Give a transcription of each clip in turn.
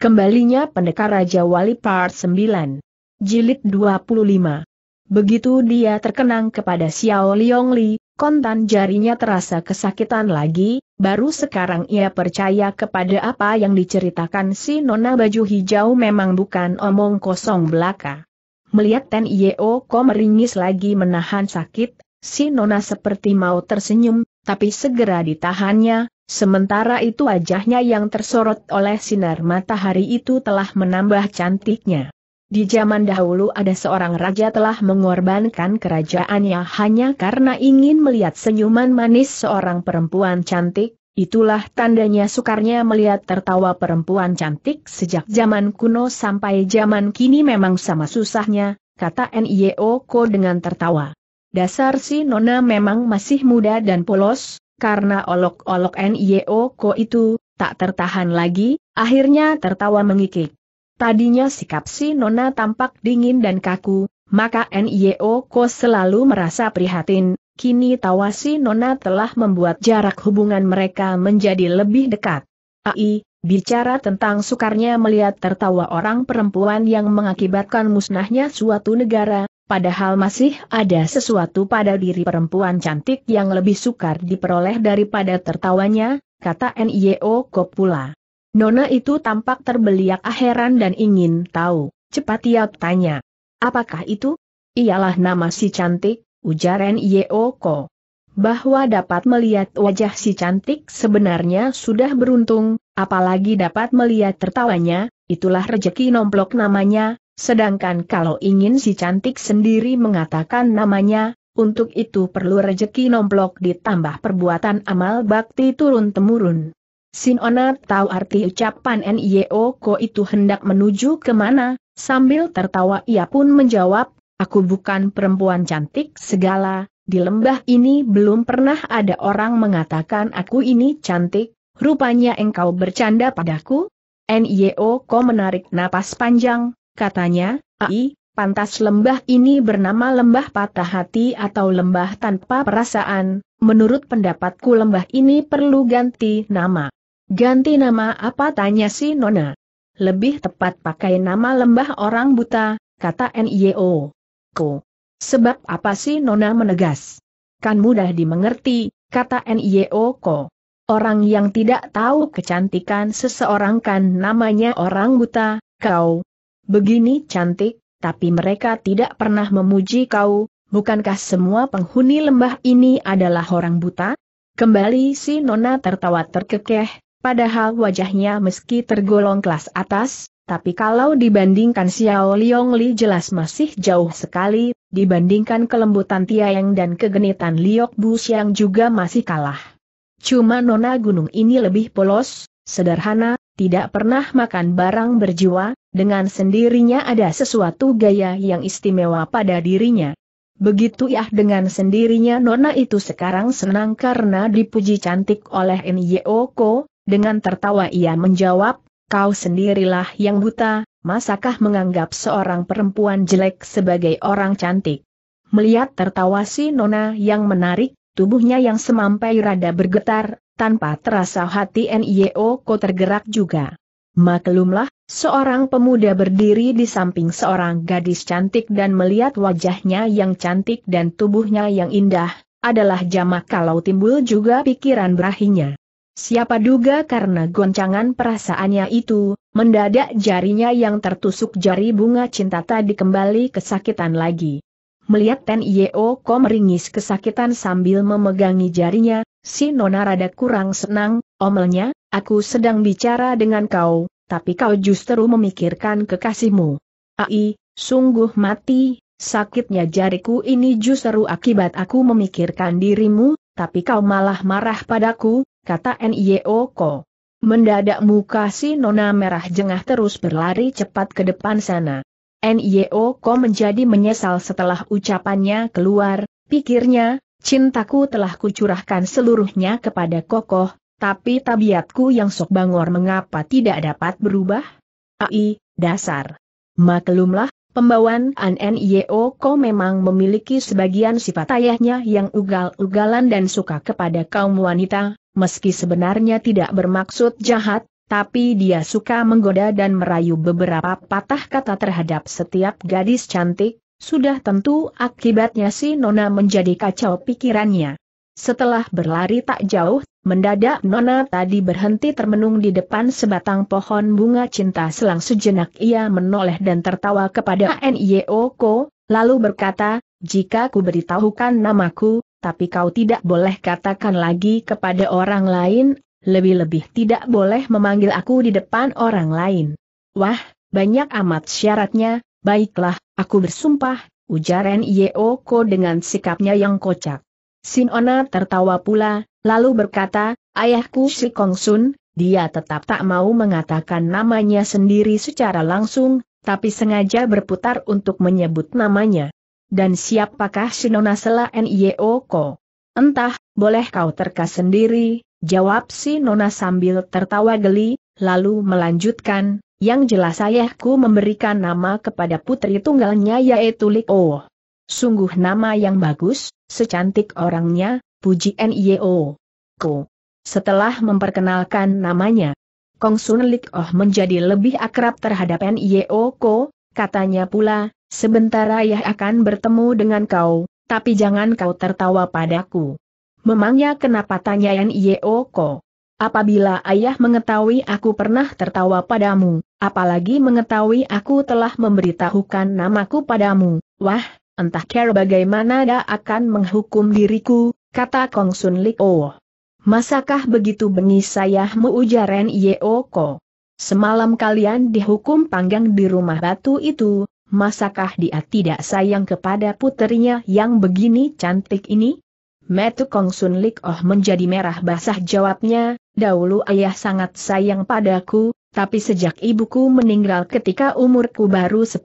Kembalinya pendekar Raja Wali Part 9. Jilid 25. Begitu dia terkenang kepada Xiao Li, kontan jarinya terasa kesakitan lagi, baru sekarang ia percaya kepada apa yang diceritakan si Nona Baju Hijau memang bukan omong kosong belaka. Melihat Ten Yeo Ko meringis lagi menahan sakit, si Nona seperti mau tersenyum, tapi segera ditahannya, Sementara itu wajahnya yang tersorot oleh sinar matahari itu telah menambah cantiknya. Di zaman dahulu ada seorang raja telah mengorbankan kerajaannya hanya karena ingin melihat senyuman manis seorang perempuan cantik, Itulah tandanya sukarnya melihat tertawa perempuan cantik sejak zaman kuno sampai zaman kini memang sama susahnya, kata Nyeoko dengan tertawa. Dasar si Nona memang masih muda dan polos, karena olok-olok NIO Ko itu, tak tertahan lagi, akhirnya tertawa mengikik. Tadinya sikap si Nona tampak dingin dan kaku, maka NIO Ko selalu merasa prihatin, kini tawa si Nona telah membuat jarak hubungan mereka menjadi lebih dekat. AI, bicara tentang sukarnya melihat tertawa orang perempuan yang mengakibatkan musnahnya suatu negara, padahal masih ada sesuatu pada diri perempuan cantik yang lebih sukar diperoleh daripada tertawanya, kata N.I.O. Kopula. Nona itu tampak terbeliak aheran dan ingin tahu, cepat ia tanya. Apakah itu? Ialah nama si cantik, ujar N.I.O. Ko. Bahwa dapat melihat wajah si cantik sebenarnya sudah beruntung, apalagi dapat melihat tertawanya, itulah rejeki nomplok namanya, Sedangkan kalau ingin si cantik sendiri mengatakan namanya, untuk itu perlu rejeki nomplok ditambah perbuatan amal bakti turun-temurun. Sin Ona tahu arti ucapan N.I.O. Ko itu hendak menuju kemana, sambil tertawa ia pun menjawab, aku bukan perempuan cantik segala, di lembah ini belum pernah ada orang mengatakan aku ini cantik, rupanya engkau bercanda padaku? N.I.O. Ko menarik napas panjang, Katanya, Ai, pantas lembah ini bernama lembah patah hati atau lembah tanpa perasaan, menurut pendapatku lembah ini perlu ganti nama. Ganti nama apa tanya si Nona? Lebih tepat pakai nama lembah orang buta, kata NIO. Ko. Sebab apa sih Nona menegas? Kan mudah dimengerti, kata NIO Ko. Orang yang tidak tahu kecantikan seseorang kan namanya orang buta, kau, Begini cantik, tapi mereka tidak pernah memuji kau, bukankah semua penghuni lembah ini adalah orang buta? Kembali si Nona tertawa terkekeh, padahal wajahnya meski tergolong kelas atas, tapi kalau dibandingkan Xiao Liong Li jelas masih jauh sekali, dibandingkan kelembutan Tiayang dan kegenitan Liok Bu Xiang juga masih kalah. Cuma Nona Gunung ini lebih polos, sederhana, tidak pernah makan barang berjiwa, dengan sendirinya ada sesuatu gaya yang istimewa pada dirinya. Begitu ya dengan sendirinya Nona itu sekarang senang karena dipuji cantik oleh Nyeoko, dengan tertawa ia menjawab, kau sendirilah yang buta, masakah menganggap seorang perempuan jelek sebagai orang cantik? Melihat tertawa si Nona yang menarik, tubuhnya yang semampai rada bergetar, tanpa terasa hati Nyeoko tergerak juga. Maklumlah, Seorang pemuda berdiri di samping seorang gadis cantik dan melihat wajahnya yang cantik dan tubuhnya yang indah, adalah jamak kalau timbul juga pikiran berahinya. Siapa duga karena goncangan perasaannya itu, mendadak jarinya yang tertusuk jari bunga cinta tadi kembali kesakitan lagi. Melihat Ten Yeo Ko meringis kesakitan sambil memegangi jarinya, si Nona rada kurang senang, omelnya, aku sedang bicara dengan kau, tapi kau justru memikirkan kekasihmu. Ai, sungguh mati, sakitnya jariku ini justru akibat aku memikirkan dirimu, tapi kau malah marah padaku, kata N.I.O. Ko. Mendadak muka si nona merah jengah terus berlari cepat ke depan sana. N.I.O. Ko menjadi menyesal setelah ucapannya keluar, pikirnya, cintaku telah kucurahkan seluruhnya kepada kokoh, tapi tabiatku yang sok bangor mengapa tidak dapat berubah? Ai, dasar. Maklumlah, pembawaan An kau memang memiliki sebagian sifat ayahnya yang ugal-ugalan dan suka kepada kaum wanita, meski sebenarnya tidak bermaksud jahat, tapi dia suka menggoda dan merayu beberapa patah kata terhadap setiap gadis cantik, sudah tentu akibatnya si Nona menjadi kacau pikirannya. Setelah berlari tak jauh Mendadak Nona tadi berhenti termenung di depan sebatang pohon bunga cinta selang sejenak ia menoleh dan tertawa kepada Nioko, lalu berkata, jika ku beritahukan namaku, tapi kau tidak boleh katakan lagi kepada orang lain, lebih-lebih tidak boleh memanggil aku di depan orang lain. Wah, banyak amat syaratnya, baiklah, aku bersumpah, ujar Nioko dengan sikapnya yang kocak. Sinona tertawa pula, Lalu berkata, ayahku si Kong dia tetap tak mau mengatakan namanya sendiri secara langsung, tapi sengaja berputar untuk menyebut namanya. Dan siapakah si Nona Sela Ko? Entah, boleh kau terka sendiri, jawab si Nona sambil tertawa geli, lalu melanjutkan, yang jelas ayahku memberikan nama kepada putri tunggalnya yaitu Lik Oh. Sungguh nama yang bagus, secantik orangnya, puji NIO. Ko. Setelah memperkenalkan namanya, Kong Sun Lik Oh menjadi lebih akrab terhadap NIO Ko, katanya pula, sebentar ayah akan bertemu dengan kau, tapi jangan kau tertawa padaku. Memangnya kenapa tanya NIO Ko? Apabila ayah mengetahui aku pernah tertawa padamu, apalagi mengetahui aku telah memberitahukan namaku padamu, wah, entah care bagaimana dia akan menghukum diriku, kata Kong Sun Lik Oh. Masakah begitu bengi ayahmu ujaran Ren Yeoko? Oh Semalam kalian dihukum panggang di rumah batu itu, masakah dia tidak sayang kepada putrinya yang begini cantik ini? Metu Kong Sun Lik Oh menjadi merah basah jawabnya, dahulu ayah sangat sayang padaku, tapi sejak ibuku meninggal ketika umurku baru 10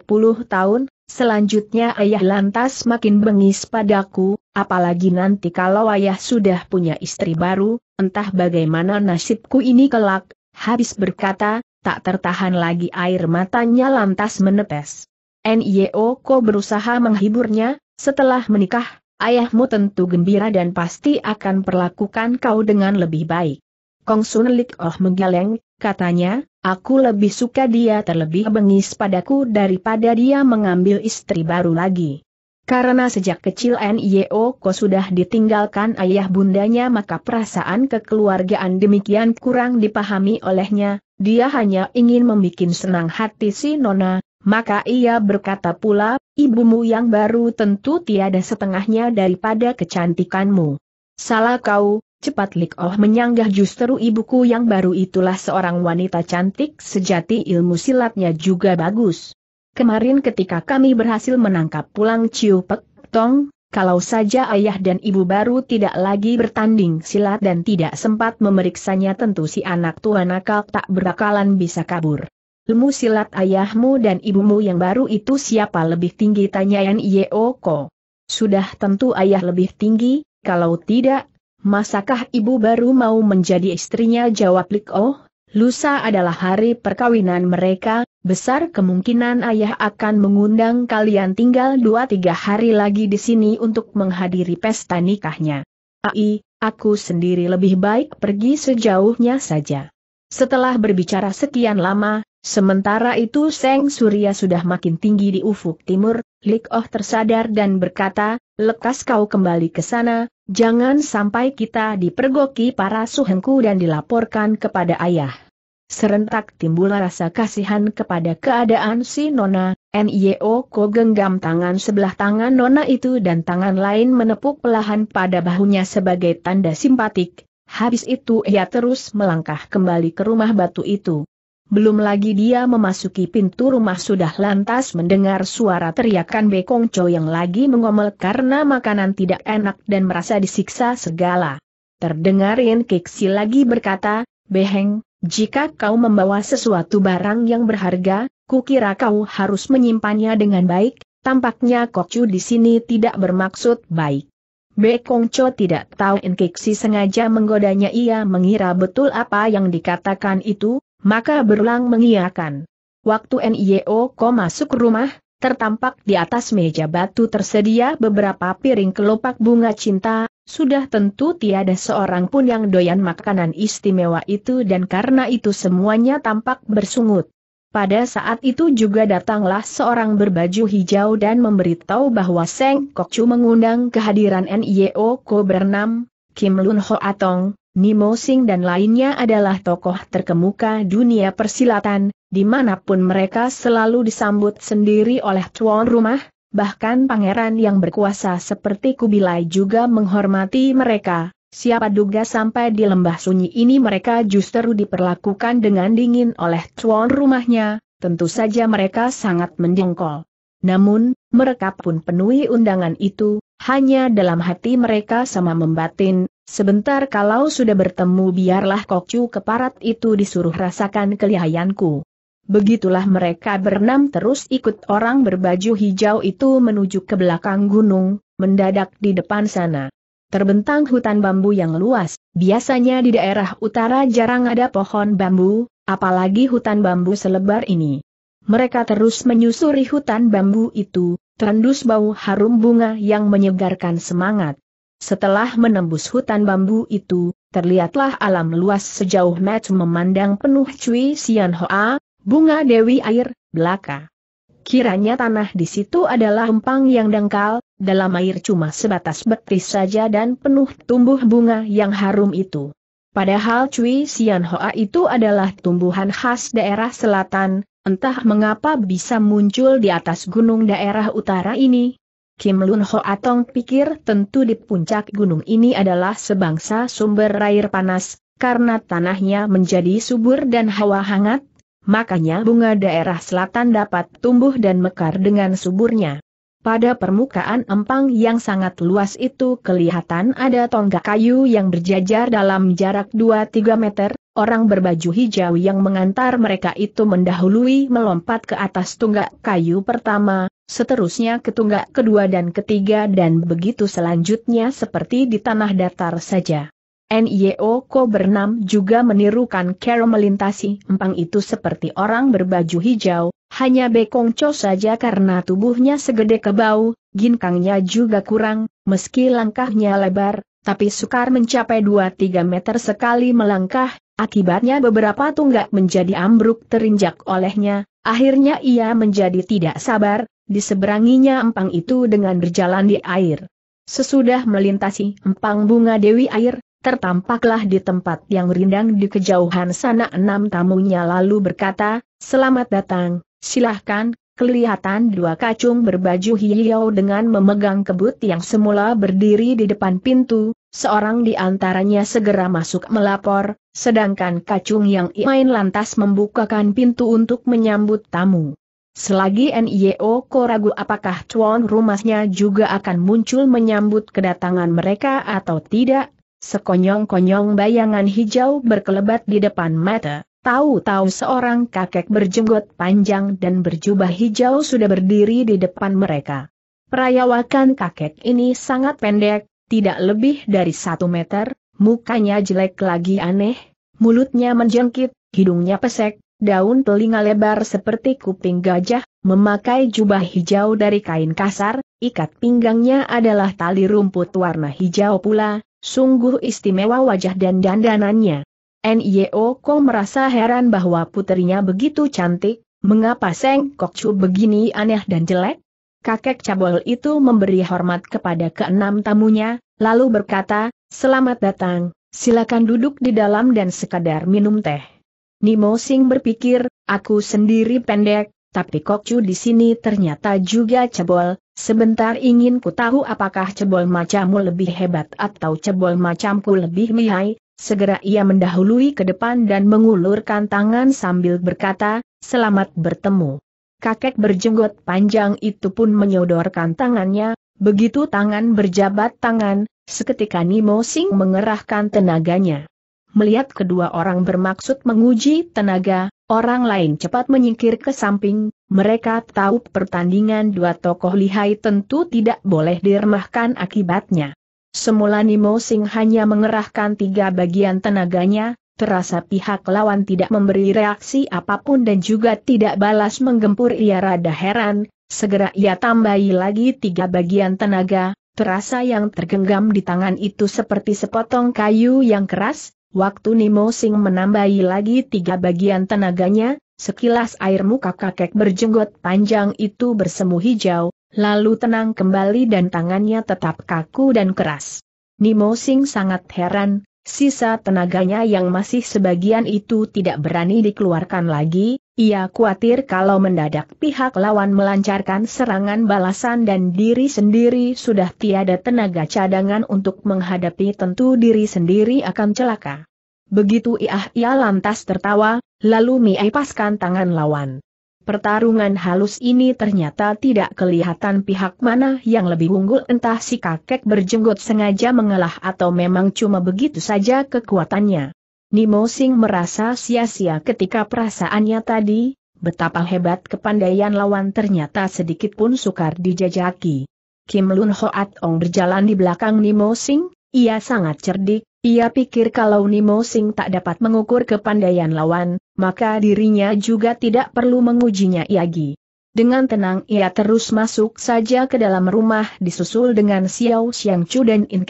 tahun, selanjutnya ayah lantas makin bengis padaku, Apalagi nanti kalau ayah sudah punya istri baru, entah bagaimana nasibku ini kelak, habis berkata, tak tertahan lagi air matanya lantas menetes. N.Y.O. Ko berusaha menghiburnya, setelah menikah, ayahmu tentu gembira dan pasti akan perlakukan kau dengan lebih baik. Kong Sun Lik Oh menggeleng, katanya, aku lebih suka dia terlebih bengis padaku daripada dia mengambil istri baru lagi. Karena sejak kecil NIO Ko sudah ditinggalkan ayah bundanya maka perasaan kekeluargaan demikian kurang dipahami olehnya, dia hanya ingin membuat senang hati si Nona, maka ia berkata pula, ibumu yang baru tentu tiada setengahnya daripada kecantikanmu. Salah kau, cepat Lik oh menyanggah justru ibuku yang baru itulah seorang wanita cantik sejati ilmu silatnya juga bagus. Kemarin ketika kami berhasil menangkap pulang Ciu Pek Tong, kalau saja ayah dan ibu baru tidak lagi bertanding silat dan tidak sempat memeriksanya tentu si anak tua nakal tak berakalan bisa kabur. Ilmu silat ayahmu dan ibumu yang baru itu siapa lebih tinggi tanyaan Yeoko. Sudah tentu ayah lebih tinggi, kalau tidak, masakah ibu baru mau menjadi istrinya jawab Lik Oh, Lusa adalah hari perkawinan mereka, besar kemungkinan ayah akan mengundang kalian tinggal dua tiga hari lagi di sini untuk menghadiri pesta nikahnya. Ai, aku sendiri lebih baik pergi sejauhnya saja. Setelah berbicara sekian lama, sementara itu Seng Surya sudah makin tinggi di ufuk timur, Lik Oh tersadar dan berkata, Lekas kau kembali ke sana, jangan sampai kita dipergoki para suhengku dan dilaporkan kepada ayah. Serentak timbul rasa kasihan kepada keadaan si Nona, N.I.O. Ko genggam tangan sebelah tangan Nona itu dan tangan lain menepuk pelahan pada bahunya sebagai tanda simpatik, habis itu ia terus melangkah kembali ke rumah batu itu. Belum lagi dia memasuki pintu rumah sudah lantas mendengar suara teriakan Bekong Cho yang lagi mengomel karena makanan tidak enak dan merasa disiksa segala. Terdengar Yen Kiksi lagi berkata, Beheng, jika kau membawa sesuatu barang yang berharga, kukira kau harus menyimpannya dengan baik, tampaknya Chu di sini tidak bermaksud baik. Bekong Cho tidak tahu Enkiksi sengaja menggodanya ia mengira betul apa yang dikatakan itu, maka berulang mengiakan. Waktu NIO ko masuk rumah, tertampak di atas meja batu tersedia beberapa piring kelopak bunga cinta, sudah tentu tiada seorang pun yang doyan makanan istimewa itu dan karena itu semuanya tampak bersungut. Pada saat itu juga datanglah seorang berbaju hijau dan memberitahu bahwa Seng Kokcu mengundang kehadiran NIO Ko bernam, Kim Lun Ho Atong, Nimo Sing dan lainnya adalah tokoh terkemuka dunia persilatan, dimanapun mereka selalu disambut sendiri oleh tuan rumah, bahkan pangeran yang berkuasa seperti Kubilai juga menghormati mereka. Siapa duga sampai di lembah sunyi ini mereka justru diperlakukan dengan dingin oleh tuan rumahnya, tentu saja mereka sangat mendengkol. Namun, mereka pun penuhi undangan itu, hanya dalam hati mereka sama membatin, Sebentar kalau sudah bertemu biarlah kokcu keparat itu disuruh rasakan kelihayanku. Begitulah mereka berenam terus ikut orang berbaju hijau itu menuju ke belakang gunung, mendadak di depan sana. Terbentang hutan bambu yang luas, biasanya di daerah utara jarang ada pohon bambu, apalagi hutan bambu selebar ini. Mereka terus menyusuri hutan bambu itu, terendus bau harum bunga yang menyegarkan semangat. Setelah menembus hutan bambu itu, terlihatlah alam luas sejauh mata memandang penuh cuy Sian Hoa, bunga Dewi Air, belaka. Kiranya tanah di situ adalah empang yang dangkal, dalam air cuma sebatas betis saja dan penuh tumbuh bunga yang harum itu. Padahal Cui Sian Hoa itu adalah tumbuhan khas daerah selatan, entah mengapa bisa muncul di atas gunung daerah utara ini, Kim Lun Ho Atong pikir tentu di puncak gunung ini adalah sebangsa sumber air panas, karena tanahnya menjadi subur dan hawa hangat, makanya bunga daerah selatan dapat tumbuh dan mekar dengan suburnya. Pada permukaan empang yang sangat luas itu kelihatan ada tonggak kayu yang berjajar dalam jarak 2-3 meter, orang berbaju hijau yang mengantar mereka itu mendahului melompat ke atas tonggak kayu pertama, seterusnya ketunggak kedua dan ketiga dan begitu selanjutnya seperti di tanah datar saja. NIO Ko bernam juga menirukan cara melintasi empang itu seperti orang berbaju hijau, hanya Bekong co saja karena tubuhnya segede kebau, ginkangnya juga kurang, meski langkahnya lebar, tapi sukar mencapai 2-3 meter sekali melangkah, akibatnya beberapa tunggak menjadi ambruk terinjak olehnya, akhirnya ia menjadi tidak sabar, diseberanginya empang itu dengan berjalan di air. Sesudah melintasi empang bunga Dewi Air, tertampaklah di tempat yang rindang di kejauhan sana enam tamunya lalu berkata, Selamat datang, silahkan, kelihatan dua kacung berbaju hijau dengan memegang kebut yang semula berdiri di depan pintu, seorang di antaranya segera masuk melapor, sedangkan kacung yang main lantas membukakan pintu untuk menyambut tamu. Selagi NIO ragu apakah tuan rumahnya juga akan muncul menyambut kedatangan mereka atau tidak, sekonyong-konyong bayangan hijau berkelebat di depan mata. Tahu-tahu seorang kakek berjenggot panjang dan berjubah hijau sudah berdiri di depan mereka. Perayawakan kakek ini sangat pendek, tidak lebih dari satu meter, mukanya jelek lagi aneh, mulutnya menjengkit, hidungnya pesek, daun telinga lebar seperti kuping gajah, memakai jubah hijau dari kain kasar, ikat pinggangnya adalah tali rumput warna hijau pula, sungguh istimewa wajah dan dandanannya. Nyo Ko merasa heran bahwa putrinya begitu cantik, mengapa Seng Kok Chu begini aneh dan jelek? Kakek cabol itu memberi hormat kepada keenam tamunya, lalu berkata, selamat datang, silakan duduk di dalam dan sekadar minum teh. Nimo Sing berpikir, aku sendiri pendek, tapi kok cu di sini ternyata juga cebol, sebentar ingin ku tahu apakah cebol macammu lebih hebat atau cebol macamku lebih lihai, segera ia mendahului ke depan dan mengulurkan tangan sambil berkata, selamat bertemu. Kakek berjenggot panjang itu pun menyodorkan tangannya, begitu tangan berjabat tangan, seketika Nimo Sing mengerahkan tenaganya melihat kedua orang bermaksud menguji tenaga, orang lain cepat menyingkir ke samping, mereka tahu pertandingan dua tokoh lihai tentu tidak boleh diremahkan akibatnya. Semula Nimo Sing hanya mengerahkan tiga bagian tenaganya, Terasa pihak lawan tidak memberi reaksi apapun dan juga tidak balas menggempur ia rada heran, segera ia tambahi lagi tiga bagian tenaga, terasa yang tergenggam di tangan itu seperti sepotong kayu yang keras, Waktu Nimo Sing menambahi lagi tiga bagian tenaganya, sekilas air muka kakek berjenggot panjang itu bersemu hijau, lalu tenang kembali dan tangannya tetap kaku dan keras. Nimo Sing sangat heran, sisa tenaganya yang masih sebagian itu tidak berani dikeluarkan lagi, ia khawatir kalau mendadak pihak lawan melancarkan serangan balasan dan diri sendiri sudah tiada tenaga cadangan untuk menghadapi tentu diri sendiri akan celaka. Begitu ia, ia lantas tertawa, lalu miepaskan tangan lawan. Pertarungan halus ini ternyata tidak kelihatan pihak mana yang lebih unggul entah si kakek berjenggot sengaja mengalah atau memang cuma begitu saja kekuatannya. Nimo Sing merasa sia-sia ketika perasaannya tadi, betapa hebat kepandaian lawan ternyata sedikit pun sukar dijajaki. Kim Lun Hoat Ong berjalan di belakang Nimo Sing, ia sangat cerdik, ia pikir kalau Nimo Sing tak dapat mengukur kepandaian lawan, maka dirinya juga tidak perlu mengujinya lagi. Dengan tenang ia terus masuk saja ke dalam rumah disusul dengan Xiao Xiang Chu dan In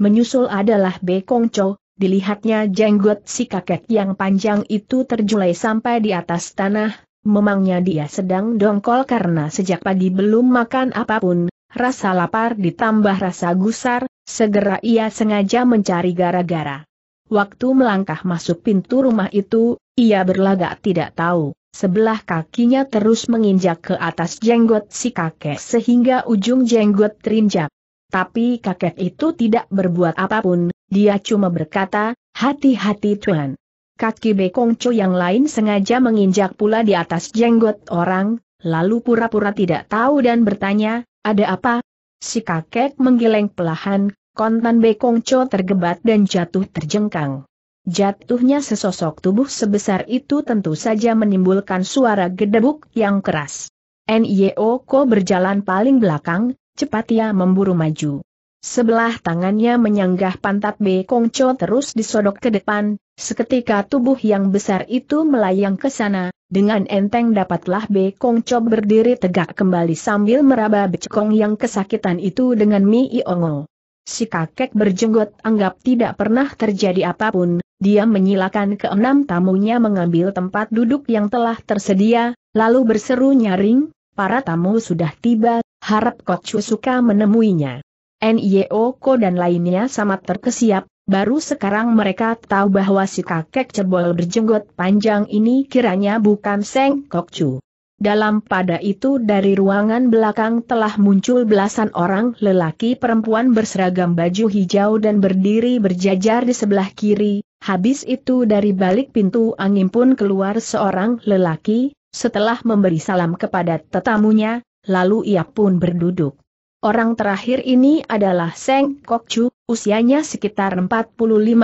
Menyusul adalah Bei Kong Cho, dilihatnya jenggot si kakek yang panjang itu terjulai sampai di atas tanah, memangnya dia sedang dongkol karena sejak pagi belum makan apapun, rasa lapar ditambah rasa gusar, segera ia sengaja mencari gara-gara. Waktu melangkah masuk pintu rumah itu, ia berlagak tidak tahu. Sebelah kakinya terus menginjak ke atas jenggot si kakek sehingga ujung jenggot terinjak tapi kakek itu tidak berbuat apapun, dia cuma berkata, hati-hati Tuan. Kaki Bekongco yang lain sengaja menginjak pula di atas jenggot orang, lalu pura-pura tidak tahu dan bertanya, ada apa? Si kakek menggeleng pelahan, kontan Bekongco tergebat dan jatuh terjengkang. Jatuhnya sesosok tubuh sebesar itu tentu saja menimbulkan suara gedebuk yang keras. NIO Ko berjalan paling belakang, cepat ia memburu maju. Sebelah tangannya menyanggah pantat B. Kongco terus disodok ke depan, seketika tubuh yang besar itu melayang ke sana, dengan enteng dapatlah B. Kongco berdiri tegak kembali sambil meraba becekong yang kesakitan itu dengan Mi Iongo. Si kakek berjenggot anggap tidak pernah terjadi apapun, dia menyilakan keenam tamunya mengambil tempat duduk yang telah tersedia, lalu berseru nyaring, para tamu sudah tiba, harap Kocu suka menemuinya. N.I.O.Ko dan lainnya sama terkesiap, baru sekarang mereka tahu bahwa si kakek cebol berjenggot panjang ini kiranya bukan Seng Kokcu. Dalam pada itu dari ruangan belakang telah muncul belasan orang lelaki perempuan berseragam baju hijau dan berdiri berjajar di sebelah kiri, habis itu dari balik pintu angin pun keluar seorang lelaki, setelah memberi salam kepada tetamunya, lalu ia pun berduduk. Orang terakhir ini adalah Seng Kok Chu, usianya sekitar 45-46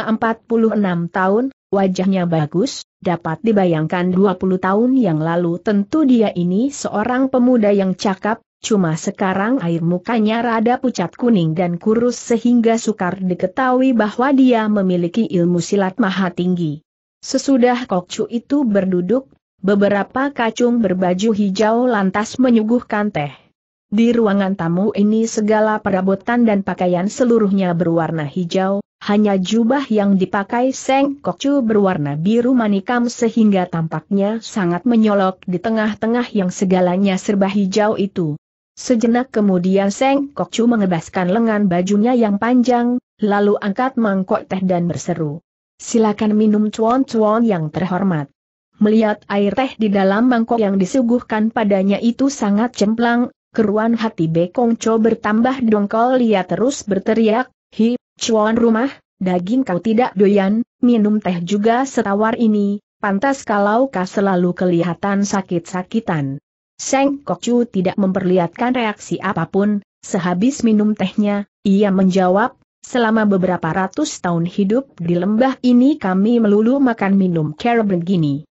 tahun, wajahnya bagus, dapat dibayangkan 20 tahun yang lalu tentu dia ini seorang pemuda yang cakap, Cuma sekarang air mukanya rada pucat kuning dan kurus sehingga sukar diketahui bahwa dia memiliki ilmu silat maha tinggi. Sesudah Kokcu itu berduduk, beberapa kacung berbaju hijau lantas menyuguhkan teh. Di ruangan tamu ini segala perabotan dan pakaian seluruhnya berwarna hijau, hanya jubah yang dipakai Seng Kokcu berwarna biru manikam sehingga tampaknya sangat menyolok di tengah-tengah yang segalanya serba hijau itu. Sejenak kemudian Seng Kokcu mengebaskan lengan bajunya yang panjang, lalu angkat mangkok teh dan berseru. Silakan minum cuan-cuan yang terhormat. Melihat air teh di dalam mangkok yang disuguhkan padanya itu sangat cemplang, keruan hati Bekong Cho bertambah dongkol Lihat terus berteriak, Hi, cuan rumah, daging kau tidak doyan, minum teh juga setawar ini, pantas kalau kau selalu kelihatan sakit-sakitan. Seng Kokcu tidak memperlihatkan reaksi apapun, sehabis minum tehnya, ia menjawab, selama beberapa ratus tahun hidup di lembah ini kami melulu makan minum kera begini.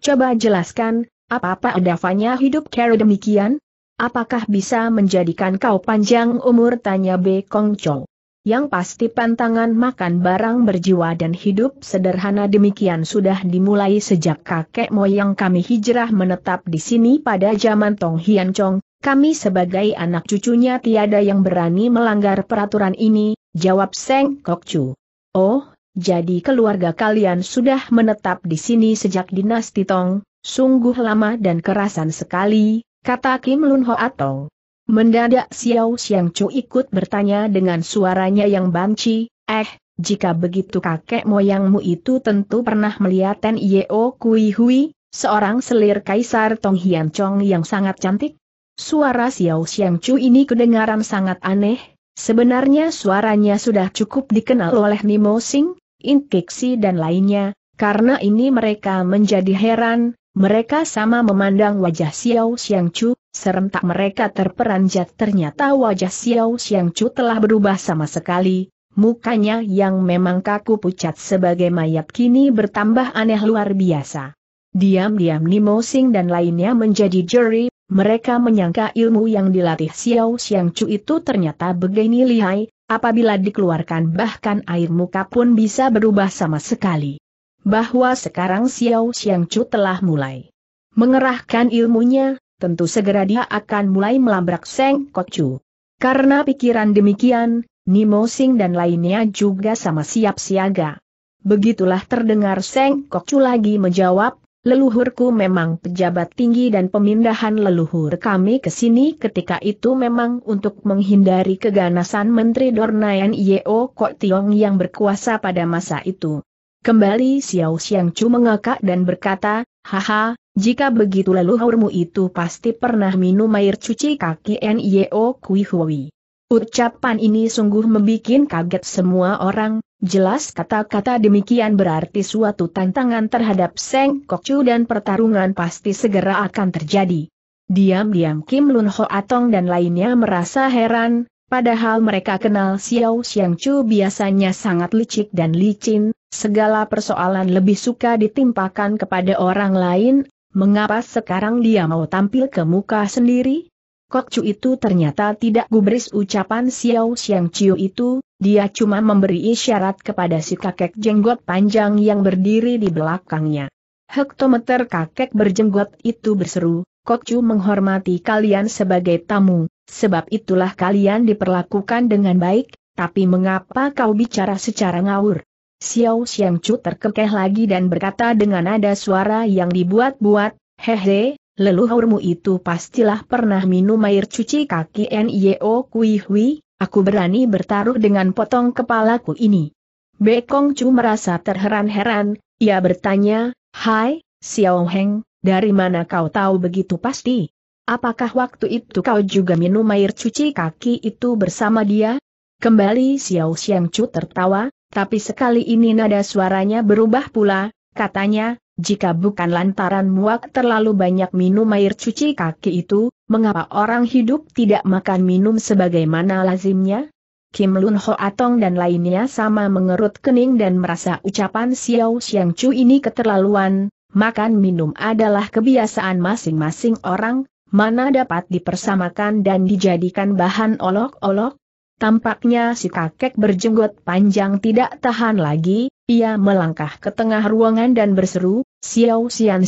Coba jelaskan, apa-apa adafanya hidup kera demikian? Apakah bisa menjadikan kau panjang umur? Tanya B. Kong Chong. Yang pasti pantangan makan barang berjiwa dan hidup sederhana demikian sudah dimulai sejak kakek moyang kami hijrah menetap di sini pada zaman Tong Hian Chong, kami sebagai anak cucunya tiada yang berani melanggar peraturan ini, jawab Seng Kok Chu. Oh, jadi keluarga kalian sudah menetap di sini sejak dinasti Tong, sungguh lama dan kerasan sekali, kata Kim Lun Ho Atong. Mendadak Xiao Xiang Chu ikut bertanya dengan suaranya yang banci, eh, jika begitu kakek moyangmu itu tentu pernah melihat Ten Yeo Kui Hui, seorang selir kaisar Tong Hian Chong yang sangat cantik? Suara Xiao Xiang Chu ini kedengaran sangat aneh, Sebenarnya suaranya sudah cukup dikenal oleh Nimo Sing, Inkeksi dan lainnya, karena ini mereka menjadi heran, mereka sama memandang wajah Xiao Xiang Chu, serentak mereka terperanjat ternyata wajah Xiao Xiang Chu telah berubah sama sekali, mukanya yang memang kaku pucat sebagai mayat kini bertambah aneh luar biasa. Diam-diam Nimo Sing dan lainnya menjadi juri mereka menyangka ilmu yang dilatih Xiao Xiang Chu itu ternyata begini lihai, apabila dikeluarkan bahkan air muka pun bisa berubah sama sekali. Bahwa sekarang Xiao Xiang Chu telah mulai mengerahkan ilmunya, tentu segera dia akan mulai melabrak Seng Chu. Karena pikiran demikian, Nimo Sing dan lainnya juga sama siap siaga. Begitulah terdengar Seng Chu lagi menjawab, Leluhurku memang pejabat tinggi dan pemindahan leluhur kami ke sini ketika itu memang untuk menghindari keganasan Menteri Dornayan Yeo Kok Tiong yang berkuasa pada masa itu. Kembali Xiao Xiang Chu mengakak dan berkata, Haha, jika begitu leluhurmu itu pasti pernah minum air cuci kaki Nyeo Kui Hui. Ucapan ini sungguh membuat kaget semua orang, Jelas kata-kata demikian berarti suatu tantangan terhadap Seng Kokcu dan pertarungan pasti segera akan terjadi. Diam-diam Kim Lun Ho Atong dan lainnya merasa heran, padahal mereka kenal Xiao Xiang Chu biasanya sangat licik dan licin, segala persoalan lebih suka ditimpakan kepada orang lain, mengapa sekarang dia mau tampil ke muka sendiri? Kok Chu itu ternyata tidak gubris ucapan Xiao Xiang Chiu itu, dia cuma memberi isyarat kepada si kakek jenggot panjang yang berdiri di belakangnya. Hektometer kakek berjenggot itu berseru, "Kok Chu menghormati kalian sebagai tamu, sebab itulah kalian diperlakukan dengan baik, tapi mengapa kau bicara secara ngawur? Xiao Xiang Chu terkekeh lagi dan berkata dengan nada suara yang dibuat-buat, hehe, leluhurmu itu pastilah pernah minum air cuci kaki Nio Kui Hui, aku berani bertaruh dengan potong kepalaku ini. Bekong Chu merasa terheran-heran, ia bertanya, Hai, Xiao Heng, dari mana kau tahu begitu pasti? Apakah waktu itu kau juga minum air cuci kaki itu bersama dia? Kembali Xiao Xiang Chu tertawa, tapi sekali ini nada suaranya berubah pula, katanya, jika bukan lantaran muak terlalu banyak minum air cuci kaki itu, mengapa orang hidup tidak makan minum sebagaimana lazimnya? Kim Lun Ho Atong dan lainnya sama mengerut kening dan merasa ucapan Xiao Xiang Chu ini keterlaluan, makan minum adalah kebiasaan masing-masing orang, mana dapat dipersamakan dan dijadikan bahan olok-olok? Tampaknya si kakek berjenggot panjang tidak tahan lagi, ia melangkah ke tengah ruangan dan berseru, Xiao Xian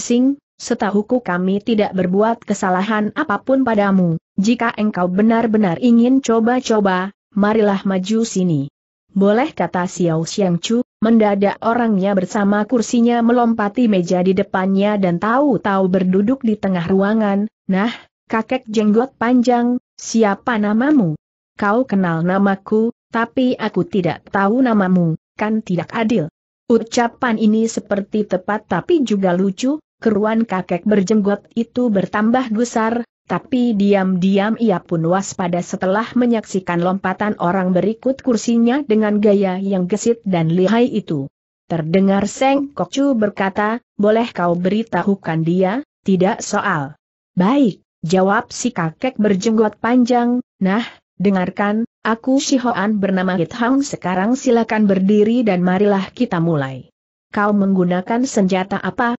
setahuku kami tidak berbuat kesalahan apapun padamu, jika engkau benar-benar ingin coba-coba, marilah maju sini. Boleh kata Xiao Xiangchu, Chu, mendadak orangnya bersama kursinya melompati meja di depannya dan tahu-tahu berduduk di tengah ruangan, nah, kakek jenggot panjang, siapa namamu? Kau kenal namaku, tapi aku tidak tahu namamu kan tidak adil. Ucapan ini seperti tepat tapi juga lucu, keruan kakek berjenggot itu bertambah gusar, tapi diam-diam ia pun waspada setelah menyaksikan lompatan orang berikut kursinya dengan gaya yang gesit dan lihai itu. Terdengar Seng Kokcu berkata, boleh kau beritahukan dia, tidak soal. Baik, jawab si kakek berjenggot panjang, nah, dengarkan, aku Hoan bernama Hit Hang sekarang silakan berdiri dan marilah kita mulai. Kau menggunakan senjata apa?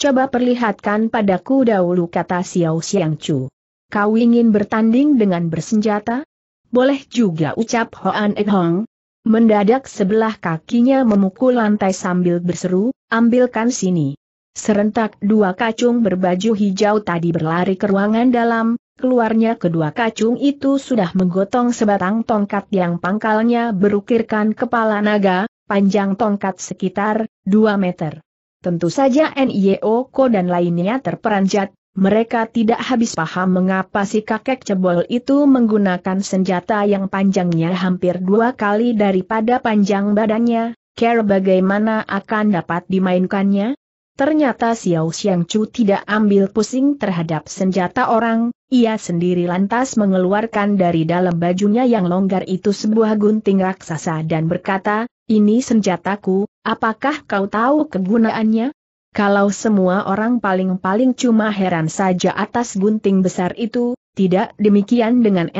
Coba perlihatkan padaku dahulu kata Xiao Xiang Chu. Kau ingin bertanding dengan bersenjata? Boleh juga ucap Hoan Ek Hong. Mendadak sebelah kakinya memukul lantai sambil berseru, ambilkan sini. Serentak dua kacung berbaju hijau tadi berlari ke ruangan dalam, keluarnya kedua kacung itu sudah menggotong sebatang tongkat yang pangkalnya berukirkan kepala naga, panjang tongkat sekitar 2 meter. Tentu saja NIO Ko dan lainnya terperanjat, mereka tidak habis paham mengapa si kakek cebol itu menggunakan senjata yang panjangnya hampir dua kali daripada panjang badannya, care bagaimana akan dapat dimainkannya? Ternyata Xiao Xiang Chu tidak ambil pusing terhadap senjata orang, ia sendiri lantas mengeluarkan dari dalam bajunya yang longgar itu sebuah gunting raksasa dan berkata, ini senjataku, apakah kau tahu kegunaannya? Kalau semua orang paling-paling cuma heran saja atas gunting besar itu, tidak demikian dengan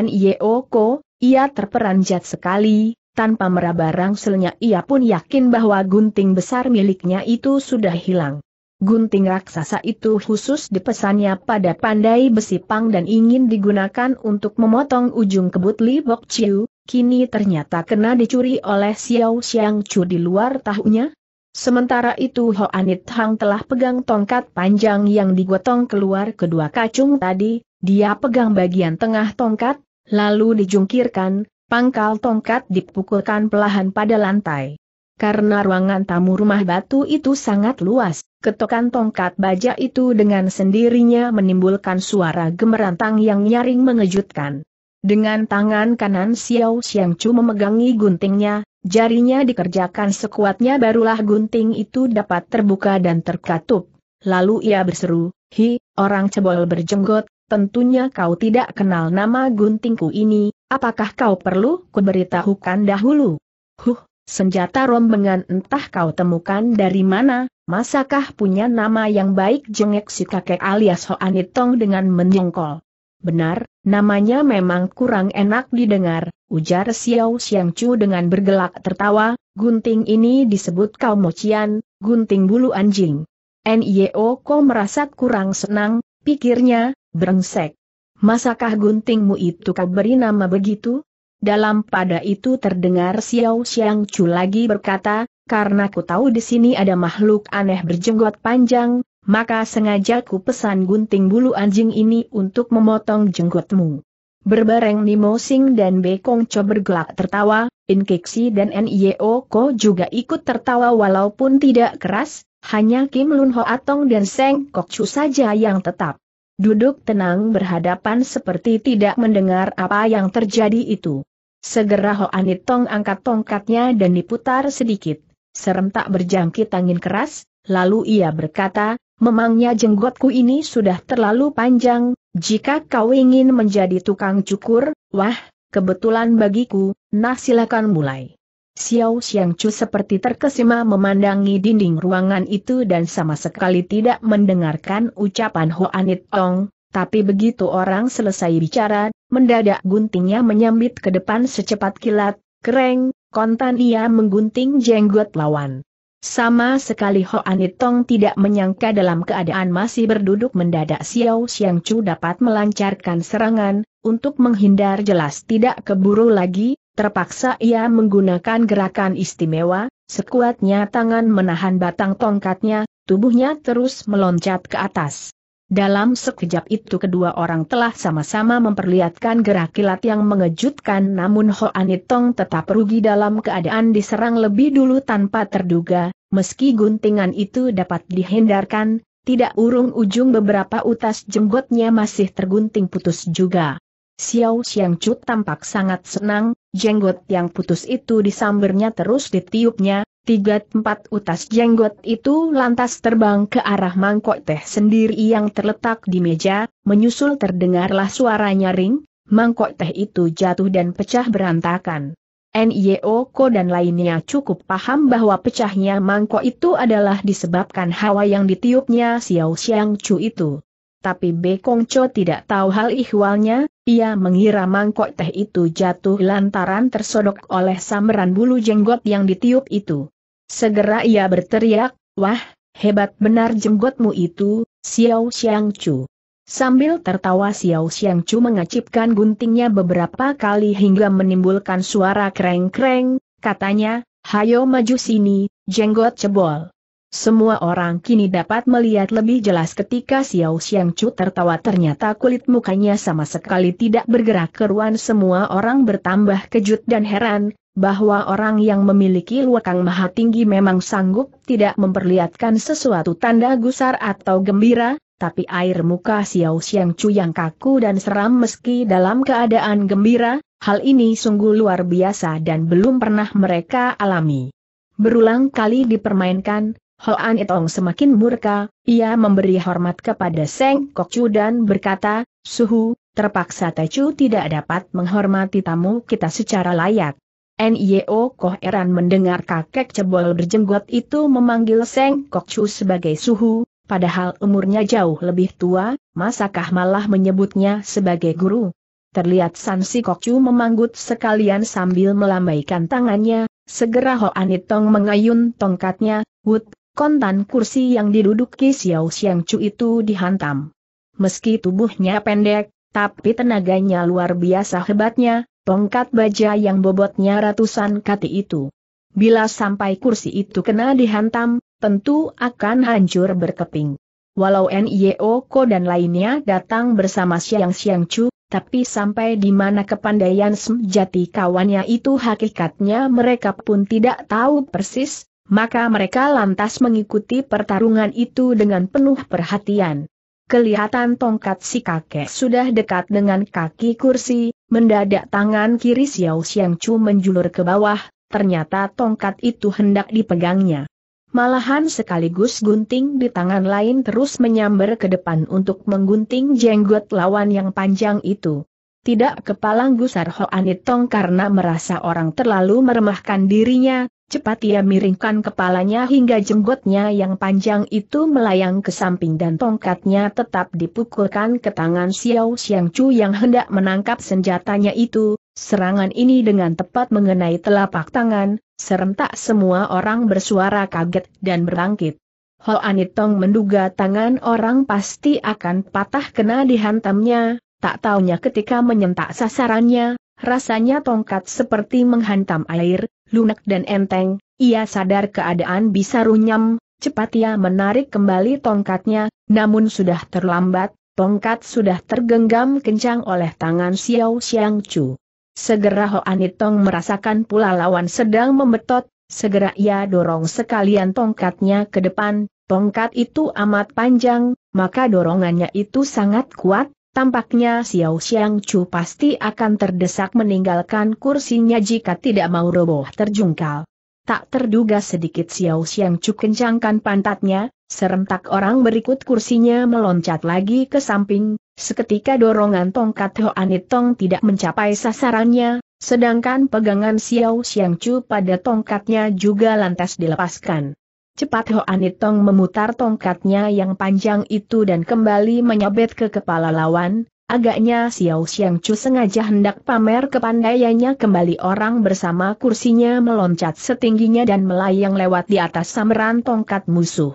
Ko, ia terperanjat sekali, tanpa meraba rangselnya ia pun yakin bahwa gunting besar miliknya itu sudah hilang. Gunting raksasa itu khusus dipesannya pada pandai besi pang dan ingin digunakan untuk memotong ujung kebut Li Bok Chiu, kini ternyata kena dicuri oleh Xiao Xiang Chu di luar tahunya. Sementara itu Ho Anit Hang telah pegang tongkat panjang yang digotong keluar kedua kacung tadi, dia pegang bagian tengah tongkat, lalu dijungkirkan, pangkal tongkat dipukulkan pelahan pada lantai. Karena ruangan tamu rumah batu itu sangat luas, Ketokan tongkat baja itu dengan sendirinya menimbulkan suara gemerantang yang nyaring mengejutkan. Dengan tangan kanan Xiao Xiangchu memegangi guntingnya, jarinya dikerjakan sekuatnya barulah gunting itu dapat terbuka dan terkatup. Lalu ia berseru, Hi, orang cebol berjenggot, tentunya kau tidak kenal nama guntingku ini, apakah kau perlu kuberitahukan dahulu? Huh, Senjata rombongan entah kau temukan dari mana, masakah punya nama yang baik jengek si kakek alias Hoanitong dengan menyongkol. Benar, namanya memang kurang enak didengar, ujar Xiao Xiangchu dengan bergelak tertawa, gunting ini disebut kau mocian, gunting bulu anjing. N.I.O. E kau merasa kurang senang, pikirnya, brengsek. Masakah guntingmu itu kau beri nama begitu? Dalam pada itu terdengar Xiao Xiang Chu lagi berkata, karena ku tahu di sini ada makhluk aneh berjenggot panjang, maka sengaja ku pesan gunting bulu anjing ini untuk memotong jenggotmu. Berbareng Nimo Sing dan Bekong Cho bergelak tertawa, Inkiksi dan Nio Ko juga ikut tertawa walaupun tidak keras, hanya Kim Lun Ho Atong dan Seng Kok Chu saja yang tetap duduk tenang berhadapan seperti tidak mendengar apa yang terjadi itu. Segera Hoani Tong angkat tongkatnya dan diputar sedikit. Serentak berjangkit angin keras, lalu ia berkata, Memangnya jenggotku ini sudah terlalu panjang, jika kau ingin menjadi tukang cukur, wah, kebetulan bagiku, nah silakan mulai. Xiao Xiangchu seperti terkesima memandangi dinding ruangan itu dan sama sekali tidak mendengarkan ucapan Hoanit Tong, tapi begitu orang selesai bicara, Mendadak guntingnya menyambit ke depan secepat kilat, kereng, kontan ia menggunting jenggot lawan. Sama sekali Ho Anitong tidak menyangka dalam keadaan masih berduduk mendadak Xiao Xiang Chu dapat melancarkan serangan, untuk menghindar jelas tidak keburu lagi, terpaksa ia menggunakan gerakan istimewa, sekuatnya tangan menahan batang tongkatnya, tubuhnya terus meloncat ke atas. Dalam sekejap itu kedua orang telah sama-sama memperlihatkan gerak kilat yang mengejutkan namun Ho Anitong tetap rugi dalam keadaan diserang lebih dulu tanpa terduga, meski guntingan itu dapat dihindarkan, tidak urung ujung beberapa utas jenggotnya masih tergunting putus juga. Xiao Xiang Chu tampak sangat senang, jenggot yang putus itu disambernya terus ditiupnya, Tiga tempat utas jenggot itu lantas terbang ke arah mangkok teh sendiri yang terletak di meja, menyusul terdengarlah suara nyaring, mangkok teh itu jatuh dan pecah berantakan. NIO Ko dan lainnya cukup paham bahwa pecahnya mangkok itu adalah disebabkan hawa yang ditiupnya Xiao Xiang Chu itu. Tapi Bekong Cho tidak tahu hal ihwalnya, ia mengira mangkok teh itu jatuh lantaran tersodok oleh samaran bulu jenggot yang ditiup itu. Segera ia berteriak, wah, hebat benar jenggotmu itu, Xiao Xiang Chu. Sambil tertawa Xiao Xiang Chu mengacipkan guntingnya beberapa kali hingga menimbulkan suara kreng-kreng, katanya, hayo maju sini, jenggot cebol. Semua orang kini dapat melihat lebih jelas ketika Xiao Xiang Chu tertawa ternyata kulit mukanya sama sekali tidak bergerak keruan semua orang bertambah kejut dan heran, bahwa orang yang memiliki luakang maha tinggi memang sanggup tidak memperlihatkan sesuatu tanda gusar atau gembira, tapi air muka Xiao Xiang Chu yang kaku dan seram meski dalam keadaan gembira, hal ini sungguh luar biasa dan belum pernah mereka alami. Berulang kali dipermainkan, Hoan Itong semakin murka, ia memberi hormat kepada Seng Kokcu dan berkata, Suhu, terpaksa Tecu tidak dapat menghormati tamu kita secara layak. N.I.O. Koh Eran mendengar kakek cebol berjenggot itu memanggil Seng Kokcu sebagai Suhu, padahal umurnya jauh lebih tua, masakah malah menyebutnya sebagai guru? Terlihat San Si Kokcu memanggut sekalian sambil melambaikan tangannya, segera Hoan Itong mengayun tongkatnya, Wut, kontan kursi yang diduduki Xiao Xiang Chu itu dihantam. Meski tubuhnya pendek, tapi tenaganya luar biasa hebatnya, tongkat baja yang bobotnya ratusan kati itu. Bila sampai kursi itu kena dihantam, tentu akan hancur berkeping. Walau Nio Ko dan lainnya datang bersama Xiang Xiang Chu, tapi sampai di mana kepandaian semjati kawannya itu hakikatnya mereka pun tidak tahu persis, maka mereka lantas mengikuti pertarungan itu dengan penuh perhatian. Kelihatan tongkat si kakek sudah dekat dengan kaki kursi, mendadak tangan kiri Xiao Xiang Chu menjulur ke bawah, ternyata tongkat itu hendak dipegangnya. Malahan sekaligus gunting di tangan lain terus menyambar ke depan untuk menggunting jenggot lawan yang panjang itu. Tidak kepalang gusar Ho Tong karena merasa orang terlalu meremahkan dirinya, Cepat ia miringkan kepalanya hingga jenggotnya yang panjang itu melayang ke samping dan tongkatnya tetap dipukulkan ke tangan Xiao Xiang Chu yang hendak menangkap senjatanya itu. Serangan ini dengan tepat mengenai telapak tangan, serentak semua orang bersuara kaget dan berangkit. Ho Anitong menduga tangan orang pasti akan patah kena dihantamnya, tak taunya ketika menyentak sasarannya, rasanya tongkat seperti menghantam air, lunak dan enteng, ia sadar keadaan bisa runyam, cepat ia menarik kembali tongkatnya, namun sudah terlambat, tongkat sudah tergenggam kencang oleh tangan Xiao Xiang Chu. Segera Hoan Anitong merasakan pula lawan sedang memetot. segera ia dorong sekalian tongkatnya ke depan, tongkat itu amat panjang, maka dorongannya itu sangat kuat, Tampaknya Xiao Xiang Chu pasti akan terdesak meninggalkan kursinya jika tidak mau roboh terjungkal. Tak terduga sedikit Xiao Xiang Chu kencangkan pantatnya, serentak orang berikut kursinya meloncat lagi ke samping, seketika dorongan tongkat Hoanit Anitong tidak mencapai sasarannya, sedangkan pegangan Xiao Xiang Chu pada tongkatnya juga lantas dilepaskan. Cepat Ho Anitong memutar tongkatnya yang panjang itu dan kembali menyobet ke kepala lawan, agaknya Xiao Xiang Chu sengaja hendak pamer kepandaiannya kembali orang bersama kursinya meloncat setingginya dan melayang lewat di atas samaran tongkat musuh.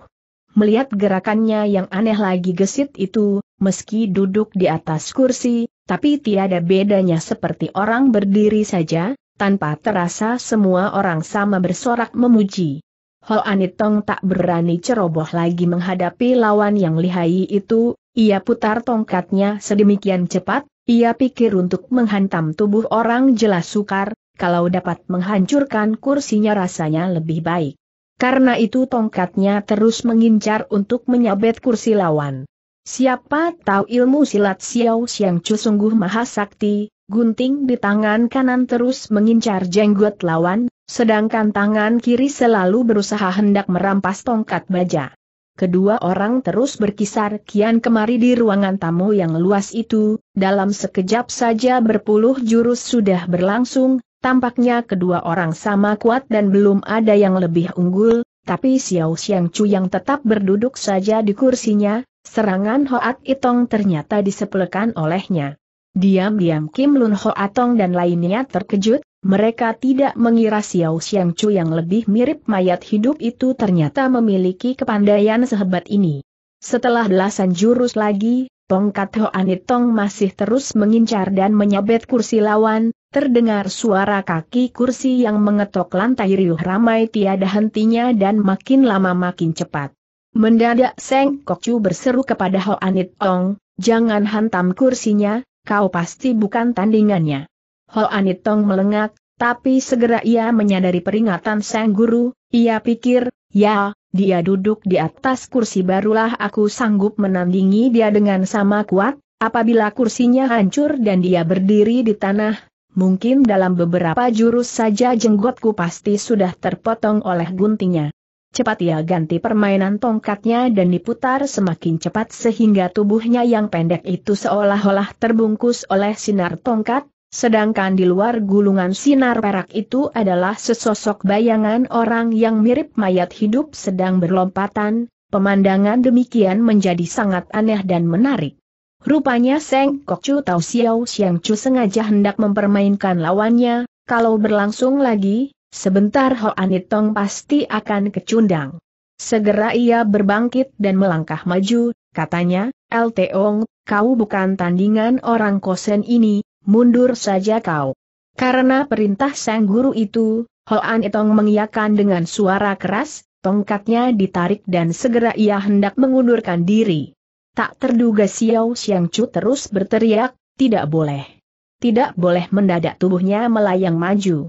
Melihat gerakannya yang aneh lagi gesit itu, meski duduk di atas kursi, tapi tiada bedanya seperti orang berdiri saja, tanpa terasa semua orang sama bersorak memuji. Ho Anitong tak berani ceroboh lagi menghadapi lawan yang lihai itu, ia putar tongkatnya sedemikian cepat, ia pikir untuk menghantam tubuh orang jelas sukar, kalau dapat menghancurkan kursinya rasanya lebih baik. Karena itu tongkatnya terus mengincar untuk menyabet kursi lawan. Siapa tahu ilmu silat Xiao Xiang Chu sungguh maha sakti, gunting di tangan kanan terus mengincar jenggot lawan, sedangkan tangan kiri selalu berusaha hendak merampas tongkat baja. Kedua orang terus berkisar kian kemari di ruangan tamu yang luas itu, dalam sekejap saja berpuluh jurus sudah berlangsung, tampaknya kedua orang sama kuat dan belum ada yang lebih unggul, tapi Xiao Xiang Chu yang tetap berduduk saja di kursinya, serangan Hoat Itong ternyata disepelekan olehnya. Diam-diam Kim Lun Ho Atong dan lainnya terkejut, mereka tidak mengira Xiao Xiang Chu yang lebih mirip mayat hidup itu ternyata memiliki kepandaian sehebat ini. Setelah belasan jurus lagi, tongkat Hoan Anitong masih terus mengincar dan menyabet kursi lawan, Terdengar suara kaki kursi yang mengetok lantai riuh ramai tiada hentinya dan makin lama makin cepat. Mendadak Seng Chu berseru kepada Ho Anitong, jangan hantam kursinya, kau pasti bukan tandingannya. Ho Anitong melengak, tapi segera ia menyadari peringatan sang guru, ia pikir, ya, dia duduk di atas kursi barulah aku sanggup menandingi dia dengan sama kuat, apabila kursinya hancur dan dia berdiri di tanah, mungkin dalam beberapa jurus saja jenggotku pasti sudah terpotong oleh guntingnya cepat ia ganti permainan tongkatnya dan diputar semakin cepat sehingga tubuhnya yang pendek itu seolah-olah terbungkus oleh sinar tongkat, sedangkan di luar gulungan sinar perak itu adalah sesosok bayangan orang yang mirip mayat hidup sedang berlompatan, pemandangan demikian menjadi sangat aneh dan menarik. Rupanya Seng Kokcu Tau Siau Siang Chu sengaja hendak mempermainkan lawannya, kalau berlangsung lagi, Sebentar Ho Anitong pasti akan kecundang. Segera ia berbangkit dan melangkah maju, katanya, El kau bukan tandingan orang kosen ini, mundur saja kau. Karena perintah sang guru itu, Ho Anitong mengiakan dengan suara keras, tongkatnya ditarik dan segera ia hendak mengundurkan diri. Tak terduga Xiao Xiang Chu terus berteriak, tidak boleh. Tidak boleh mendadak tubuhnya melayang maju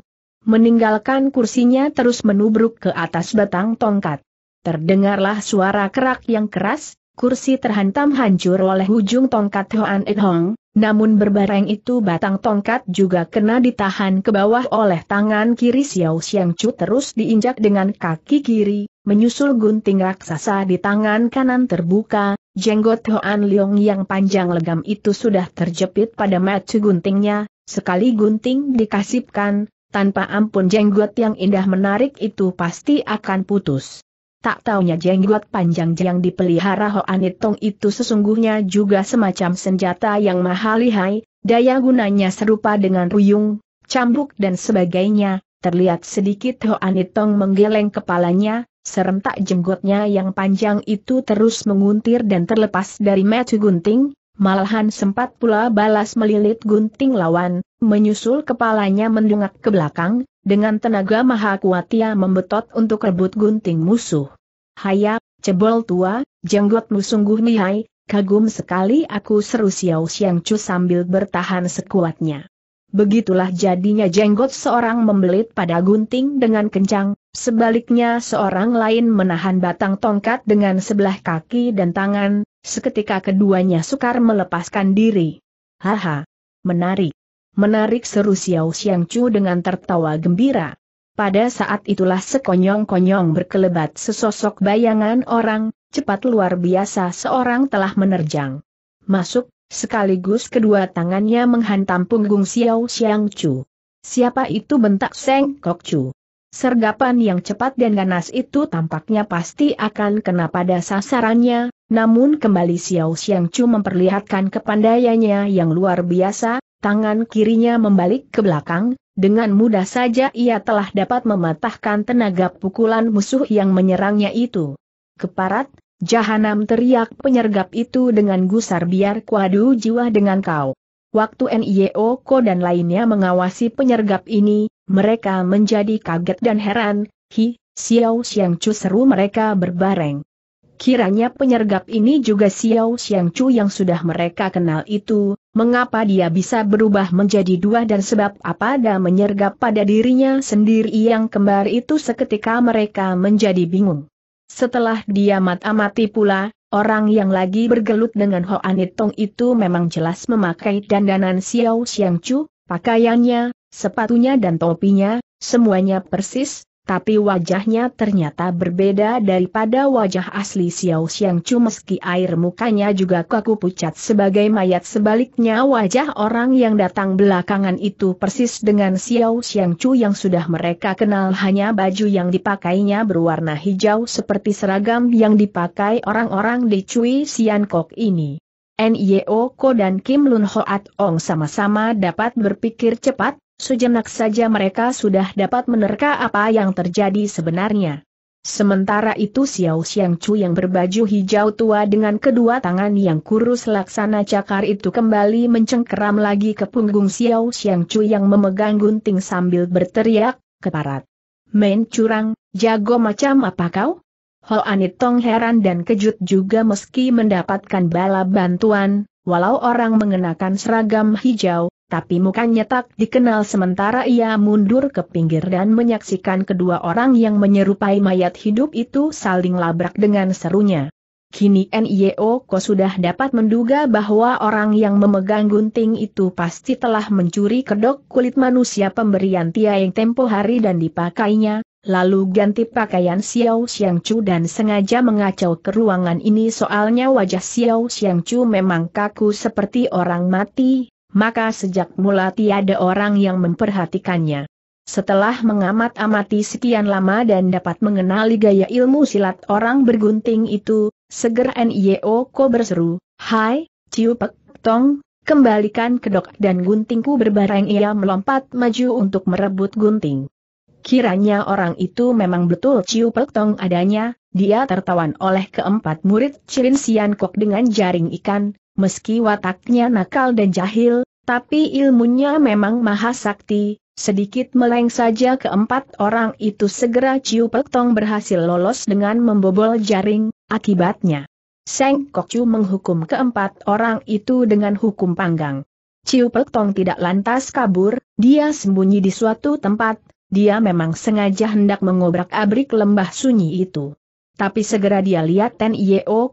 meninggalkan kursinya terus menubruk ke atas batang tongkat. Terdengarlah suara kerak yang keras, kursi terhantam hancur oleh ujung tongkat Hoan Ed Hong, namun berbareng itu batang tongkat juga kena ditahan ke bawah oleh tangan kiri Xiao Xiang Chu terus diinjak dengan kaki kiri, menyusul gunting raksasa di tangan kanan terbuka, jenggot Hoan Leong yang panjang legam itu sudah terjepit pada mata guntingnya, Sekali gunting dikasipkan, tanpa ampun jenggot yang indah menarik itu pasti akan putus. Tak taunya jenggot panjang yang dipelihara Hoanitong itu sesungguhnya juga semacam senjata yang mahal lihai, daya gunanya serupa dengan ruyung, cambuk dan sebagainya, terlihat sedikit Hoanitong menggeleng kepalanya, serentak jenggotnya yang panjang itu terus menguntir dan terlepas dari metu gunting, Malahan sempat pula balas melilit gunting lawan, menyusul kepalanya mendongak ke belakang, dengan tenaga maha kuat ia membetot untuk rebut gunting musuh. Haya, cebol tua, jenggotmu sungguh nihai, kagum sekali aku seru Xiao Xiang Chu sambil bertahan sekuatnya. Begitulah jadinya jenggot seorang membelit pada gunting dengan kencang, sebaliknya seorang lain menahan batang tongkat dengan sebelah kaki dan tangan, Seketika keduanya sukar melepaskan diri. Haha, menarik. Menarik seru Xiao Xiang Chu dengan tertawa gembira. Pada saat itulah sekonyong-konyong berkelebat sesosok bayangan orang, cepat luar biasa seorang telah menerjang. Masuk, sekaligus kedua tangannya menghantam punggung Xiao Xiang Chu. Siapa itu bentak Seng Kok Chu? Sergapan yang cepat dan ganas itu tampaknya pasti akan kena pada sasarannya, namun kembali Xiao Xiang Chu memperlihatkan kepandaiannya yang luar biasa, tangan kirinya membalik ke belakang, dengan mudah saja ia telah dapat mematahkan tenaga pukulan musuh yang menyerangnya itu. Keparat, jahanam teriak penyergap itu dengan gusar biar kuadu jiwa dengan kau. Waktu NIO Ko dan lainnya mengawasi penyergap ini, mereka menjadi kaget dan heran, hi, Xiao Xiang Chu seru mereka berbareng. Kiranya penyergap ini juga Xiao Xiang Chu yang sudah mereka kenal itu, mengapa dia bisa berubah menjadi dua dan sebab apa ada menyergap pada dirinya sendiri yang kembar itu seketika mereka menjadi bingung. Setelah dia mat-amati pula, Orang yang lagi bergelut dengan Hoan Anitong itu memang jelas memakai dandanan Xiao Xiang Chu, pakaiannya, sepatunya dan topinya, semuanya persis, tapi wajahnya ternyata berbeda daripada wajah asli Xiao Xiang Chu meski air mukanya juga kaku pucat sebagai mayat sebaliknya wajah orang yang datang belakangan itu persis dengan Xiao Xiang Chu yang sudah mereka kenal hanya baju yang dipakainya berwarna hijau seperti seragam yang dipakai orang-orang di Cui Sian Kok ini. Nyeo Ko dan Kim Lun Hoat Ong sama-sama dapat berpikir cepat, Sejenak saja mereka sudah dapat menerka apa yang terjadi sebenarnya. Sementara itu Xiao Xiang Chu yang berbaju hijau tua dengan kedua tangan yang kurus laksana cakar itu kembali mencengkeram lagi ke punggung Xiao Xiang Chu yang memegang gunting sambil berteriak, keparat. Main curang, jago macam apa kau? Ho Anitong heran dan kejut juga meski mendapatkan bala bantuan, walau orang mengenakan seragam hijau, tapi mukanya tak dikenal sementara ia mundur ke pinggir dan menyaksikan kedua orang yang menyerupai mayat hidup itu saling labrak dengan serunya. Kini NIO Ko sudah dapat menduga bahwa orang yang memegang gunting itu pasti telah mencuri kedok kulit manusia pemberian Tia yang tempo hari dan dipakainya, lalu ganti pakaian Xiao Xiang Chu dan sengaja mengacau ke ruangan ini soalnya wajah Xiao Xiang Chu memang kaku seperti orang mati, maka sejak mula tiada orang yang memperhatikannya. Setelah mengamat-amati sekian lama dan dapat mengenali gaya ilmu silat orang bergunting itu, segera N.I.O. Ko berseru, Hai, Ciu Pek Tong, kembalikan kedok dan guntingku berbareng ia melompat maju untuk merebut gunting. Kiranya orang itu memang betul Ciu Pek Tong adanya, dia tertawan oleh keempat murid Cilin Sian Kok dengan jaring ikan, meski wataknya nakal dan jahil, tapi ilmunya memang maha sakti, sedikit meleng saja keempat orang itu segera Ciu Tong berhasil lolos dengan membobol jaring, akibatnya. Seng Kokcu menghukum keempat orang itu dengan hukum panggang. Ciu Tong tidak lantas kabur, dia sembunyi di suatu tempat, dia memang sengaja hendak mengobrak-abrik lembah sunyi itu. Tapi segera dia lihat Ten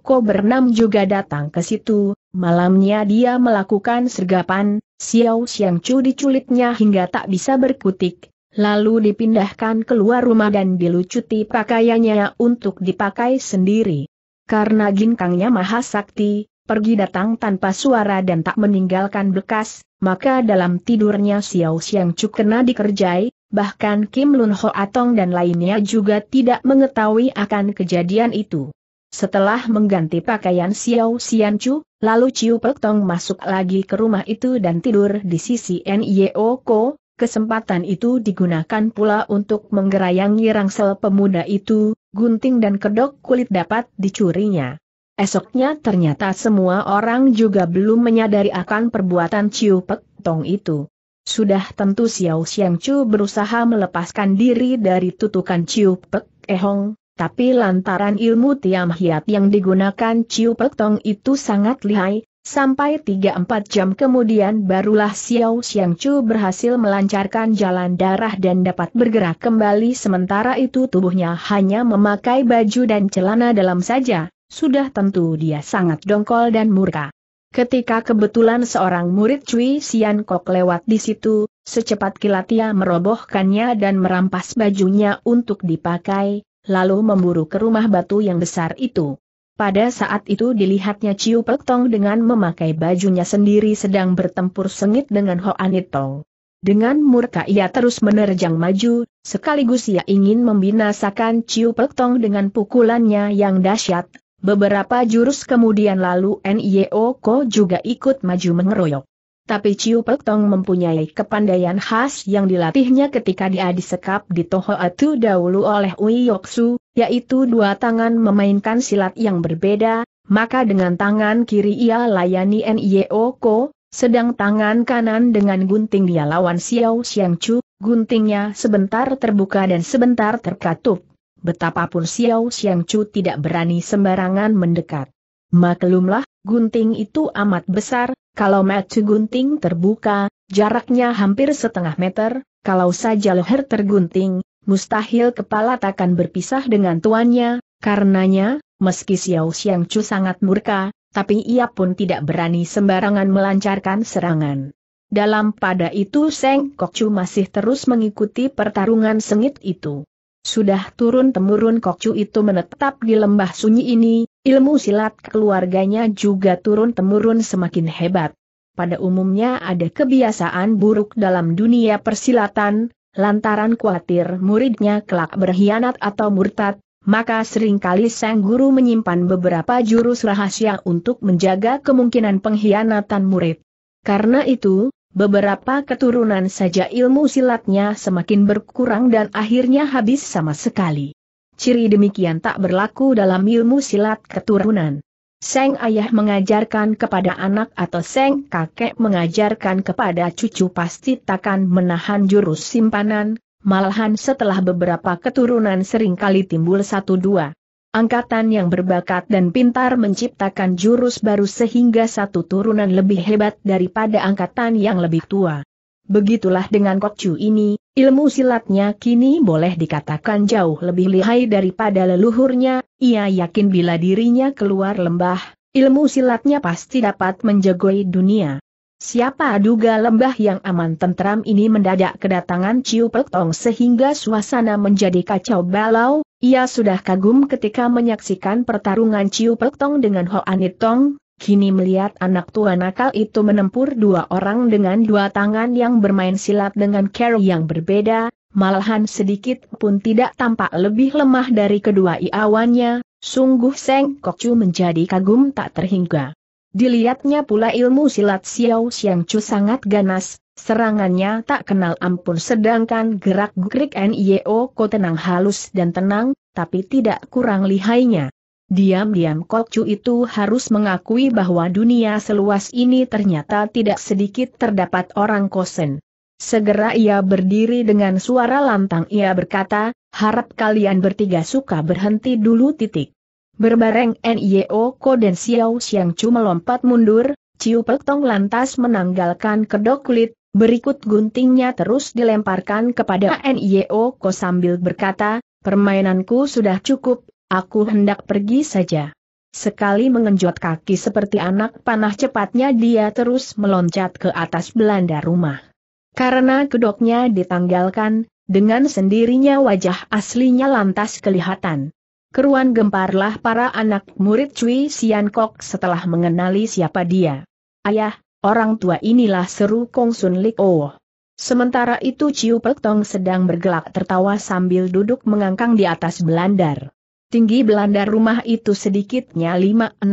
ko bernam juga datang ke situ, malamnya dia melakukan sergapan, Xiao Xiang Chu diculiknya hingga tak bisa berkutik, lalu dipindahkan keluar rumah dan dilucuti pakaiannya untuk dipakai sendiri. Karena ginkangnya maha sakti, pergi datang tanpa suara dan tak meninggalkan bekas, maka dalam tidurnya Xiao Xiang Chu kena dikerjai, bahkan Kim Lun Ho Atong dan lainnya juga tidak mengetahui akan kejadian itu. Setelah mengganti pakaian Xiao Xian Chu, lalu Ciu Pek Tong masuk lagi ke rumah itu dan tidur di sisi Nyeo Ko, Kesempatan itu digunakan pula untuk menggerayangi rangsel pemuda itu, gunting dan kedok kulit dapat dicurinya. Esoknya ternyata semua orang juga belum menyadari akan perbuatan Ciu Pek Tong itu. Sudah tentu Xiao Xiang Chu berusaha melepaskan diri dari tutukan Chiu Pek Ehong, tapi lantaran ilmu Tiam Hiat yang digunakan Chiu Pek Tong itu sangat lihai, sampai 3-4 jam kemudian barulah Xiao Xiang Chu berhasil melancarkan jalan darah dan dapat bergerak kembali sementara itu tubuhnya hanya memakai baju dan celana dalam saja, sudah tentu dia sangat dongkol dan murka. Ketika kebetulan seorang murid Cui Sian Kok lewat di situ, secepat kilat ia merobohkannya dan merampas bajunya untuk dipakai, lalu memburu ke rumah batu yang besar itu. Pada saat itu dilihatnya Ciu Pek Tong dengan memakai bajunya sendiri sedang bertempur sengit dengan Hoan Tong. Dengan murka ia terus menerjang maju, sekaligus ia ingin membinasakan Ciu Pek Tong dengan pukulannya yang dahsyat, Beberapa jurus kemudian lalu Nio Ko juga ikut maju mengeroyok. Tapi Ciu Pek Tong mempunyai kepandaian khas yang dilatihnya ketika dia disekap di Toho Atu dahulu oleh Ui Su, yaitu dua tangan memainkan silat yang berbeda, maka dengan tangan kiri ia layani Nio Ko, sedang tangan kanan dengan gunting dia lawan Xiao Xiang Chu, guntingnya sebentar terbuka dan sebentar terkatup betapapun Xiao Xiang Chu tidak berani sembarangan mendekat. Maklumlah, gunting itu amat besar, kalau mata gunting terbuka, jaraknya hampir setengah meter, kalau saja leher tergunting, mustahil kepala takkan berpisah dengan tuannya, karenanya, meski Xiao Xiang Chu sangat murka, tapi ia pun tidak berani sembarangan melancarkan serangan. Dalam pada itu Seng Chu masih terus mengikuti pertarungan sengit itu. Sudah turun-temurun Kokcu itu menetap di lembah sunyi ini, ilmu silat keluarganya juga turun-temurun semakin hebat. Pada umumnya ada kebiasaan buruk dalam dunia persilatan, lantaran khawatir muridnya kelak berkhianat atau murtad, maka seringkali sang guru menyimpan beberapa jurus rahasia untuk menjaga kemungkinan pengkhianatan murid. Karena itu, beberapa keturunan saja ilmu silatnya semakin berkurang dan akhirnya habis sama sekali. Ciri demikian tak berlaku dalam ilmu silat keturunan. Seng ayah mengajarkan kepada anak atau seng kakek mengajarkan kepada cucu pasti takkan menahan jurus simpanan, malahan setelah beberapa keturunan seringkali timbul satu dua angkatan yang berbakat dan pintar menciptakan jurus baru sehingga satu turunan lebih hebat daripada angkatan yang lebih tua. Begitulah dengan Kokcu ini, ilmu silatnya kini boleh dikatakan jauh lebih lihai daripada leluhurnya, ia yakin bila dirinya keluar lembah, ilmu silatnya pasti dapat menjagoi dunia. Siapa duga lembah yang aman tentram ini mendadak kedatangan Ciu Tong sehingga suasana menjadi kacau balau, ia sudah kagum ketika menyaksikan pertarungan Ciu Tong dengan Ho Anitong, kini melihat anak tua nakal itu menempur dua orang dengan dua tangan yang bermain silat dengan cara yang berbeda, malahan sedikit pun tidak tampak lebih lemah dari kedua iawannya, sungguh Seng Kok Chu menjadi kagum tak terhingga. Dilihatnya pula ilmu silat Xiao Xiang Chu sangat ganas, serangannya tak kenal ampun sedangkan gerak gerik N.I.O. Ko tenang halus dan tenang, tapi tidak kurang lihainya. Diam-diam Chu itu harus mengakui bahwa dunia seluas ini ternyata tidak sedikit terdapat orang kosen. Segera ia berdiri dengan suara lantang ia berkata, harap kalian bertiga suka berhenti dulu titik. Berbareng NIO Ko dan Xiao Xiang Chu melompat mundur, Ciu Pek Tong lantas menanggalkan kedok kulit, berikut guntingnya terus dilemparkan kepada NIO Ko sambil berkata, permainanku sudah cukup, aku hendak pergi saja. Sekali mengenjot kaki seperti anak panah cepatnya dia terus meloncat ke atas belanda rumah. Karena kedoknya ditanggalkan, dengan sendirinya wajah aslinya lantas kelihatan keruan gemparlah para anak murid Cui Sian Kok setelah mengenali siapa dia. Ayah, orang tua inilah seru Kong Sun Lik Oh. Sementara itu Ciu Pek Tong sedang bergelak tertawa sambil duduk mengangkang di atas belandar. Tinggi belandar rumah itu sedikitnya 5-6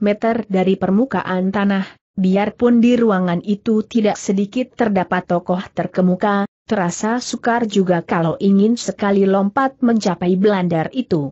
meter dari permukaan tanah, biarpun di ruangan itu tidak sedikit terdapat tokoh terkemuka, terasa sukar juga kalau ingin sekali lompat mencapai belandar itu.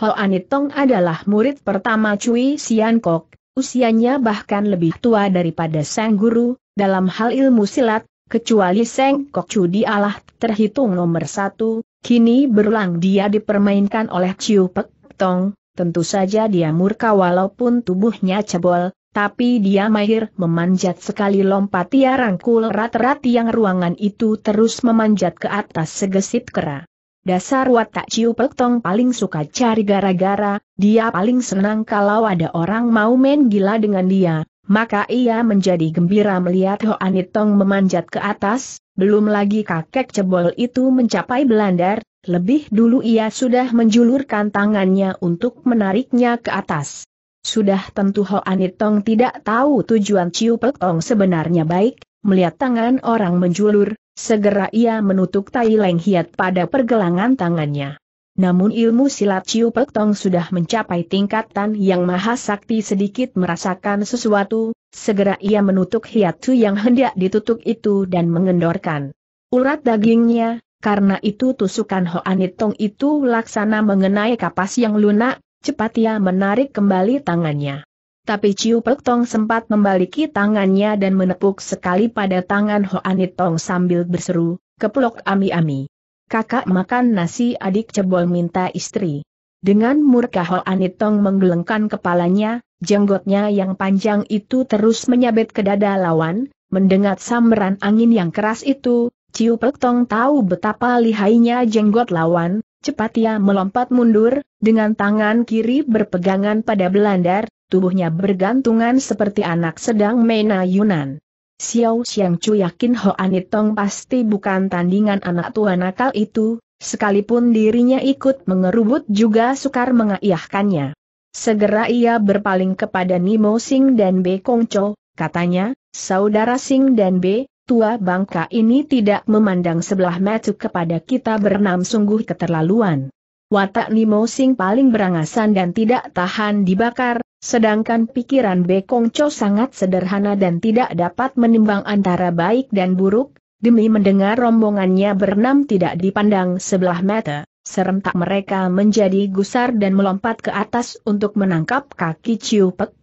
Ho Anitong adalah murid pertama Cui Sian Kok, usianya bahkan lebih tua daripada sang guru, dalam hal ilmu silat, kecuali Seng Kok Chu dialah terhitung nomor satu, kini berulang dia dipermainkan oleh Ciu Pek Tong, tentu saja dia murka walaupun tubuhnya cebol, tapi dia mahir memanjat sekali lompat ia rangkul rat-rat yang ruangan itu terus memanjat ke atas segesit kera. Dasar watak Ciu Peltong paling suka cari gara-gara, dia paling senang kalau ada orang mau main gila dengan dia, maka ia menjadi gembira melihat Tong memanjat ke atas, belum lagi kakek cebol itu mencapai Belandar, lebih dulu ia sudah menjulurkan tangannya untuk menariknya ke atas. Sudah tentu Tong tidak tahu tujuan Ciu Pekong sebenarnya baik, melihat tangan orang menjulur, Segera ia menutup tai Leng Hiat pada pergelangan tangannya. Namun ilmu silat Ciu Pek Tong sudah mencapai tingkatan yang maha sakti sedikit merasakan sesuatu, segera ia menutup hiatu yang hendak ditutup itu dan mengendorkan urat dagingnya, karena itu tusukan Hoanitong itu laksana mengenai kapas yang lunak, cepat ia menarik kembali tangannya tapi Ciu Pek Tong sempat membaliki tangannya dan menepuk sekali pada tangan Hoanit Tong sambil berseru, keplok ami-ami. Kakak makan nasi adik cebol minta istri. Dengan murka Hoanit Tong menggelengkan kepalanya, jenggotnya yang panjang itu terus menyabet ke dada lawan, mendengat samberan angin yang keras itu, Ciu Pek Tong tahu betapa lihainya jenggot lawan, cepat ia melompat mundur, dengan tangan kiri berpegangan pada belandar, tubuhnya bergantungan seperti anak sedang menayunan. Xiao Xiang Chu yakin Ho Anitong pasti bukan tandingan anak tua nakal itu, sekalipun dirinya ikut mengerubut juga sukar mengayahkannya. Segera ia berpaling kepada Nimo Sing dan Be Kong Cho, katanya, saudara Sing dan Be, tua bangka ini tidak memandang sebelah mata kepada kita bernam sungguh keterlaluan. Watak Nimo Sing paling berangasan dan tidak tahan dibakar, Sedangkan pikiran Bekong Cho sangat sederhana dan tidak dapat menimbang antara baik dan buruk, demi mendengar rombongannya berenam tidak dipandang sebelah mata, serentak mereka menjadi gusar dan melompat ke atas untuk menangkap kaki Ciu Pek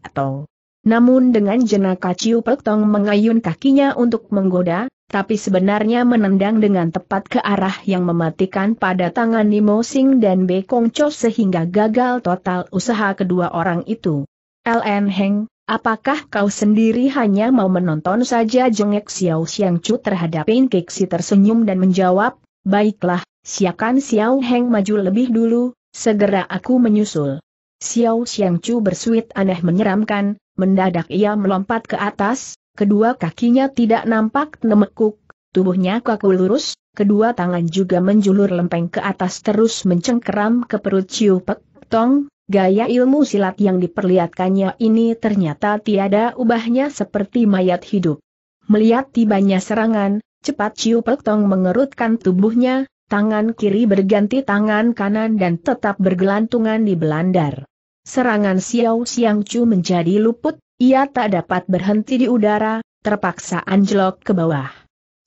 Namun dengan jenaka Ciu Pek Tong mengayun kakinya untuk menggoda, tapi sebenarnya menendang dengan tepat ke arah yang mematikan pada tangan Nimo Sing dan Bekong Cho sehingga gagal total usaha kedua orang itu. LN Heng, apakah kau sendiri hanya mau menonton saja jengek Xiao Xiang Chu terhadap Kixi tersenyum dan menjawab, baiklah, siakan Xiao Heng maju lebih dulu, segera aku menyusul. Xiao Xiang Chu bersuit aneh menyeramkan, mendadak ia melompat ke atas, kedua kakinya tidak nampak nemekuk, tubuhnya kaku lurus, kedua tangan juga menjulur lempeng ke atas terus mencengkeram ke perut Ciu Pek Tong, Gaya ilmu silat yang diperlihatkannya ini ternyata tiada ubahnya seperti mayat hidup. Melihat tibanya serangan, cepat Ciu tong mengerutkan tubuhnya, tangan kiri berganti tangan kanan dan tetap bergelantungan di belandar. Serangan Xiao Siang Chu menjadi luput, ia tak dapat berhenti di udara, terpaksa anjlok ke bawah.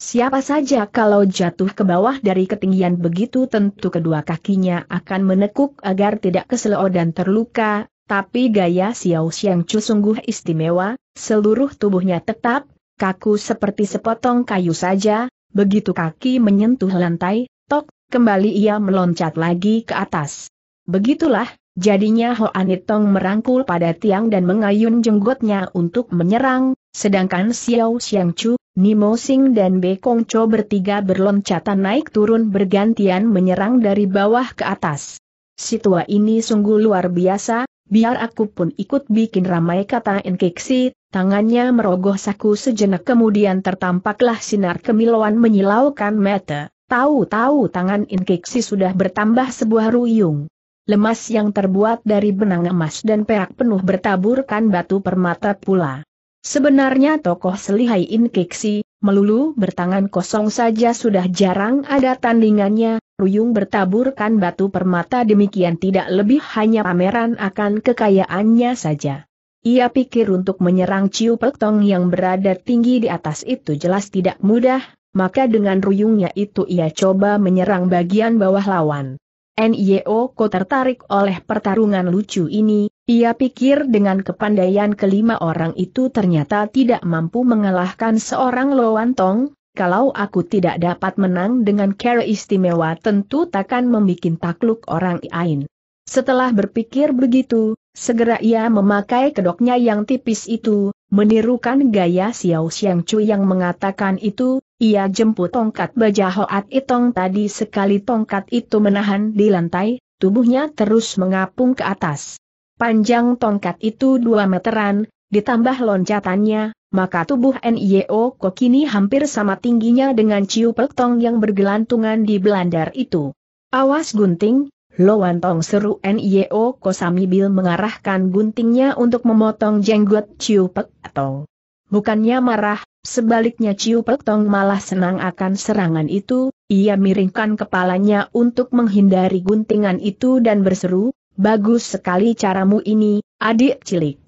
Siapa saja kalau jatuh ke bawah dari ketinggian begitu tentu kedua kakinya akan menekuk agar tidak keseleo dan terluka, tapi gaya Xiao Xiang Chu sungguh istimewa, seluruh tubuhnya tetap, kaku seperti sepotong kayu saja, begitu kaki menyentuh lantai, tok, kembali ia meloncat lagi ke atas. Begitulah, Jadinya Hoan Anitong merangkul pada tiang dan mengayun jenggotnya untuk menyerang, sedangkan Xiao Xiangchu, Chu, Nimo Sing dan Be Kong Cho bertiga berloncatan naik turun bergantian menyerang dari bawah ke atas. Situa ini sungguh luar biasa, biar aku pun ikut bikin ramai kata inkeksi, tangannya merogoh saku sejenak kemudian tertampaklah sinar kemilauan menyilaukan mata. Tahu-tahu tangan inkeksi sudah bertambah sebuah ruyung lemas yang terbuat dari benang emas dan perak penuh bertaburkan batu permata pula. Sebenarnya tokoh selihai Inkiksi, melulu bertangan kosong saja sudah jarang ada tandingannya, ruyung bertaburkan batu permata demikian tidak lebih hanya pameran akan kekayaannya saja. Ia pikir untuk menyerang Ciu Peltong yang berada tinggi di atas itu jelas tidak mudah, maka dengan ruyungnya itu ia coba menyerang bagian bawah lawan. NIO e Ko tertarik oleh pertarungan lucu ini, ia pikir dengan kepandaian kelima orang itu ternyata tidak mampu mengalahkan seorang Lowantong, kalau aku tidak dapat menang dengan cara istimewa tentu takkan membuat takluk orang lain. Setelah berpikir begitu, segera ia memakai kedoknya yang tipis itu, Menirukan gaya Xiao Xiang Chu yang mengatakan itu, ia jemput tongkat baja Hoat Itong tadi sekali tongkat itu menahan di lantai, tubuhnya terus mengapung ke atas. Panjang tongkat itu dua meteran, ditambah loncatannya, maka tubuh NIO kok kini hampir sama tingginya dengan Ciu tong yang bergelantungan di belandar itu. Awas gunting, Loan Tong seru Nio Kosami Bil mengarahkan guntingnya untuk memotong jenggot Ciu Pek Tong. Bukannya marah, sebaliknya Ciu Pek Tong malah senang akan serangan itu, ia miringkan kepalanya untuk menghindari guntingan itu dan berseru, Bagus sekali caramu ini, adik cilik.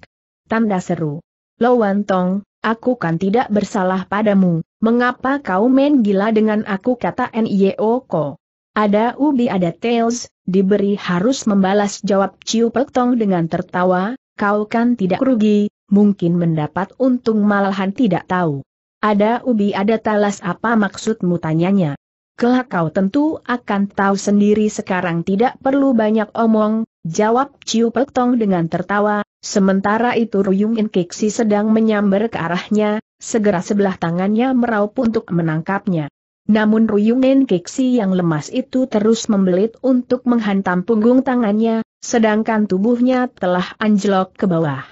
Tanda seru. Loan Tong, aku kan tidak bersalah padamu, mengapa kau main gila dengan aku kata Nio Ko. Ada ubi ada tails, diberi harus membalas jawab Ciu Peltong dengan tertawa, kau kan tidak rugi, mungkin mendapat untung malahan tidak tahu. Ada ubi ada talas apa maksudmu tanyanya. Kelak kau tentu akan tahu sendiri sekarang tidak perlu banyak omong, jawab Ciu Peltong dengan tertawa, sementara itu Ruyung In Kiksi sedang menyambar ke arahnya, segera sebelah tangannya meraup untuk menangkapnya. Namun Ruyungen Keksi yang lemas itu terus membelit untuk menghantam punggung tangannya, sedangkan tubuhnya telah anjlok ke bawah.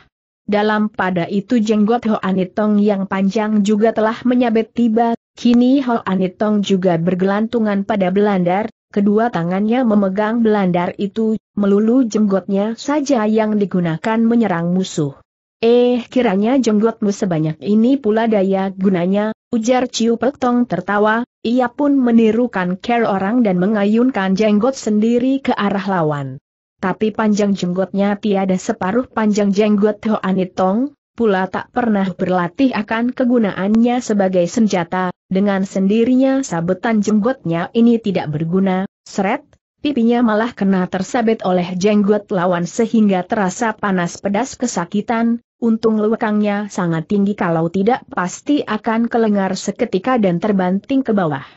Dalam pada itu jenggot Ho Anitong yang panjang juga telah menyabet tiba, kini Ho Anitong juga bergelantungan pada belandar, kedua tangannya memegang belandar itu, melulu jenggotnya saja yang digunakan menyerang musuh. Eh kiranya jenggotmu sebanyak ini pula daya gunanya, Ujar Ciu Pek Tong tertawa, ia pun menirukan care orang dan mengayunkan jenggot sendiri ke arah lawan. Tapi panjang jenggotnya tiada separuh panjang jenggot Hoanit Tong, pula tak pernah berlatih akan kegunaannya sebagai senjata, dengan sendirinya sabetan jenggotnya ini tidak berguna, seret, pipinya malah kena tersabet oleh jenggot lawan sehingga terasa panas pedas kesakitan, Untung lewekangnya sangat tinggi kalau tidak pasti akan kelengar seketika dan terbanting ke bawah.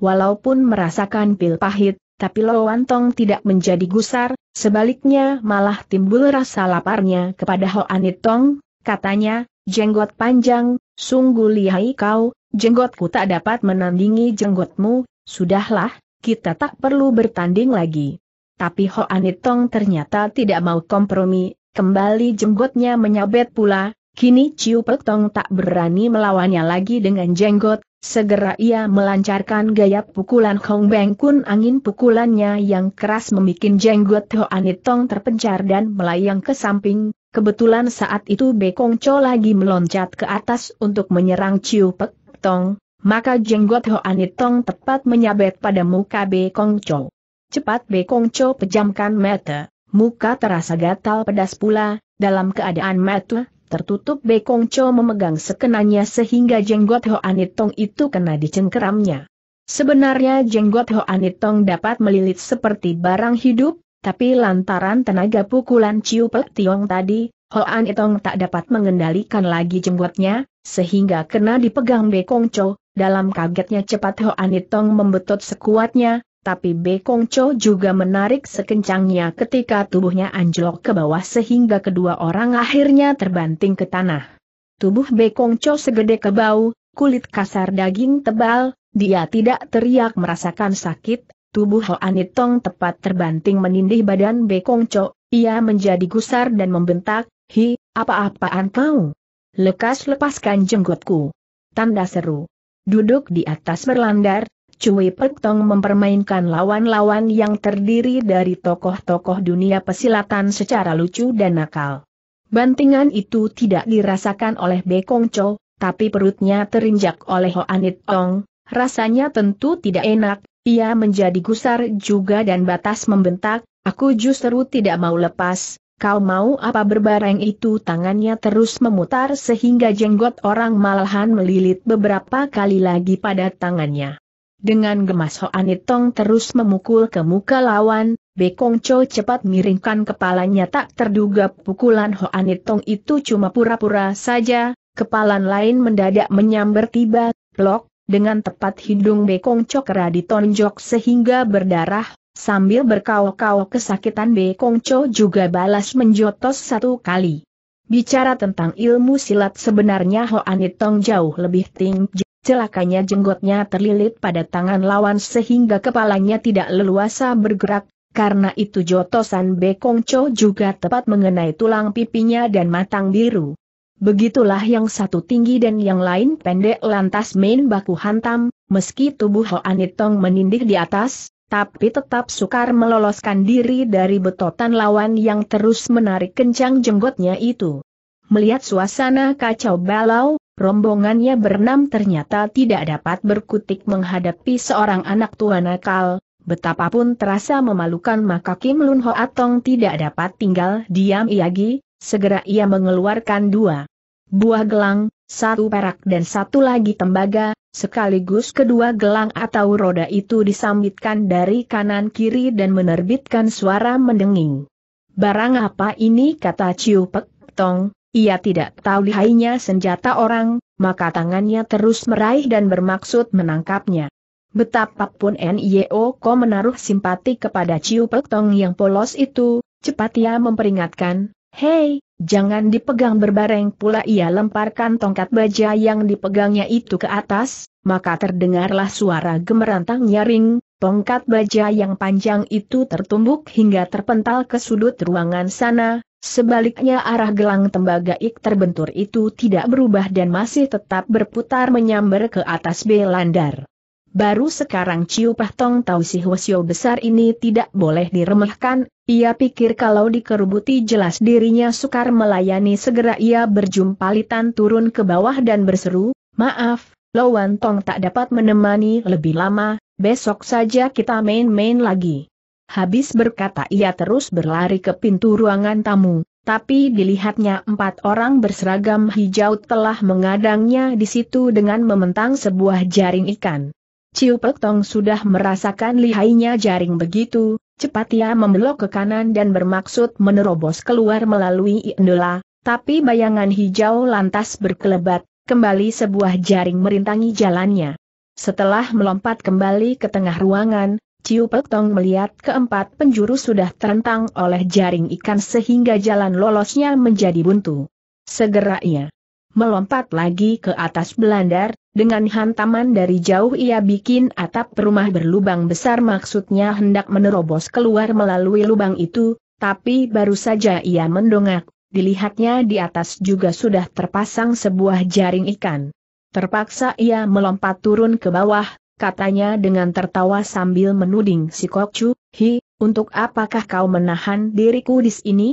Walaupun merasakan pil pahit, tapi Tong tidak menjadi gusar, sebaliknya malah timbul rasa laparnya kepada Anitong. katanya, jenggot panjang, sungguh lihai kau, jenggotku tak dapat menandingi jenggotmu, sudahlah, kita tak perlu bertanding lagi. Tapi Anitong ternyata tidak mau kompromi, Kembali jenggotnya menyabet pula, kini Ciu Petong tak berani melawannya lagi dengan jenggot, segera ia melancarkan gaya pukulan Hong Beng Kun angin pukulannya yang keras membuat jenggot Ho Tong terpencar dan melayang ke samping, kebetulan saat itu Bekong Cho lagi meloncat ke atas untuk menyerang Ciu Petong, maka jenggot Ho Tong tepat menyabet pada muka Bekong Cho. Cepat Bekong Cho pejamkan mata muka terasa gatal pedas pula, dalam keadaan mata, tertutup Bekong Cho memegang sekenanya sehingga jenggot Ho Anitong itu kena dicengkeramnya. Sebenarnya jenggot Ho Anitong dapat melilit seperti barang hidup, tapi lantaran tenaga pukulan Ciu Pek Tiong tadi, Ho Anitong tak dapat mengendalikan lagi jenggotnya, sehingga kena dipegang Bekong Cho, dalam kagetnya cepat Ho Anitong membetot sekuatnya, tapi Bekong Cho juga menarik sekencangnya ketika tubuhnya anjlok ke bawah sehingga kedua orang akhirnya terbanting ke tanah. Tubuh Bekong Cho segede kebau, kulit kasar daging tebal, dia tidak teriak merasakan sakit, tubuh Hoanitong tepat terbanting menindih badan Bekong Cho, ia menjadi gusar dan membentak, Hi, apa-apaan kau? Lekas lepaskan jenggotku. Tanda seru. Duduk di atas berlandar, Cui Pek mempermainkan lawan-lawan yang terdiri dari tokoh-tokoh dunia pesilatan secara lucu dan nakal. Bantingan itu tidak dirasakan oleh Bekong Cho, tapi perutnya terinjak oleh Ho Ong, rasanya tentu tidak enak, ia menjadi gusar juga dan batas membentak, aku justru tidak mau lepas, Kau mau apa berbareng itu tangannya terus memutar sehingga jenggot orang malahan melilit beberapa kali lagi pada tangannya. Dengan gemas Hoan Anitong terus memukul ke muka lawan, Bekong Cho cepat miringkan kepalanya tak terduga pukulan Hoan Anitong itu cuma pura-pura saja, kepalan lain mendadak menyambar tiba, blok dengan tepat hidung Bekong Cho kera ditonjok sehingga berdarah, sambil berkau-kau kesakitan Bekong Cho juga balas menjotos satu kali. Bicara tentang ilmu silat sebenarnya Hoan Anitong jauh lebih tinggi celakanya jenggotnya terlilit pada tangan lawan sehingga kepalanya tidak leluasa bergerak, karena itu jotosan Bekong Cho juga tepat mengenai tulang pipinya dan matang biru. Begitulah yang satu tinggi dan yang lain pendek lantas main baku hantam, meski tubuh Hoanitong menindih di atas, tapi tetap sukar meloloskan diri dari betotan lawan yang terus menarik kencang jenggotnya itu. Melihat suasana kacau balau, rombongannya berenam ternyata tidak dapat berkutik menghadapi seorang anak tua nakal, betapapun terasa memalukan maka Kim Lun Ho Atong tidak dapat tinggal diam iagi, segera ia mengeluarkan dua buah gelang, satu perak dan satu lagi tembaga, sekaligus kedua gelang atau roda itu disambitkan dari kanan kiri dan menerbitkan suara mendenging. Barang apa ini kata Ciu Pek Tong, ia tidak tahu lihainya senjata orang, maka tangannya terus meraih dan bermaksud menangkapnya. Betapapun NIO Ko menaruh simpati kepada Ciu Pek Tong yang polos itu, cepat ia memperingatkan, Hei, jangan dipegang berbareng pula ia lemparkan tongkat baja yang dipegangnya itu ke atas, maka terdengarlah suara gemerantang nyaring, tongkat baja yang panjang itu tertumbuk hingga terpental ke sudut ruangan sana, Sebaliknya arah gelang tembaga ik terbentur itu tidak berubah dan masih tetap berputar menyambar ke atas Belandar. Baru sekarang Ciu Pahtong tahu si Hwasyo besar ini tidak boleh diremehkan, ia pikir kalau dikerubuti jelas dirinya sukar melayani segera ia berjumpa litan turun ke bawah dan berseru, maaf, Lowan Tong tak dapat menemani lebih lama, besok saja kita main-main lagi. Habis berkata ia terus berlari ke pintu ruangan tamu, tapi dilihatnya empat orang berseragam hijau telah mengadangnya di situ dengan mementang sebuah jaring ikan. Ciu Pek Tong sudah merasakan lihainya jaring begitu, cepat ia membelok ke kanan dan bermaksud menerobos keluar melalui indola, tapi bayangan hijau lantas berkelebat, kembali sebuah jaring merintangi jalannya. Setelah melompat kembali ke tengah ruangan, Ciu Peltong melihat keempat penjuru sudah terentang oleh jaring ikan sehingga jalan lolosnya menjadi buntu. Segera ia melompat lagi ke atas belandar, dengan hantaman dari jauh ia bikin atap rumah berlubang besar maksudnya hendak menerobos keluar melalui lubang itu, tapi baru saja ia mendongak, dilihatnya di atas juga sudah terpasang sebuah jaring ikan. Terpaksa ia melompat turun ke bawah, katanya dengan tertawa sambil menuding si Kokcu, Hi, untuk apakah kau menahan diriku di sini?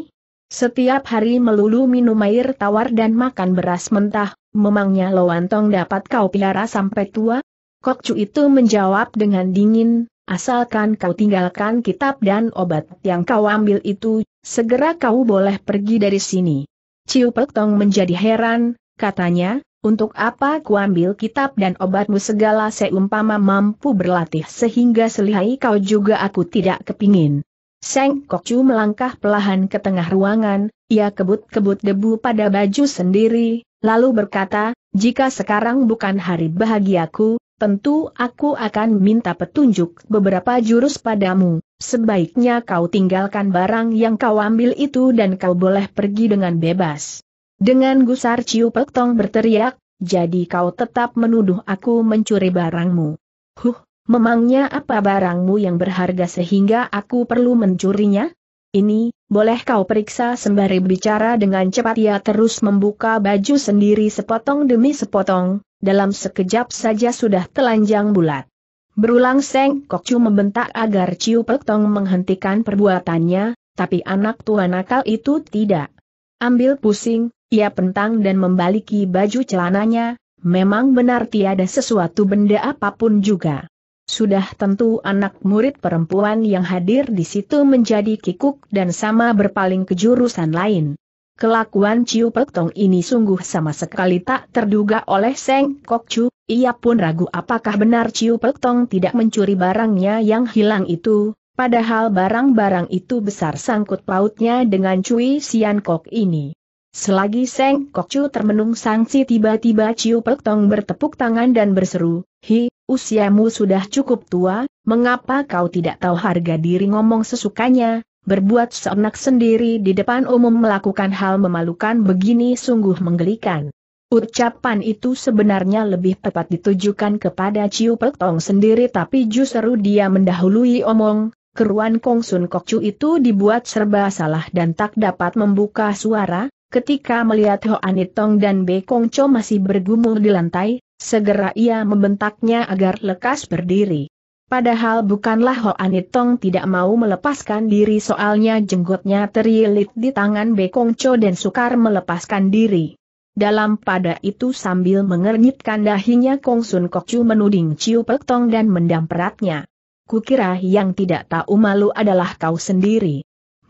Setiap hari melulu minum air tawar dan makan beras mentah, memangnya loantong dapat kau pelihara sampai tua? Kokcu itu menjawab dengan dingin, asalkan kau tinggalkan kitab dan obat yang kau ambil itu, segera kau boleh pergi dari sini. Ciu petong menjadi heran, katanya, untuk apa kuambil kitab dan obatmu segala seumpama mampu berlatih sehingga selihai kau juga aku tidak kepingin. Seng Kokcu melangkah pelahan ke tengah ruangan, ia kebut-kebut debu pada baju sendiri, lalu berkata, jika sekarang bukan hari bahagiaku, tentu aku akan minta petunjuk beberapa jurus padamu. Sebaiknya kau tinggalkan barang yang kau ambil itu dan kau boleh pergi dengan bebas. Dengan gusar Ciu Pek berteriak, jadi kau tetap menuduh aku mencuri barangmu. Huh, memangnya apa barangmu yang berharga sehingga aku perlu mencurinya? Ini, boleh kau periksa sembari bicara dengan cepat ia terus membuka baju sendiri sepotong demi sepotong, dalam sekejap saja sudah telanjang bulat. Berulang Seng Kokcu membentak agar Ciu Pek menghentikan perbuatannya, tapi anak tua nakal itu tidak. Ambil pusing, ia pentang dan membaliki baju celananya, memang benar tiada sesuatu benda apapun juga. Sudah tentu anak murid perempuan yang hadir di situ menjadi kikuk dan sama berpaling ke jurusan lain. Kelakuan Ciu Petong ini sungguh sama sekali tak terduga oleh Seng Kok Chu, ia pun ragu apakah benar Ciu Petong tidak mencuri barangnya yang hilang itu, padahal barang-barang itu besar sangkut pautnya dengan Cui Sian Kok ini. Selagi Seng Chu termenung sangsi tiba-tiba Ciu Pek Tong bertepuk tangan dan berseru, Hi, usiamu sudah cukup tua, mengapa kau tidak tahu harga diri ngomong sesukanya, berbuat seenak sendiri di depan umum melakukan hal memalukan begini sungguh menggelikan. Ucapan itu sebenarnya lebih tepat ditujukan kepada Ciu Pek Tong sendiri tapi justru dia mendahului omong, keruan Kong Sun Kok Chu itu dibuat serba salah dan tak dapat membuka suara, Ketika melihat Hoan Itong dan Be Kong Cho masih bergumul di lantai, segera ia membentaknya agar lekas berdiri. Padahal bukanlah Hoan Itong tidak mau melepaskan diri soalnya jenggotnya terilit di tangan Be Kong Cho dan sukar melepaskan diri. Dalam pada itu sambil mengernyitkan dahinya Kong Sun Kok Chu menuding Ciu Pek Tong dan mendamperatnya. Kukira yang tidak tahu malu adalah kau sendiri.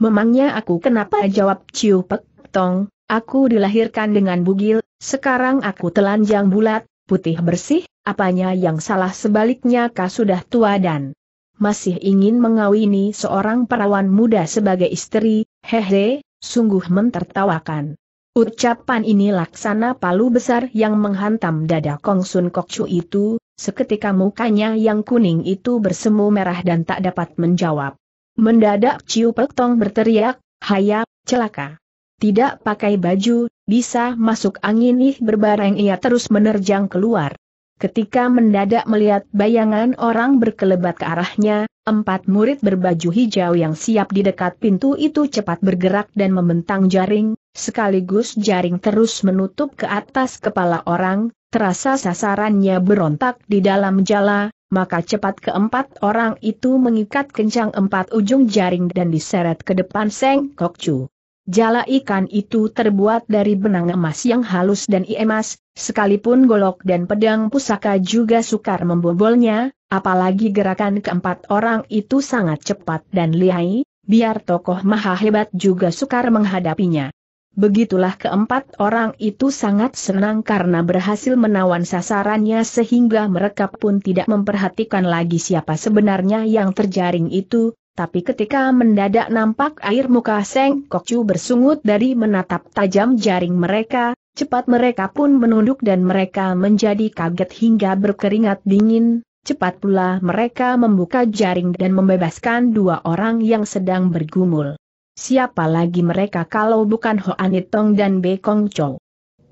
Memangnya aku kenapa jawab Ciu Pek Tong, aku dilahirkan dengan bugil, sekarang aku telanjang bulat, putih bersih, apanya yang salah sebaliknya kah sudah tua dan masih ingin mengawini seorang perawan muda sebagai istri, hehe, sungguh mentertawakan. Ucapan ini laksana palu besar yang menghantam dada Kong Sun Kok Chu itu, seketika mukanya yang kuning itu bersemu merah dan tak dapat menjawab. Mendadak Ciu Pek Tong berteriak, Hayap, celaka. Tidak pakai baju, bisa masuk angin ih berbareng ia terus menerjang keluar. Ketika mendadak melihat bayangan orang berkelebat ke arahnya, empat murid berbaju hijau yang siap di dekat pintu itu cepat bergerak dan membentang jaring, sekaligus jaring terus menutup ke atas kepala orang, terasa sasarannya berontak di dalam jala, maka cepat keempat orang itu mengikat kencang empat ujung jaring dan diseret ke depan Seng Kokcu. Jala ikan itu terbuat dari benang emas yang halus dan emas, sekalipun golok dan pedang pusaka juga sukar membobolnya, apalagi gerakan keempat orang itu sangat cepat dan lihai, biar tokoh maha hebat juga sukar menghadapinya. Begitulah keempat orang itu sangat senang karena berhasil menawan sasarannya sehingga mereka pun tidak memperhatikan lagi siapa sebenarnya yang terjaring itu, tapi ketika mendadak nampak air muka Seng Kokcu bersungut dari menatap tajam jaring mereka, cepat mereka pun menunduk dan mereka menjadi kaget hingga berkeringat dingin, cepat pula mereka membuka jaring dan membebaskan dua orang yang sedang bergumul. Siapa lagi mereka kalau bukan Hoan Anitong dan Bekong Chow?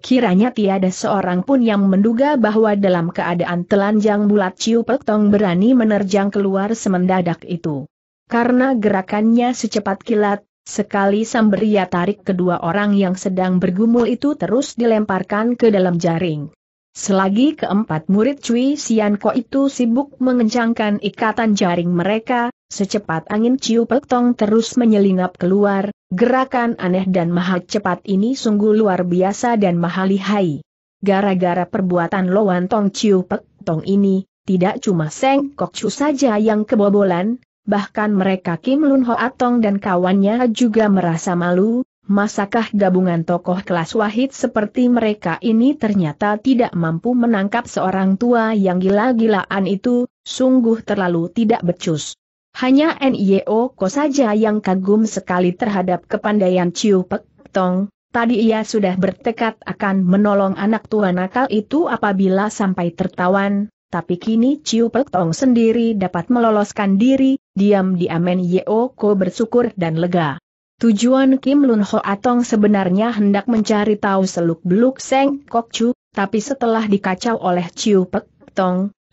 Kiranya tiada seorang pun yang menduga bahwa dalam keadaan telanjang bulat Ciu Pek berani menerjang keluar semendadak itu. Karena gerakannya secepat kilat, sekali samberia tarik kedua orang yang sedang bergumul itu terus dilemparkan ke dalam jaring. Selagi keempat murid Cui Sianko itu sibuk mengencangkan ikatan jaring mereka, secepat angin Ciu Pektong terus menyelinap keluar, gerakan aneh dan mahal cepat ini sungguh luar biasa dan maha lihai. Gara-gara perbuatan Loan Tong Ciu Pektong ini, tidak cuma Seng Kok Chu saja yang kebobolan, bahkan mereka Kim Lun Ho Atong dan kawannya juga merasa malu, masakah gabungan tokoh kelas wahid seperti mereka ini ternyata tidak mampu menangkap seorang tua yang gila-gilaan itu, sungguh terlalu tidak becus. Hanya NIO Ko saja yang kagum sekali terhadap kepandaian Chiu Pek Tong, tadi ia sudah bertekad akan menolong anak tua nakal itu apabila sampai tertawan, tapi kini Ciu Pek sendiri dapat meloloskan diri, diam-diam di Yeoko bersyukur dan lega. Tujuan Kim Lun Ho Atong sebenarnya hendak mencari tahu seluk-beluk Seng Kok Chu, tapi setelah dikacau oleh Ciu Pek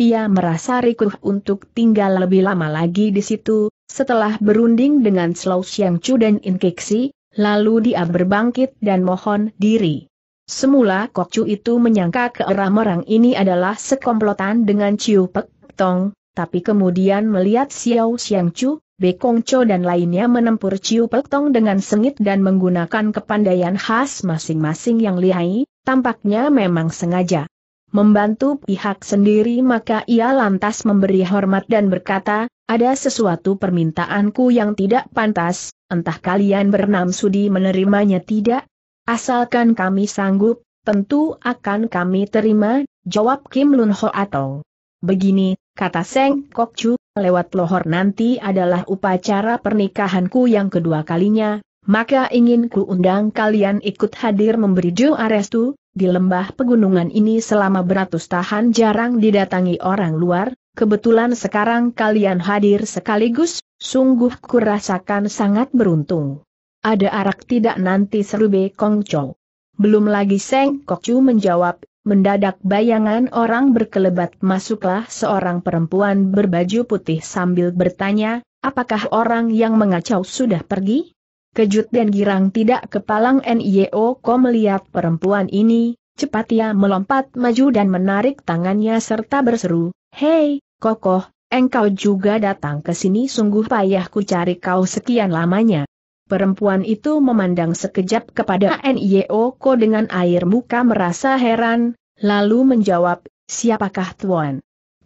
ia merasa rikuh untuk tinggal lebih lama lagi di situ, setelah berunding dengan Slow Siang Chu dan Inkeksi, lalu dia berbangkit dan mohon diri. Semula Kok Chu itu menyangka ke arah orang ini adalah sekomplotan dengan Ciu Pek Tong, tapi kemudian melihat Xiao Xiang Chu, Bekong Cho dan lainnya menempur Ciu Pek Tong dengan sengit dan menggunakan kepandaian khas masing-masing yang lihai, tampaknya memang sengaja membantu pihak sendiri maka ia lantas memberi hormat dan berkata, ada sesuatu permintaanku yang tidak pantas, entah kalian bernam sudi menerimanya tidak, Asalkan kami sanggup, tentu akan kami terima, jawab Kim Lun Ho atau. Begini, kata Seng Kok Chu, lewat lohor nanti adalah upacara pernikahanku yang kedua kalinya, maka ingin ku undang kalian ikut hadir memberi doa restu, di lembah pegunungan ini selama beratus tahun jarang didatangi orang luar, kebetulan sekarang kalian hadir sekaligus, sungguh kurasakan sangat beruntung. Ada arak tidak nanti seru Be Kong Chow. Belum lagi Seng Kok Chu menjawab, mendadak bayangan orang berkelebat masuklah seorang perempuan berbaju putih sambil bertanya, apakah orang yang mengacau sudah pergi? Kejut dan girang tidak kepalang NIO Ko melihat perempuan ini, cepat ia melompat maju dan menarik tangannya serta berseru, Hei, Kokoh, engkau juga datang ke sini sungguh payah ku cari kau sekian lamanya. Perempuan itu memandang sekejap kepada Nioko dengan air muka merasa heran, lalu menjawab, siapakah tuan?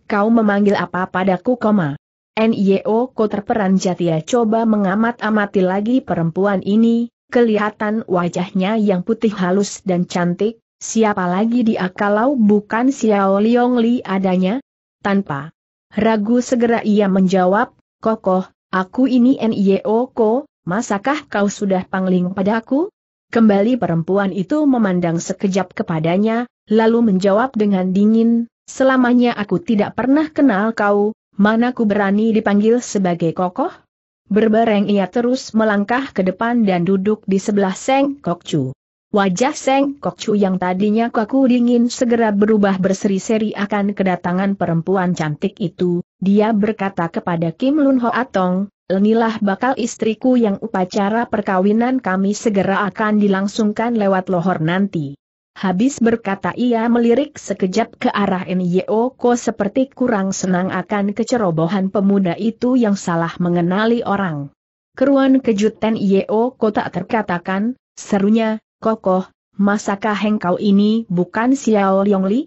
Kau memanggil apa padaku koma? Nioko terperanjat ia coba mengamat-amati lagi perempuan ini, kelihatan wajahnya yang putih halus dan cantik, siapa lagi dia kalau bukan Xiao Liong Li adanya? Tanpa ragu segera ia menjawab, kokoh, aku ini Nioko, masakah kau sudah pangling padaku? Kembali perempuan itu memandang sekejap kepadanya, lalu menjawab dengan dingin, selamanya aku tidak pernah kenal kau, mana ku berani dipanggil sebagai kokoh? Berbareng ia terus melangkah ke depan dan duduk di sebelah Seng Kokcu. Wajah Seng Kokcu yang tadinya kaku dingin segera berubah berseri-seri akan kedatangan perempuan cantik itu, dia berkata kepada Kim Lun Ho Atong, Lenilah bakal istriku yang upacara perkawinan kami segera akan dilangsungkan lewat lohor nanti. Habis berkata ia melirik sekejap ke arah Nyo Ko seperti kurang senang akan kecerobohan pemuda itu yang salah mengenali orang. Keruan kejutan Nyo Ko tak terkatakan, serunya, Kokoh, masakah engkau ini bukan Xiao Yongli?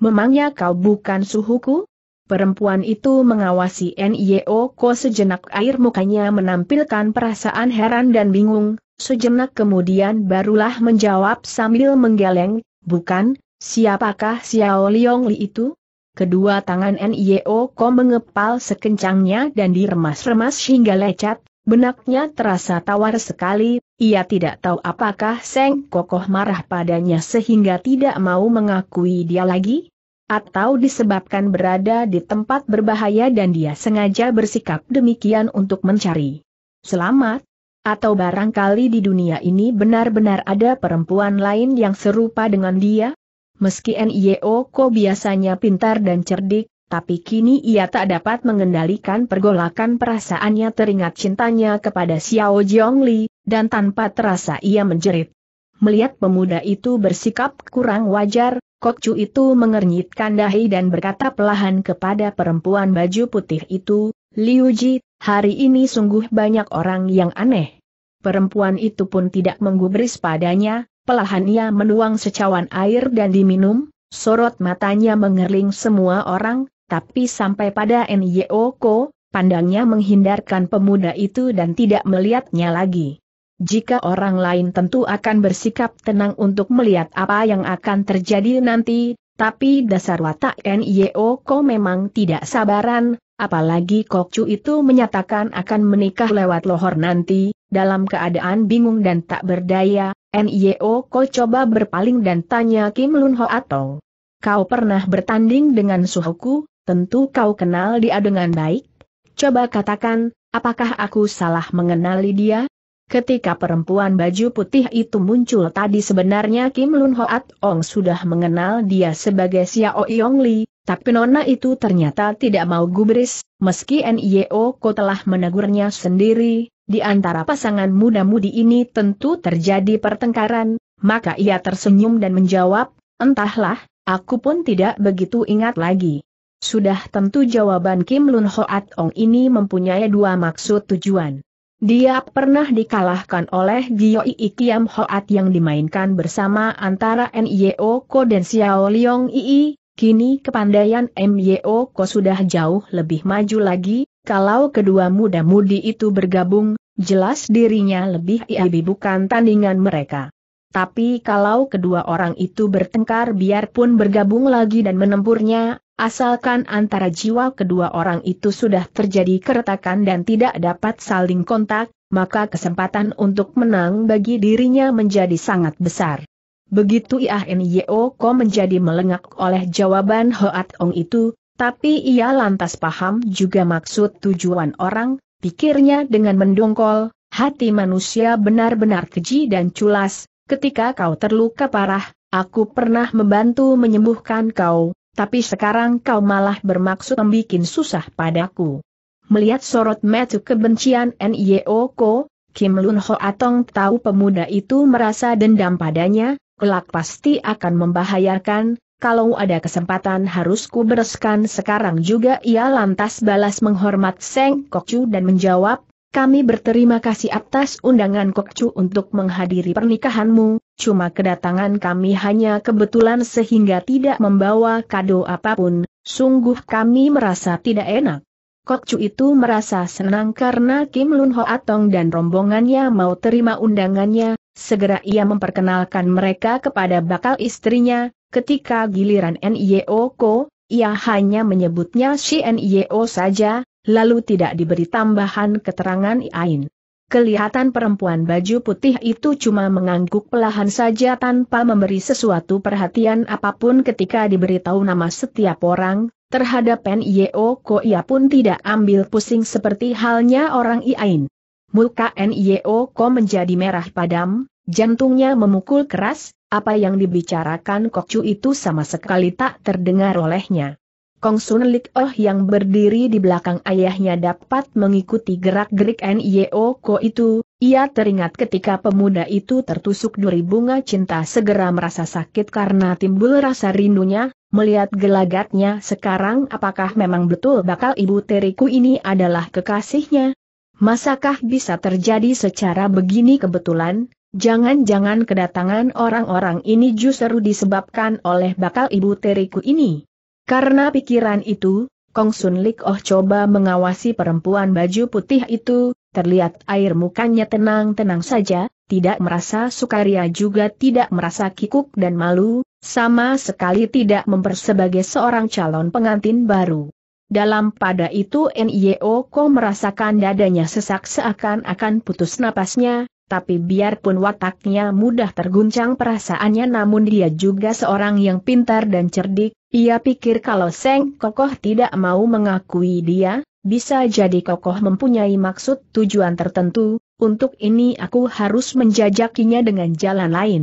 Memangnya kau bukan suhuku? Perempuan itu mengawasi Nio Ko sejenak air mukanya menampilkan perasaan heran dan bingung, sejenak kemudian barulah menjawab sambil menggeleng, bukan, siapakah Xiao Liong Li itu? Kedua tangan Nio Ko mengepal sekencangnya dan diremas-remas hingga lecet, benaknya terasa tawar sekali, ia tidak tahu apakah Seng Kokoh marah padanya sehingga tidak mau mengakui dia lagi? atau disebabkan berada di tempat berbahaya dan dia sengaja bersikap demikian untuk mencari selamat, atau barangkali di dunia ini benar-benar ada perempuan lain yang serupa dengan dia? Meski NIO Ko biasanya pintar dan cerdik, tapi kini ia tak dapat mengendalikan pergolakan perasaannya teringat cintanya kepada Xiao Jiangli, dan tanpa terasa ia menjerit. Melihat pemuda itu bersikap kurang wajar, Kokcu itu mengernyitkan dahi dan berkata pelahan kepada perempuan baju putih itu, Liu Ji, hari ini sungguh banyak orang yang aneh. Perempuan itu pun tidak menggubris padanya, pelahan ia menuang secawan air dan diminum, sorot matanya mengerling semua orang, tapi sampai pada Nyo Ko, pandangnya menghindarkan pemuda itu dan tidak melihatnya lagi jika orang lain tentu akan bersikap tenang untuk melihat apa yang akan terjadi nanti, tapi dasar watak NIO Ko memang tidak sabaran, apalagi Kokcu itu menyatakan akan menikah lewat lohor nanti, dalam keadaan bingung dan tak berdaya, NIO Ko coba berpaling dan tanya Kim Lun Ho atau Kau pernah bertanding dengan suhuku, tentu kau kenal dia dengan baik. Coba katakan, apakah aku salah mengenali dia? Ketika perempuan baju putih itu muncul tadi sebenarnya Kim Lun Hoat Ong sudah mengenal dia sebagai Xiao Yong Li, tapi nona itu ternyata tidak mau gubris, meski NIO Ko telah menegurnya sendiri, di antara pasangan muda-mudi ini tentu terjadi pertengkaran, maka ia tersenyum dan menjawab, entahlah, aku pun tidak begitu ingat lagi. Sudah tentu jawaban Kim Lun Hoat Ong ini mempunyai dua maksud tujuan. Dia pernah dikalahkan oleh Ii Ikiam Hoat yang dimainkan bersama antara Nyo Ko dan Xiao Liong Ii, kini kepandaian MYO Ko sudah jauh lebih maju lagi, kalau kedua muda-mudi itu bergabung, jelas dirinya lebih iabi bukan tandingan mereka. Tapi kalau kedua orang itu bertengkar biarpun bergabung lagi dan menempurnya, Asalkan antara jiwa kedua orang itu sudah terjadi keretakan dan tidak dapat saling kontak, maka kesempatan untuk menang bagi dirinya menjadi sangat besar. Begitu Ian Yeoko menjadi melengak oleh jawaban Hoat Ong itu, tapi ia lantas paham juga maksud tujuan orang, pikirnya dengan mendongkol, hati manusia benar-benar keji dan culas, ketika kau terluka parah, aku pernah membantu menyembuhkan kau, tapi sekarang kau malah bermaksud membuat susah padaku. Melihat sorot metu kebencian N.Y.O. Ko, Kim Lun Ho Atong tahu pemuda itu merasa dendam padanya, kelak pasti akan membahayakan, kalau ada kesempatan harus ku bereskan sekarang juga ia lantas balas menghormat Seng Chu dan menjawab, kami berterima kasih atas undangan Kokcu untuk menghadiri pernikahanmu, cuma kedatangan kami hanya kebetulan sehingga tidak membawa kado apapun, sungguh kami merasa tidak enak. Kokcu itu merasa senang karena Kim Lun Ho Atong dan rombongannya mau terima undangannya, segera ia memperkenalkan mereka kepada bakal istrinya, ketika giliran Nyeo Ko, ia hanya menyebutnya si Nyeo saja, lalu tidak diberi tambahan keterangan Iain. Kelihatan perempuan baju putih itu cuma mengangguk pelahan saja tanpa memberi sesuatu perhatian apapun ketika diberitahu nama setiap orang, terhadap Nio Ko ia pun tidak ambil pusing seperti halnya orang Iain. Muka N.I.O. Ko menjadi merah padam, jantungnya memukul keras, apa yang dibicarakan Kokcu itu sama sekali tak terdengar olehnya. Sun Lik Oh yang berdiri di belakang ayahnya dapat mengikuti gerak-gerik N.Y.O. Ko itu, ia teringat ketika pemuda itu tertusuk duri bunga cinta segera merasa sakit karena timbul rasa rindunya, melihat gelagatnya sekarang apakah memang betul bakal ibu teriku ini adalah kekasihnya? Masakah bisa terjadi secara begini kebetulan? Jangan-jangan kedatangan orang-orang ini justru disebabkan oleh bakal ibu teriku ini. Karena pikiran itu, Kong Sun Lik Oh coba mengawasi perempuan baju putih itu, terlihat air mukanya tenang-tenang saja, tidak merasa sukaria juga tidak merasa kikuk dan malu, sama sekali tidak mempersebagai sebagai seorang calon pengantin baru. Dalam pada itu N.I.O. Ko merasakan dadanya sesak seakan-akan putus napasnya, tapi biarpun wataknya mudah terguncang perasaannya namun dia juga seorang yang pintar dan cerdik, ia pikir kalau Seng Kokoh tidak mau mengakui dia, bisa jadi Kokoh mempunyai maksud tujuan tertentu, untuk ini aku harus menjajakinya dengan jalan lain.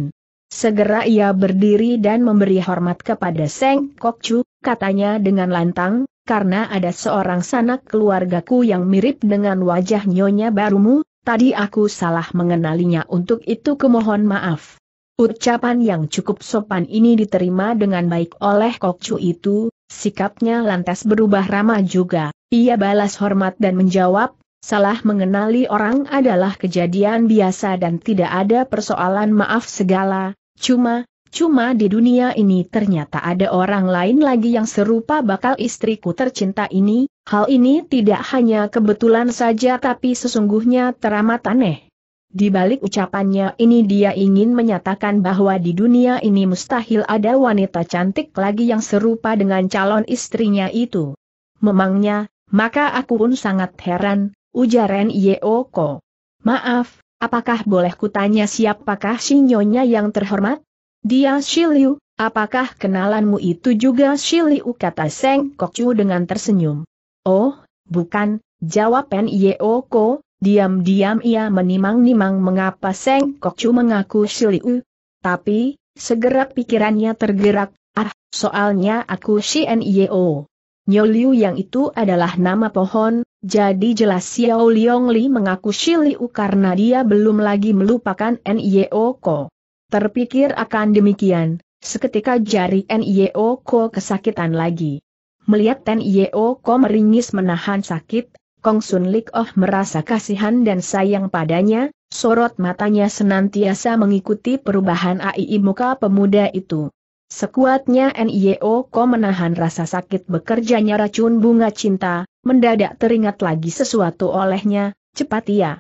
Segera ia berdiri dan memberi hormat kepada Seng Kokcu, katanya dengan lantang, karena ada seorang sanak keluargaku yang mirip dengan wajah nyonya barumu, tadi aku salah mengenalinya untuk itu kemohon maaf. Ucapan yang cukup sopan ini diterima dengan baik oleh Kokcu itu, sikapnya lantas berubah ramah juga. Ia balas hormat dan menjawab, salah mengenali orang adalah kejadian biasa dan tidak ada persoalan maaf segala, cuma, cuma di dunia ini ternyata ada orang lain lagi yang serupa bakal istriku tercinta ini, hal ini tidak hanya kebetulan saja tapi sesungguhnya teramat aneh. Di balik ucapannya ini dia ingin menyatakan bahwa di dunia ini mustahil ada wanita cantik lagi yang serupa dengan calon istrinya itu. Memangnya, maka aku pun sangat heran, ujar Yeoko. Maaf, apakah boleh kutanya siapakah sinyonya yang terhormat? Dia Shiliu, apakah kenalanmu itu juga Shiliu kata Seng Kokcu dengan tersenyum. Oh, bukan, jawab Yeoko, Diam-diam ia menimang-nimang mengapa Seng Kokcu mengaku Shiliu. Tapi, segera pikirannya tergerak, ah, soalnya aku Shien Nio. Nyo Liu yang itu adalah nama pohon, jadi jelas Xiao Liong mengaku Shiliu karena dia belum lagi melupakan Nio Ko. Terpikir akan demikian, seketika jari Nio Ko kesakitan lagi. Melihat Nio Ko meringis menahan sakit, Kong Sun Lik Oh merasa kasihan dan sayang padanya, sorot matanya senantiasa mengikuti perubahan AI muka pemuda itu. Sekuatnya NIO Ko menahan rasa sakit bekerjanya racun bunga cinta, mendadak teringat lagi sesuatu olehnya, cepat ia. Ya.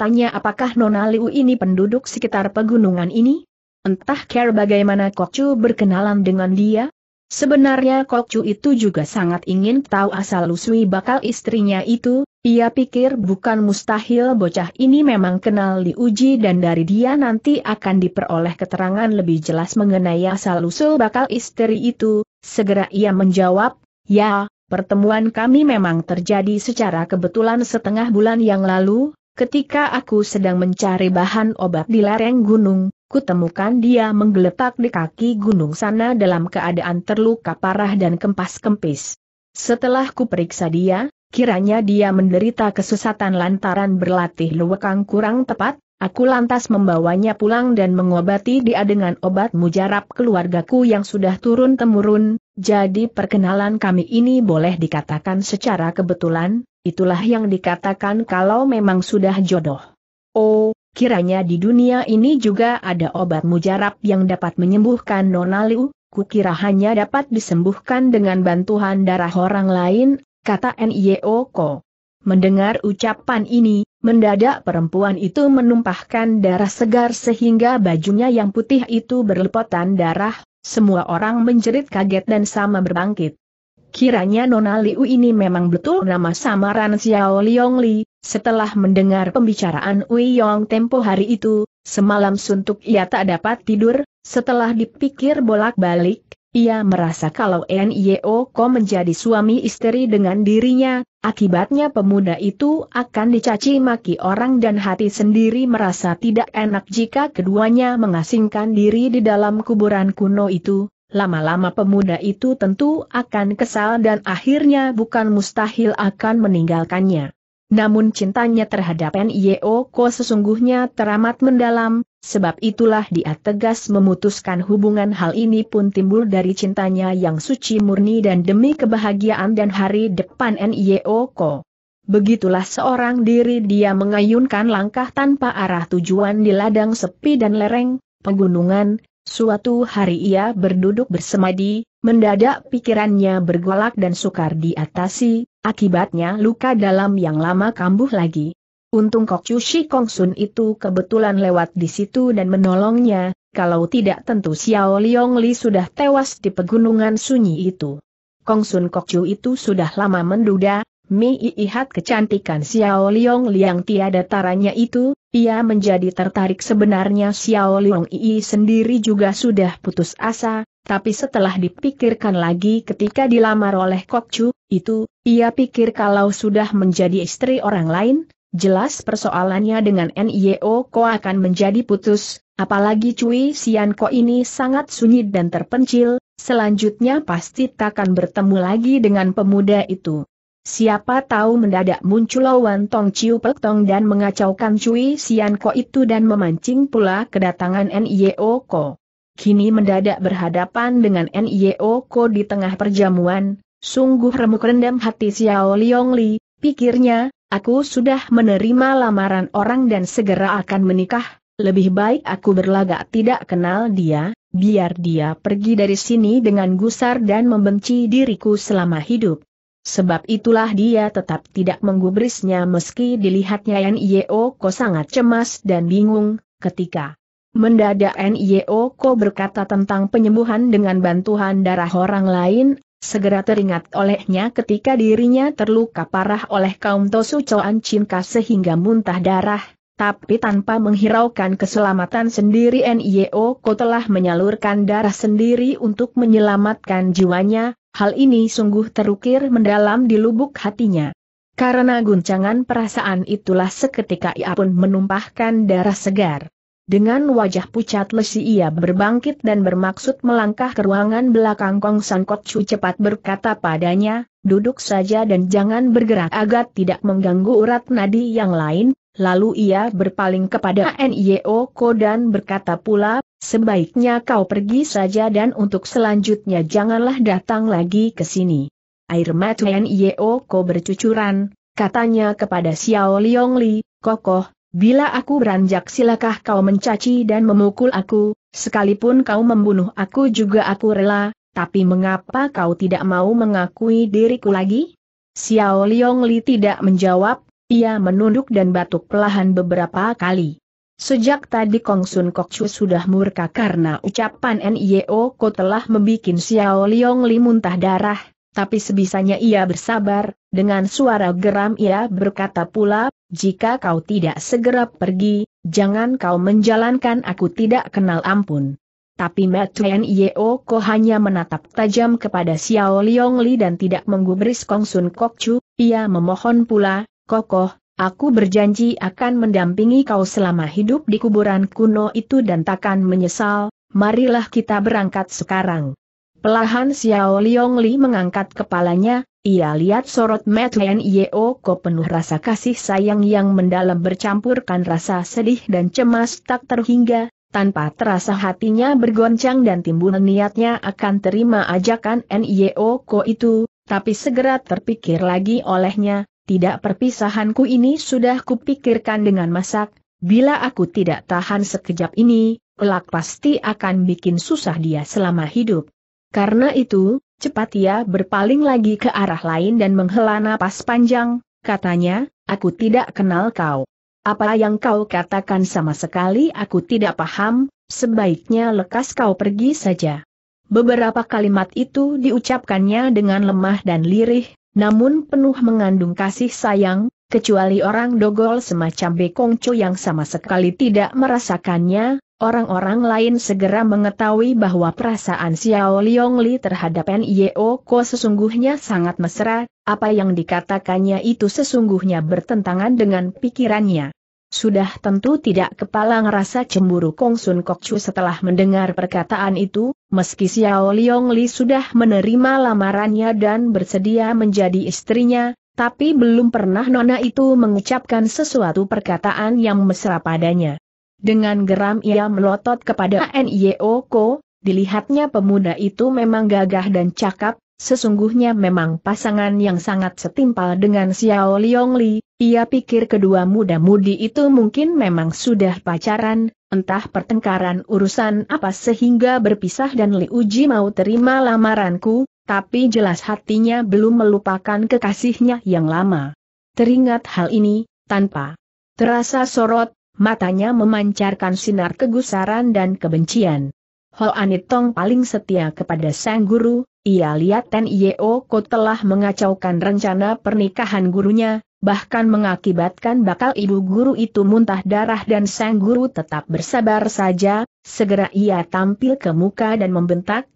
Tanya apakah Nona Liu ini penduduk sekitar pegunungan ini? Entah care bagaimana Chu berkenalan dengan dia? Sebenarnya Kok Chu itu juga sangat ingin tahu asal Lusui bakal istrinya itu, ia pikir bukan mustahil bocah ini memang kenal diuji dan dari dia nanti akan diperoleh keterangan lebih jelas mengenai asal-usul bakal istri itu, segera ia menjawab, ya, pertemuan kami memang terjadi secara kebetulan setengah bulan yang lalu, ketika aku sedang mencari bahan obat di lereng gunung, kutemukan dia menggeletak di kaki gunung sana dalam keadaan terluka parah dan kempas-kempis. Setelah kuperiksa dia, kiranya dia menderita kesesatan lantaran berlatih luwakang kurang tepat, Aku lantas membawanya pulang dan mengobati dia dengan obat mujarab keluargaku yang sudah turun-temurun, jadi perkenalan kami ini boleh dikatakan secara kebetulan, itulah yang dikatakan kalau memang sudah jodoh. Oh, kiranya di dunia ini juga ada obat mujarab yang dapat menyembuhkan Nona Liu, kukira hanya dapat disembuhkan dengan bantuan darah orang lain, kata e Ko. Mendengar ucapan ini, mendadak perempuan itu menumpahkan darah segar sehingga bajunya yang putih itu berlepotan darah, semua orang menjerit kaget dan sama berbangkit. Kiranya Nona Liu ini memang betul nama samaran Xiao Liong Li, setelah mendengar pembicaraan Wei Yong tempo hari itu, semalam suntuk ia tak dapat tidur, setelah dipikir bolak-balik, ia merasa kalau Nio Ko menjadi suami istri dengan dirinya, akibatnya pemuda itu akan dicaci maki orang dan hati sendiri merasa tidak enak jika keduanya mengasingkan diri di dalam kuburan kuno itu. Lama-lama pemuda itu tentu akan kesal dan akhirnya bukan mustahil akan meninggalkannya. Namun cintanya terhadap Nio Ko sesungguhnya teramat mendalam, Sebab itulah dia tegas memutuskan hubungan hal ini pun timbul dari cintanya yang suci murni dan demi kebahagiaan dan hari depan NIO Begitulah seorang diri dia mengayunkan langkah tanpa arah tujuan di ladang sepi dan lereng, pegunungan, suatu hari ia berduduk bersemadi, mendadak pikirannya bergolak dan sukar diatasi, akibatnya luka dalam yang lama kambuh lagi. Untung Kok Chu Shi Kong Sun itu kebetulan lewat di situ dan menolongnya, kalau tidak tentu Xiao Liong Li sudah tewas di pegunungan sunyi itu. Kong Sun Kok Chu itu sudah lama menduda, Mi Iihat kecantikan Xiao Liong Li yang tiada taranya itu, ia menjadi tertarik sebenarnya Xiao Liong Ii sendiri juga sudah putus asa, tapi setelah dipikirkan lagi ketika dilamar oleh Kok Chu, itu, ia pikir kalau sudah menjadi istri orang lain, Jelas persoalannya dengan NIO Ko akan menjadi putus, apalagi Cui Sian Ko ini sangat sunyi dan terpencil, selanjutnya pasti takkan bertemu lagi dengan pemuda itu. Siapa tahu mendadak muncul lawan Tong Chiu Pek Tong dan mengacaukan Cui Sian Ko itu dan memancing pula kedatangan NIO Ko. Kini mendadak berhadapan dengan NIO Ko di tengah perjamuan, sungguh remuk rendam hati Xiao Liong Li, pikirnya, Aku sudah menerima lamaran orang dan segera akan menikah, lebih baik aku berlagak tidak kenal dia, biar dia pergi dari sini dengan gusar dan membenci diriku selama hidup. Sebab itulah dia tetap tidak menggubrisnya meski dilihatnya Nio ko sangat cemas dan bingung, ketika mendadak Nio ko berkata tentang penyembuhan dengan bantuan darah orang lain, Segera teringat olehnya ketika dirinya terluka parah oleh kaum Tosu Coan Cinka sehingga muntah darah, tapi tanpa menghiraukan keselamatan sendiri NIO Ko telah menyalurkan darah sendiri untuk menyelamatkan jiwanya, hal ini sungguh terukir mendalam di lubuk hatinya. Karena guncangan perasaan itulah seketika ia pun menumpahkan darah segar. Dengan wajah pucat lesi ia berbangkit dan bermaksud melangkah ke ruangan belakang Kong San Kot Chu cepat berkata padanya, duduk saja dan jangan bergerak agar tidak mengganggu urat nadi yang lain, lalu ia berpaling kepada NIO Ko dan berkata pula, sebaiknya kau pergi saja dan untuk selanjutnya janganlah datang lagi ke sini. Air mata NIO Ko bercucuran, katanya kepada Xiao Liong Li, kokoh, Bila aku beranjak silakah kau mencaci dan memukul aku, sekalipun kau membunuh aku juga aku rela, tapi mengapa kau tidak mau mengakui diriku lagi? Xiao Liong Li tidak menjawab, ia menunduk dan batuk pelahan beberapa kali. Sejak tadi Kong Sun Kok Chu sudah murka karena ucapan N.I.O. E Ko telah membuat Xiao Liong Li muntah darah, tapi sebisanya ia bersabar, dengan suara geram ia berkata pula, jika kau tidak segera pergi, jangan kau menjalankan aku tidak kenal ampun. Tapi Matuen Yeo Ko hanya menatap tajam kepada Xiao Liong Li dan tidak menggubris Kong Sun Kok Chu, ia memohon pula, Kokoh, aku berjanji akan mendampingi kau selama hidup di kuburan kuno itu dan takkan menyesal, marilah kita berangkat sekarang. Pelahan Xiao Liong Li mengangkat kepalanya, ia lihat sorot Lian Yeo Ko penuh rasa kasih sayang yang mendalam bercampurkan rasa sedih dan cemas tak terhingga, tanpa terasa hatinya bergoncang dan timbul niatnya akan terima ajakan Nyeo Ko itu, tapi segera terpikir lagi olehnya, tidak perpisahanku ini sudah kupikirkan dengan masak, bila aku tidak tahan sekejap ini, kelak pasti akan bikin susah dia selama hidup. Karena itu, cepat ia berpaling lagi ke arah lain dan menghela napas panjang, katanya, aku tidak kenal kau. Apa yang kau katakan sama sekali aku tidak paham, sebaiknya lekas kau pergi saja. Beberapa kalimat itu diucapkannya dengan lemah dan lirih, namun penuh mengandung kasih sayang, Kecuali orang dogol semacam Bekongco yang sama sekali tidak merasakannya, orang-orang lain segera mengetahui bahwa perasaan Xiao Li terhadap Nio Ko sesungguhnya sangat mesra, apa yang dikatakannya itu sesungguhnya bertentangan dengan pikirannya. Sudah tentu tidak kepala ngerasa cemburu Kong Sun Kok Chu setelah mendengar perkataan itu, meski Xiao Li sudah menerima lamarannya dan bersedia menjadi istrinya, tapi belum pernah Nona itu mengucapkan sesuatu perkataan yang mesra padanya. Dengan geram ia melotot kepada Ko. dilihatnya pemuda itu memang gagah dan cakap, sesungguhnya memang pasangan yang sangat setimpal dengan Xiao Liongli, ia pikir kedua muda-mudi itu mungkin memang sudah pacaran, entah pertengkaran urusan apa sehingga berpisah dan Li Uji mau terima lamaranku, tapi jelas hatinya belum melupakan kekasihnya yang lama. Teringat hal ini, tanpa terasa sorot, matanya memancarkan sinar kegusaran dan kebencian. Anitong paling setia kepada sang guru, ia lihat Ten Yeo Ko telah mengacaukan rencana pernikahan gurunya, bahkan mengakibatkan bakal ibu guru itu muntah darah dan sang guru tetap bersabar saja, segera ia tampil ke muka dan membentak,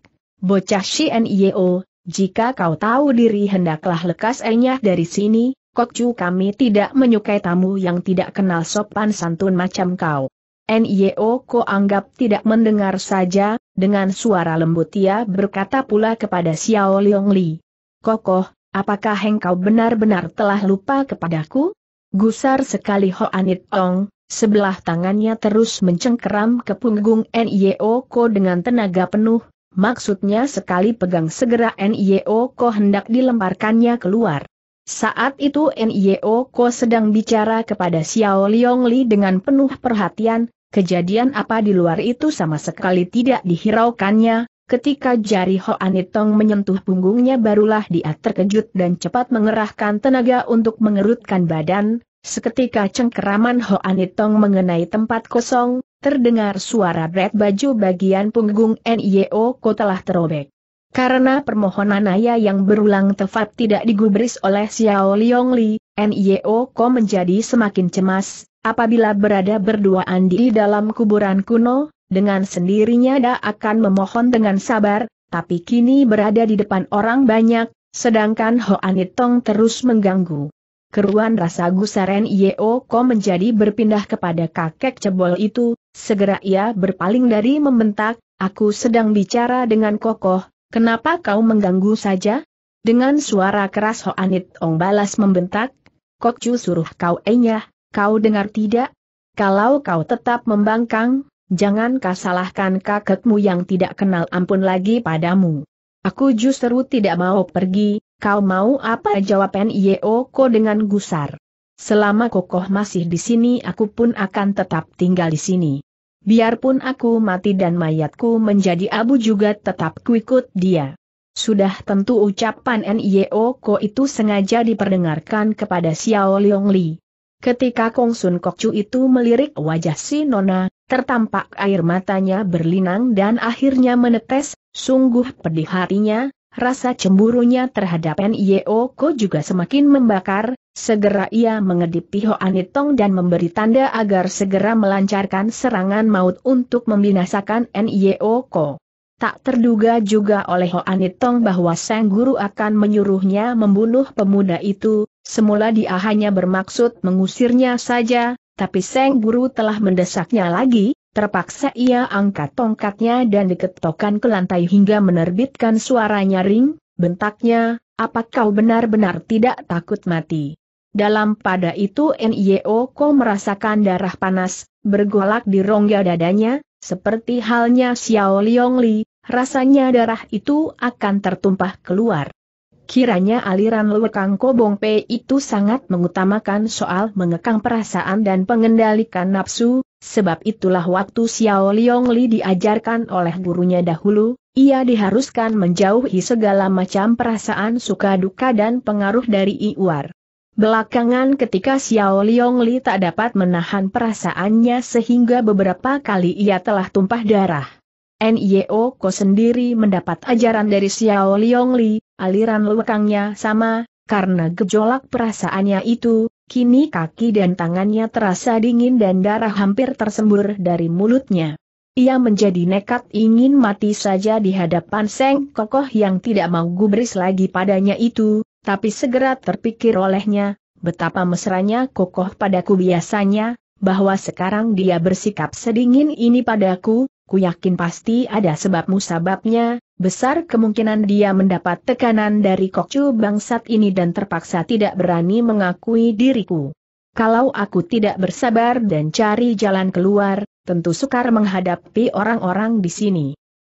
Bocah Shien Yeo, jika kau tahu diri hendaklah lekas enyah dari sini, kok cu kami tidak menyukai tamu yang tidak kenal sopan santun macam kau. N.I.O. Ko anggap tidak mendengar saja, dengan suara lembut ia berkata pula kepada Xiao Liong Li. Kokoh, apakah engkau benar-benar telah lupa kepadaku? Gusar sekali Ho Anit Ong, sebelah tangannya terus mencengkeram ke punggung N.I.O. Ko dengan tenaga penuh, Maksudnya sekali pegang segera NIO Ko hendak dilemparkannya keluar. Saat itu NIO Ko sedang bicara kepada Xiao Li dengan penuh perhatian, kejadian apa di luar itu sama sekali tidak dihiraukannya, ketika jari Ho Anitong menyentuh punggungnya barulah dia terkejut dan cepat mengerahkan tenaga untuk mengerutkan badan, Seketika cengkeraman Ho Anitong mengenai tempat kosong, terdengar suara bret baju bagian punggung NIO ko telah terobek. Karena permohonan Naya yang berulang tepat tidak digubris oleh Xiao Liong Li, NIO ko menjadi semakin cemas, apabila berada berduaan di dalam kuburan kuno, dengan sendirinya dia akan memohon dengan sabar, tapi kini berada di depan orang banyak, sedangkan Ho Anitong terus mengganggu keruan rasa gusaren Ko menjadi berpindah kepada kakek cebol itu, segera ia berpaling dari membentak, aku sedang bicara dengan kokoh, kenapa kau mengganggu saja? Dengan suara keras Hoanit Ong balas membentak, Kokju suruh kau enyah, kau dengar tidak? Kalau kau tetap membangkang, jangan kau salahkan kakekmu yang tidak kenal ampun lagi padamu. Aku justru tidak mau pergi, kau mau apa jawab Nio Ko dengan gusar. Selama kokoh masih di sini aku pun akan tetap tinggal di sini. Biarpun aku mati dan mayatku menjadi abu juga tetap kuikut dia. Sudah tentu ucapan Nio Ko itu sengaja diperdengarkan kepada Xiao Liong Li. Ketika Kong Sun Kokcu itu melirik wajah si Nona, tertampak air matanya berlinang dan akhirnya menetes, sungguh pedih hatinya. Rasa cemburunya terhadap Nio Ko juga semakin membakar, segera ia mengedip Piho Anitong dan memberi tanda agar segera melancarkan serangan maut untuk membinasakan Nio Ko. Tak terduga juga oleh Ho Anitong bahwa Sang Guru akan menyuruhnya membunuh pemuda itu, semula dia hanya bermaksud mengusirnya saja, tapi Sang Guru telah mendesaknya lagi, Terpaksa ia angkat tongkatnya dan diketokkan ke lantai hingga menerbitkan suara nyaring, bentaknya, apa kau benar-benar tidak takut mati? Dalam pada itu N.I.O. Ko merasakan darah panas, bergolak di rongga dadanya, seperti halnya Xiao Liong Li, rasanya darah itu akan tertumpah keluar. Kiranya aliran luar Kobong pe itu sangat mengutamakan soal mengekang perasaan dan pengendalikan nafsu, Sebab itulah waktu Xiao Liong Li diajarkan oleh gurunya dahulu, ia diharuskan menjauhi segala macam perasaan suka duka dan pengaruh dari Iwar. Belakangan ketika Xiao Liong Li tak dapat menahan perasaannya sehingga beberapa kali ia telah tumpah darah. Nio Ko sendiri mendapat ajaran dari Xiao Liong Li, aliran lekangnya sama, karena gejolak perasaannya itu, Kini kaki dan tangannya terasa dingin dan darah hampir tersembur dari mulutnya. Ia menjadi nekat ingin mati saja di hadapan Seng Kokoh yang tidak mau gubris lagi padanya itu, tapi segera terpikir olehnya, betapa mesranya Kokoh padaku biasanya, bahwa sekarang dia bersikap sedingin ini padaku, ku yakin pasti ada sebab musababnya, Besar kemungkinan dia mendapat tekanan dari kokcu bangsat ini dan terpaksa tidak berani mengakui diriku. Kalau aku tidak bersabar dan cari jalan keluar, tentu sukar menghadapi orang-orang di sini.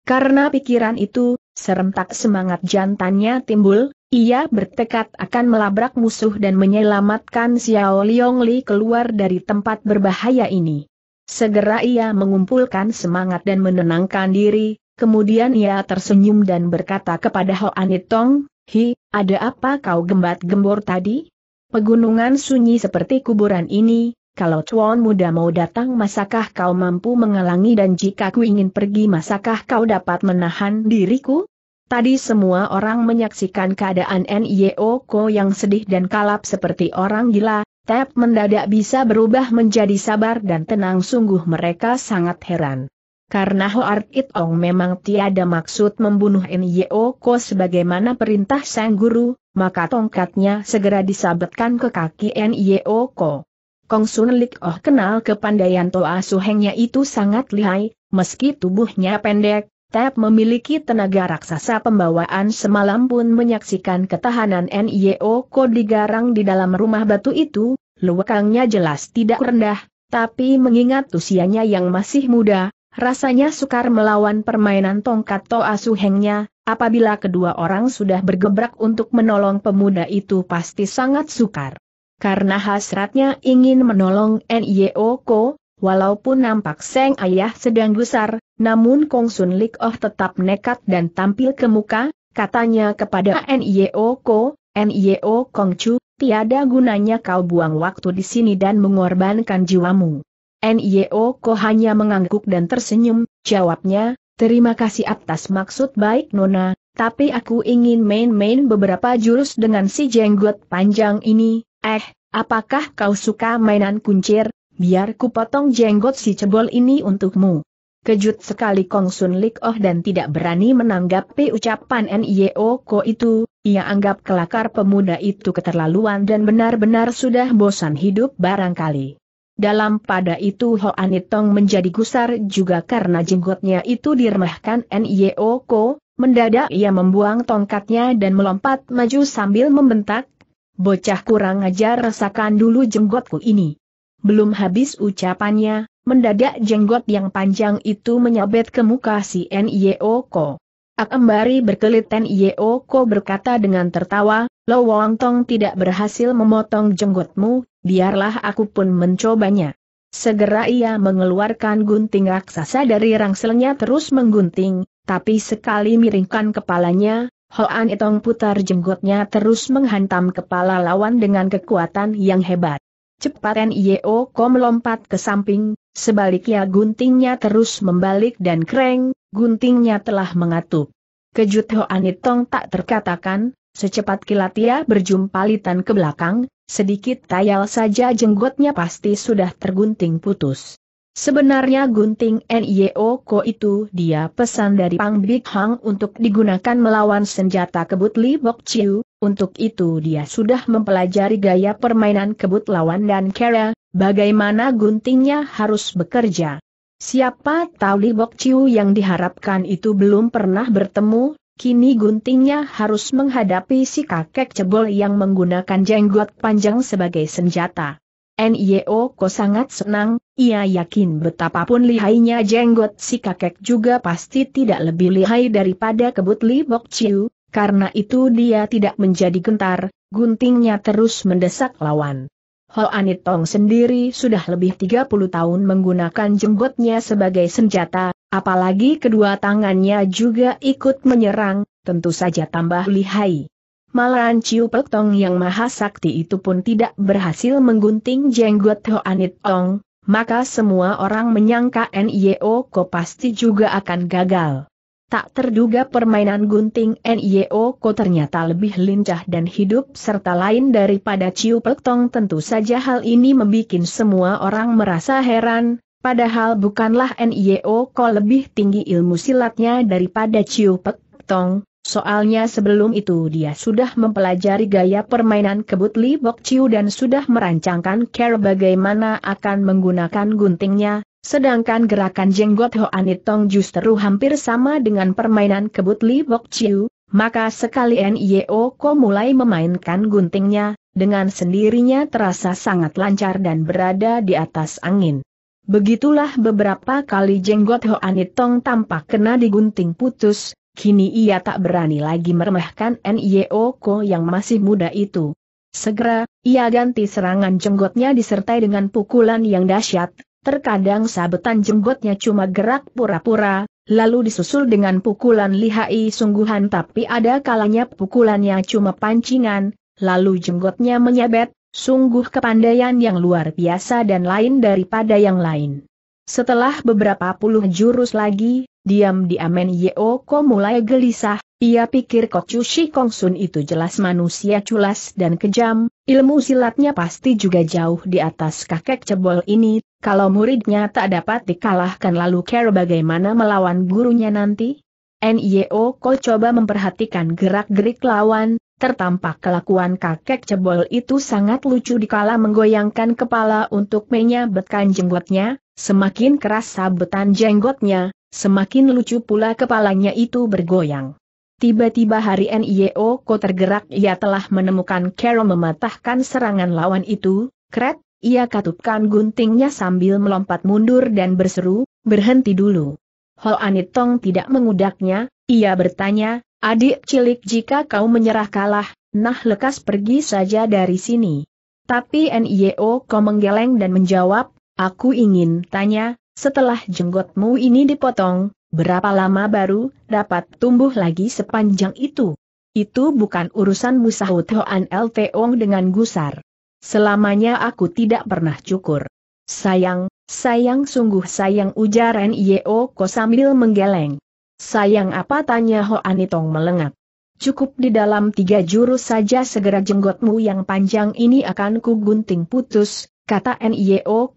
Karena pikiran itu, serentak semangat jantannya timbul, ia bertekad akan melabrak musuh dan menyelamatkan Xiao Liongli keluar dari tempat berbahaya ini. Segera ia mengumpulkan semangat dan menenangkan diri, Kemudian ia tersenyum dan berkata kepada Hoanitong, Hi, ada apa kau gembat-gembor tadi? Pegunungan sunyi seperti kuburan ini, kalau cuan muda mau datang masakah kau mampu mengalangi dan jika ku ingin pergi masakah kau dapat menahan diriku? Tadi semua orang menyaksikan keadaan N.I.O. Ko yang sedih dan kalap seperti orang gila, tap mendadak bisa berubah menjadi sabar dan tenang sungguh mereka sangat heran karena Hoar Itong memang tiada maksud membunuh Nyo Ko sebagaimana perintah sang guru, maka tongkatnya segera disabetkan ke kaki Nyo Ko. Kong Sun Lik Oh kenal kepandaian Toa Suhengnya itu sangat lihai, meski tubuhnya pendek, Tep memiliki tenaga raksasa pembawaan semalam pun menyaksikan ketahanan Nio Ko digarang di dalam rumah batu itu, luwakangnya jelas tidak rendah, tapi mengingat usianya yang masih muda, Rasanya sukar melawan permainan tongkat Toa Suhengnya, apabila kedua orang sudah bergebrak untuk menolong pemuda itu pasti sangat sukar. Karena hasratnya ingin menolong N.Y.O. Ko, walaupun nampak Seng Ayah sedang gusar, namun Kong Sun Lik Oh tetap nekat dan tampil ke muka, katanya kepada N.Y.O. Ko, N.Y.O. Kong Chu, tiada gunanya kau buang waktu di sini dan mengorbankan jiwamu. NIO e Ko hanya mengangguk dan tersenyum, jawabnya, terima kasih atas maksud baik Nona, tapi aku ingin main-main beberapa jurus dengan si jenggot panjang ini, eh, apakah kau suka mainan kuncir, biar ku potong jenggot si cebol ini untukmu. Kejut sekali Kong Sun Lik Oh dan tidak berani menanggapi ucapan NIO e Ko itu, ia anggap kelakar pemuda itu keterlaluan dan benar-benar sudah bosan hidup barangkali. Dalam pada itu Ho Anitong menjadi gusar juga karena jenggotnya itu diremahkan Nio Ko, mendadak ia membuang tongkatnya dan melompat maju sambil membentak, Bocah kurang ajar rasakan dulu jenggotku ini. Belum habis ucapannya, mendadak jenggot yang panjang itu menyabet ke muka si Nio Ko. Akembari berkelit Nio Ko berkata dengan tertawa, Lo Wong Tong tidak berhasil memotong jenggotmu, biarlah aku pun mencobanya. Segera ia mengeluarkan gunting raksasa dari rangselnya terus menggunting, tapi sekali miringkan kepalanya, Hoan Itong putar jenggotnya terus menghantam kepala lawan dengan kekuatan yang hebat. Cepat N.I.O. E Ko melompat ke samping, sebaliknya guntingnya terus membalik dan kreng, guntingnya telah mengatup. Kejut Hoan Itong tak terkatakan, secepat kilat ia berjumpa litan ke belakang, sedikit tayal saja jenggotnya pasti sudah tergunting putus. Sebenarnya gunting NIO Ko itu dia pesan dari Pang Big Hang untuk digunakan melawan senjata kebut Li Bok Chiu, untuk itu dia sudah mempelajari gaya permainan kebut lawan dan kera, bagaimana guntingnya harus bekerja. Siapa tahu Li Bok Chiu yang diharapkan itu belum pernah bertemu Kini guntingnya harus menghadapi si kakek cebol yang menggunakan jenggot panjang sebagai senjata. Nio Ko sangat senang, ia yakin betapapun lihainya jenggot si kakek juga pasti tidak lebih lihai daripada kebut Li Bok Chiu, karena itu dia tidak menjadi gentar, guntingnya terus mendesak lawan. Ho Anitong sendiri sudah lebih 30 tahun menggunakan jenggotnya sebagai senjata, Apalagi kedua tangannya juga ikut menyerang, tentu saja tambah lihai. Malahan Ciu Pek yang maha sakti itu pun tidak berhasil menggunting jenggot Hoanit Tong, maka semua orang menyangka NIO Ko pasti juga akan gagal. Tak terduga permainan gunting NIO Ko ternyata lebih lincah dan hidup serta lain daripada Ciu Pek tentu saja hal ini membuat semua orang merasa heran, Padahal bukanlah NIO kok lebih tinggi ilmu silatnya daripada Ciu Pek Tong, soalnya sebelum itu dia sudah mempelajari gaya permainan kebut Li Bok Ciu dan sudah merancangkan care bagaimana akan menggunakan guntingnya, sedangkan gerakan jenggot Hoan Tong justru hampir sama dengan permainan kebut Li Bok Ciu, maka sekali NIO Ko mulai memainkan guntingnya, dengan sendirinya terasa sangat lancar dan berada di atas angin. Begitulah beberapa kali jenggot Ho Tong tampak kena digunting putus, kini ia tak berani lagi meremehkan N.I.O. Ko yang masih muda itu. Segera, ia ganti serangan jenggotnya disertai dengan pukulan yang dahsyat, terkadang sabetan jenggotnya cuma gerak pura-pura, lalu disusul dengan pukulan lihai sungguhan tapi ada kalanya pukulannya cuma pancingan, lalu jenggotnya menyabet, Sungguh kepandaian yang luar biasa dan lain daripada yang lain. Setelah beberapa puluh jurus lagi, diam-diam Yeoko mulai gelisah, ia pikir kok Kocu Shikong Sun itu jelas manusia culas dan kejam, ilmu silatnya pasti juga jauh di atas kakek cebol ini, kalau muridnya tak dapat dikalahkan lalu care bagaimana melawan gurunya nanti? N.Y.O. Ko coba memperhatikan gerak-gerik lawan, Tertampak kelakuan kakek cebol itu sangat lucu dikala menggoyangkan kepala untuk menyabetkan jenggotnya, semakin keras sabetan jenggotnya, semakin lucu pula kepalanya itu bergoyang. Tiba-tiba hari NIO Ko tergerak ia telah menemukan Carol mematahkan serangan lawan itu, kret, ia katupkan guntingnya sambil melompat mundur dan berseru, berhenti dulu. Ho Anitong tidak mengudaknya, ia bertanya, Adik cilik jika kau menyerah kalah, nah lekas pergi saja dari sini. Tapi NIO kau menggeleng dan menjawab, aku ingin tanya, setelah jenggotmu ini dipotong, berapa lama baru dapat tumbuh lagi sepanjang itu? Itu bukan urusan sahut Hoan Lteong dengan gusar. Selamanya aku tidak pernah cukur. Sayang, sayang sungguh sayang ujar NIO ko sambil menggeleng. Sayang apa tanya Ho Anitong melengak. Cukup di dalam tiga jurus saja segera jenggotmu yang panjang ini akan kugunting putus, kata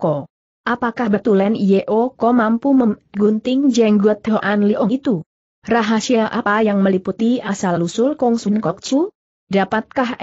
Ko. Apakah betul Ko mampu menggunting jenggot Ho An Leong itu? Rahasia apa yang meliputi asal-usul Kong Sun Kok Chu? Dapatkah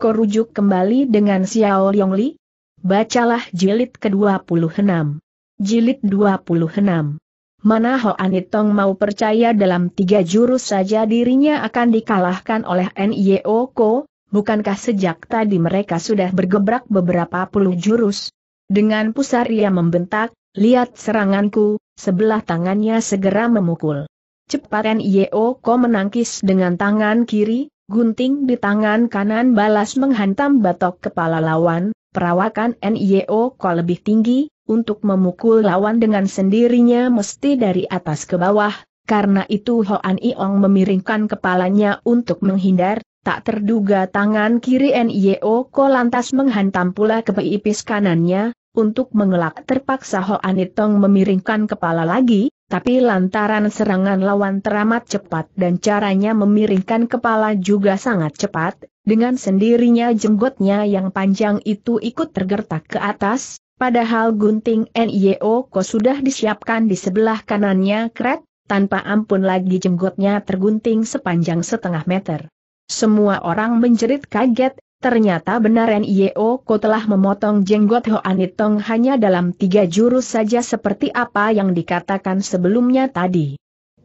Ko rujuk kembali dengan Xiao Leong Li? Bacalah jilid ke-26. Jilid 26 Mana Ho Anitong mau percaya dalam tiga jurus saja dirinya akan dikalahkan oleh N.I.O. Ko, bukankah sejak tadi mereka sudah bergebrak beberapa puluh jurus? Dengan pusar ia membentak, lihat seranganku, sebelah tangannya segera memukul. Cepat N.I.O. Ko menangkis dengan tangan kiri, gunting di tangan kanan balas menghantam batok kepala lawan, perawakan N.I.O. Ko lebih tinggi, untuk memukul lawan dengan sendirinya mesti dari atas ke bawah, karena itu Hoan Iong memiringkan kepalanya untuk menghindar, tak terduga tangan kiri Nio Ko lantas menghantam pula ke kanannya, untuk mengelak terpaksa Hoan Itong memiringkan kepala lagi, tapi lantaran serangan lawan teramat cepat dan caranya memiringkan kepala juga sangat cepat, dengan sendirinya jenggotnya yang panjang itu ikut tergertak ke atas, Padahal gunting NIO Ko sudah disiapkan di sebelah kanannya kret, tanpa ampun lagi jenggotnya tergunting sepanjang setengah meter. Semua orang menjerit kaget, ternyata benar NIO Ko telah memotong jenggot Hoan Itong hanya dalam tiga jurus saja seperti apa yang dikatakan sebelumnya tadi.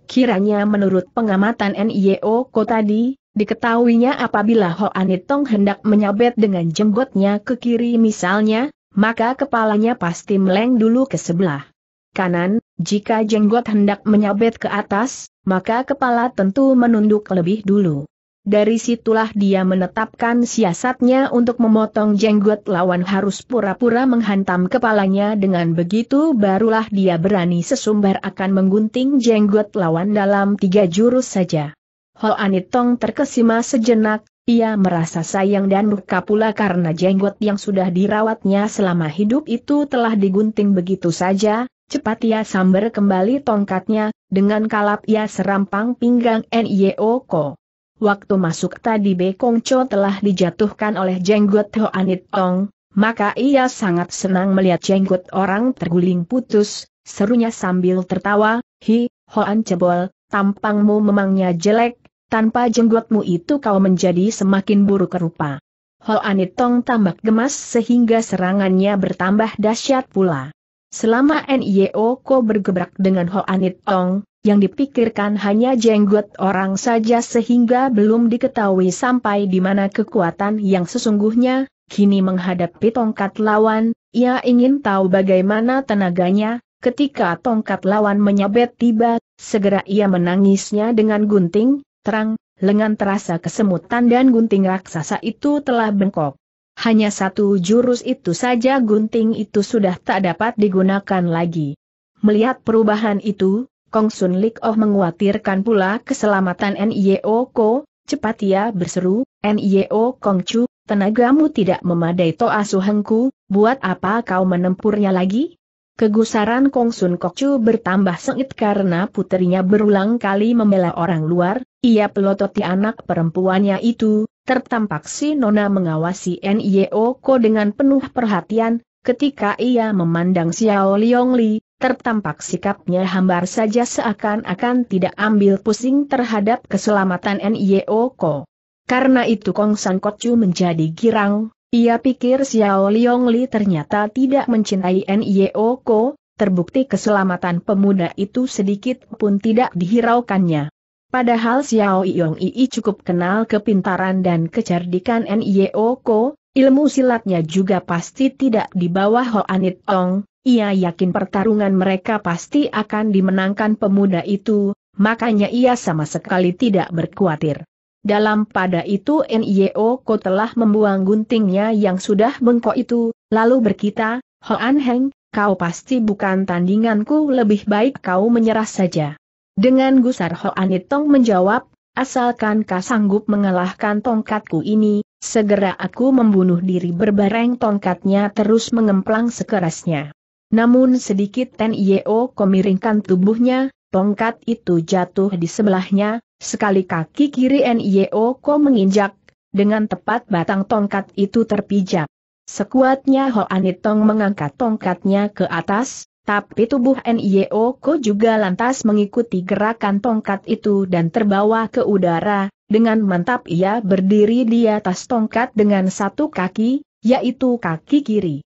Kiranya menurut pengamatan NIO Ko tadi, diketahuinya apabila Hoan Itong hendak menyabet dengan jenggotnya ke kiri misalnya, maka kepalanya pasti meleng dulu ke sebelah kanan, jika jenggot hendak menyabet ke atas, maka kepala tentu menunduk lebih dulu. Dari situlah dia menetapkan siasatnya untuk memotong jenggot lawan harus pura-pura menghantam kepalanya dengan begitu barulah dia berani sesumbar akan menggunting jenggot lawan dalam tiga jurus saja. Anitong terkesima sejenak, ia merasa sayang dan luka pula karena jenggot yang sudah dirawatnya selama hidup itu telah digunting begitu saja, cepat ia samber kembali tongkatnya, dengan kalap ia serampang pinggang Nyeoko. Waktu masuk tadi Kong Cho telah dijatuhkan oleh jenggot Hoanit Tong, maka ia sangat senang melihat jenggot orang terguling putus, serunya sambil tertawa, Hi, Hoan Cebol, tampangmu memangnya jelek, tanpa jenggotmu itu kau menjadi semakin buruk rupa. Anitong tambak gemas sehingga serangannya bertambah dahsyat pula. Selama NIO Ko bergebrak dengan Anitong, yang dipikirkan hanya jenggot orang saja sehingga belum diketahui sampai di mana kekuatan yang sesungguhnya, kini menghadapi tongkat lawan, ia ingin tahu bagaimana tenaganya, ketika tongkat lawan menyabet tiba, segera ia menangisnya dengan gunting, terang, lengan terasa kesemutan dan gunting raksasa itu telah bengkok. Hanya satu jurus itu saja gunting itu sudah tak dapat digunakan lagi. Melihat perubahan itu, Kong Sun Lik Oh menguatirkan pula keselamatan N.I.O. E Ko, cepat ia berseru, N.I.O. E Kong Chu, tenagamu tidak memadai Toa Suhengku, buat apa kau menempurnya lagi? Kegusaran Kong Sun Kok Chu bertambah sengit karena putrinya berulang kali membela orang luar, ia pelototi anak perempuannya itu, tertampak si Nona mengawasi Nio Ko dengan penuh perhatian, ketika ia memandang Xiao Liong Li, tertampak sikapnya hambar saja seakan-akan tidak ambil pusing terhadap keselamatan Nio Ko. Karena itu Kong San Kocu menjadi girang, ia pikir Xiao Liong Li ternyata tidak mencintai Nio Ko, terbukti keselamatan pemuda itu sedikit pun tidak dihiraukannya. Padahal Xiao Yong Yi cukup kenal kepintaran dan kecerdikan Nio Ko, ilmu silatnya juga pasti tidak di bawah Hoanit Ong, ia yakin pertarungan mereka pasti akan dimenangkan pemuda itu, makanya ia sama sekali tidak berkhawatir. Dalam pada itu Nio Ko telah membuang guntingnya yang sudah bengkok itu, lalu berkata, Hoan Heng, kau pasti bukan tandinganku lebih baik kau menyerah saja. Dengan gusar Hoan Anitong menjawab, asalkan kau sanggup mengalahkan tongkatku ini, segera aku membunuh diri berbareng tongkatnya terus mengemplang sekerasnya. Namun sedikit Ten Yeo kemiringkan tubuhnya, tongkat itu jatuh di sebelahnya, sekali kaki kiri Yeo Ko menginjak, dengan tepat batang tongkat itu terpijak. Sekuatnya Ho Anitong mengangkat tongkatnya ke atas, tapi tubuh NIO Ko juga lantas mengikuti gerakan tongkat itu dan terbawa ke udara, dengan mantap ia berdiri di atas tongkat dengan satu kaki, yaitu kaki kiri.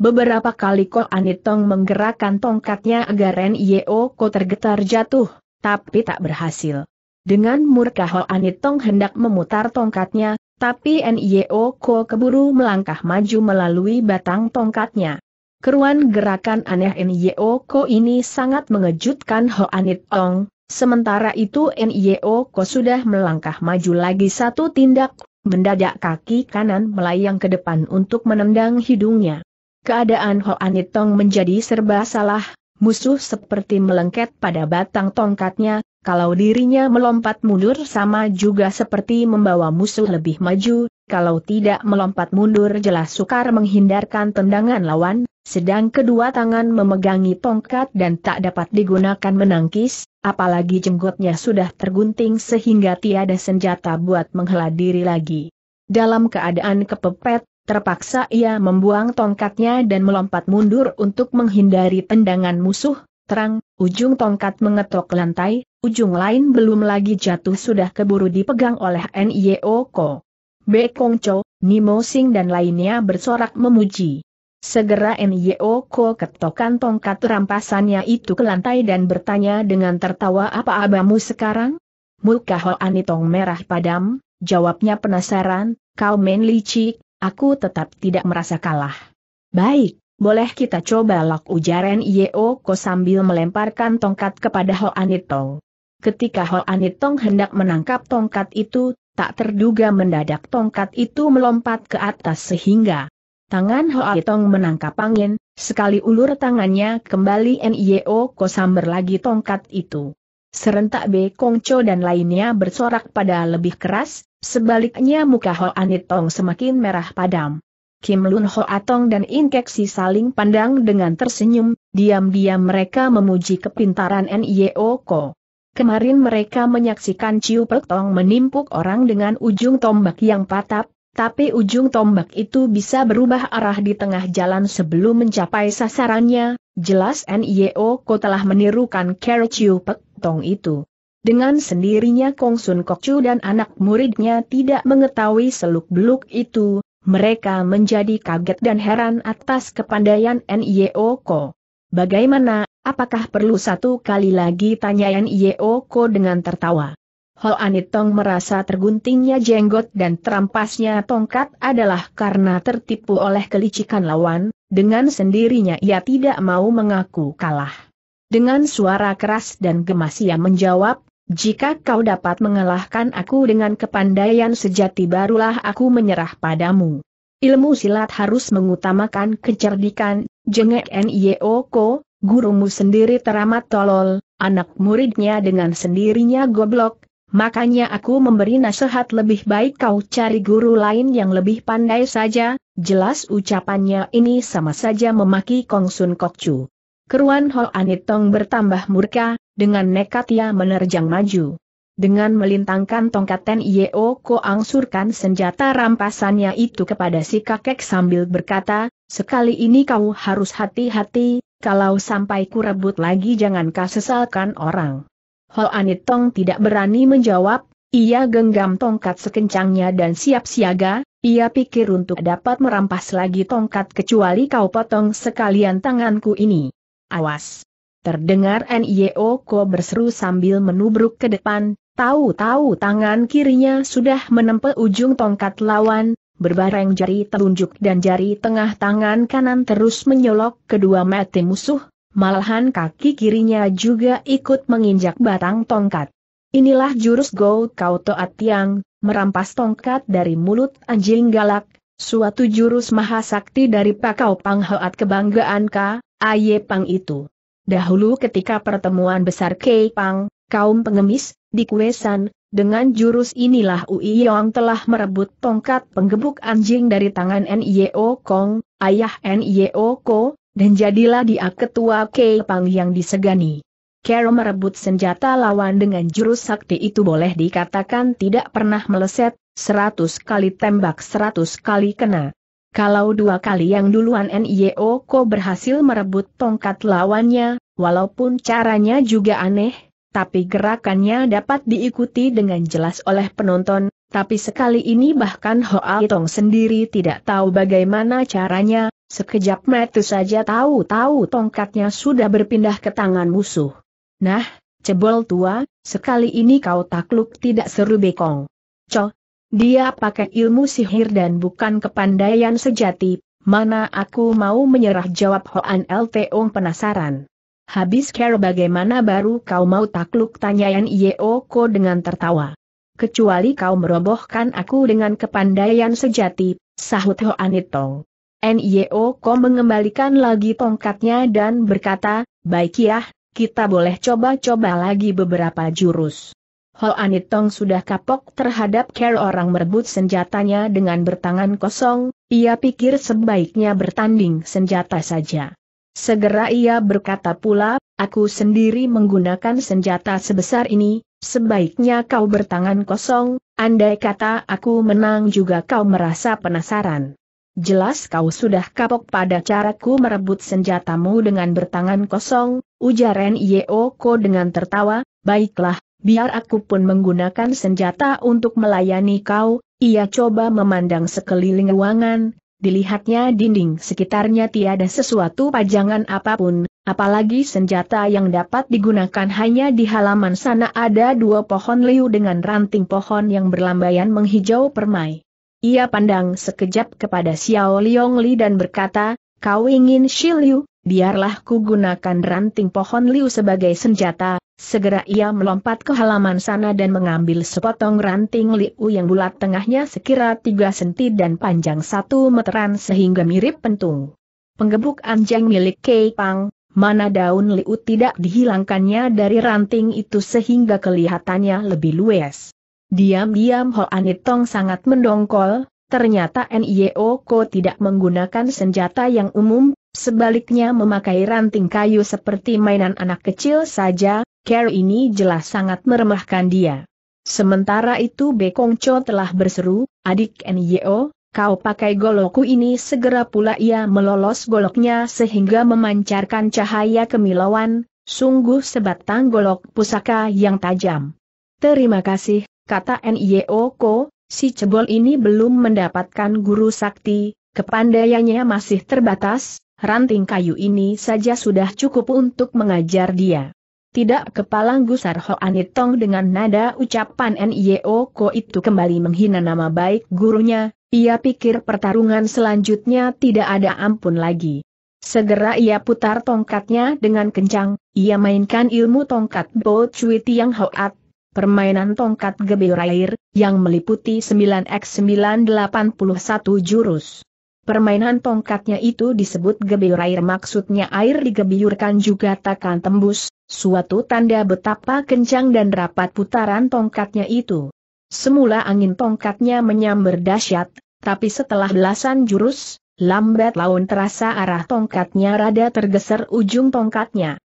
Beberapa kali Ko Anitong menggerakkan tongkatnya agar NIO Ko tergetar jatuh, tapi tak berhasil. Dengan murka Ho Anitong hendak memutar tongkatnya, tapi NIO Ko keburu melangkah maju melalui batang tongkatnya. Keruan gerakan aneh Ko ini sangat mengejutkan Hoanit Ong, sementara itu Ko sudah melangkah maju lagi satu tindak, mendadak kaki kanan melayang ke depan untuk menendang hidungnya. Keadaan Hoanit Ong menjadi serba salah, musuh seperti melengket pada batang tongkatnya, kalau dirinya melompat mundur sama juga seperti membawa musuh lebih maju, kalau tidak melompat mundur jelas sukar menghindarkan tendangan lawan, sedang kedua tangan memegangi tongkat dan tak dapat digunakan menangkis, apalagi jenggotnya sudah tergunting sehingga tiada senjata buat menghela diri lagi. Dalam keadaan kepepet, terpaksa ia membuang tongkatnya dan melompat mundur untuk menghindari tendangan musuh, terang, ujung tongkat mengetok lantai, ujung lain belum lagi jatuh sudah keburu dipegang oleh N.I.O. Ko. Bekong Cho, Nimo Sing dan lainnya bersorak memuji. Segera Nyo Ko ketokan tongkat rampasannya itu ke lantai dan bertanya dengan tertawa apa abamu sekarang? Muka Ho Anitong merah padam, jawabnya penasaran, kau main licik, aku tetap tidak merasa kalah. Baik, boleh kita coba lok ujaran Nyo Ko sambil melemparkan tongkat kepada Ho Anitong. Ketika Ho Anitong hendak menangkap tongkat itu, Tak terduga mendadak tongkat itu melompat ke atas sehingga tangan Hoa Tong menangkap angin, sekali ulur tangannya kembali NIO Ko samber lagi tongkat itu. Serentak Kong Kongco dan lainnya bersorak pada lebih keras, sebaliknya muka Ho Anitong semakin merah padam. Kim Lun Ho Atong dan Inkeksi saling pandang dengan tersenyum, diam-diam mereka memuji kepintaran NIO Ko. Kemarin mereka menyaksikan Ciu Pek Tong menimpuk orang dengan ujung tombak yang patap, tapi ujung tombak itu bisa berubah arah di tengah jalan sebelum mencapai sasarannya, jelas NIO Ko telah menirukan cara Ciu Pek Tong itu. Dengan sendirinya Kong Sun Kok Chu dan anak muridnya tidak mengetahui seluk-beluk itu, mereka menjadi kaget dan heran atas kepandaian NIO Ko. Bagaimana Apakah perlu satu kali lagi tanyaan Yeoko dengan tertawa? Anitong merasa terguntingnya jenggot dan terampasnya tongkat adalah karena tertipu oleh kelicikan lawan, dengan sendirinya ia tidak mau mengaku kalah. Dengan suara keras dan gemas ia menjawab, jika kau dapat mengalahkan aku dengan kepandaian sejati barulah aku menyerah padamu. Ilmu silat harus mengutamakan kecerdikan, jengek Nyeoko, gurumu sendiri teramat tolol, anak muridnya dengan sendirinya goblok, makanya aku memberi nasihat lebih baik kau cari guru lain yang lebih pandai saja, jelas ucapannya ini sama saja memaki Kong Sun Kok Chu. Keruan Ho Anitong bertambah murka, dengan nekat ia menerjang maju. Dengan melintangkan tongkat Ten Yeo Ko angsurkan senjata rampasannya itu kepada si kakek sambil berkata, sekali ini kau harus hati-hati, kalau sampai kurebut lagi jangankah sesalkan orang. Hoanit Tong tidak berani menjawab, ia genggam tongkat sekencangnya dan siap siaga, ia pikir untuk dapat merampas lagi tongkat kecuali kau potong sekalian tanganku ini. Awas! Terdengar N.I.O. Ko berseru sambil menubruk ke depan, tahu-tahu tangan kirinya sudah menempel ujung tongkat lawan, berbareng jari telunjuk dan jari tengah tangan kanan terus menyolok kedua mati musuh, malahan kaki kirinya juga ikut menginjak batang tongkat. Inilah jurus Go Kau Toat Yang, merampas tongkat dari mulut anjing galak, suatu jurus mahasakti dari Pakau Panghaat kebanggaan Ka, Aye Pang itu. Dahulu ketika pertemuan besar Kei Pang, kaum pengemis, di Kuesan, dengan jurus inilah Ui Yong telah merebut tongkat penggebuk anjing dari tangan N.I.O. Kong, ayah N.I.O. Ko, dan jadilah dia ketua Kei yang disegani. Kero merebut senjata lawan dengan jurus sakti itu boleh dikatakan tidak pernah meleset, seratus kali tembak seratus kali kena. Kalau dua kali yang duluan N.I.O. Ko berhasil merebut tongkat lawannya, walaupun caranya juga aneh, tapi gerakannya dapat diikuti dengan jelas oleh penonton, tapi sekali ini bahkan Hoa Tong sendiri tidak tahu bagaimana caranya, sekejap metu saja tahu-tahu tongkatnya sudah berpindah ke tangan musuh. Nah, cebol tua, sekali ini kau takluk tidak seru bekong. Co, dia pakai ilmu sihir dan bukan kepandaian sejati, mana aku mau menyerah jawab Hoan Lteong penasaran. Habis care bagaimana baru kau mau takluk tanya Yan Yeoko dengan tertawa. Kecuali kau merobohkan aku dengan kepandaian sejati, sahut Hoanitong. Yeoko mengembalikan lagi tongkatnya dan berkata, baik ya, kita boleh coba-coba lagi beberapa jurus. Hoanitong sudah kapok terhadap care orang merebut senjatanya dengan bertangan kosong, ia pikir sebaiknya bertanding senjata saja. Segera ia berkata pula, aku sendiri menggunakan senjata sebesar ini, sebaiknya kau bertangan kosong, andai kata aku menang juga kau merasa penasaran. Jelas kau sudah kapok pada caraku merebut senjatamu dengan bertangan kosong, ujar Yeoko dengan tertawa, baiklah, biar aku pun menggunakan senjata untuk melayani kau, ia coba memandang sekeliling ruangan, dilihatnya dinding sekitarnya tiada sesuatu pajangan apapun, apalagi senjata yang dapat digunakan hanya di halaman sana ada dua pohon liu dengan ranting pohon yang berlambaian menghijau permai. Ia pandang sekejap kepada Xiao Liong Li dan berkata, kau ingin Shi Liu, biarlah ku gunakan ranting pohon liu sebagai senjata, Segera ia melompat ke halaman sana dan mengambil sepotong ranting liu yang bulat tengahnya sekira tiga senti dan panjang satu meteran sehingga mirip pentung. Penggebuk anjing milik Kei Pang, mana daun liu tidak dihilangkannya dari ranting itu sehingga kelihatannya lebih luwes. Diam-diam Ho Anitong sangat mendongkol, ternyata Nio Ko tidak menggunakan senjata yang umum, sebaliknya memakai ranting kayu seperti mainan anak kecil saja, Care ini jelas sangat meremahkan dia. Sementara itu Bekong Cho telah berseru, adik Nyo, kau pakai goloku ini segera pula ia melolos goloknya sehingga memancarkan cahaya kemilauan, sungguh sebatang golok pusaka yang tajam. Terima kasih, kata Nyo Ko, si cebol ini belum mendapatkan guru sakti, kepandaiannya masih terbatas, ranting kayu ini saja sudah cukup untuk mengajar dia. Tidak kepala gusar Ho Anitong dengan nada ucapan Nio Ko itu kembali menghina nama baik gurunya, ia pikir pertarungan selanjutnya tidak ada ampun lagi. Segera ia putar tongkatnya dengan kencang, ia mainkan ilmu tongkat Bo Cui Tiang Hoat, permainan tongkat gebil air, yang meliputi 9x981 jurus. Permainan tongkatnya itu disebut gebil air maksudnya air digebiurkan juga takkan tembus, Suatu tanda betapa kencang dan rapat putaran tongkatnya itu. Semula angin tongkatnya menyambar dahsyat, tapi setelah belasan jurus, lambat laun terasa arah tongkatnya rada tergeser ujung tongkatnya.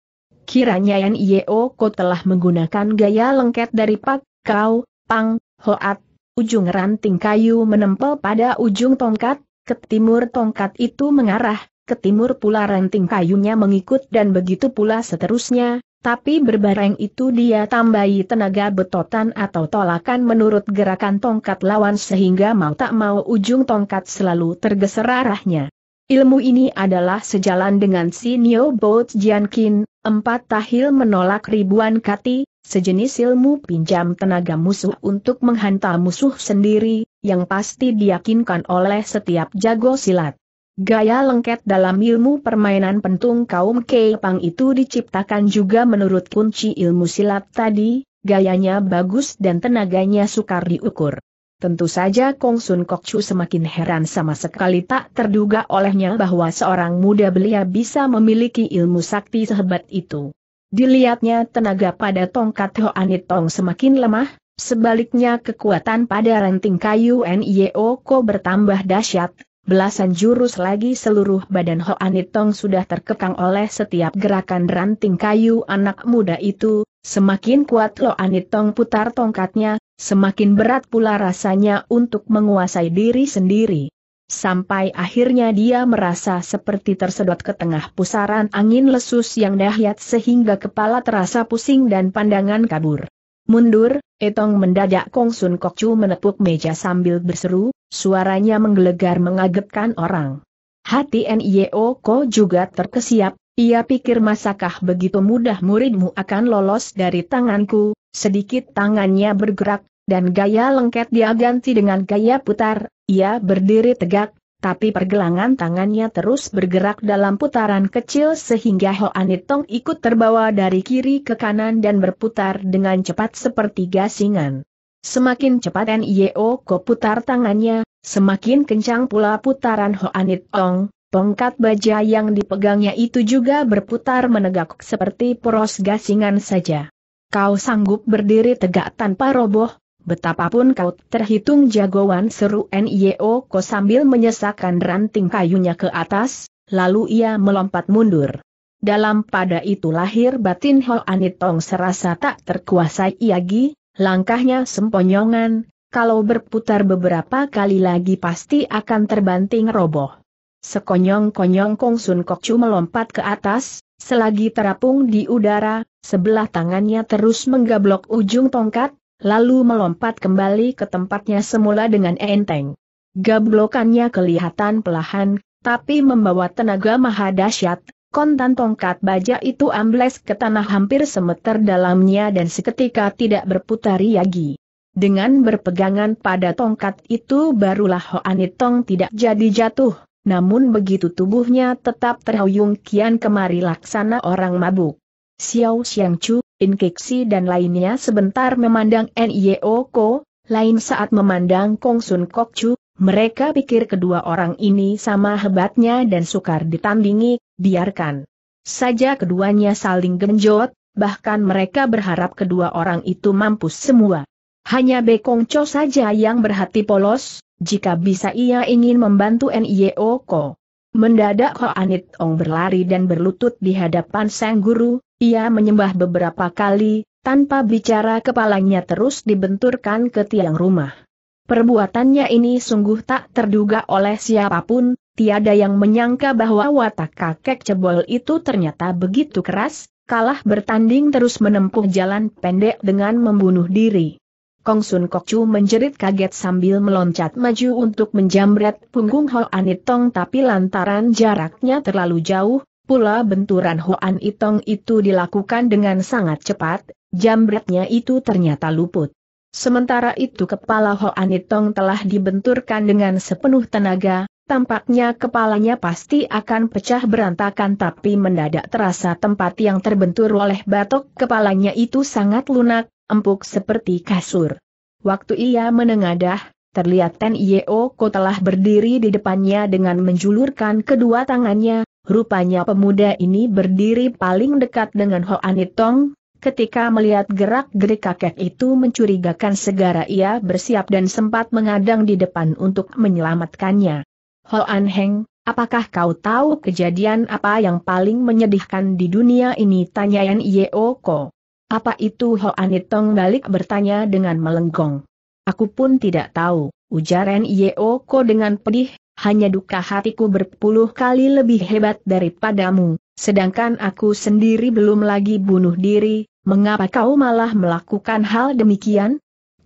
Kiranya YEO Ko telah menggunakan gaya lengket dari Pak, Kau, Pang, Hoat, ujung ranting kayu menempel pada ujung tongkat, ke timur tongkat itu mengarah, ke timur pula ranting kayunya mengikut dan begitu pula seterusnya, tapi berbareng itu dia tambahi tenaga betotan atau tolakan menurut gerakan tongkat lawan sehingga mau tak mau ujung tongkat selalu tergeser arahnya. Ilmu ini adalah sejalan dengan Sinyo Boat Jiankin, empat tahil menolak ribuan kati, sejenis ilmu pinjam tenaga musuh untuk menghantam musuh sendiri, yang pasti diyakinkan oleh setiap jago silat. Gaya lengket dalam ilmu permainan pentung kaum Keipang itu diciptakan juga menurut kunci ilmu silat tadi, gayanya bagus dan tenaganya sukar diukur. Tentu saja Kong Sun Kok Chu semakin heran sama sekali tak terduga olehnya bahwa seorang muda belia bisa memiliki ilmu sakti sehebat itu. Dilihatnya tenaga pada tongkat Hoanit Tong semakin lemah, sebaliknya kekuatan pada ranting kayu Nio Ko bertambah dahsyat, belasan jurus lagi seluruh badan Hoanitong sudah terkekang oleh setiap gerakan ranting kayu anak muda itu, semakin kuat Anitong putar tongkatnya, semakin berat pula rasanya untuk menguasai diri sendiri. Sampai akhirnya dia merasa seperti tersedot ke tengah pusaran angin lesus yang dahyat sehingga kepala terasa pusing dan pandangan kabur. Mundur, Etong mendadak Kong Sun Kok Chu menepuk meja sambil berseru, Suaranya menggelegar mengagetkan orang. Hati NIO Ko juga terkesiap, ia pikir masakah begitu mudah muridmu akan lolos dari tanganku, sedikit tangannya bergerak, dan gaya lengket dia ganti dengan gaya putar, ia berdiri tegak, tapi pergelangan tangannya terus bergerak dalam putaran kecil sehingga Hoan Anitong ikut terbawa dari kiri ke kanan dan berputar dengan cepat seperti gasingan. Semakin cepat NIO Ko putar tangannya, semakin kencang pula putaran Hoanit Ong, tongkat baja yang dipegangnya itu juga berputar menegak seperti poros gasingan saja. Kau sanggup berdiri tegak tanpa roboh, betapapun kau terhitung jagoan seru NIO Ko sambil menyesakan ranting kayunya ke atas, lalu ia melompat mundur. Dalam pada itu lahir batin Ho Anitong serasa tak terkuasai Iagi, Langkahnya sempoyongan, kalau berputar beberapa kali lagi pasti akan terbanting roboh. Sekonyong-konyong Kong Sun Kokcu melompat ke atas, selagi terapung di udara, sebelah tangannya terus menggablok ujung tongkat, lalu melompat kembali ke tempatnya semula dengan enteng. Gablokannya kelihatan pelahan, tapi membawa tenaga maha dahsyat, Kontan tongkat baja itu ambles ke tanah hampir semeter dalamnya dan seketika tidak berputar lagi. Dengan berpegangan pada tongkat itu barulah Hoanitong tidak jadi jatuh, namun begitu tubuhnya tetap terhuyung kian kemari laksana orang mabuk. Xiao Xiangchu, Inkiksi dan lainnya sebentar memandang Nyeoko, lain saat memandang Kong Sun Kok Chu, mereka pikir kedua orang ini sama hebatnya dan sukar ditandingi, biarkan saja keduanya saling genjot, bahkan mereka berharap kedua orang itu mampus semua. Hanya Bekong Cho saja yang berhati polos, jika bisa ia ingin membantu N.I.O. Ko. Mendadak Ho Anit Ong berlari dan berlutut di hadapan sang guru, ia menyembah beberapa kali, tanpa bicara kepalanya terus dibenturkan ke tiang rumah. Perbuatannya ini sungguh tak terduga oleh siapapun, tiada yang menyangka bahwa watak kakek cebol itu ternyata begitu keras, kalah bertanding terus menempuh jalan pendek dengan membunuh diri. Kong Sun Kok Chu menjerit kaget sambil meloncat maju untuk menjamret punggung Ho Anitong tapi lantaran jaraknya terlalu jauh, Pula benturan Hoan Itong itu dilakukan dengan sangat cepat, jambretnya itu ternyata luput. Sementara itu kepala Hoan Itong telah dibenturkan dengan sepenuh tenaga, tampaknya kepalanya pasti akan pecah berantakan tapi mendadak terasa tempat yang terbentur oleh batok kepalanya itu sangat lunak, empuk seperti kasur. Waktu ia menengadah, terlihat Ten Yeo Ko telah berdiri di depannya dengan menjulurkan kedua tangannya, Rupanya pemuda ini berdiri paling dekat dengan Ho Hoanitong, ketika melihat gerak-gerik kakek itu mencurigakan segera ia bersiap dan sempat mengadang di depan untuk menyelamatkannya. Hoan Heng, apakah kau tahu kejadian apa yang paling menyedihkan di dunia ini? Ye Yeoko. Oh apa itu Ho Hoanitong balik bertanya dengan melenggong. Aku pun tidak tahu, ujaran Yeoko oh dengan pedih, hanya duka hatiku berpuluh kali lebih hebat daripadamu, sedangkan aku sendiri belum lagi bunuh diri, mengapa kau malah melakukan hal demikian?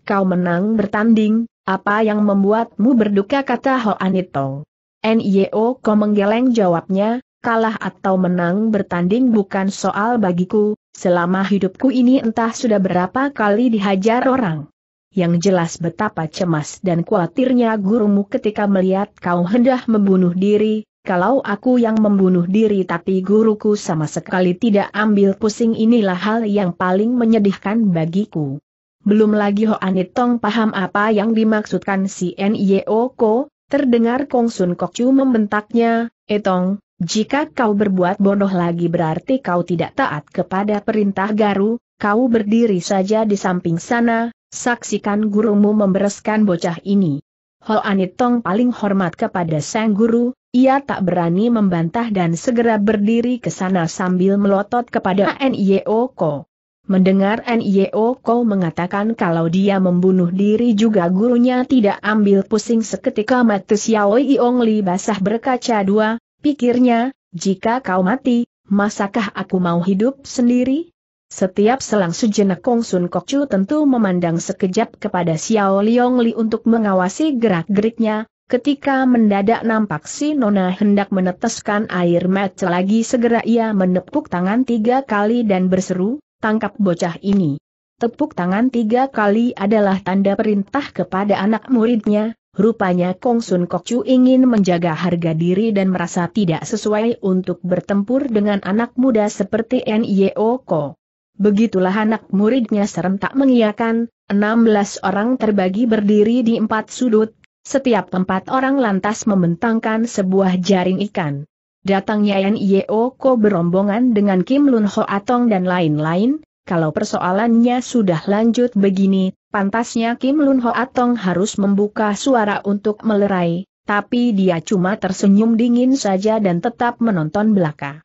Kau menang bertanding, apa yang membuatmu berduka kata Anito. Nio kau menggeleng jawabnya, kalah atau menang bertanding bukan soal bagiku, selama hidupku ini entah sudah berapa kali dihajar orang yang jelas betapa cemas dan khawatirnya gurumu ketika melihat kau hendak membunuh diri, kalau aku yang membunuh diri tapi guruku sama sekali tidak ambil pusing inilah hal yang paling menyedihkan bagiku. Belum lagi Hoani Tong paham apa yang dimaksudkan si N.Y.O. Ko, terdengar Kong Sun Kok Chu membentaknya, Etong, eh jika kau berbuat bodoh lagi berarti kau tidak taat kepada perintah Garu, kau berdiri saja di samping sana, Saksikan gurumu membereskan bocah ini. Ho Anitong paling hormat kepada sang guru, ia tak berani membantah dan segera berdiri ke sana sambil melotot kepada N.I.O. Ko. Mendengar N.I.O. Ko mengatakan kalau dia membunuh diri juga gurunya tidak ambil pusing seketika mati Xiao Iong Li basah berkaca dua, pikirnya, jika kau mati, masakah aku mau hidup sendiri? Setiap selang sejenak Kong Sun Kok Chu tentu memandang sekejap kepada Xiao Liong Li untuk mengawasi gerak-geriknya, ketika mendadak nampak si Nona hendak meneteskan air mata lagi segera ia menepuk tangan tiga kali dan berseru, tangkap bocah ini. Tepuk tangan tiga kali adalah tanda perintah kepada anak muridnya, rupanya Kong Sun Kok Chu ingin menjaga harga diri dan merasa tidak sesuai untuk bertempur dengan anak muda seperti N.Y.O. Ko. Begitulah anak muridnya serentak mengiakan. 16 orang terbagi berdiri di empat sudut, setiap empat orang lantas membentangkan sebuah jaring ikan. Datangnya NIEO Ko berombongan dengan Kim Lun Ho Atong dan lain-lain, kalau persoalannya sudah lanjut begini, pantasnya Kim Lun Ho Atong harus membuka suara untuk melerai, tapi dia cuma tersenyum dingin saja dan tetap menonton belaka.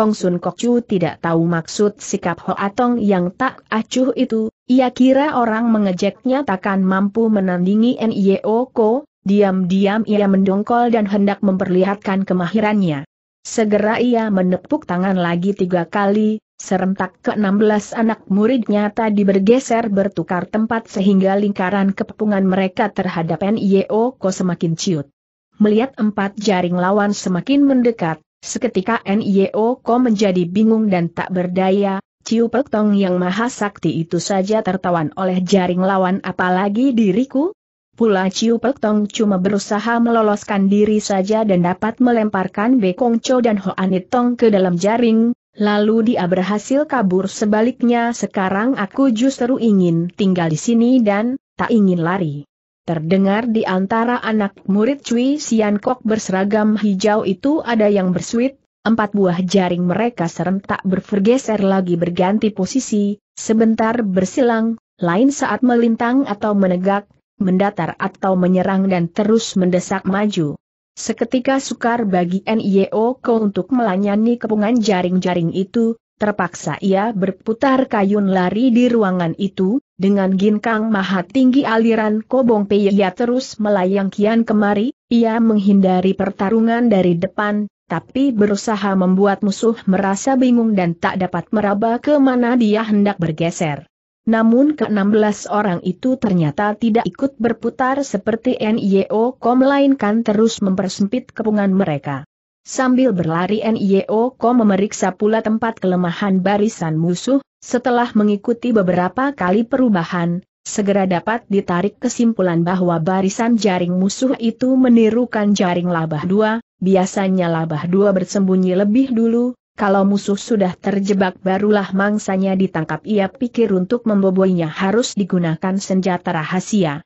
Kong Sun Kok Chu tidak tahu maksud sikap Hoa Tong yang tak acuh itu, ia kira orang mengejeknya takkan mampu menandingi N.I.O. Ko, diam-diam ia mendongkol dan hendak memperlihatkan kemahirannya. Segera ia menepuk tangan lagi tiga kali, serentak ke-16 anak muridnya tadi bergeser bertukar tempat sehingga lingkaran kepungan mereka terhadap N.I.O. Ko semakin ciut. Melihat empat jaring lawan semakin mendekat, Seketika NIO Ko menjadi bingung dan tak berdaya, Ciu Pek Tong yang maha sakti itu saja tertawan oleh jaring lawan apalagi diriku? Pula Ciu Pek Tong cuma berusaha meloloskan diri saja dan dapat melemparkan Bekong Cho dan Anit Tong ke dalam jaring, lalu dia berhasil kabur sebaliknya sekarang aku justru ingin tinggal di sini dan tak ingin lari. Terdengar di antara anak murid Cui Sian Kok berseragam hijau itu ada yang bersuit, empat buah jaring mereka serentak bergeser lagi berganti posisi, sebentar bersilang, lain saat melintang atau menegak, mendatar atau menyerang dan terus mendesak maju. Seketika sukar bagi NIO Ko untuk melayani kepungan jaring-jaring itu, Terpaksa ia berputar kayun lari di ruangan itu, dengan ginkang maha tinggi aliran kobong peya terus melayang kian kemari, ia menghindari pertarungan dari depan, tapi berusaha membuat musuh merasa bingung dan tak dapat meraba kemana dia hendak bergeser. Namun ke-16 orang itu ternyata tidak ikut berputar seperti NIO Kom melainkan terus mempersempit kepungan mereka. Sambil berlari NIO Ko memeriksa pula tempat kelemahan barisan musuh, setelah mengikuti beberapa kali perubahan, segera dapat ditarik kesimpulan bahwa barisan jaring musuh itu menirukan jaring labah dua, biasanya labah dua bersembunyi lebih dulu, kalau musuh sudah terjebak barulah mangsanya ditangkap ia pikir untuk memboboinya harus digunakan senjata rahasia.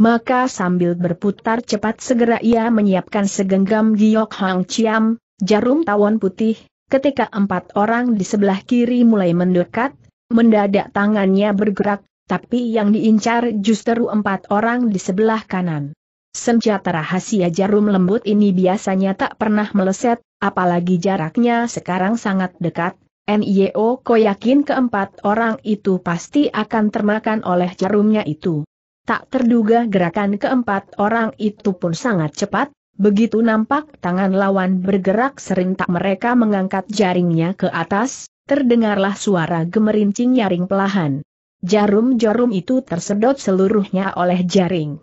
Maka sambil berputar cepat segera ia menyiapkan segenggam giok hang ciam, jarum tawon putih, ketika empat orang di sebelah kiri mulai mendekat, mendadak tangannya bergerak, tapi yang diincar justru empat orang di sebelah kanan. Senjata rahasia jarum lembut ini biasanya tak pernah meleset, apalagi jaraknya sekarang sangat dekat, NIO ko yakin keempat orang itu pasti akan termakan oleh jarumnya itu. Tak terduga gerakan keempat orang itu pun sangat cepat, begitu nampak tangan lawan bergerak serentak mereka mengangkat jaringnya ke atas, terdengarlah suara gemerincing nyaring pelahan. Jarum-jarum itu tersedot seluruhnya oleh jaring.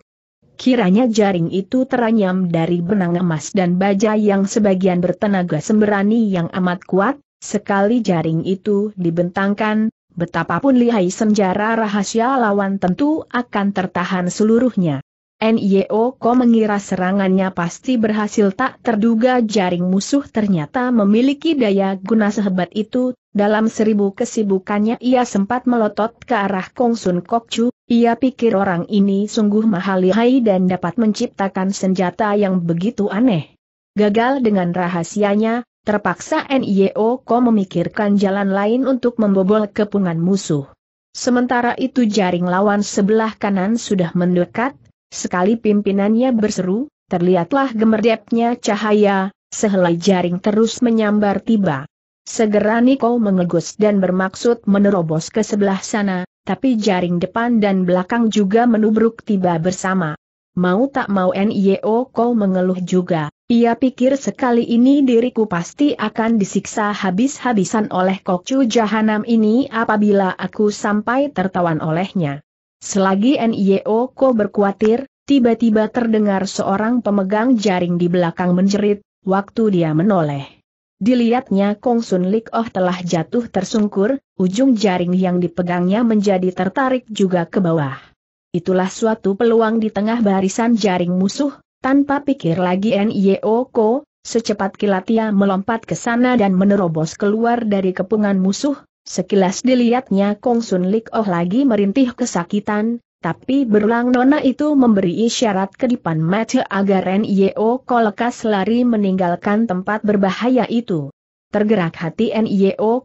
Kiranya jaring itu teranyam dari benang emas dan baja yang sebagian bertenaga semberani yang amat kuat, sekali jaring itu dibentangkan, betapapun lihai senjara rahasia lawan tentu akan tertahan seluruhnya. NIO Ko mengira serangannya pasti berhasil tak terduga jaring musuh ternyata memiliki daya guna sehebat itu, dalam seribu kesibukannya ia sempat melotot ke arah Kong Sun Kok Chu. ia pikir orang ini sungguh mahal lihai dan dapat menciptakan senjata yang begitu aneh. Gagal dengan rahasianya, Terpaksa NIO Ko memikirkan jalan lain untuk membobol kepungan musuh. Sementara itu jaring lawan sebelah kanan sudah mendekat, sekali pimpinannya berseru, terlihatlah gemerdepnya cahaya, sehelai jaring terus menyambar tiba. Segera Niko mengegus dan bermaksud menerobos ke sebelah sana, tapi jaring depan dan belakang juga menubruk tiba bersama. Mau tak mau NIO Ko mengeluh juga. Ia pikir sekali ini diriku pasti akan disiksa habis-habisan oleh kokcu jahanam ini apabila aku sampai tertawan olehnya. Selagi NIO Ko berkuatir, tiba-tiba terdengar seorang pemegang jaring di belakang menjerit, waktu dia menoleh. Dilihatnya Kong Sun Lik Oh telah jatuh tersungkur, ujung jaring yang dipegangnya menjadi tertarik juga ke bawah. Itulah suatu peluang di tengah barisan jaring musuh, tanpa pikir lagi Ko, secepat kilat ia melompat ke sana dan menerobos keluar dari kepungan musuh, sekilas dilihatnya Kong Sun Lik Oh lagi merintih kesakitan, tapi berulang nona itu memberi isyarat ke depan mata agar Nio lekas lari meninggalkan tempat berbahaya itu. Tergerak hati Nio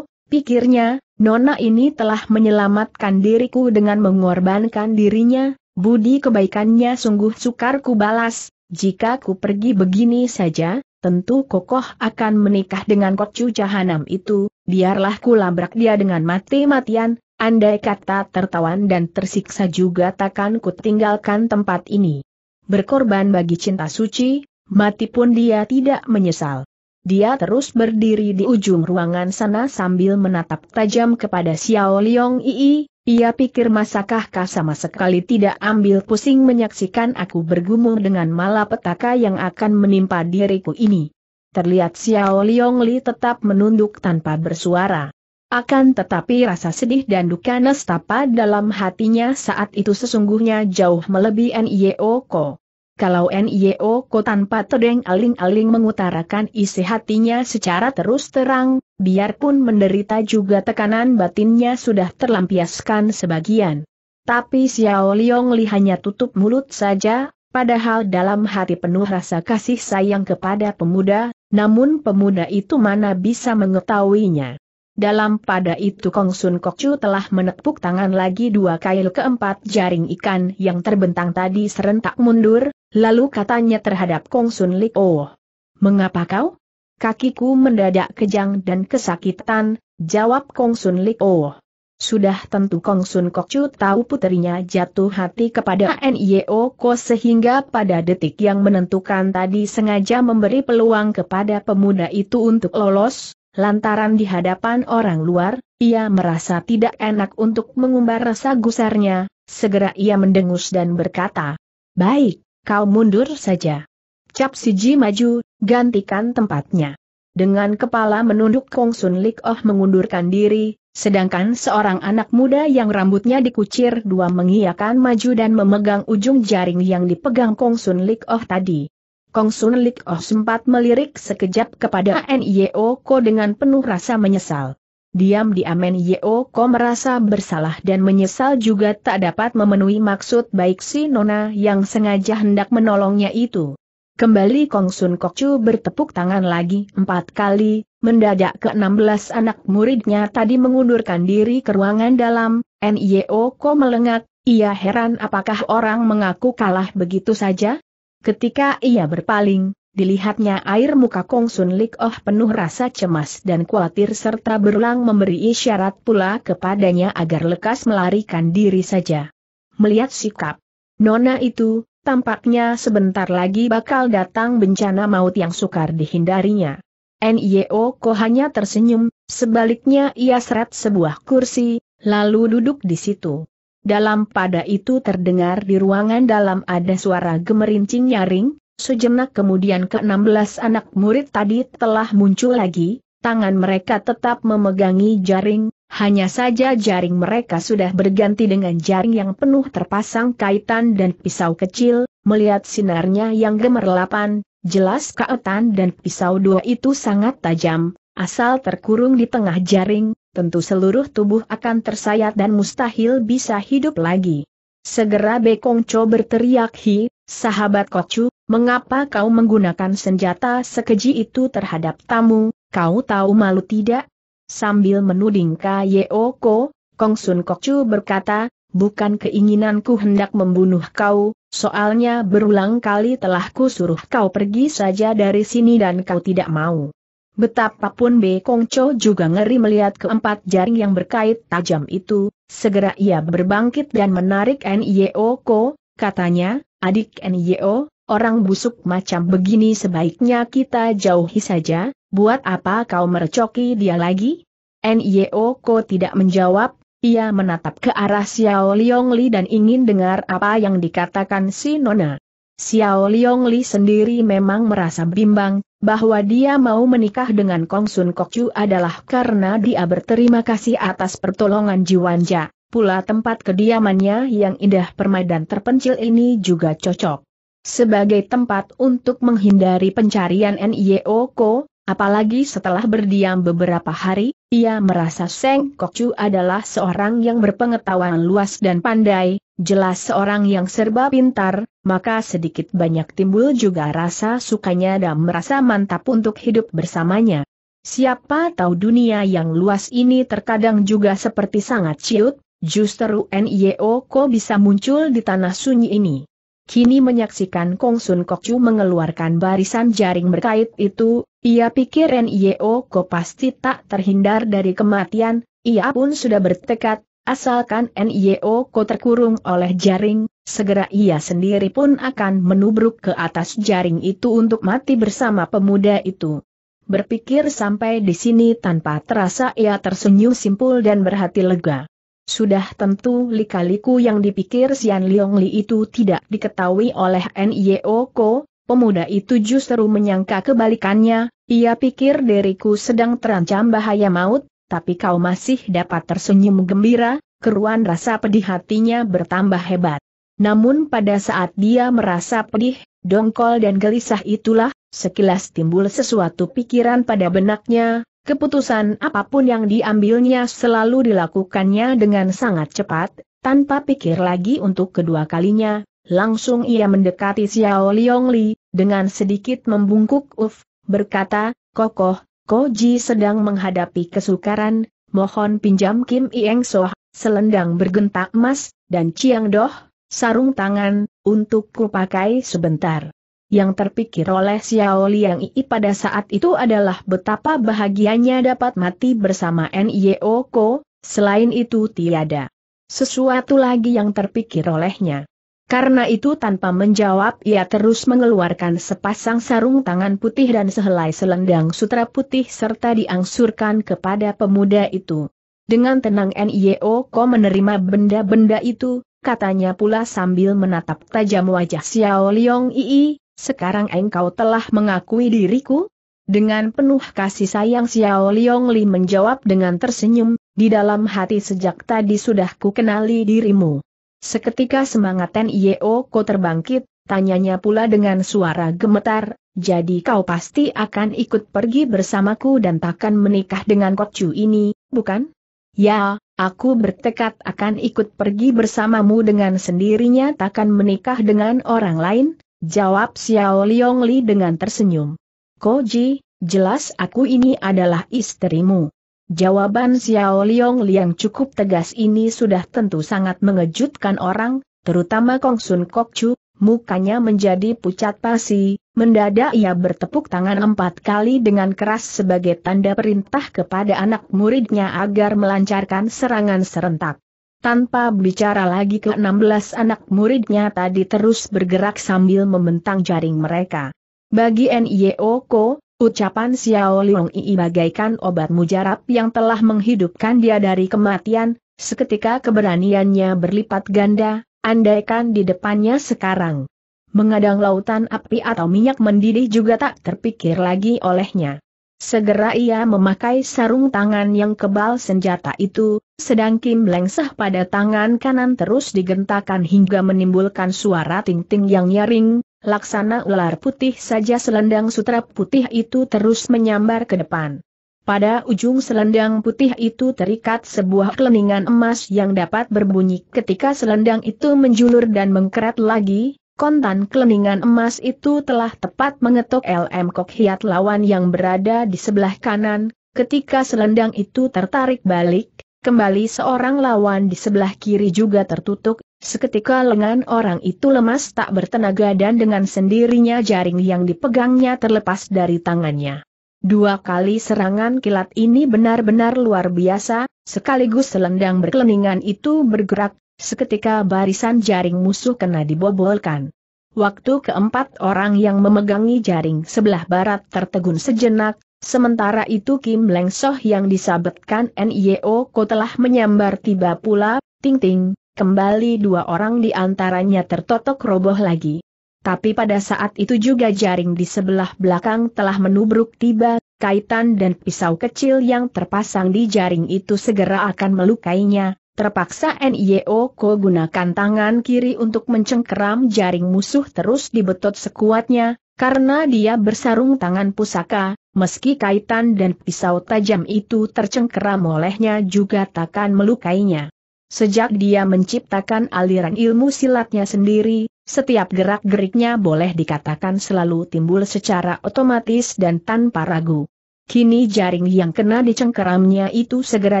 pikirnya, nona ini telah menyelamatkan diriku dengan mengorbankan dirinya, Budi kebaikannya sungguh sukar ku balas, jika ku pergi begini saja, tentu kokoh akan menikah dengan kocu jahanam itu, biarlah ku labrak dia dengan mati-matian, andai kata tertawan dan tersiksa juga takkan ku tinggalkan tempat ini. Berkorban bagi cinta suci, mati pun dia tidak menyesal. Dia terus berdiri di ujung ruangan sana sambil menatap tajam kepada Xiao Liong Ii, ia pikir masakah kah sama sekali tidak ambil pusing menyaksikan aku bergumul dengan malapetaka yang akan menimpa diriku ini. Terlihat Xiao Liong Li tetap menunduk tanpa bersuara. Akan tetapi rasa sedih dan duka nestapa dalam hatinya saat itu sesungguhnya jauh melebihi Nio Ko kalau NIO Ko tanpa tedeng aling-aling mengutarakan isi hatinya secara terus terang, biarpun menderita juga tekanan batinnya sudah terlampiaskan sebagian. Tapi Xiao Liong Li hanya tutup mulut saja, padahal dalam hati penuh rasa kasih sayang kepada pemuda, namun pemuda itu mana bisa mengetahuinya. Dalam pada itu Kong Sun Kok Chu telah menepuk tangan lagi dua kail keempat jaring ikan yang terbentang tadi serentak mundur, lalu katanya terhadap Kong Sun Lik Oh. Mengapa kau? Kakiku mendadak kejang dan kesakitan, jawab Kong Sun Lik Oh. Sudah tentu Kong Sun Kok Chu tahu puterinya jatuh hati kepada NIO Ko sehingga pada detik yang menentukan tadi sengaja memberi peluang kepada pemuda itu untuk lolos, Lantaran di hadapan orang luar, ia merasa tidak enak untuk mengumbar rasa gusarnya, segera ia mendengus dan berkata, Baik, kau mundur saja. Cap Siji maju, gantikan tempatnya. Dengan kepala menunduk Kong Sun Lik Oh mengundurkan diri, sedangkan seorang anak muda yang rambutnya dikucir dua mengiakan maju dan memegang ujung jaring yang dipegang Kong Sun Lik Oh tadi. Kong Sun Lik Oh sempat melirik sekejap kepada Nio oh Ko dengan penuh rasa menyesal. Diam-diam Nio oh Ko merasa bersalah dan menyesal juga tak dapat memenuhi maksud baik si Nona yang sengaja hendak menolongnya itu. Kembali Kong Sun Kok Kokcu bertepuk tangan lagi empat kali, mendadak ke-16 anak muridnya tadi mengundurkan diri ke ruangan dalam, Nio oh Ko melengak, ia heran apakah orang mengaku kalah begitu saja? Ketika ia berpaling, dilihatnya air muka Kong Sun Lik Oh penuh rasa cemas dan khawatir serta berulang memberi isyarat pula kepadanya agar lekas melarikan diri saja. Melihat sikap Nona itu, tampaknya sebentar lagi bakal datang bencana maut yang sukar dihindarinya. N.I.O. Ko hanya tersenyum, sebaliknya ia seret sebuah kursi, lalu duduk di situ. Dalam pada itu terdengar di ruangan dalam ada suara gemerincing nyaring, sejenak kemudian ke-16 anak murid tadi telah muncul lagi, tangan mereka tetap memegangi jaring, hanya saja jaring mereka sudah berganti dengan jaring yang penuh terpasang kaitan dan pisau kecil, melihat sinarnya yang gemerlapan, jelas kaitan dan pisau dua itu sangat tajam, asal terkurung di tengah jaring, tentu seluruh tubuh akan tersayat dan mustahil bisa hidup lagi. Segera Bekong Cho berteriak hi, sahabat Kocu, mengapa kau menggunakan senjata sekeji itu terhadap tamu, kau tahu malu tidak? Sambil menuding Kyeo Ko, Kong Sun Kocu berkata, bukan keinginanku hendak membunuh kau, soalnya berulang kali telah kusuruh kau pergi saja dari sini dan kau tidak mau. Betapapun B. Kongco juga ngeri melihat keempat jaring yang berkait tajam itu, segera ia berbangkit dan menarik N.I.O. Ko, katanya, adik N.I.O., orang busuk macam begini sebaiknya kita jauhi saja, buat apa kau merecoki dia lagi? N.I.O. Ko tidak menjawab, ia menatap ke arah Xiao Liong Li dan ingin dengar apa yang dikatakan si Nona. Xiao Liong Li sendiri memang merasa bimbang, bahwa dia mau menikah dengan Kong Sun Kokju adalah karena dia berterima kasih atas pertolongan Jiwanja, pula tempat kediamannya yang indah permai dan terpencil ini juga cocok. Sebagai tempat untuk menghindari pencarian NIO Ko, apalagi setelah berdiam beberapa hari, ia merasa Seng Kokcu adalah seorang yang berpengetahuan luas dan pandai, jelas seorang yang serba pintar, maka sedikit banyak timbul juga rasa sukanya dan merasa mantap untuk hidup bersamanya. Siapa tahu dunia yang luas ini terkadang juga seperti sangat ciut, justru NIO Ko bisa muncul di tanah sunyi ini. Kini menyaksikan Kong Sun Chu mengeluarkan barisan jaring berkait itu, ia pikir N.I.O. Ko pasti tak terhindar dari kematian, ia pun sudah bertekad, asalkan N.I.O. Ko terkurung oleh jaring, segera ia sendiri pun akan menubruk ke atas jaring itu untuk mati bersama pemuda itu. Berpikir sampai di sini tanpa terasa ia tersenyum simpul dan berhati lega. Sudah tentu likaliku yang dipikir Sian Liong Li itu tidak diketahui oleh N.I.O. Ko, pemuda itu justru menyangka kebalikannya, ia pikir diriku sedang terancam bahaya maut, tapi kau masih dapat tersenyum gembira, keruan rasa pedih hatinya bertambah hebat. Namun pada saat dia merasa pedih, dongkol dan gelisah itulah, sekilas timbul sesuatu pikiran pada benaknya, Keputusan apapun yang diambilnya selalu dilakukannya dengan sangat cepat, tanpa pikir lagi untuk kedua kalinya, langsung ia mendekati Xiao Liongli, dengan sedikit membungkuk uf, berkata, Kokoh, Koji sedang menghadapi kesukaran, mohon pinjam Kim Ieng Soh, selendang bergentak emas, dan Chiang Doh, sarung tangan, untuk kupakai sebentar yang terpikir oleh Xiao Liang Yi pada saat itu adalah betapa bahagianya dapat mati bersama Nio Ko, selain itu tiada sesuatu lagi yang terpikir olehnya. Karena itu tanpa menjawab ia terus mengeluarkan sepasang sarung tangan putih dan sehelai selendang sutra putih serta diangsurkan kepada pemuda itu. Dengan tenang Nio Ko menerima benda-benda itu, katanya pula sambil menatap tajam wajah Xiao Liang Yi, sekarang engkau telah mengakui diriku? Dengan penuh kasih sayang Xiao Liong Li menjawab dengan tersenyum, di dalam hati sejak tadi sudah ku kenali dirimu. Seketika semangat Nio Ko terbangkit, tanyanya pula dengan suara gemetar, jadi kau pasti akan ikut pergi bersamaku dan takkan menikah dengan Chu ini, bukan? Ya, aku bertekad akan ikut pergi bersamamu dengan sendirinya takkan menikah dengan orang lain, Jawab Xiao Liong Li dengan tersenyum. Koji, jelas aku ini adalah istrimu. Jawaban Xiao Liong Li yang cukup tegas ini sudah tentu sangat mengejutkan orang, terutama Kong Sun Kok Chu, mukanya menjadi pucat pasi, mendadak ia bertepuk tangan empat kali dengan keras sebagai tanda perintah kepada anak muridnya agar melancarkan serangan serentak. Tanpa bicara lagi ke-16 anak muridnya tadi terus bergerak sambil membentang jaring mereka. Bagi Nio Ko, ucapan Xiao Liang Yi bagaikan obat mujarab yang telah menghidupkan dia dari kematian, seketika keberaniannya berlipat ganda, andaikan di depannya sekarang. Mengadang lautan api atau minyak mendidih juga tak terpikir lagi olehnya. Segera ia memakai sarung tangan yang kebal senjata itu, sedang Kim Lengsah pada tangan kanan terus digentakan hingga menimbulkan suara ting-ting yang nyaring, laksana ular putih saja selendang sutra putih itu terus menyambar ke depan. Pada ujung selendang putih itu terikat sebuah keleningan emas yang dapat berbunyi ketika selendang itu menjulur dan mengkeret lagi, kontan keleningan emas itu telah tepat mengetuk LM Kok Hiat lawan yang berada di sebelah kanan, ketika selendang itu tertarik balik, kembali seorang lawan di sebelah kiri juga tertutup, seketika lengan orang itu lemas tak bertenaga dan dengan sendirinya jaring yang dipegangnya terlepas dari tangannya. Dua kali serangan kilat ini benar-benar luar biasa, sekaligus selendang berkelingan itu bergerak, seketika barisan jaring musuh kena dibobolkan. Waktu keempat orang yang memegangi jaring sebelah barat tertegun sejenak, Sementara itu Kim Leng Soh yang disabetkan NIO Ko telah menyambar tiba pula, Ting Ting, kembali dua orang di antaranya tertotok roboh lagi. Tapi pada saat itu juga jaring di sebelah belakang telah menubruk tiba, kaitan dan pisau kecil yang terpasang di jaring itu segera akan melukainya, terpaksa NIO Ko gunakan tangan kiri untuk mencengkeram jaring musuh terus dibetot sekuatnya, karena dia bersarung tangan pusaka, meski kaitan dan pisau tajam itu tercengkeram olehnya juga takkan melukainya. Sejak dia menciptakan aliran ilmu silatnya sendiri, setiap gerak-geriknya boleh dikatakan selalu timbul secara otomatis dan tanpa ragu. Kini jaring yang kena dicengkeramnya itu segera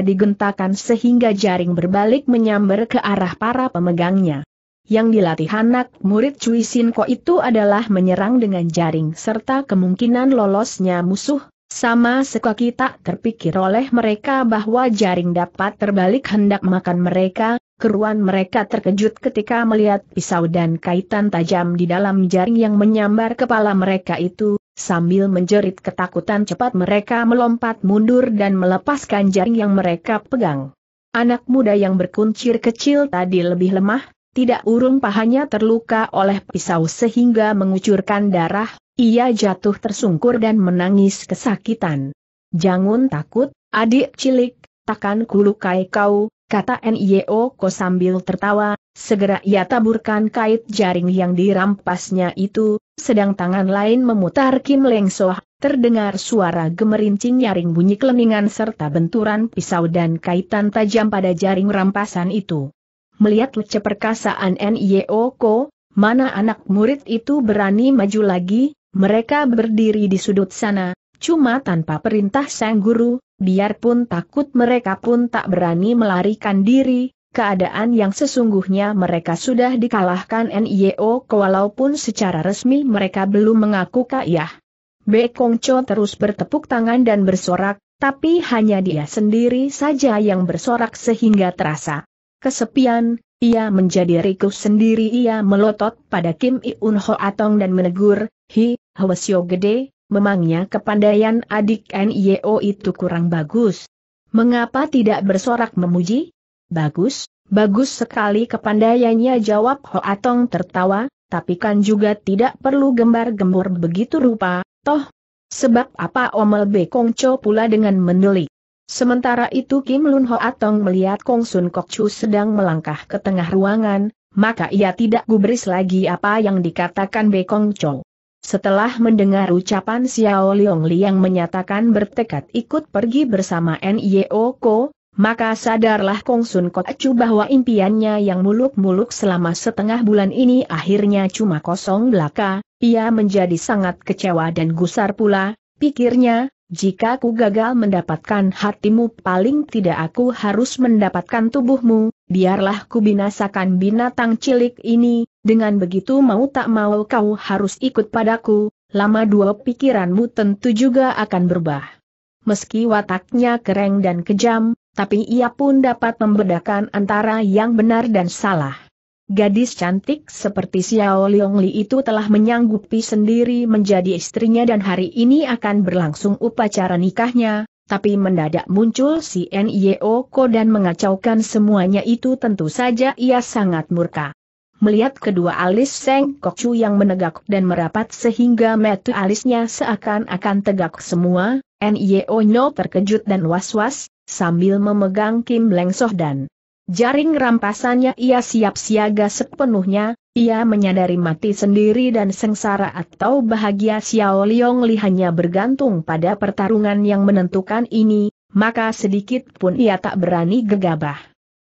digentakan sehingga jaring berbalik menyambar ke arah para pemegangnya yang dilatih anak murid Cui Sinko itu adalah menyerang dengan jaring serta kemungkinan lolosnya musuh, sama sekali tak terpikir oleh mereka bahwa jaring dapat terbalik hendak makan mereka, keruan mereka terkejut ketika melihat pisau dan kaitan tajam di dalam jaring yang menyambar kepala mereka itu, sambil menjerit ketakutan cepat mereka melompat mundur dan melepaskan jaring yang mereka pegang. Anak muda yang berkuncir kecil tadi lebih lemah, tidak urung pahanya terluka oleh pisau sehingga mengucurkan darah, ia jatuh tersungkur dan menangis kesakitan. Jangan takut, adik cilik, takkan kulukai kau, kata NIO Ko sambil tertawa, segera ia taburkan kait jaring yang dirampasnya itu, sedang tangan lain memutar Kim Leng Soh, terdengar suara gemerincing nyaring bunyi keleningan serta benturan pisau dan kaitan tajam pada jaring rampasan itu melihat lece perkasaan Ko, mana anak murid itu berani maju lagi, mereka berdiri di sudut sana, cuma tanpa perintah sang guru, biarpun takut mereka pun tak berani melarikan diri, keadaan yang sesungguhnya mereka sudah dikalahkan NIO walaupun secara resmi mereka belum mengaku Be Bekong Cho terus bertepuk tangan dan bersorak, tapi hanya dia sendiri saja yang bersorak sehingga terasa kesepian, ia menjadi riku sendiri ia melotot pada Kim Iun Ho Atong dan menegur, Hi, Hwasyo Gede, memangnya kepandaian adik NIO itu kurang bagus. Mengapa tidak bersorak memuji? Bagus, bagus sekali kepandaiannya jawab Ho Atong tertawa, tapi kan juga tidak perlu gembar-gembor begitu rupa, toh. Sebab apa Omel Bekongco pula dengan menulik? Sementara itu Kim Lun Ho Atong melihat Kong Sun Kok Chu sedang melangkah ke tengah ruangan, maka ia tidak gubris lagi apa yang dikatakan Be Kong Chow. Setelah mendengar ucapan Xiao Liong Li yang menyatakan bertekad ikut pergi bersama N.Y.O. Ko, maka sadarlah Kong Sun Kok Chu bahwa impiannya yang muluk-muluk selama setengah bulan ini akhirnya cuma kosong belaka, ia menjadi sangat kecewa dan gusar pula, pikirnya, jika ku gagal mendapatkan hatimu paling tidak aku harus mendapatkan tubuhmu, biarlah ku binasakan binatang cilik ini, dengan begitu mau tak mau kau harus ikut padaku, lama dua pikiranmu tentu juga akan berubah. Meski wataknya kereng dan kejam, tapi ia pun dapat membedakan antara yang benar dan salah. Gadis cantik seperti Xiao Liongli itu telah menyanggupi sendiri menjadi istrinya dan hari ini akan berlangsung upacara nikahnya, tapi mendadak muncul si Ko dan mengacaukan semuanya itu tentu saja ia sangat murka. Melihat kedua alis Seng Kokcu yang menegak dan merapat sehingga metu alisnya seakan-akan tegak semua, Nio terkejut dan was-was, sambil memegang Kim Leng Soh dan Jaring rampasannya ia siap siaga sepenuhnya, ia menyadari mati sendiri dan sengsara atau bahagia Xiao Liong lihannya bergantung pada pertarungan yang menentukan ini, maka sedikit pun ia tak berani gegabah.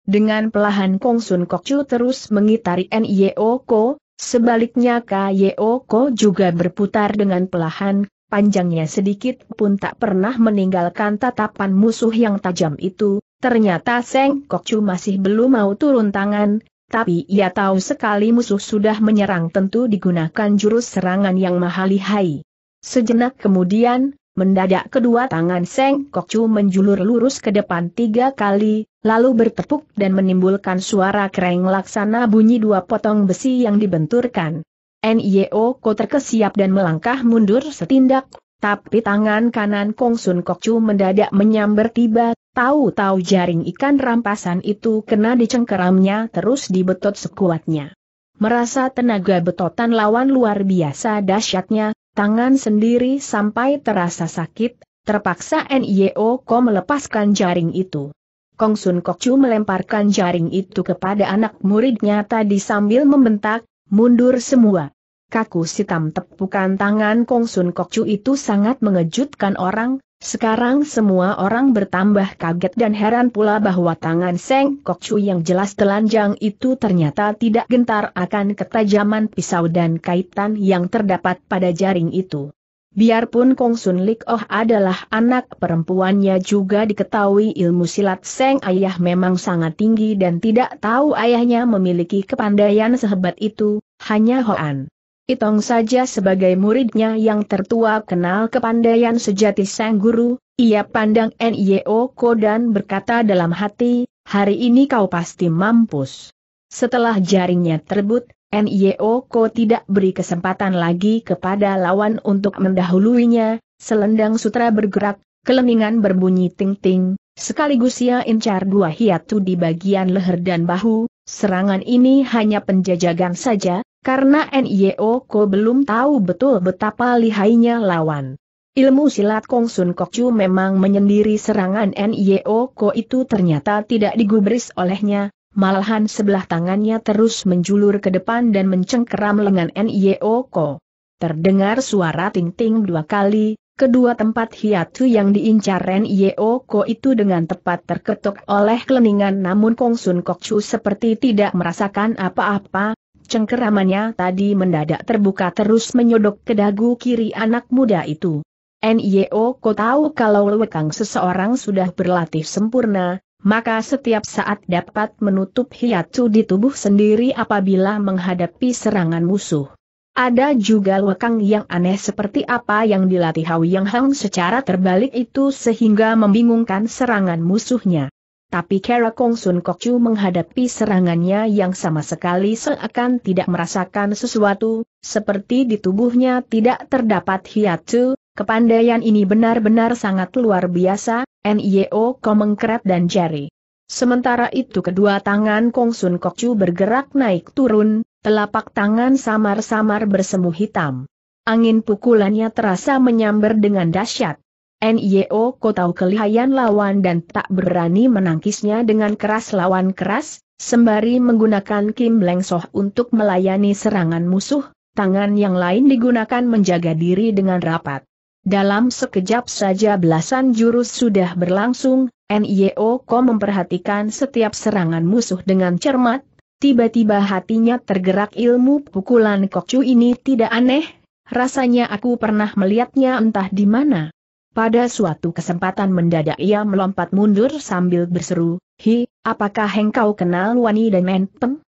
Dengan pelahan Kong Sun Kokcu terus mengitari N.Y.O. Ko, sebaliknya K.Y.O. Ko juga berputar dengan pelahan, panjangnya sedikit pun tak pernah meninggalkan tatapan musuh yang tajam itu, Ternyata Seng Kokcu masih belum mau turun tangan, tapi ia tahu sekali musuh sudah menyerang tentu digunakan jurus serangan yang mahalihai. Sejenak kemudian, mendadak kedua tangan Seng Kokcu menjulur lurus ke depan tiga kali, lalu bertepuk dan menimbulkan suara kereng laksana bunyi dua potong besi yang dibenturkan. NIO e Ko terkesiap dan melangkah mundur setindak, tapi tangan kanan Kong Sun Kokcu mendadak menyambar tiba, Tahu-tahu jaring ikan rampasan itu kena dicengkeramnya terus dibetot sekuatnya. Merasa tenaga betotan lawan luar biasa dahsyatnya, tangan sendiri sampai terasa sakit, terpaksa NIO Ko melepaskan jaring itu. Kong Sun Kocu melemparkan jaring itu kepada anak muridnya tadi sambil membentak, mundur semua. Kaku sitam tepukan tangan Kong Sun Kocu itu sangat mengejutkan orang, sekarang semua orang bertambah kaget dan heran pula bahwa tangan Seng Kok Chu yang jelas telanjang itu ternyata tidak gentar akan ketajaman pisau dan kaitan yang terdapat pada jaring itu. Biarpun Kong Sun Lik Oh adalah anak perempuannya juga diketahui ilmu silat Seng Ayah memang sangat tinggi dan tidak tahu ayahnya memiliki kepandaian sehebat itu, hanya Hoan. Itong saja sebagai muridnya yang tertua kenal kepandaian sejati sang guru, ia pandang N.I.O. Ko dan berkata dalam hati, hari ini kau pasti mampus. Setelah jaringnya terbut, N.I.O. Ko tidak beri kesempatan lagi kepada lawan untuk mendahuluinya, selendang sutra bergerak, keleningan berbunyi ting-ting, sekaligus ia incar dua hiatu di bagian leher dan bahu, serangan ini hanya penjajagan saja, karena NIO Ko belum tahu betul betapa lihainya lawan. Ilmu silat Kong Sun Chu memang menyendiri serangan NIO Ko itu ternyata tidak digubris olehnya, malahan sebelah tangannya terus menjulur ke depan dan mencengkeram lengan NIO Ko. Terdengar suara ting-ting dua kali, Kedua tempat hiatu yang diincar Nio Ko itu dengan tepat terketuk oleh keleningan namun Kong Sun Kok Chu seperti tidak merasakan apa-apa, cengkeramannya tadi mendadak terbuka terus menyodok ke dagu kiri anak muda itu. NIO kau tahu kalau lekang seseorang sudah berlatih sempurna, maka setiap saat dapat menutup hiatu di tubuh sendiri apabila menghadapi serangan musuh. Ada juga lekang yang aneh seperti apa yang dilatih Hau Yang Hang secara terbalik itu sehingga membingungkan serangan musuhnya. Tapi Kera Kong Sun Kok Chu menghadapi serangannya yang sama sekali seakan tidak merasakan sesuatu, seperti di tubuhnya tidak terdapat hiatu, kepandaian ini benar-benar sangat luar biasa, NIO e mengkerat dan jari. Sementara itu kedua tangan Kong Sun Kok Chu bergerak naik turun, telapak tangan samar-samar bersemu hitam. Angin pukulannya terasa menyambar dengan dahsyat. NIO kau tahu kelihayan lawan dan tak berani menangkisnya dengan keras lawan keras, sembari menggunakan Kim Lengsoh untuk melayani serangan musuh, tangan yang lain digunakan menjaga diri dengan rapat. Dalam sekejap saja belasan jurus sudah berlangsung, NIO Ko memperhatikan setiap serangan musuh dengan cermat, tiba-tiba hatinya tergerak ilmu pukulan Kokcu ini tidak aneh, rasanya aku pernah melihatnya entah di mana. Pada suatu kesempatan mendadak ia melompat mundur sambil berseru, Hi, apakah engkau kenal Wani dan Menpeng?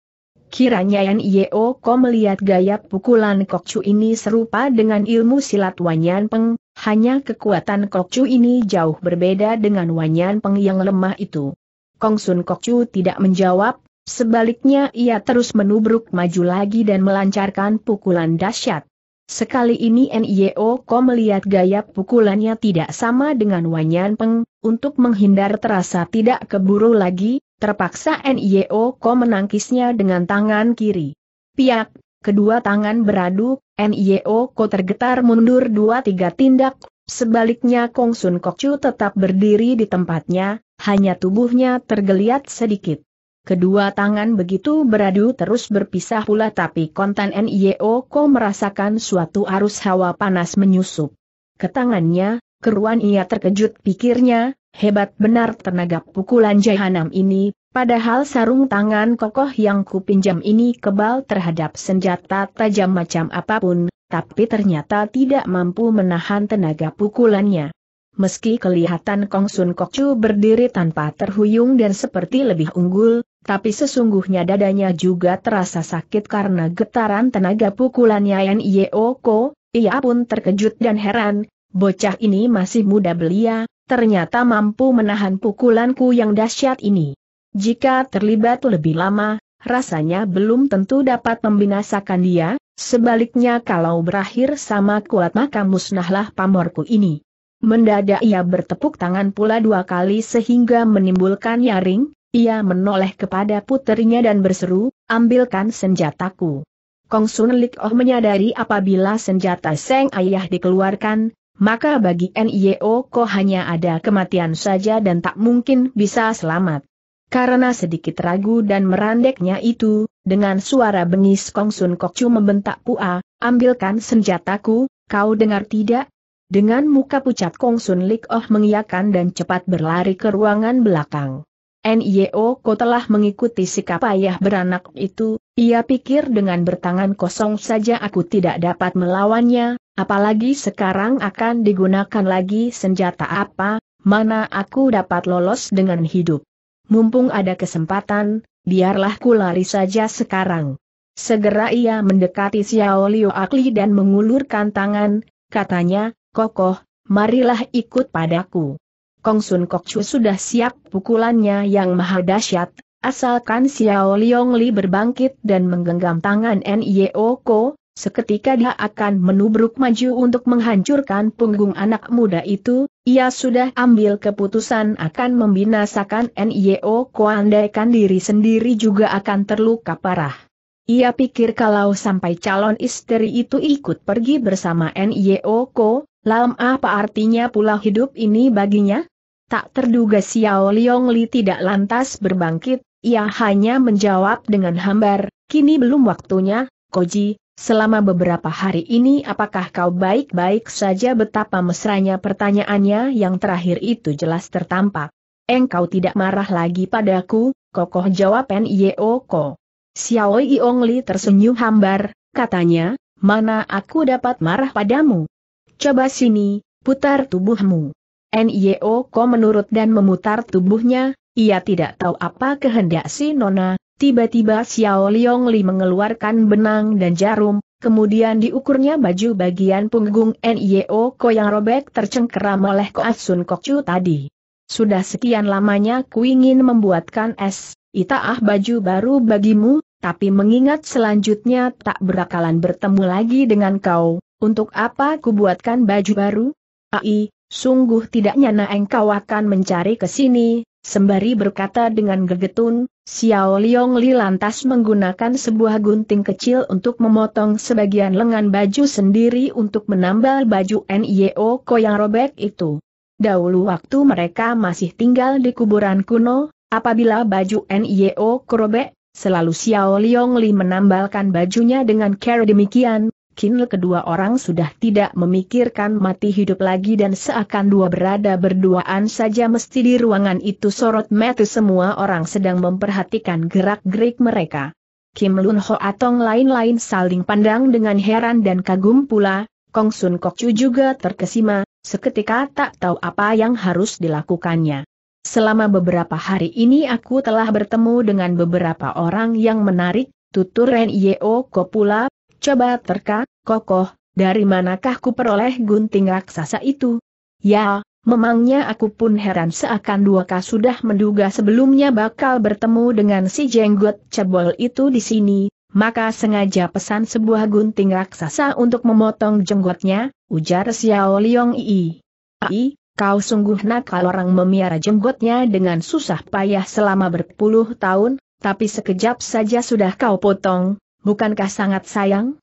Kiranya Yeo Ko melihat gaya pukulan Kokcu ini serupa dengan ilmu silat Wanyan Peng, hanya kekuatan Kokcu ini jauh berbeda dengan Wanyan Peng yang lemah itu. Kongsun Kokcu tidak menjawab, sebaliknya ia terus menubruk maju lagi dan melancarkan pukulan dahsyat. Sekali ini NIO Ko melihat gaya pukulannya tidak sama dengan Wanyan Peng, untuk menghindar terasa tidak keburu lagi, terpaksa NIO Ko menangkisnya dengan tangan kiri. Piak, kedua tangan beradu, NIO Ko tergetar mundur dua tiga tindak, sebaliknya Kong Sun Kok Chu tetap berdiri di tempatnya, hanya tubuhnya tergeliat sedikit. Kedua tangan begitu beradu terus berpisah pula tapi kontan NIO Ko merasakan suatu arus hawa panas menyusup. Ke tangannya, keruan ia terkejut pikirnya, hebat benar tenaga pukulan jahanam ini, padahal sarung tangan kokoh yang kupinjam ini kebal terhadap senjata tajam macam apapun, tapi ternyata tidak mampu menahan tenaga pukulannya. Meski kelihatan Kong Sun Kok Chu berdiri tanpa terhuyung dan seperti lebih unggul, tapi sesungguhnya dadanya juga terasa sakit karena getaran tenaga pukulannya oh Ko. ia pun terkejut dan heran, bocah ini masih muda belia, ternyata mampu menahan pukulanku yang dahsyat ini. Jika terlibat lebih lama, rasanya belum tentu dapat membinasakan dia, sebaliknya kalau berakhir sama kuat maka musnahlah pamorku ini. Mendadak ia bertepuk tangan pula dua kali sehingga menimbulkan nyaring, ia menoleh kepada puterinya dan berseru, ambilkan senjataku. Kong Sun Lik Oh menyadari apabila senjata Seng Ayah dikeluarkan, maka bagi NIO Ko hanya ada kematian saja dan tak mungkin bisa selamat. Karena sedikit ragu dan merandeknya itu, dengan suara bengis Kong Sun Kok Chu membentak Pua, ambilkan senjataku, kau dengar tidak? Dengan muka pucat Kong Sun Lik Oh mengiyakan dan cepat berlari ke ruangan belakang. NIO Ko telah mengikuti sikap ayah beranak itu, ia pikir dengan bertangan kosong saja aku tidak dapat melawannya, apalagi sekarang akan digunakan lagi senjata apa, mana aku dapat lolos dengan hidup. Mumpung ada kesempatan, biarlah ku lari saja sekarang. Segera ia mendekati Xiao Liu Akli dan mengulurkan tangan, katanya, Kokoh, marilah ikut padaku. Kong Sun Kok Chu sudah siap pukulannya yang maha dahsyat, asalkan Xiao Liong Li berbangkit dan menggenggam tangan N.I.O. Ko, seketika dia akan menubruk maju untuk menghancurkan punggung anak muda itu, ia sudah ambil keputusan akan membinasakan N.I.O. Ko andaikan diri sendiri juga akan terluka parah. Ia pikir kalau sampai calon istri itu ikut pergi bersama Nio Ko, lam apa artinya pula hidup ini baginya? Tak terduga Xiao Liong Li tidak lantas berbangkit, ia hanya menjawab dengan hambar, kini belum waktunya, Koji, selama beberapa hari ini apakah kau baik-baik saja betapa mesranya pertanyaannya yang terakhir itu jelas tertampak. Engkau tidak marah lagi padaku, kokoh jawab Ko. Xiao Liong Li tersenyum hambar, katanya, mana aku dapat marah padamu? Coba sini, putar tubuhmu. NIO Ko menurut dan memutar tubuhnya, ia tidak tahu apa kehendak si Nona, tiba-tiba Xiao Liong Li mengeluarkan benang dan jarum, kemudian diukurnya baju bagian punggung NIO Ko yang robek tercengkeram oleh Ko Asun Kokcu tadi. Sudah sekian lamanya ku ingin membuatkan es, itaah baju baru bagimu, tapi mengingat selanjutnya tak berakalan bertemu lagi dengan kau, untuk apa ku buatkan baju baru? Ai, Sungguh tidak nyana engkau akan mencari ke sini, sembari berkata dengan gegetun, Xiao Liong Li lantas menggunakan sebuah gunting kecil untuk memotong sebagian lengan baju sendiri untuk menambal baju N.I.O. Ko yang robek itu. Dahulu waktu mereka masih tinggal di kuburan kuno, apabila baju N.I.O. kerobek, selalu Xiao Liong Li menambalkan bajunya dengan cara demikian, yakin kedua orang sudah tidak memikirkan mati hidup lagi dan seakan dua berada berduaan saja mesti di ruangan itu sorot mata semua orang sedang memperhatikan gerak-gerik mereka. Kim Lun Ho atau lain-lain saling pandang dengan heran dan kagum pula, Kong Sun Kok Chu juga terkesima, seketika tak tahu apa yang harus dilakukannya. Selama beberapa hari ini aku telah bertemu dengan beberapa orang yang menarik, tutur Ren Yeo Kopula, coba terka, kokoh, dari manakah ku peroleh gunting raksasa itu? Ya, memangnya aku pun heran seakan dua kah sudah menduga sebelumnya bakal bertemu dengan si jenggot cebol itu di sini, maka sengaja pesan sebuah gunting raksasa untuk memotong jenggotnya, ujar Xiao Liong Yi. Ai, kau sungguh nakal orang memiara jenggotnya dengan susah payah selama berpuluh tahun, tapi sekejap saja sudah kau potong, bukankah sangat sayang?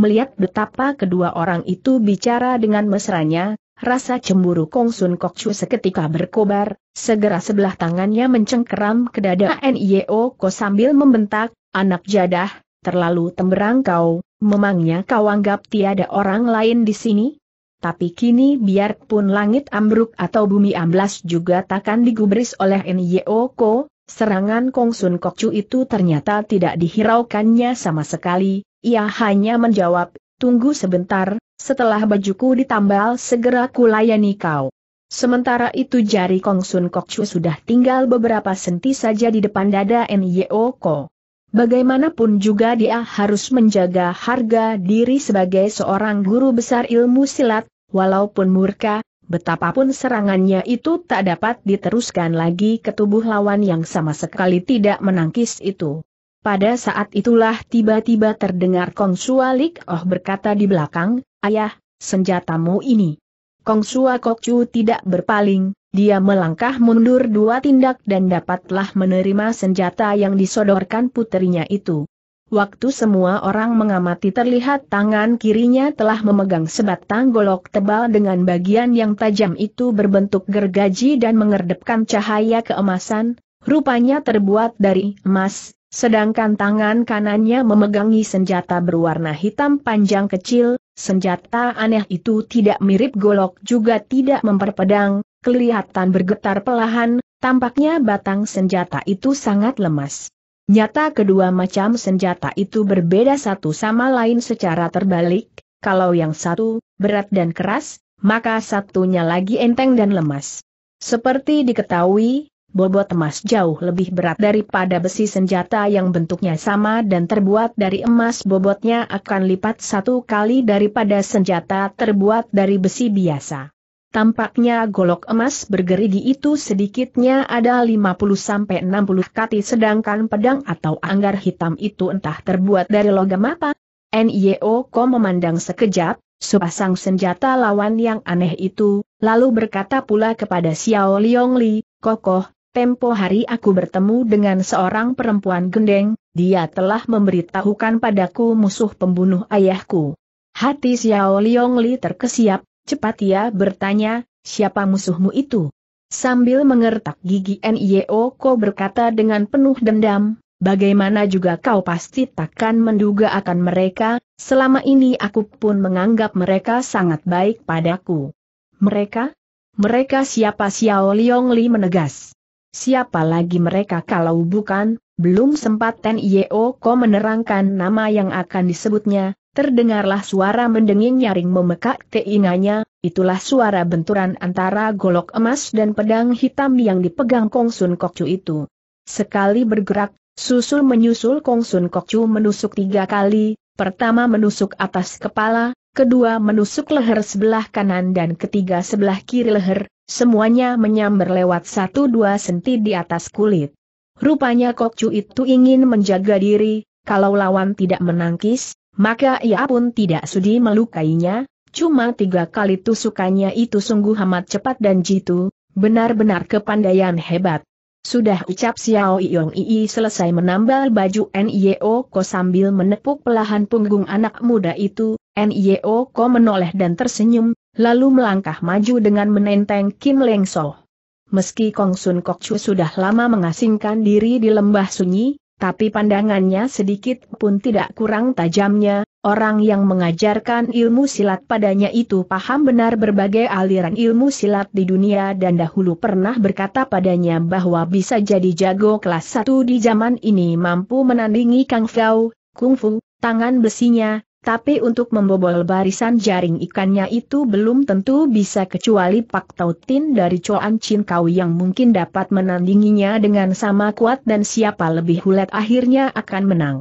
Melihat betapa kedua orang itu bicara dengan mesranya, rasa cemburu Kong Sun Kok Chu seketika berkobar, segera sebelah tangannya mencengkeram ke dada N.I.O. Ko sambil membentak, anak jadah, terlalu temberang kau, memangnya kau anggap tiada orang lain di sini? Tapi kini biarpun langit ambruk atau bumi amblas juga takkan digubris oleh N.I.O. Ko, serangan Kong Sun Kok Chu itu ternyata tidak dihiraukannya sama sekali, ia hanya menjawab, tunggu sebentar, setelah bajuku ditambal segera kulayani kau. Sementara itu jari Kong Sun Kok Chu sudah tinggal beberapa senti saja di depan dada Nyo Ko. Bagaimanapun juga dia harus menjaga harga diri sebagai seorang guru besar ilmu silat, walaupun murka, betapapun serangannya itu tak dapat diteruskan lagi ke tubuh lawan yang sama sekali tidak menangkis itu. Pada saat itulah tiba-tiba terdengar Kong Sualik Lik Oh berkata di belakang, Ayah, senjatamu ini. Kong kok Kokcu tidak berpaling, dia melangkah mundur dua tindak dan dapatlah menerima senjata yang disodorkan putrinya itu. Waktu semua orang mengamati terlihat tangan kirinya telah memegang sebatang golok tebal dengan bagian yang tajam itu berbentuk gergaji dan mengerdepkan cahaya keemasan, rupanya terbuat dari emas, Sedangkan tangan kanannya memegangi senjata berwarna hitam panjang kecil, senjata aneh itu tidak mirip golok juga tidak memperpedang, kelihatan bergetar pelahan, tampaknya batang senjata itu sangat lemas. Nyata kedua macam senjata itu berbeda satu sama lain secara terbalik, kalau yang satu, berat dan keras, maka satunya lagi enteng dan lemas. Seperti diketahui, bobot emas jauh lebih berat daripada besi senjata yang bentuknya sama dan terbuat dari emas bobotnya akan lipat satu kali daripada senjata terbuat dari besi biasa. Tampaknya golok emas bergerigi itu sedikitnya ada 50-60 kati sedangkan pedang atau anggar hitam itu entah terbuat dari logam apa. NIO Ko memandang sekejap, sepasang senjata lawan yang aneh itu, lalu berkata pula kepada Xiao Liong Li, Kokoh, Tempo hari aku bertemu dengan seorang perempuan gendeng, dia telah memberitahukan padaku musuh pembunuh ayahku. Hati Xiao Liong Li terkesiap, cepat ia bertanya, siapa musuhmu itu? Sambil mengertak gigi N.I.O. Ko berkata dengan penuh dendam, Bagaimana juga kau pasti takkan menduga akan mereka, selama ini aku pun menganggap mereka sangat baik padaku. Mereka? Mereka siapa Xiao Liong Li menegas. Siapa lagi mereka kalau bukan, belum sempat Ten Ko menerangkan nama yang akan disebutnya, terdengarlah suara mendenging nyaring memekak teinganya, itulah suara benturan antara golok emas dan pedang hitam yang dipegang Kong Kongsun Chu itu. Sekali bergerak, susul menyusul Kong Kongsun Chu menusuk tiga kali, pertama menusuk atas kepala, kedua menusuk leher sebelah kanan dan ketiga sebelah kiri leher, semuanya menyambar lewat satu dua senti di atas kulit. Rupanya Kokcu itu ingin menjaga diri, kalau lawan tidak menangkis, maka ia pun tidak sudi melukainya, cuma tiga kali tusukannya itu sungguh amat cepat dan jitu, benar-benar kepandaian hebat. Sudah ucap Xiao Yong Ii selesai menambal baju NIO Ko sambil menepuk pelahan punggung anak muda itu, NIO e Ko menoleh dan tersenyum, lalu melangkah maju dengan menenteng Kim Leng So. Meski Kong Sun Kok Chu sudah lama mengasingkan diri di lembah sunyi, tapi pandangannya sedikit pun tidak kurang tajamnya, orang yang mengajarkan ilmu silat padanya itu paham benar berbagai aliran ilmu silat di dunia dan dahulu pernah berkata padanya bahwa bisa jadi jago kelas 1 di zaman ini mampu menandingi Kang Fiao, Kung Fu, tangan besinya, tapi untuk membobol barisan jaring ikannya itu belum tentu bisa kecuali Pak Tautin dari Coan Chin Kau yang mungkin dapat menandinginya dengan sama kuat dan siapa lebih hulet akhirnya akan menang.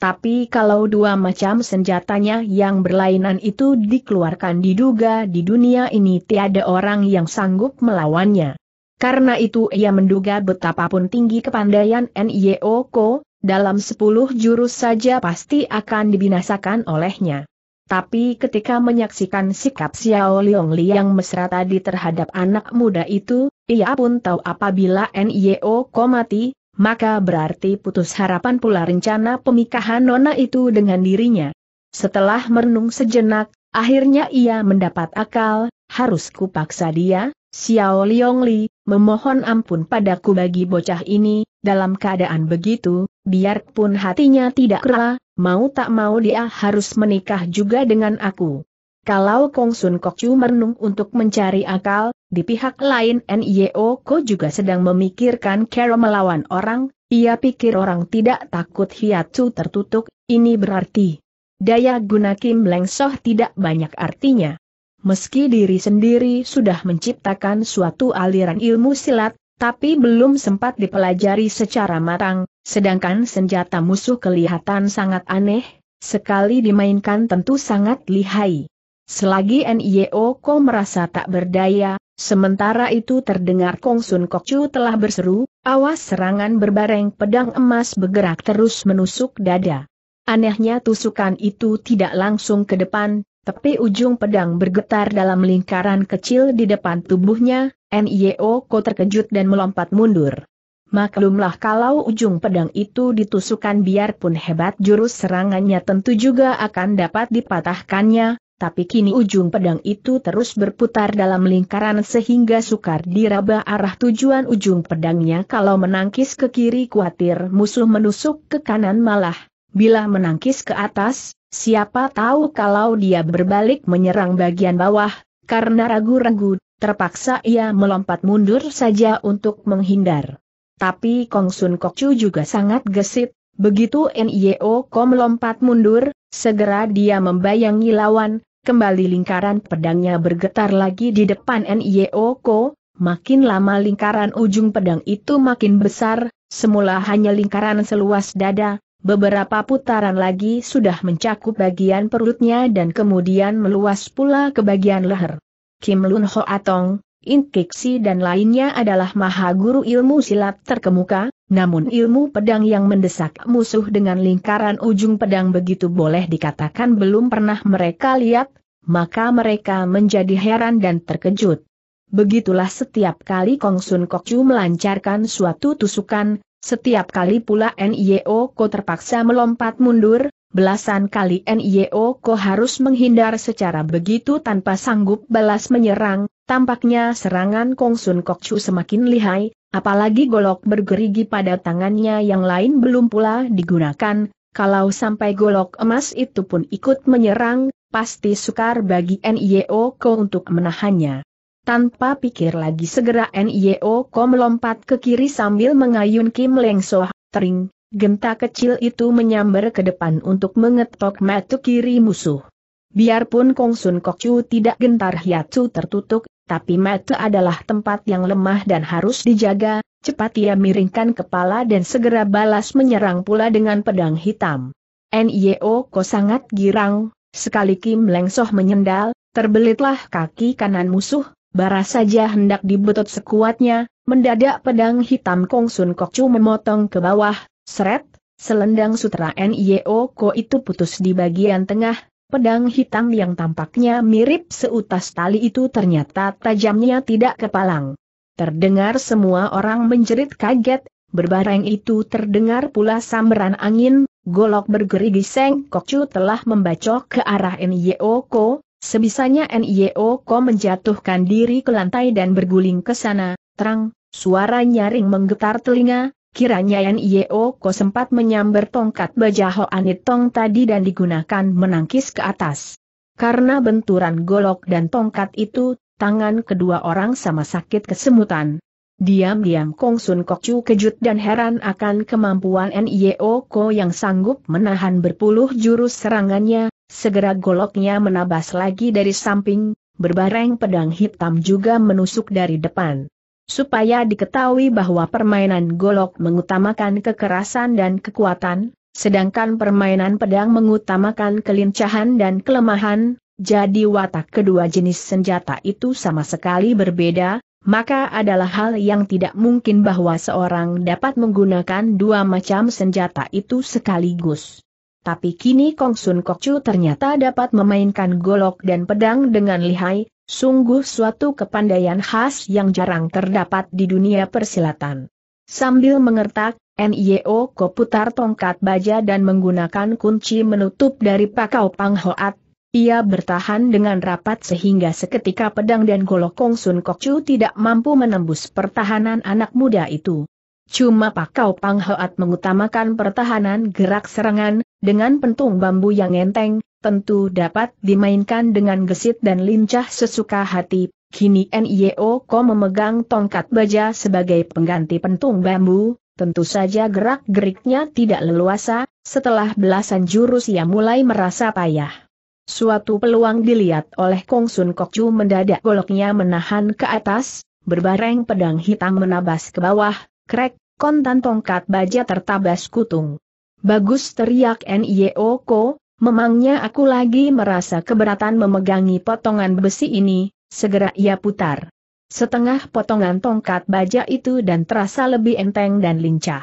Tapi kalau dua macam senjatanya yang berlainan itu dikeluarkan diduga di dunia ini tiada orang yang sanggup melawannya. Karena itu ia menduga betapapun tinggi kepandaian N.Y.O. Ko, dalam sepuluh jurus saja pasti akan dibinasakan olehnya. Tapi ketika menyaksikan sikap Xiao Liong yang mesra tadi terhadap anak muda itu, ia pun tahu apabila NIO mati, maka berarti putus harapan pula rencana pemikahan Nona itu dengan dirinya. Setelah merenung sejenak, akhirnya ia mendapat akal, harus kupaksa dia, Xiao Liong Li, memohon ampun padaku bagi bocah ini, dalam keadaan begitu, biarpun hatinya tidak rela, mau tak mau dia harus menikah juga dengan aku. Kalau Kong Sun kok Chu merenung untuk mencari akal, di pihak lain NIO Ko juga sedang memikirkan cara melawan orang, ia pikir orang tidak takut hiatsu tertutup, ini berarti daya guna Kim Leng Soh tidak banyak artinya. Meski diri sendiri sudah menciptakan suatu aliran ilmu silat, tapi belum sempat dipelajari secara matang, sedangkan senjata musuh kelihatan sangat aneh, sekali dimainkan tentu sangat lihai. Selagi NIO Ko merasa tak berdaya, sementara itu terdengar Kong Sun Chu telah berseru, awas serangan berbareng pedang emas bergerak terus menusuk dada. Anehnya tusukan itu tidak langsung ke depan, tapi ujung pedang bergetar dalam lingkaran kecil di depan tubuhnya, NIO e Ko terkejut dan melompat mundur. Maklumlah kalau ujung pedang itu ditusukan biarpun hebat jurus serangannya tentu juga akan dapat dipatahkannya, tapi kini ujung pedang itu terus berputar dalam lingkaran sehingga sukar diraba arah tujuan ujung pedangnya kalau menangkis ke kiri khawatir musuh menusuk ke kanan malah, bila menangkis ke atas, siapa tahu kalau dia berbalik menyerang bagian bawah, karena ragu-ragu Terpaksa ia melompat mundur saja untuk menghindar. Tapi Kong Sun Kok Chu juga sangat gesit, begitu Nio Ko melompat mundur, segera dia membayangi lawan, kembali lingkaran pedangnya bergetar lagi di depan Nio Ko, makin lama lingkaran ujung pedang itu makin besar, semula hanya lingkaran seluas dada, beberapa putaran lagi sudah mencakup bagian perutnya dan kemudian meluas pula ke bagian leher. Kim Lun Ho Atong, In dan lainnya adalah maha guru ilmu silat terkemuka, namun ilmu pedang yang mendesak musuh dengan lingkaran ujung pedang begitu boleh dikatakan belum pernah mereka lihat, maka mereka menjadi heran dan terkejut. Begitulah setiap kali Kong Sun Kok Chu melancarkan suatu tusukan, setiap kali pula N.I.O. Ko terpaksa melompat mundur, belasan kali NIO Ko harus menghindar secara begitu tanpa sanggup balas menyerang, tampaknya serangan Kong Sun Kok Chu semakin lihai, apalagi golok bergerigi pada tangannya yang lain belum pula digunakan, kalau sampai golok emas itu pun ikut menyerang, pasti sukar bagi NIO Ko untuk menahannya. Tanpa pikir lagi segera NIO Ko melompat ke kiri sambil mengayun Kim Leng Soh, tering, Genta kecil itu menyambar ke depan untuk mengetok mata kiri musuh. Biarpun Kong Kongsun Kocu tidak gentar Hiatsu tertutup, tapi mata adalah tempat yang lemah dan harus dijaga, cepat ia miringkan kepala dan segera balas menyerang pula dengan pedang hitam. NIO Ko sangat girang, sekali Kim Lengsoh menyendal, terbelitlah kaki kanan musuh, bara saja hendak dibetot sekuatnya, mendadak pedang hitam Kong Kongsun Kocu memotong ke bawah, Seret, selendang sutra NIO Ko itu putus di bagian tengah, pedang hitam yang tampaknya mirip seutas tali itu ternyata tajamnya tidak kepalang. Terdengar semua orang menjerit kaget, berbareng itu terdengar pula samberan angin, golok bergerigi Seng Kokcu telah membacok ke arah NIO Ko, Sebisanya NIO Ko menjatuhkan diri ke lantai dan berguling ke sana, terang, suara nyaring menggetar telinga, Kiranya Nio Ko sempat menyambar tongkat baja Hoanit Tong tadi dan digunakan menangkis ke atas. Karena benturan golok dan tongkat itu, tangan kedua orang sama sakit kesemutan. Diam-diam Kong Sun Kok Chu kejut dan heran akan kemampuan Nio Ko yang sanggup menahan berpuluh jurus serangannya, segera goloknya menabas lagi dari samping, berbareng pedang hitam juga menusuk dari depan supaya diketahui bahwa permainan golok mengutamakan kekerasan dan kekuatan, sedangkan permainan pedang mengutamakan kelincahan dan kelemahan, jadi watak kedua jenis senjata itu sama sekali berbeda, maka adalah hal yang tidak mungkin bahwa seorang dapat menggunakan dua macam senjata itu sekaligus. Tapi kini Kong Sun Chu ternyata dapat memainkan golok dan pedang dengan lihai, Sungguh suatu kepandaian khas yang jarang terdapat di dunia persilatan. Sambil mengertak, NIO putar tongkat baja dan menggunakan kunci menutup dari pakau Panghoat. Ia bertahan dengan rapat sehingga seketika pedang dan golok Kong Sun Chu tidak mampu menembus pertahanan anak muda itu. Cuma Pakau Panghoat mengutamakan pertahanan gerak serangan, dengan pentung bambu yang enteng, tentu dapat dimainkan dengan gesit dan lincah sesuka hati. Kini NIO Ko memegang tongkat baja sebagai pengganti pentung bambu, tentu saja gerak-geriknya tidak leluasa, setelah belasan jurus ia mulai merasa payah. Suatu peluang dilihat oleh Kong Sun Kok Chu mendadak goloknya menahan ke atas, berbareng pedang hitam menabas ke bawah, krek, kontan tongkat baja tertabas kutung. Bagus teriak NIO Ko, Memangnya aku lagi merasa keberatan memegangi potongan besi ini, segera ia putar. Setengah potongan tongkat baja itu dan terasa lebih enteng dan lincah.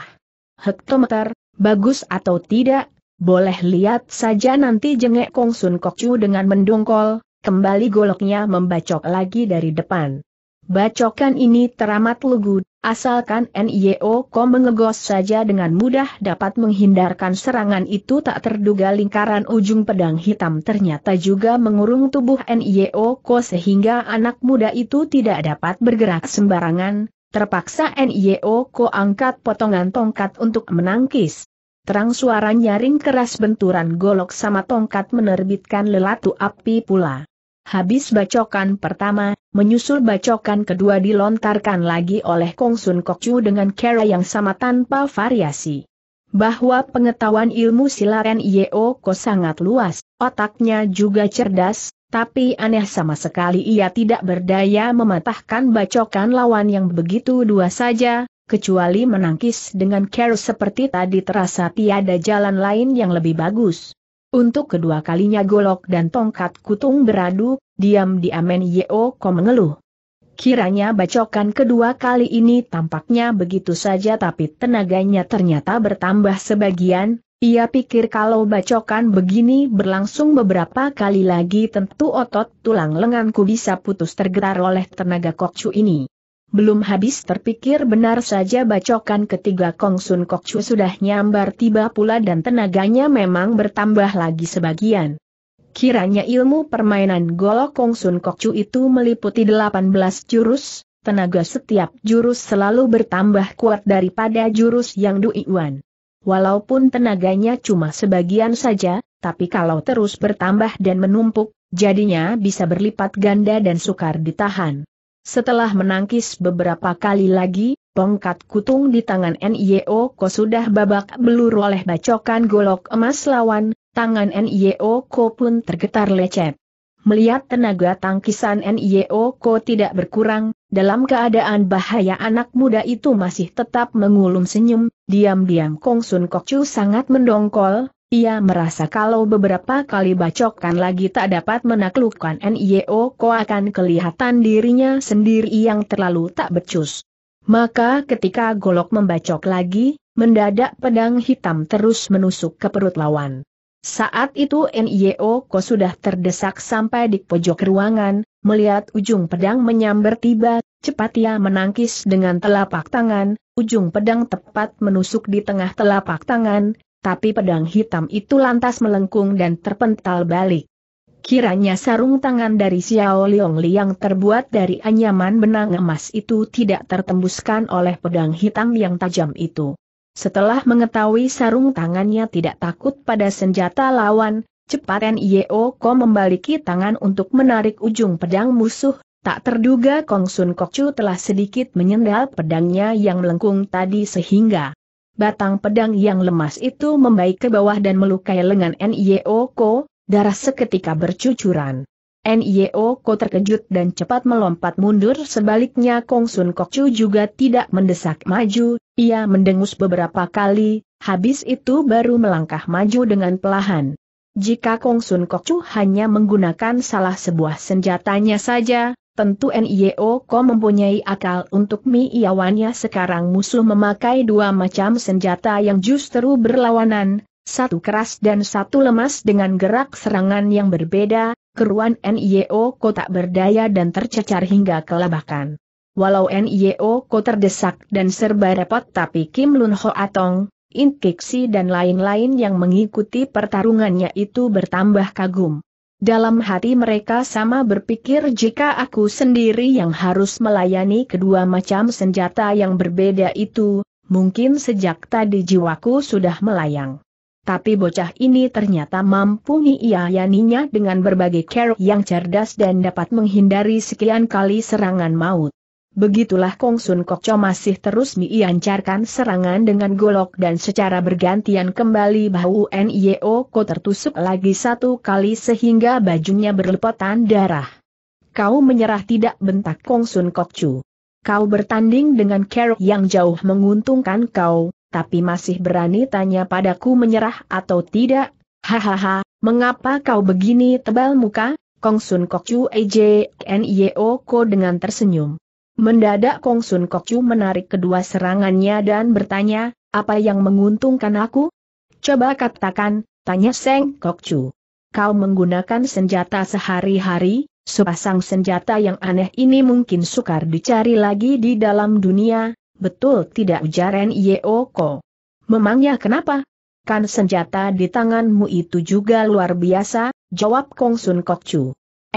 Hektometer, bagus atau tidak, boleh lihat saja nanti jengek Kong Sun Chu dengan mendongkol, kembali goloknya membacok lagi dari depan. Bacokan ini teramat lugu, Asalkan NIO Kom mengegos saja dengan mudah dapat menghindarkan serangan itu tak terduga lingkaran ujung pedang hitam ternyata juga mengurung tubuh NIO Ko sehingga anak muda itu tidak dapat bergerak sembarangan, terpaksa NIO Ko angkat potongan tongkat untuk menangkis. Terang suara nyaring keras benturan golok sama tongkat menerbitkan lelatu api pula. Habis bacokan pertama, menyusul bacokan kedua dilontarkan lagi oleh Kong Sun Chu dengan cara yang sama tanpa variasi. Bahwa pengetahuan ilmu silaren Yeo Ko sangat luas, otaknya juga cerdas, tapi aneh sama sekali ia tidak berdaya mematahkan bacokan lawan yang begitu dua saja, kecuali menangkis dengan cara seperti tadi terasa tiada jalan lain yang lebih bagus. Untuk kedua kalinya golok dan tongkat kutung beradu, diam di Yeo Ko mengeluh. Kiranya bacokan kedua kali ini tampaknya begitu saja tapi tenaganya ternyata bertambah sebagian, ia pikir kalau bacokan begini berlangsung beberapa kali lagi tentu otot tulang lenganku bisa putus tergetar oleh tenaga kokcu ini. Belum habis terpikir benar saja bacokan ketiga Kong Sun Kok Chu sudah nyambar tiba pula dan tenaganya memang bertambah lagi sebagian. Kiranya ilmu permainan golok Kong Sun Kok Chu itu meliputi 18 jurus, tenaga setiap jurus selalu bertambah kuat daripada jurus yang Wan. Walaupun tenaganya cuma sebagian saja, tapi kalau terus bertambah dan menumpuk, jadinya bisa berlipat ganda dan sukar ditahan. Setelah menangkis beberapa kali lagi, Tongkat kutung di tangan Nio Ko sudah babak belur oleh bacokan golok emas lawan, tangan Nio Ko pun tergetar lecet. Melihat tenaga tangkisan Nio Ko tidak berkurang, dalam keadaan bahaya anak muda itu masih tetap mengulum senyum, diam-diam Kong Sun Kok Chu sangat mendongkol, ia merasa kalau beberapa kali bacokan lagi tak dapat menaklukkan NIO Ko akan kelihatan dirinya sendiri yang terlalu tak becus. Maka ketika golok membacok lagi, mendadak pedang hitam terus menusuk ke perut lawan. Saat itu NIO Ko sudah terdesak sampai di pojok ruangan, melihat ujung pedang menyambar tiba, cepat ia menangkis dengan telapak tangan, ujung pedang tepat menusuk di tengah telapak tangan, tapi pedang hitam itu lantas melengkung dan terpental balik. Kiranya sarung tangan dari Xiao Liang yang terbuat dari anyaman benang emas itu tidak tertembuskan oleh pedang hitam yang tajam itu. Setelah mengetahui sarung tangannya tidak takut pada senjata lawan, cepat Nio e Ko membaliki tangan untuk menarik ujung pedang musuh, tak terduga Kong Sun Kok Chu telah sedikit menyendal pedangnya yang melengkung tadi sehingga Batang pedang yang lemas itu membaik ke bawah dan melukai lengan Nyeoko, Ko, darah seketika bercucuran. Nyeoko Ko terkejut dan cepat melompat mundur sebaliknya Kong Sun Kok juga tidak mendesak maju, ia mendengus beberapa kali, habis itu baru melangkah maju dengan pelahan. Jika Kong Sun Kok hanya menggunakan salah sebuah senjatanya saja, Tentu NIO Ko mempunyai akal untuk miawannya sekarang musuh memakai dua macam senjata yang justru berlawanan, satu keras dan satu lemas dengan gerak serangan yang berbeda, keruan NIO Ko tak berdaya dan tercecar hingga kelabakan. Walau NIO Ko terdesak dan serba repot tapi Kim Lun Ho Atong, Inkeksi dan lain-lain yang mengikuti pertarungannya itu bertambah kagum. Dalam hati mereka sama berpikir jika aku sendiri yang harus melayani kedua macam senjata yang berbeda itu, mungkin sejak tadi jiwaku sudah melayang. Tapi bocah ini ternyata mampu ngiayaninya dengan berbagai care yang cerdas dan dapat menghindari sekian kali serangan maut. Begitulah Kong Sun Kokco masih terus miancarkan serangan dengan golok dan secara bergantian kembali bahu Nio Ko tertusuk lagi satu kali sehingga bajunya berlepotan darah. Kau menyerah tidak bentak Kong Sun Kokcu. Kau bertanding dengan kerok yang jauh menguntungkan kau, tapi masih berani tanya padaku menyerah atau tidak? Hahaha, mengapa kau begini tebal muka? Kong Sun Kokcu Ejnio Ko dengan tersenyum. Mendadak Kong Sun Kok Chu menarik kedua serangannya dan bertanya, apa yang menguntungkan aku? Coba katakan, tanya Seng Chu. Kau menggunakan senjata sehari-hari, sepasang senjata yang aneh ini mungkin sukar dicari lagi di dalam dunia, betul tidak ujar Ko. Memangnya kenapa? Kan senjata di tanganmu itu juga luar biasa, jawab Kong Sun Kok Chu.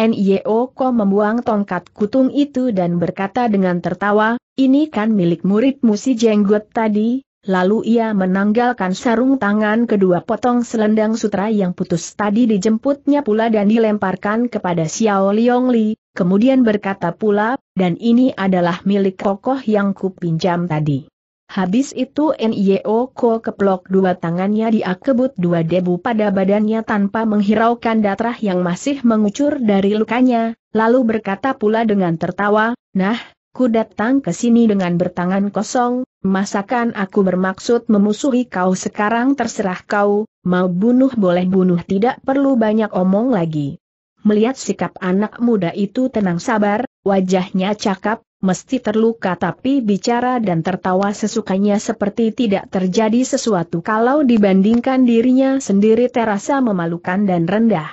Nio Ko membuang tongkat kutung itu dan berkata dengan tertawa, ini kan milik muridmu si jenggot tadi, lalu ia menanggalkan sarung tangan kedua potong selendang sutra yang putus tadi dijemputnya pula dan dilemparkan kepada Xiao Liong Li, kemudian berkata pula, dan ini adalah milik kokoh yang kupinjam tadi. Habis itu Nio Ko keplok dua tangannya diakebut dua debu pada badannya tanpa menghiraukan darah yang masih mengucur dari lukanya, lalu berkata pula dengan tertawa, Nah, ku datang ke sini dengan bertangan kosong, masakan aku bermaksud memusuhi kau sekarang terserah kau, mau bunuh boleh bunuh tidak perlu banyak omong lagi. Melihat sikap anak muda itu tenang sabar, wajahnya cakap, mesti terluka tapi bicara dan tertawa sesukanya seperti tidak terjadi sesuatu kalau dibandingkan dirinya sendiri terasa memalukan dan rendah.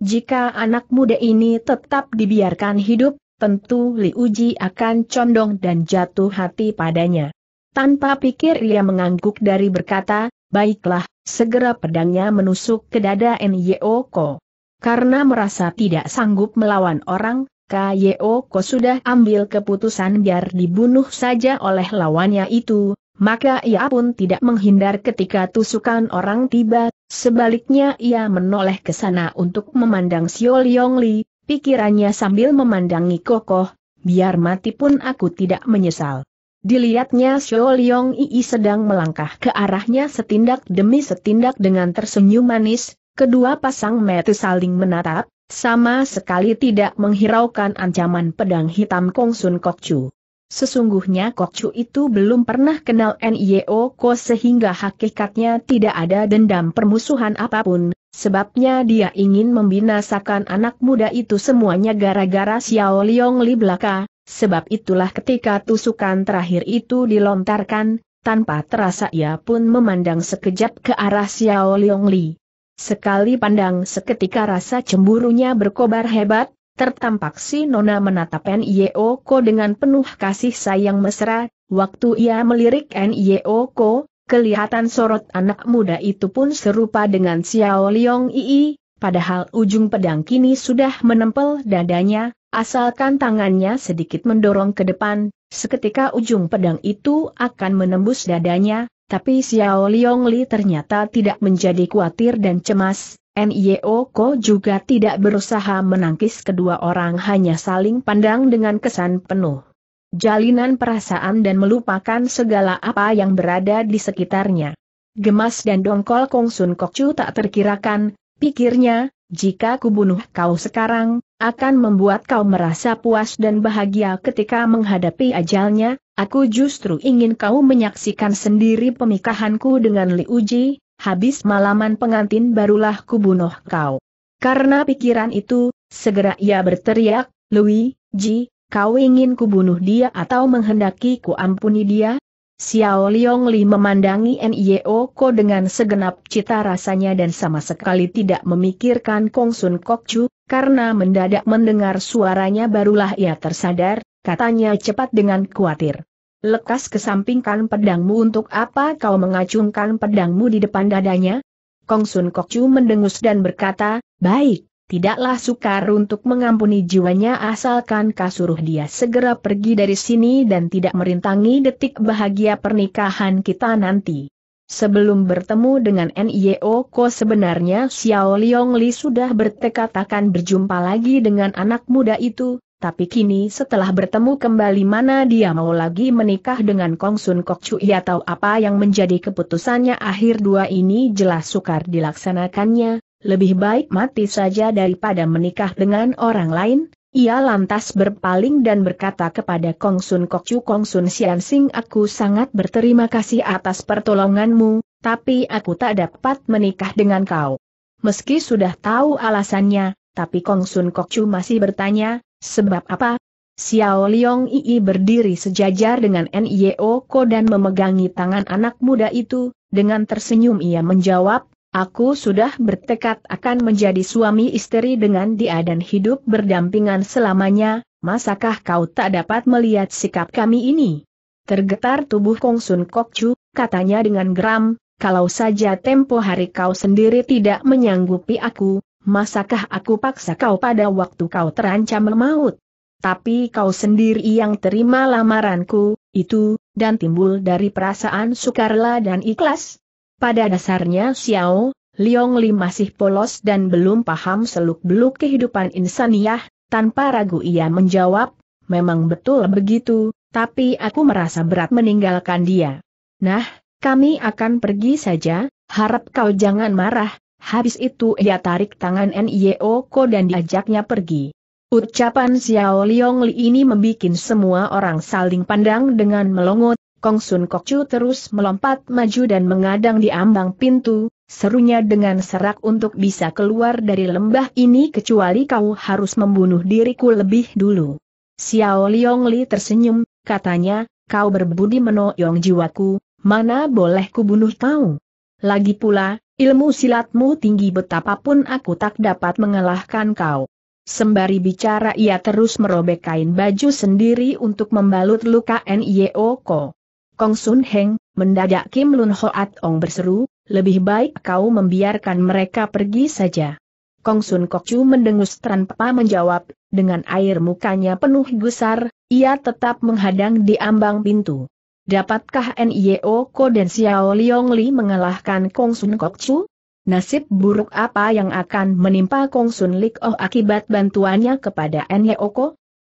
Jika anak muda ini tetap dibiarkan hidup, tentu Li Uji akan condong dan jatuh hati padanya. Tanpa pikir ia mengangguk dari berkata, baiklah, segera pedangnya menusuk ke dada Nyoko. Karena merasa tidak sanggup melawan orang, Kyo, Kyoko sudah ambil keputusan biar dibunuh saja oleh lawannya itu, maka ia pun tidak menghindar ketika tusukan orang tiba, sebaliknya ia menoleh ke sana untuk memandang Sio Yong Li, pikirannya sambil memandangi kokoh, biar mati pun aku tidak menyesal. Dilihatnya Sio Yong Ii sedang melangkah ke arahnya setindak demi setindak dengan tersenyum manis, kedua pasang mata saling menatap, sama sekali tidak menghiraukan ancaman pedang hitam Kong Sun Kok Chu. Sesungguhnya Kok Chu itu belum pernah kenal Nio Ko sehingga hakikatnya tidak ada dendam permusuhan apapun, sebabnya dia ingin membinasakan anak muda itu semuanya gara-gara Xiao Liong Li belaka, sebab itulah ketika tusukan terakhir itu dilontarkan, tanpa terasa ia pun memandang sekejap ke arah Xiao Liong Li. Sekali pandang seketika rasa cemburunya berkobar hebat, tertampak si Nona menatap Nio Ko dengan penuh kasih sayang mesra, waktu ia melirik Nio Ko, kelihatan sorot anak muda itu pun serupa dengan Xiao Liong Ii, padahal ujung pedang kini sudah menempel dadanya, asalkan tangannya sedikit mendorong ke depan, seketika ujung pedang itu akan menembus dadanya, tapi Xiao Liong Li ternyata tidak menjadi khawatir dan cemas, Nio Ko juga tidak berusaha menangkis kedua orang hanya saling pandang dengan kesan penuh. Jalinan perasaan dan melupakan segala apa yang berada di sekitarnya. Gemas dan dongkol Kong Sun Chu tak terkirakan, pikirnya, jika kubunuh kau sekarang, akan membuat kau merasa puas dan bahagia ketika menghadapi ajalnya, Aku justru ingin kau menyaksikan sendiri pemikahanku dengan Li Uji, habis malaman pengantin barulah kubunuh kau. Karena pikiran itu, segera ia berteriak, Lui, Ji, kau ingin kubunuh dia atau menghendaki kuampuni ampuni dia? Xiao Liong Li memandangi Nio Ko dengan segenap cita rasanya dan sama sekali tidak memikirkan Kong Sun Kok Chu, karena mendadak mendengar suaranya barulah ia tersadar, katanya cepat dengan khawatir. Lekas kesampingkan pedangmu untuk apa kau mengacungkan pedangmu di depan dadanya? Kong Sun Chu mendengus dan berkata, baik, tidaklah sukar untuk mengampuni jiwanya asalkan kasuruh dia segera pergi dari sini dan tidak merintangi detik bahagia pernikahan kita nanti. Sebelum bertemu dengan NIO Ko sebenarnya Xiao Liong Li sudah bertekad akan berjumpa lagi dengan anak muda itu, tapi kini setelah bertemu kembali mana dia mau lagi menikah dengan Kong Sun Kok Chui atau apa yang menjadi keputusannya akhir dua ini jelas sukar dilaksanakannya, lebih baik mati saja daripada menikah dengan orang lain, ia lantas berpaling dan berkata kepada Kong Sun Kok Chu Kong Sun Sian Sing aku sangat berterima kasih atas pertolonganmu, tapi aku tak dapat menikah dengan kau. Meski sudah tahu alasannya, tapi Kong Sun Kok Chu masih bertanya, Sebab apa? Xiao Liong Ii berdiri sejajar dengan Nio Ko dan memegangi tangan anak muda itu, dengan tersenyum ia menjawab, Aku sudah bertekad akan menjadi suami istri dengan dia dan hidup berdampingan selamanya, masakah kau tak dapat melihat sikap kami ini? Tergetar tubuh Kong Sun Kok Chu, katanya dengan geram, kalau saja tempo hari kau sendiri tidak menyanggupi aku, masakah aku paksa kau pada waktu kau terancam maut? Tapi kau sendiri yang terima lamaranku, itu, dan timbul dari perasaan sukarela dan ikhlas. Pada dasarnya Xiao, Liong Li masih polos dan belum paham seluk-beluk kehidupan insaniah, tanpa ragu ia menjawab, memang betul begitu, tapi aku merasa berat meninggalkan dia. Nah, kami akan pergi saja, harap kau jangan marah, Habis itu ia tarik tangan Ko dan diajaknya pergi. Ucapan Xiao Liong Li ini membuat semua orang saling pandang dengan melongot, Kong Sun Chu terus melompat maju dan mengadang di ambang pintu, serunya dengan serak untuk bisa keluar dari lembah ini kecuali kau harus membunuh diriku lebih dulu. Xiao Liong Li tersenyum, katanya, kau berbudi menoyong jiwaku, mana boleh kubunuh kau? Lagi pula, Ilmu silatmu tinggi betapapun aku tak dapat mengalahkan kau. Sembari bicara ia terus merobek kain baju sendiri untuk membalut luka Nio Ko. Kong Sun Heng, mendadak Kim Lun Hoat Ong berseru, lebih baik kau membiarkan mereka pergi saja. Kong Sun Kok Chu mendengus tanpa menjawab, dengan air mukanya penuh gusar, ia tetap menghadang di ambang pintu. Dapatkah NIO Ko dan Xiao Liong Li mengalahkan Kong Sun Kok Chu? Nasib buruk apa yang akan menimpa Kong Sun Lik Oh akibat bantuannya kepada NIO Ko?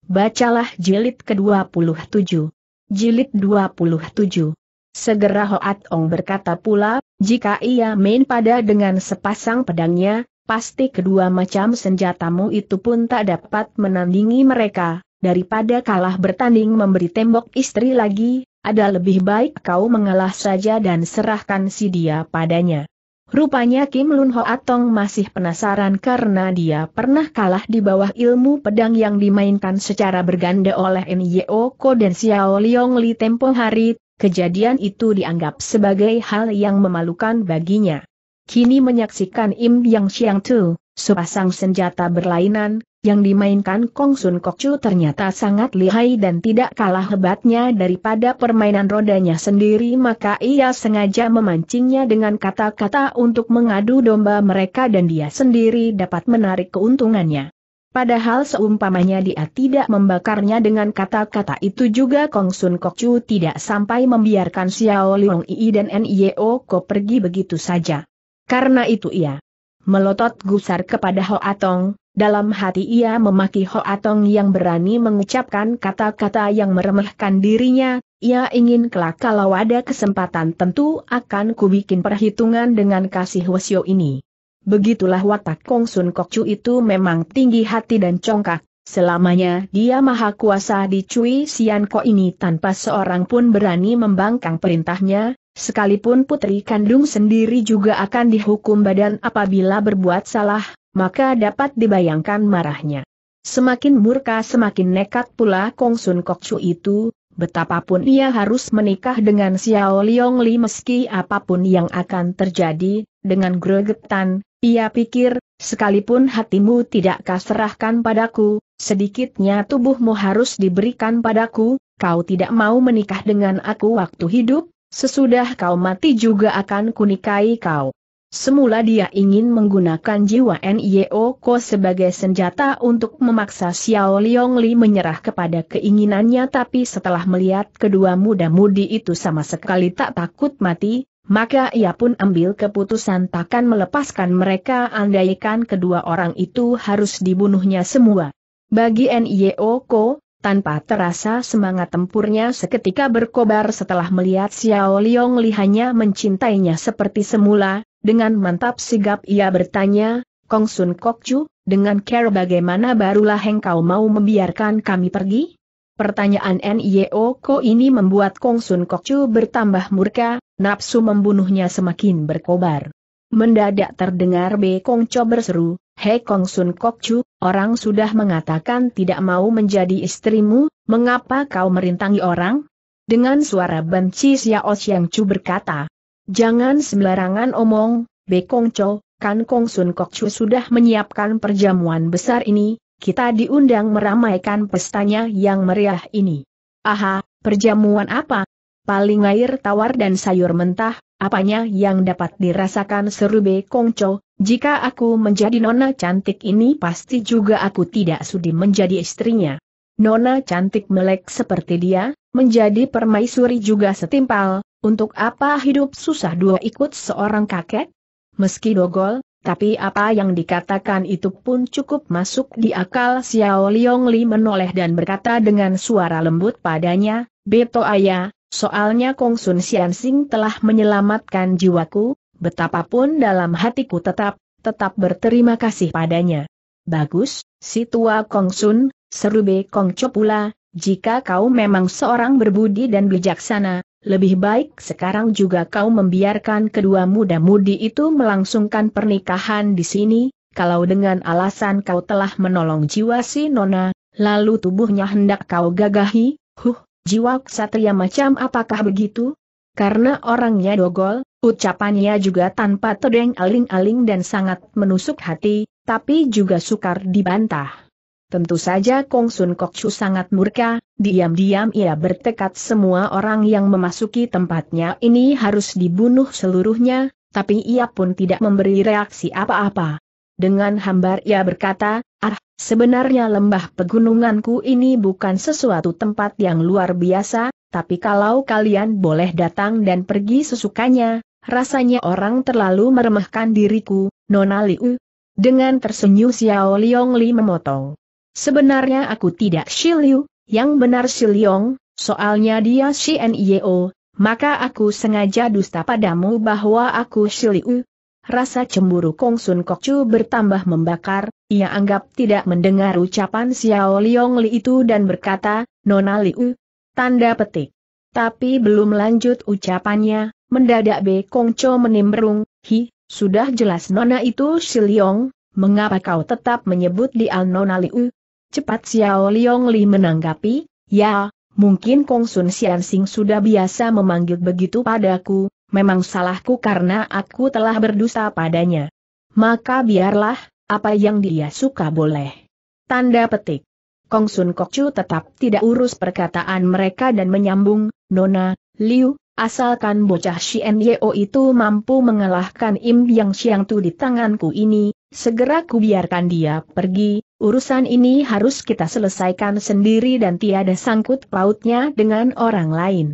Bacalah jilid ke-27. Jilid 27. Segera Hoat Ong berkata pula, jika ia main pada dengan sepasang pedangnya, pasti kedua macam senjatamu itu pun tak dapat menandingi mereka, daripada kalah bertanding memberi tembok istri lagi, ada lebih baik kau mengalah saja dan serahkan si dia padanya. Rupanya Kim Lun Ho Atong masih penasaran karena dia pernah kalah di bawah ilmu pedang yang dimainkan secara berganda oleh Nyo Ko dan Xiao Liong Li tempo hari, kejadian itu dianggap sebagai hal yang memalukan baginya. Kini menyaksikan Im Yang Xiang Tu, sepasang senjata berlainan, yang dimainkan Kong Sun Kok Chu ternyata sangat lihai dan tidak kalah hebatnya daripada permainan rodanya sendiri maka ia sengaja memancingnya dengan kata-kata untuk mengadu domba mereka dan dia sendiri dapat menarik keuntungannya. Padahal seumpamanya dia tidak membakarnya dengan kata-kata itu juga Kong Sun Kok Chu tidak sampai membiarkan Xiao Liong Yi dan Nio Ko pergi begitu saja. Karena itu ia melotot gusar kepada Hoa Atong. Dalam hati ia memaki Ho Atong yang berani mengucapkan kata-kata yang meremehkan dirinya, ia ingin kelak kalau ada kesempatan tentu akan kubikin perhitungan dengan kasih Wesio ini. Begitulah watak Kong Sun Kok Chu itu memang tinggi hati dan congkak, Selamanya dia maha kuasa di Cui Sian Ko ini tanpa seorang pun berani membangkang perintahnya, sekalipun putri kandung sendiri juga akan dihukum badan apabila berbuat salah, maka dapat dibayangkan marahnya. Semakin murka semakin nekat pula Kong Sun Kok Chu itu, betapapun ia harus menikah dengan Xiao Liong Li meski apapun yang akan terjadi, dengan gregetan, ia pikir, sekalipun hatimu tidak kaserahkan padaku, sedikitnya tubuhmu harus diberikan padaku, kau tidak mau menikah dengan aku waktu hidup, sesudah kau mati juga akan kunikahi kau. Semula dia ingin menggunakan jiwa NIO Ko sebagai senjata untuk memaksa Xiao Liong Li menyerah kepada keinginannya tapi setelah melihat kedua muda-mudi itu sama sekali tak takut mati, maka ia pun ambil keputusan takkan melepaskan mereka andaikan kedua orang itu harus dibunuhnya semua. Bagi NIO Ko, tanpa terasa semangat tempurnya seketika berkobar setelah melihat Xiao Liong Li hanya mencintainya seperti semula, dengan mantap sigap ia bertanya, Kong Sun Kok Chu, dengan care bagaimana barulah engkau mau membiarkan kami pergi? Pertanyaan NIO Ko ini membuat Kong Sun Kok Chu bertambah murka, nafsu membunuhnya semakin berkobar. Mendadak terdengar B Kong Cho berseru, Hei Kong Sun Kok Chu, orang sudah mengatakan tidak mau menjadi istrimu, mengapa kau merintangi orang? Dengan suara benci Xiao Xiang Chu berkata, Jangan sembarangan omong, Bekong Cho, kan Kong Sun Kok Chu sudah menyiapkan perjamuan besar ini, kita diundang meramaikan pestanya yang meriah ini. Aha, perjamuan apa? Paling air tawar dan sayur mentah, apanya yang dapat dirasakan seru Bekong Cho, jika aku menjadi nona cantik ini pasti juga aku tidak sudi menjadi istrinya. Nona cantik melek seperti dia, menjadi permaisuri juga setimpal, untuk apa hidup susah dua ikut seorang kakek? Meski dogol, tapi apa yang dikatakan itu pun cukup masuk di akal Xiao Liong Li menoleh dan berkata dengan suara lembut padanya, Beto Ayah, soalnya Kong Sun Xian Sing telah menyelamatkan jiwaku, betapapun dalam hatiku tetap, tetap berterima kasih padanya. Bagus, si tua Kong Sun, seru Be Kong Chopula, jika kau memang seorang berbudi dan bijaksana, lebih baik sekarang juga kau membiarkan kedua muda-mudi itu melangsungkan pernikahan di sini, kalau dengan alasan kau telah menolong jiwa si Nona, lalu tubuhnya hendak kau gagahi, huh, jiwa ksatria macam apakah begitu? Karena orangnya dogol, ucapannya juga tanpa tedeng aling-aling dan sangat menusuk hati, tapi juga sukar dibantah. Tentu saja Kong Sun Kok Chu sangat murka, diam-diam ia bertekad semua orang yang memasuki tempatnya ini harus dibunuh seluruhnya, tapi ia pun tidak memberi reaksi apa-apa. Dengan hambar ia berkata, ah, sebenarnya lembah pegununganku ini bukan sesuatu tempat yang luar biasa, tapi kalau kalian boleh datang dan pergi sesukanya, rasanya orang terlalu meremehkan diriku, Nona Liu. Dengan tersenyum Xiao Liong Li memotong. Sebenarnya aku tidak Shiliu, yang benar Shiliong, soalnya dia Shenyeo, maka aku sengaja dusta padamu bahwa aku Shiliu. Rasa cemburu Kong Sun Kokcu bertambah membakar, ia anggap tidak mendengar ucapan Xiao Liong Li itu dan berkata, Nona Liu, tanda petik. Tapi belum lanjut ucapannya, mendadak Be Kong Cho menimbrung, hi, sudah jelas Nona itu Shiliong, mengapa kau tetap menyebut dia Nona Liu? Cepat Xiao Liong Li menanggapi, ya, mungkin Kong Sun Sian Sing sudah biasa memanggil begitu padaku, memang salahku karena aku telah berdosa padanya. Maka biarlah, apa yang dia suka boleh. Tanda petik. Kong Sun Kok Chu tetap tidak urus perkataan mereka dan menyambung, Nona, Liu, asalkan bocah Xian Yeo itu mampu mengalahkan Im Yang Xiang Tu di tanganku ini, segera kubiarkan dia pergi, Urusan ini harus kita selesaikan sendiri dan tiada sangkut pautnya dengan orang lain.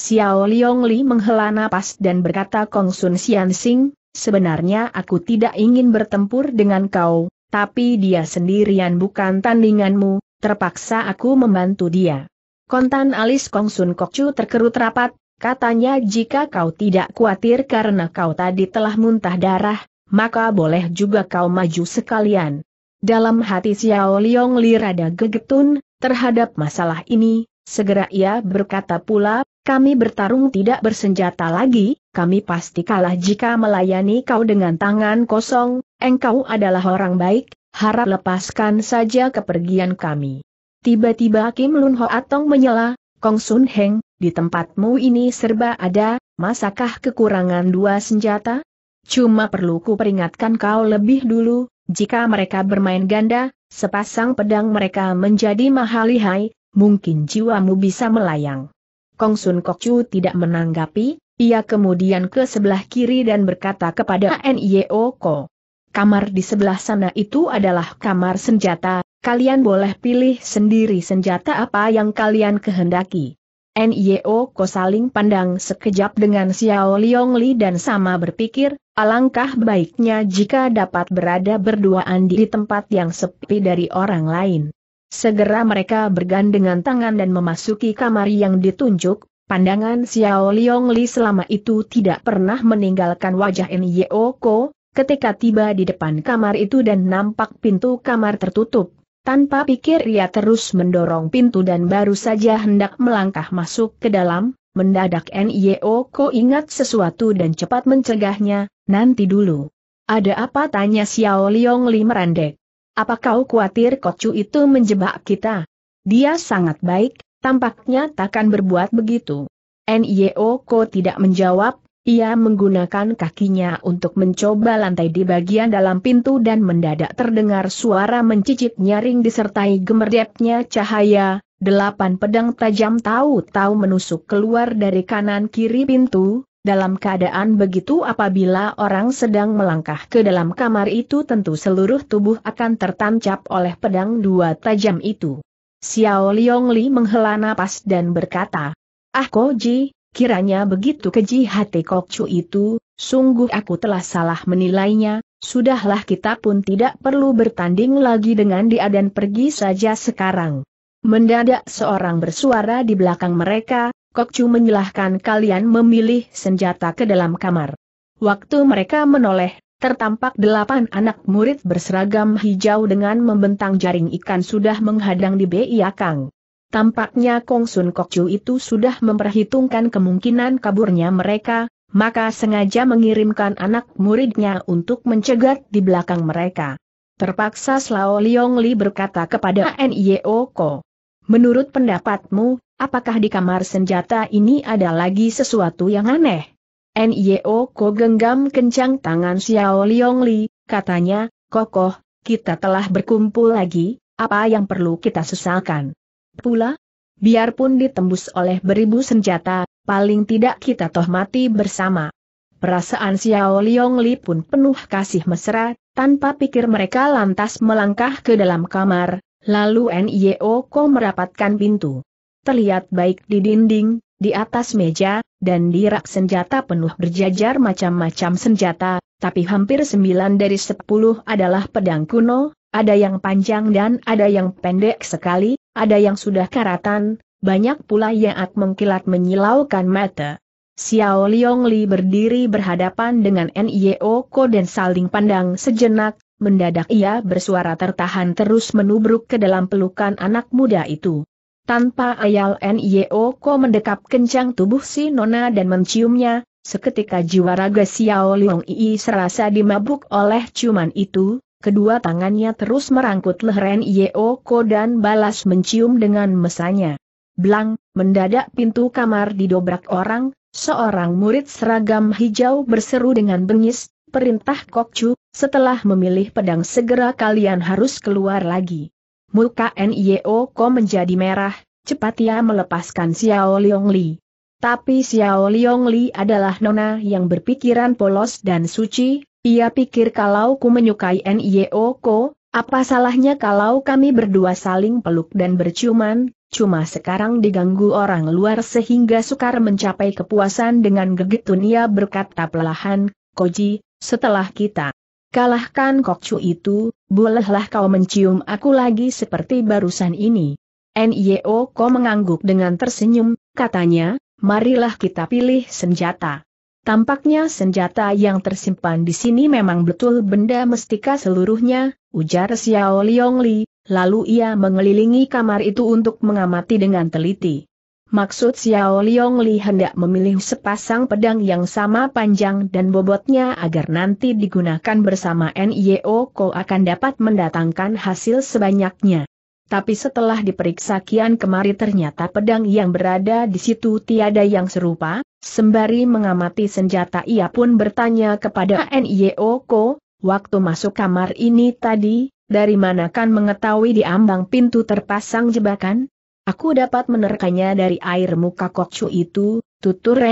Xiao Liong Li menghela napas dan berkata Kong Sun Xian Xing, sebenarnya aku tidak ingin bertempur dengan kau, tapi dia sendirian bukan tandinganmu, terpaksa aku membantu dia. Kontan alis Kong Sun Kok Chu terkerut rapat, katanya jika kau tidak khawatir karena kau tadi telah muntah darah, maka boleh juga kau maju sekalian. Dalam hati Xiao Liong Li rada gegetun, terhadap masalah ini, segera ia berkata pula, kami bertarung tidak bersenjata lagi, kami pasti kalah jika melayani kau dengan tangan kosong, engkau adalah orang baik, harap lepaskan saja kepergian kami. Tiba-tiba Kim Lun Ho Atong menyela, Kong Sun Heng, di tempatmu ini serba ada, masakah kekurangan dua senjata? Cuma perlu kuperingatkan kau lebih dulu, jika mereka bermain ganda, sepasang pedang mereka menjadi mahalihai, mungkin jiwamu bisa melayang. Kong Sun Kok Chu tidak menanggapi, ia kemudian ke sebelah kiri dan berkata kepada Nio Ko. Kamar di sebelah sana itu adalah kamar senjata, kalian boleh pilih sendiri senjata apa yang kalian kehendaki. NIO Ko saling pandang sekejap dengan Xiao Liong Li dan sama berpikir, alangkah baiknya jika dapat berada berduaan di tempat yang sepi dari orang lain. Segera mereka bergandengan tangan dan memasuki kamar yang ditunjuk, pandangan Xiao Liong Li selama itu tidak pernah meninggalkan wajah NIO Ko, ketika tiba di depan kamar itu dan nampak pintu kamar tertutup. Tanpa pikir ia terus mendorong pintu dan baru saja hendak melangkah masuk ke dalam, mendadak N.I.O. Ko ingat sesuatu dan cepat mencegahnya, nanti dulu. Ada apa tanya Xiao Liong Li merandek. Apa kau khawatir kocu itu menjebak kita? Dia sangat baik, tampaknya takkan berbuat begitu. N.I.O. Ko tidak menjawab, ia menggunakan kakinya untuk mencoba lantai di bagian dalam pintu dan mendadak terdengar suara mencicit nyaring disertai gemerdepnya cahaya, delapan pedang tajam tahu-tahu menusuk keluar dari kanan kiri pintu, dalam keadaan begitu apabila orang sedang melangkah ke dalam kamar itu tentu seluruh tubuh akan tertancap oleh pedang dua tajam itu. Xiao Liongli menghela napas dan berkata, Ah Koji, Kiranya begitu keji hati Kokcu itu, sungguh aku telah salah menilainya, sudahlah kita pun tidak perlu bertanding lagi dengan dia dan pergi saja sekarang. Mendadak seorang bersuara di belakang mereka, Kokcu menyilahkan kalian memilih senjata ke dalam kamar. Waktu mereka menoleh, tertampak delapan anak murid berseragam hijau dengan membentang jaring ikan sudah menghadang di Biakang. Tampaknya Kong Sun Kok Chu itu sudah memperhitungkan kemungkinan kaburnya mereka, maka sengaja mengirimkan anak muridnya untuk mencegat di belakang mereka. Terpaksa Slao Liong Li berkata kepada N.I.O. Ko. Menurut pendapatmu, apakah di kamar senjata ini ada lagi sesuatu yang aneh? N.I.O. Ko genggam kencang tangan Xiao Liong Li, katanya, Kokoh, kita telah berkumpul lagi, apa yang perlu kita sesalkan? Pula, biarpun ditembus oleh beribu senjata, paling tidak kita toh mati bersama. Perasaan Xiao Liong Li pun penuh kasih mesra, tanpa pikir mereka lantas melangkah ke dalam kamar, lalu N.I.O. Ko merapatkan pintu. Terlihat baik di dinding, di atas meja, dan di rak senjata penuh berjajar macam-macam senjata, tapi hampir sembilan dari sepuluh adalah pedang kuno, ada yang panjang dan ada yang pendek sekali, ada yang sudah karatan, banyak pula yang mengkilat menyilaukan mata. Xiao Liongli berdiri berhadapan dengan N.I.O. Ko dan saling pandang sejenak, mendadak ia bersuara tertahan terus menubruk ke dalam pelukan anak muda itu. Tanpa ayal N.I.O. Ko mendekap kencang tubuh si Nona dan menciumnya, seketika jiwa raga Xiao Liong serasa dimabuk oleh ciuman itu, kedua tangannya terus merangkut leheran Ko dan balas mencium dengan mesanya. Blang, mendadak pintu kamar didobrak orang, seorang murid seragam hijau berseru dengan bengis, perintah Kokcu, setelah memilih pedang segera kalian harus keluar lagi. Muka Ko menjadi merah, cepat ia melepaskan Xiao Liong Li. Tapi Xiao Liong Li adalah nona yang berpikiran polos dan suci, ia pikir kalau ku menyukai Nio Ko, apa salahnya kalau kami berdua saling peluk dan berciuman, cuma sekarang diganggu orang luar sehingga sukar mencapai kepuasan dengan gegetun ia berkata pelahan, Koji, setelah kita kalahkan kokcu itu, bolehlah kau mencium aku lagi seperti barusan ini. Nio Ko mengangguk dengan tersenyum, katanya, marilah kita pilih senjata. Tampaknya senjata yang tersimpan di sini memang betul benda mestika seluruhnya, ujar Xiao Liong Li, lalu ia mengelilingi kamar itu untuk mengamati dengan teliti. Maksud Xiao Liong Li hendak memilih sepasang pedang yang sama panjang dan bobotnya agar nanti digunakan bersama NIO Ko akan dapat mendatangkan hasil sebanyaknya tapi setelah diperiksa kian kemari ternyata pedang yang berada di situ tiada yang serupa, sembari mengamati senjata ia pun bertanya kepada Ko, waktu masuk kamar ini tadi, dari mana kan mengetahui di ambang pintu terpasang jebakan? Aku dapat menerkanya dari air muka kokcu itu, tutur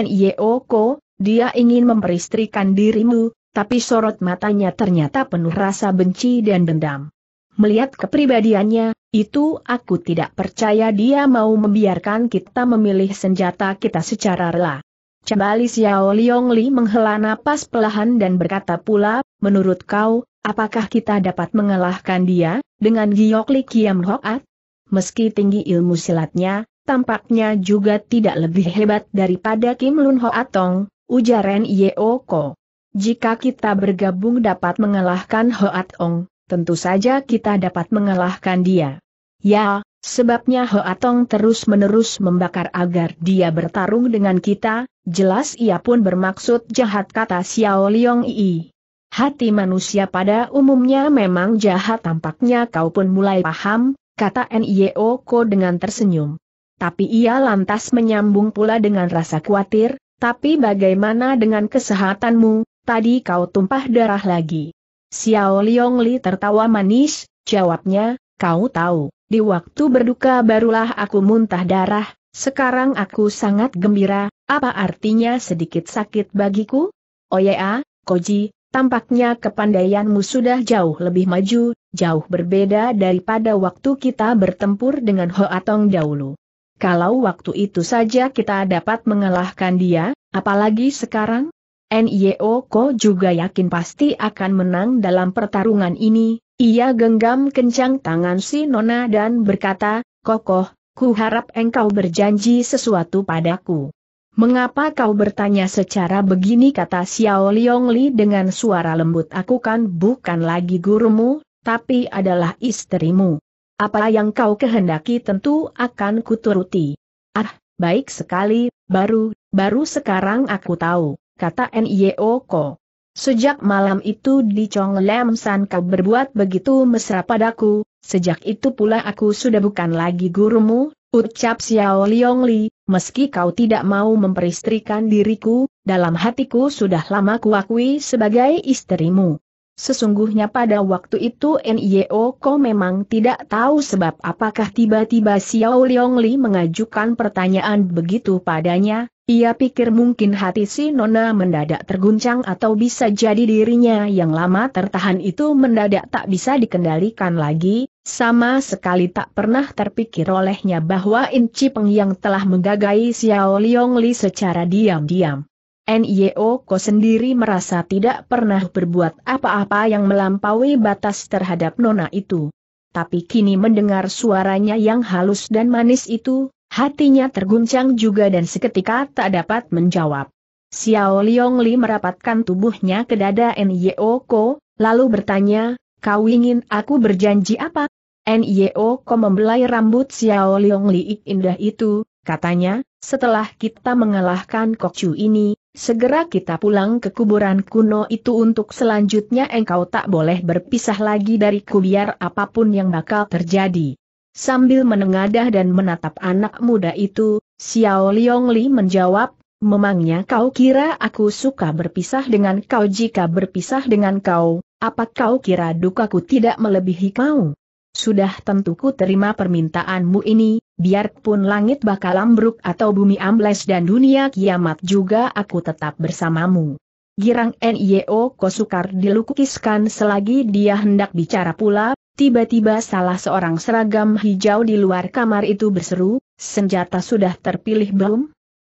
Ko, dia ingin memperistrikan dirimu, tapi sorot matanya ternyata penuh rasa benci dan dendam. Melihat kepribadiannya, itu aku tidak percaya dia mau membiarkan kita memilih senjata kita secara rela. Cembali Xiao Liong Li menghela napas pelahan dan berkata pula, menurut kau, apakah kita dapat mengalahkan dia, dengan Giok Li Kiam Hoat? Meski tinggi ilmu silatnya, tampaknya juga tidak lebih hebat daripada Kim Lun Hoatong, ujar Ren Ye oh Ko. Jika kita bergabung dapat mengalahkan Hoatong, tentu saja kita dapat mengalahkan dia. Ya, sebabnya Hoatong terus-menerus membakar agar dia bertarung dengan kita, jelas ia pun bermaksud jahat kata Xiao Liong Yi. Hati manusia pada umumnya memang jahat tampaknya kau pun mulai paham, kata N.I.O. Ko dengan tersenyum. Tapi ia lantas menyambung pula dengan rasa khawatir, tapi bagaimana dengan kesehatanmu, tadi kau tumpah darah lagi. Xiao Liong Li tertawa manis, jawabnya, kau tahu, di waktu berduka barulah aku muntah darah, sekarang aku sangat gembira, apa artinya sedikit sakit bagiku? Oh ya, Koji, tampaknya kepandaianmu sudah jauh lebih maju, jauh berbeda daripada waktu kita bertempur dengan Tong dahulu. Kalau waktu itu saja kita dapat mengalahkan dia, apalagi sekarang? NIO e Ko juga yakin pasti akan menang dalam pertarungan ini, ia genggam kencang tangan si Nona dan berkata, Kokoh, ku harap engkau berjanji sesuatu padaku. Mengapa kau bertanya secara begini kata Xiao Li dengan suara lembut aku kan bukan lagi gurumu, tapi adalah istrimu. Apa yang kau kehendaki tentu akan kuturuti. Ah, baik sekali, baru, baru sekarang aku tahu kata Nioko. Sejak malam itu di Chong Lam San kau berbuat begitu mesra padaku, sejak itu pula aku sudah bukan lagi gurumu, ucap Xiao Liong Li, meski kau tidak mau memperistrikan diriku, dalam hatiku sudah lama kuakui sebagai istrimu. Sesungguhnya pada waktu itu Nieo Ko memang tidak tahu sebab apakah tiba-tiba Xiao Liong Li mengajukan pertanyaan begitu padanya, ia pikir mungkin hati si Nona mendadak terguncang atau bisa jadi dirinya yang lama tertahan itu mendadak tak bisa dikendalikan lagi, sama sekali tak pernah terpikir olehnya bahwa Inci Peng yang telah menggagai Xiao Liong Li secara diam-diam. Nio Ko sendiri merasa tidak pernah berbuat apa-apa yang melampaui batas terhadap Nona itu. Tapi kini mendengar suaranya yang halus dan manis itu, Hatinya terguncang juga dan seketika tak dapat menjawab. Xiao Liong Li merapatkan tubuhnya ke dada Nyo Ko, lalu bertanya, kau ingin aku berjanji apa? Nyo Ko membelai rambut Xiao Liong Li indah itu, katanya, setelah kita mengalahkan Kok Chu ini, segera kita pulang ke kuburan kuno itu untuk selanjutnya engkau tak boleh berpisah lagi dariku biar apapun yang bakal terjadi. Sambil menengadah dan menatap anak muda itu, Xiao Liongli menjawab, Memangnya kau kira aku suka berpisah dengan kau jika berpisah dengan kau, apa kau kira dukaku tidak melebihi kau? Sudah tentu ku terima permintaanmu ini, biarpun langit bakal ambruk atau bumi ambles dan dunia kiamat juga aku tetap bersamamu. Girang NIO Kosukar dilukiskan selagi dia hendak bicara pula, tiba-tiba salah seorang seragam hijau di luar kamar itu berseru, senjata sudah terpilih belum?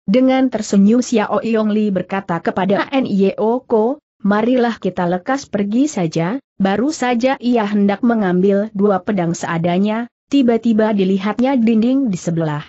Dengan tersenyum Xiao Yongli berkata kepada NIO Ko, marilah kita lekas pergi saja, baru saja ia hendak mengambil dua pedang seadanya, tiba-tiba dilihatnya dinding di sebelah.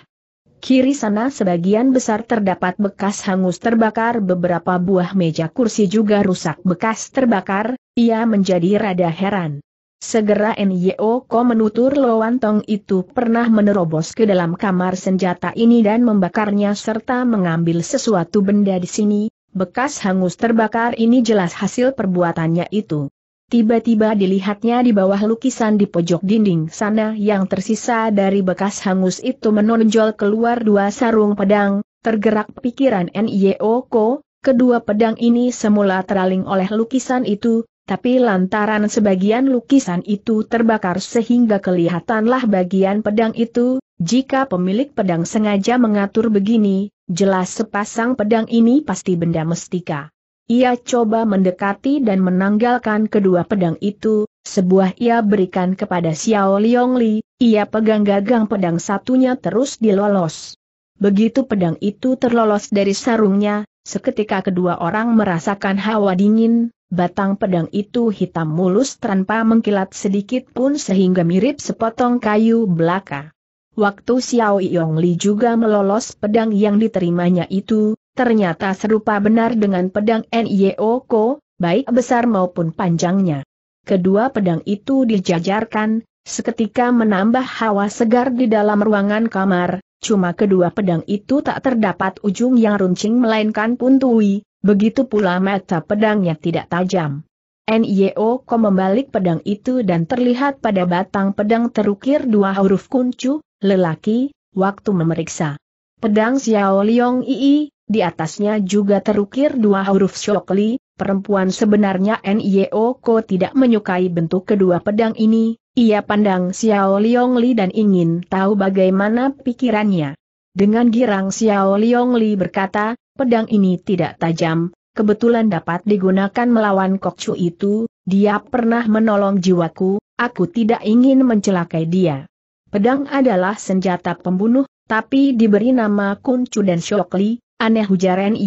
Kiri sana sebagian besar terdapat bekas hangus terbakar beberapa buah meja kursi juga rusak bekas terbakar, ia menjadi rada heran. Segera Nyo Ko menutur Tong itu pernah menerobos ke dalam kamar senjata ini dan membakarnya serta mengambil sesuatu benda di sini, bekas hangus terbakar ini jelas hasil perbuatannya itu. Tiba-tiba dilihatnya di bawah lukisan di pojok dinding sana yang tersisa dari bekas hangus itu menonjol keluar dua sarung pedang, tergerak pikiran N.I.O.Ko, kedua pedang ini semula teraling oleh lukisan itu, tapi lantaran sebagian lukisan itu terbakar sehingga kelihatanlah bagian pedang itu, jika pemilik pedang sengaja mengatur begini, jelas sepasang pedang ini pasti benda mestika. Ia coba mendekati dan menanggalkan kedua pedang itu, sebuah ia berikan kepada Xiao Liongli, ia pegang gagang pedang satunya terus dilolos. Begitu pedang itu terlolos dari sarungnya, seketika kedua orang merasakan hawa dingin, batang pedang itu hitam mulus tanpa mengkilat sedikit pun sehingga mirip sepotong kayu belaka. Waktu Xiao Yongli juga melolos pedang yang diterimanya itu, ternyata serupa benar dengan pedang Nio Ko, baik besar maupun panjangnya. Kedua pedang itu dijajarkan, seketika menambah hawa segar di dalam ruangan kamar, cuma kedua pedang itu tak terdapat ujung yang runcing melainkan puntui, begitu pula mata pedangnya tidak tajam. Nio Ko membalik pedang itu dan terlihat pada batang pedang terukir dua huruf kuncu, lelaki, waktu memeriksa. Pedang Xiao Liong Ii, di atasnya juga terukir dua huruf Shokli, perempuan sebenarnya Nio Ko tidak menyukai bentuk kedua pedang ini, ia pandang Xiao Li dan ingin tahu bagaimana pikirannya. Dengan girang Xiao Li berkata, pedang ini tidak tajam, kebetulan dapat digunakan melawan Kokcu itu, dia pernah menolong jiwaku, aku tidak ingin mencelakai dia. Pedang adalah senjata pembunuh, tapi diberi nama Kuncu dan Shokli, Aneh hujaran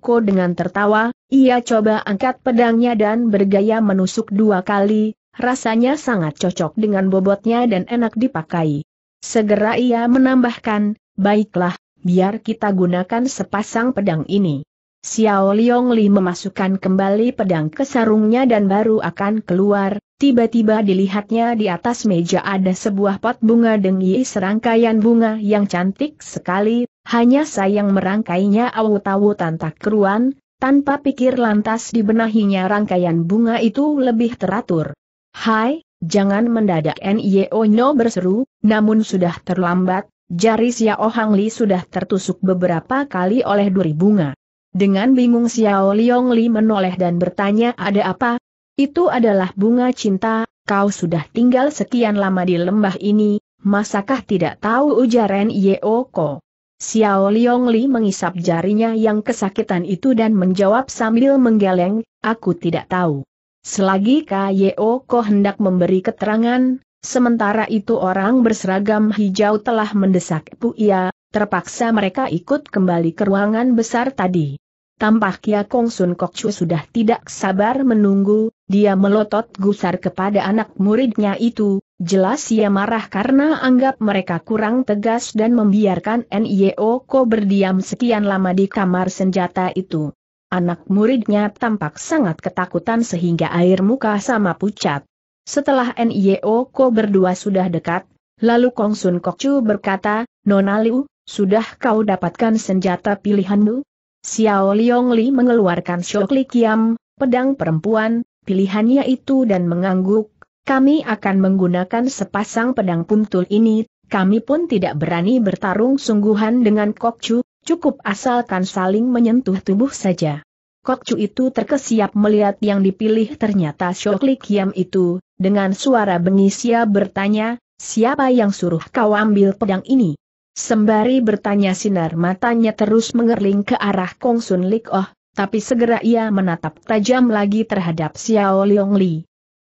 ko dengan tertawa, ia coba angkat pedangnya dan bergaya menusuk dua kali, rasanya sangat cocok dengan bobotnya dan enak dipakai. Segera ia menambahkan, baiklah, biar kita gunakan sepasang pedang ini. Xiao Li memasukkan kembali pedang ke sarungnya dan baru akan keluar, tiba-tiba dilihatnya di atas meja ada sebuah pot bunga dengi serangkaian bunga yang cantik sekali, hanya sayang merangkainya awut tanpa keruan, tanpa pikir lantas dibenahinya rangkaian bunga itu lebih teratur. Hai, jangan mendadak Nio no berseru, namun sudah terlambat, jari Xiao Hang Li sudah tertusuk beberapa kali oleh duri bunga. Dengan bingung Xiao Liong Li menoleh dan bertanya ada apa? Itu adalah bunga cinta, kau sudah tinggal sekian lama di lembah ini, masakah tidak tahu ujaran Yeo Ko? Xiao Liong mengisap jarinya yang kesakitan itu dan menjawab sambil menggeleng, aku tidak tahu. Selagi Kyo Ko hendak memberi keterangan, sementara itu orang berseragam hijau telah mendesak Puia, terpaksa mereka ikut kembali ke ruangan besar tadi. Tampaknya Kong Sun Kok Chu sudah tidak sabar menunggu, dia melotot gusar kepada anak muridnya itu, Jelas ia marah karena anggap mereka kurang tegas dan membiarkan NIO Ko berdiam sekian lama di kamar senjata itu. Anak muridnya tampak sangat ketakutan sehingga air muka sama pucat. Setelah NIO Ko berdua sudah dekat, lalu Kong Sun Kok Chu berkata, Nona Liu, sudah kau dapatkan senjata pilihanmu? Xiao Liong Li mengeluarkan Shokli Kiam, pedang perempuan, pilihannya itu dan mengangguk, kami akan menggunakan sepasang pedang puntul ini, kami pun tidak berani bertarung sungguhan dengan Kokcu, cukup asalkan saling menyentuh tubuh saja. Kokcu itu terkesiap melihat yang dipilih ternyata Shokli Kiam itu, dengan suara bengis ia bertanya, siapa yang suruh kau ambil pedang ini? Sembari bertanya sinar matanya terus mengerling ke arah Kong Sun Lik Oh, tapi segera ia menatap tajam lagi terhadap Xiao Liong Li.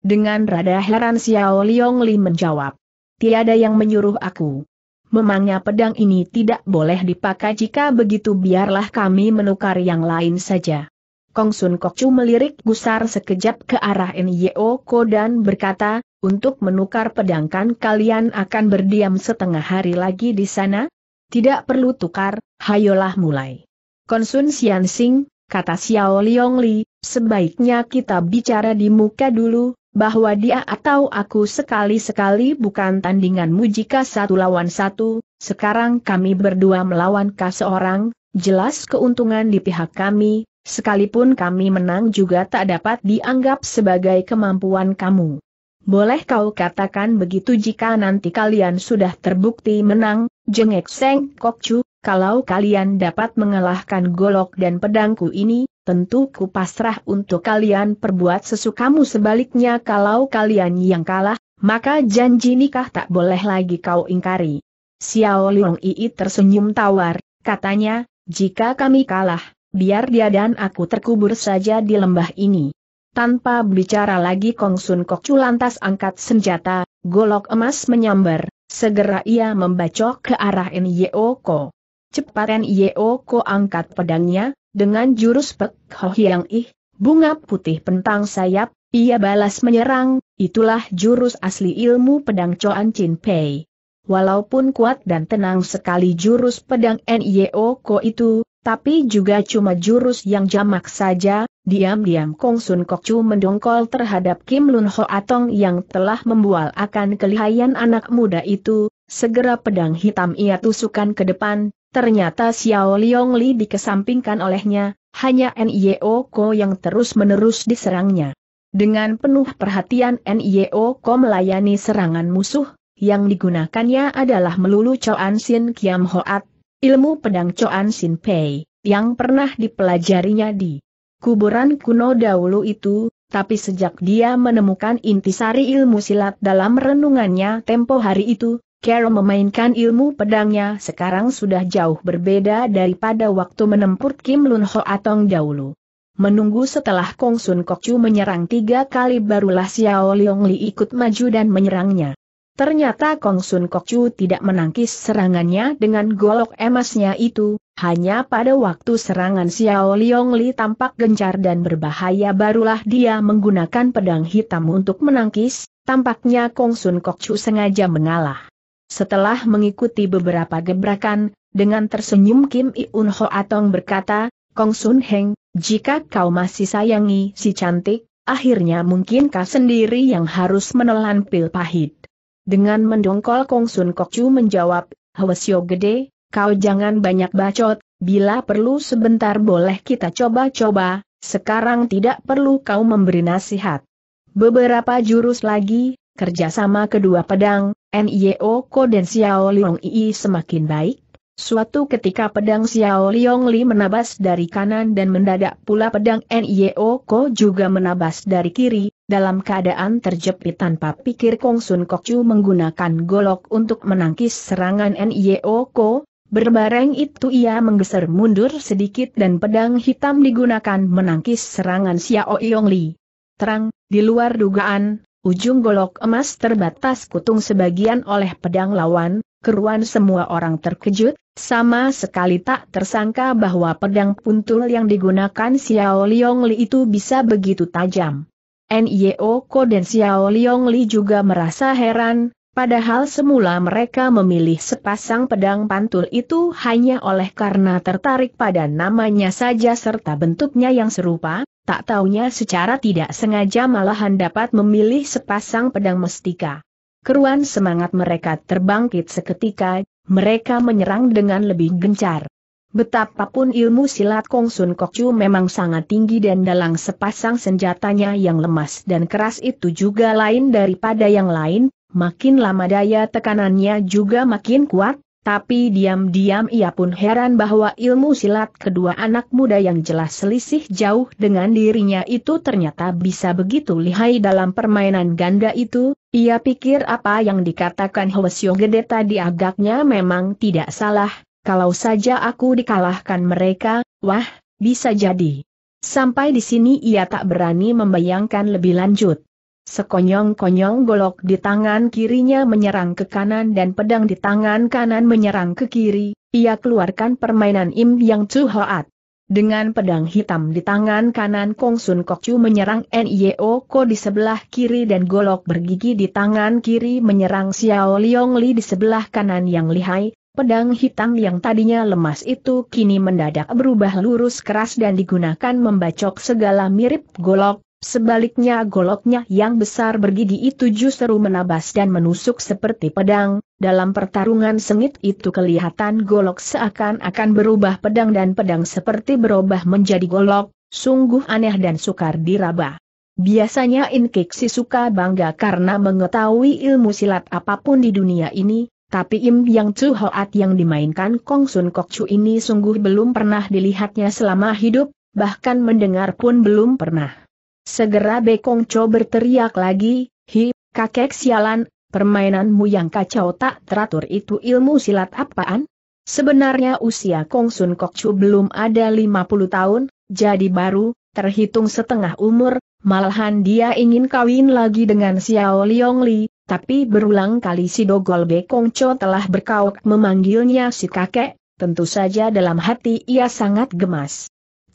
Dengan rada heran Xiao Liong Li menjawab. Tiada yang menyuruh aku. Memangnya pedang ini tidak boleh dipakai jika begitu biarlah kami menukar yang lain saja. Kong Sun Chu melirik gusar sekejap ke arah Nyo Ko dan berkata, untuk menukar pedang kan kalian akan berdiam setengah hari lagi di sana? Tidak perlu tukar, hayolah mulai. Sun Xian Sing, kata Xiao Liong Li, sebaiknya kita bicara di muka dulu, bahwa dia atau aku sekali-sekali bukan tandinganmu jika satu lawan satu, sekarang kami berdua melawan kah seorang, jelas keuntungan di pihak kami, sekalipun kami menang juga tak dapat dianggap sebagai kemampuan kamu. Boleh kau katakan begitu jika nanti kalian sudah terbukti menang, jengek Seng Kokcu, kalau kalian dapat mengalahkan golok dan pedangku ini, tentu ku pasrah untuk kalian perbuat sesukamu sebaliknya kalau kalian yang kalah, maka janji nikah tak boleh lagi kau ingkari. Xiao Liang Ii tersenyum tawar, katanya, jika kami kalah, biar dia dan aku terkubur saja di lembah ini. Tanpa bicara lagi Kong Sun Kok Chu lantas angkat senjata, golok emas menyambar, segera ia membacok ke arah Nyeo Ko. Cepat Nyeo Ko angkat pedangnya, dengan jurus Pek Ho Hiang Ih, bunga putih pentang sayap, ia balas menyerang, itulah jurus asli ilmu pedang Choan Chin Pei. Walaupun kuat dan tenang sekali jurus pedang Nyeo Ko itu, tapi juga cuma jurus yang jamak saja, Diam-diam Kong Sun Kok Chu mendongkol terhadap Kim Lun Ho Atong yang telah membual akan kelihayan anak muda itu, segera pedang hitam ia tusukan ke depan, ternyata Xiao Liong Li dikesampingkan olehnya, hanya N.I.O. Ko yang terus-menerus diserangnya. Dengan penuh perhatian N.I.O. Ko melayani serangan musuh, yang digunakannya adalah melulu Choan Sin Kiam Hoat, ilmu pedang Choan Sin Pei, yang pernah dipelajarinya di kuburan kuno dahulu itu, tapi sejak dia menemukan intisari ilmu silat dalam renungannya tempo hari itu, Carol memainkan ilmu pedangnya sekarang sudah jauh berbeda daripada waktu menempur Kim Lun Ho Atong dahulu. Menunggu setelah Kong Sun Kok Chu menyerang tiga kali barulah Xiao Leong Li ikut maju dan menyerangnya. Ternyata Kong Sun Kok Chu tidak menangkis serangannya dengan golok emasnya itu, hanya pada waktu serangan Xiao Liong Li tampak gencar dan berbahaya barulah dia menggunakan pedang hitam untuk menangkis, tampaknya Kong Sun Kok Chu sengaja mengalah. Setelah mengikuti beberapa gebrakan, dengan tersenyum Kim Iun Ho Atong berkata, Kong Sun Heng, jika kau masih sayangi si cantik, akhirnya mungkin kau sendiri yang harus menelan pil pahit. Dengan mendongkol Kong Sun Kok Chu menjawab, Hwasyo gede, kau jangan banyak bacot, bila perlu sebentar boleh kita coba-coba, sekarang tidak perlu kau memberi nasihat. Beberapa jurus lagi, kerjasama kedua pedang, NIO e Ko dan Xiao Liong Yi semakin baik. Suatu ketika pedang Xiao Liong Li menabas dari kanan dan mendadak pula pedang NIO e Ko juga menabas dari kiri, dalam keadaan terjepit tanpa pikir Kong Sun Chu menggunakan golok untuk menangkis serangan NIO Ko, berbareng itu ia menggeser mundur sedikit dan pedang hitam digunakan menangkis serangan Xiao Yong Li. Terang, di luar dugaan, ujung golok emas terbatas kutung sebagian oleh pedang lawan, keruan semua orang terkejut, sama sekali tak tersangka bahwa pedang puntul yang digunakan Xiao Yong Li itu bisa begitu tajam. NIO Ko dan Xiao Liong Li juga merasa heran, padahal semula mereka memilih sepasang pedang pantul itu hanya oleh karena tertarik pada namanya saja serta bentuknya yang serupa, tak taunya secara tidak sengaja malahan dapat memilih sepasang pedang mestika. Keruan semangat mereka terbangkit seketika, mereka menyerang dengan lebih gencar. Betapapun ilmu silat Kong Sun Kok Chu memang sangat tinggi dan dalang sepasang senjatanya yang lemas dan keras itu juga lain daripada yang lain, makin lama daya tekanannya juga makin kuat, tapi diam-diam ia pun heran bahwa ilmu silat kedua anak muda yang jelas selisih jauh dengan dirinya itu ternyata bisa begitu lihai dalam permainan ganda itu, ia pikir apa yang dikatakan Hwasyo Gede tadi agaknya memang tidak salah, kalau saja aku dikalahkan mereka, wah, bisa jadi. Sampai di sini ia tak berani membayangkan lebih lanjut. Sekonyong-konyong golok di tangan kirinya menyerang ke kanan dan pedang di tangan kanan menyerang ke kiri, ia keluarkan permainan Im Yang Chu Hoat. Dengan pedang hitam di tangan kanan Kong Sun Kok Chu menyerang N.I.O. Ko di sebelah kiri dan golok bergigi di tangan kiri menyerang Xiao Liong Li di sebelah kanan yang lihai, Pedang hitam yang tadinya lemas itu kini mendadak berubah lurus keras dan digunakan membacok segala mirip golok, sebaliknya goloknya yang besar bergigi itu justru menabas dan menusuk seperti pedang, dalam pertarungan sengit itu kelihatan golok seakan-akan berubah pedang dan pedang seperti berubah menjadi golok, sungguh aneh dan sukar diraba. Biasanya Inkiksi suka bangga karena mengetahui ilmu silat apapun di dunia ini, tapi Im Yang Chu Hoat yang dimainkan Kong Sun Kok Chu ini sungguh belum pernah dilihatnya selama hidup, bahkan mendengar pun belum pernah. Segera Be Kong Cho berteriak lagi, Hi, kakek sialan, permainanmu yang kacau tak teratur itu ilmu silat apaan? Sebenarnya usia Kong Sun Kok Chu belum ada 50 tahun, jadi baru, terhitung setengah umur, Malahan dia ingin kawin lagi dengan Xiao Liong Li, tapi berulang kali si Dogol Bekong telah berkauk memanggilnya si kakek, tentu saja dalam hati ia sangat gemas.